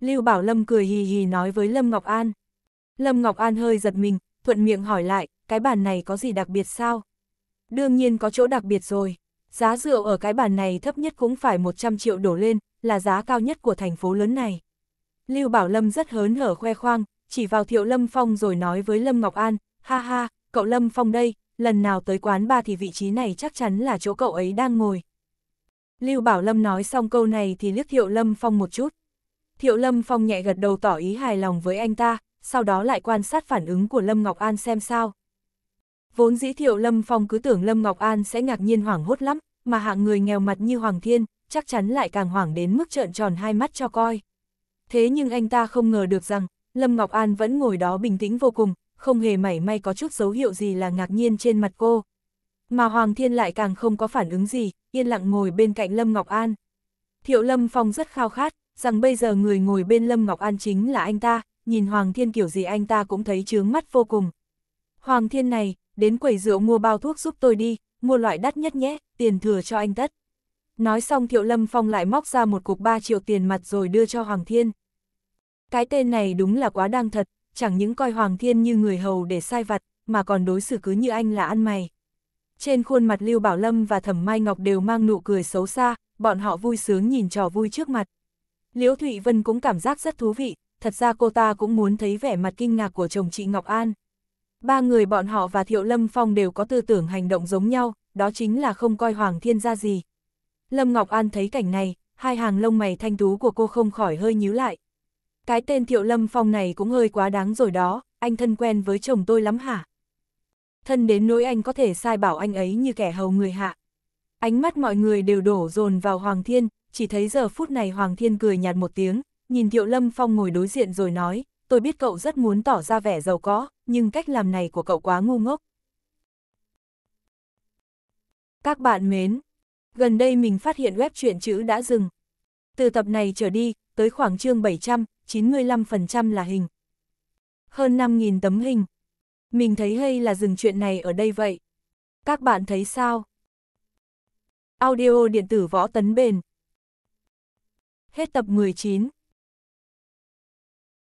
Lưu Bảo Lâm cười hì hì nói với Lâm Ngọc An. Lâm Ngọc An hơi giật mình, thuận miệng hỏi lại, cái bàn này có gì đặc biệt sao? Đương nhiên có chỗ đặc biệt rồi. Giá rượu ở cái bàn này thấp nhất cũng phải 100 triệu đổ lên, là giá cao nhất của thành phố lớn này. Lưu Bảo Lâm rất hớn hở khoe khoang, chỉ vào Thiệu Lâm Phong rồi nói với Lâm Ngọc An, ha ha, cậu Lâm Phong đây, lần nào tới quán ba thì vị trí này chắc chắn là chỗ cậu ấy đang ngồi. Lưu Bảo Lâm nói xong câu này thì liếc Thiệu Lâm Phong một chút. Thiệu Lâm Phong nhẹ gật đầu tỏ ý hài lòng với anh ta, sau đó lại quan sát phản ứng của Lâm Ngọc An xem sao. Vốn dĩ Thiệu Lâm Phong cứ tưởng Lâm Ngọc An sẽ ngạc nhiên hoảng hốt lắm, mà hạng người nghèo mặt như Hoàng Thiên, chắc chắn lại càng hoảng đến mức trợn tròn hai mắt cho coi. Thế nhưng anh ta không ngờ được rằng, Lâm Ngọc An vẫn ngồi đó bình tĩnh vô cùng, không hề mảy may có chút dấu hiệu gì là ngạc nhiên trên mặt cô, mà Hoàng Thiên lại càng không có phản ứng gì, yên lặng ngồi bên cạnh Lâm Ngọc An. Thiệu Lâm Phong rất khao khát, rằng bây giờ người ngồi bên Lâm Ngọc An chính là anh ta, nhìn Hoàng Thiên kiểu gì anh ta cũng thấy chướng mắt vô cùng. Hoàng Thiên này, đến quầy rượu mua bao thuốc giúp tôi đi, mua loại đắt nhất nhé, tiền thừa cho anh tất. Nói xong Thiệu Lâm Phong lại móc ra một cục 3 triệu tiền mặt rồi đưa cho Hoàng Thiên. Cái tên này đúng là quá đang thật, chẳng những coi Hoàng Thiên như người hầu để sai vặt, mà còn đối xử cứ như anh là ăn mày. Trên khuôn mặt Lưu Bảo Lâm và Thẩm Mai Ngọc đều mang nụ cười xấu xa, bọn họ vui sướng nhìn trò vui trước mặt. Liễu Thụy Vân cũng cảm giác rất thú vị, thật ra cô ta cũng muốn thấy vẻ mặt kinh ngạc của chồng chị Ngọc An. Ba người bọn họ và Thiệu Lâm Phong đều có tư tưởng hành động giống nhau, đó chính là không coi Hoàng Thiên ra gì. Lâm Ngọc An thấy cảnh này, hai hàng lông mày thanh tú của cô không khỏi hơi nhíu lại. Cái tên Thiệu Lâm Phong này cũng hơi quá đáng rồi đó, anh thân quen với chồng tôi lắm hả? thân đến nỗi anh có thể sai bảo anh ấy như kẻ hầu người hạ. Ánh mắt mọi người đều đổ dồn vào Hoàng Thiên, chỉ thấy giờ phút này Hoàng Thiên cười nhạt một tiếng, nhìn Thiệu Lâm Phong ngồi đối diện rồi nói, tôi biết cậu rất muốn tỏ ra vẻ giàu có, nhưng cách làm này của cậu quá ngu ngốc. Các bạn mến, gần đây mình phát hiện web truyện chữ đã dừng. Từ tập này trở đi, tới khoảng chương 700, 95% là hình. Hơn 5.000 tấm hình, mình thấy hay là dừng chuyện này ở đây vậy. Các bạn thấy sao? Audio điện tử võ tấn bền. Hết tập 19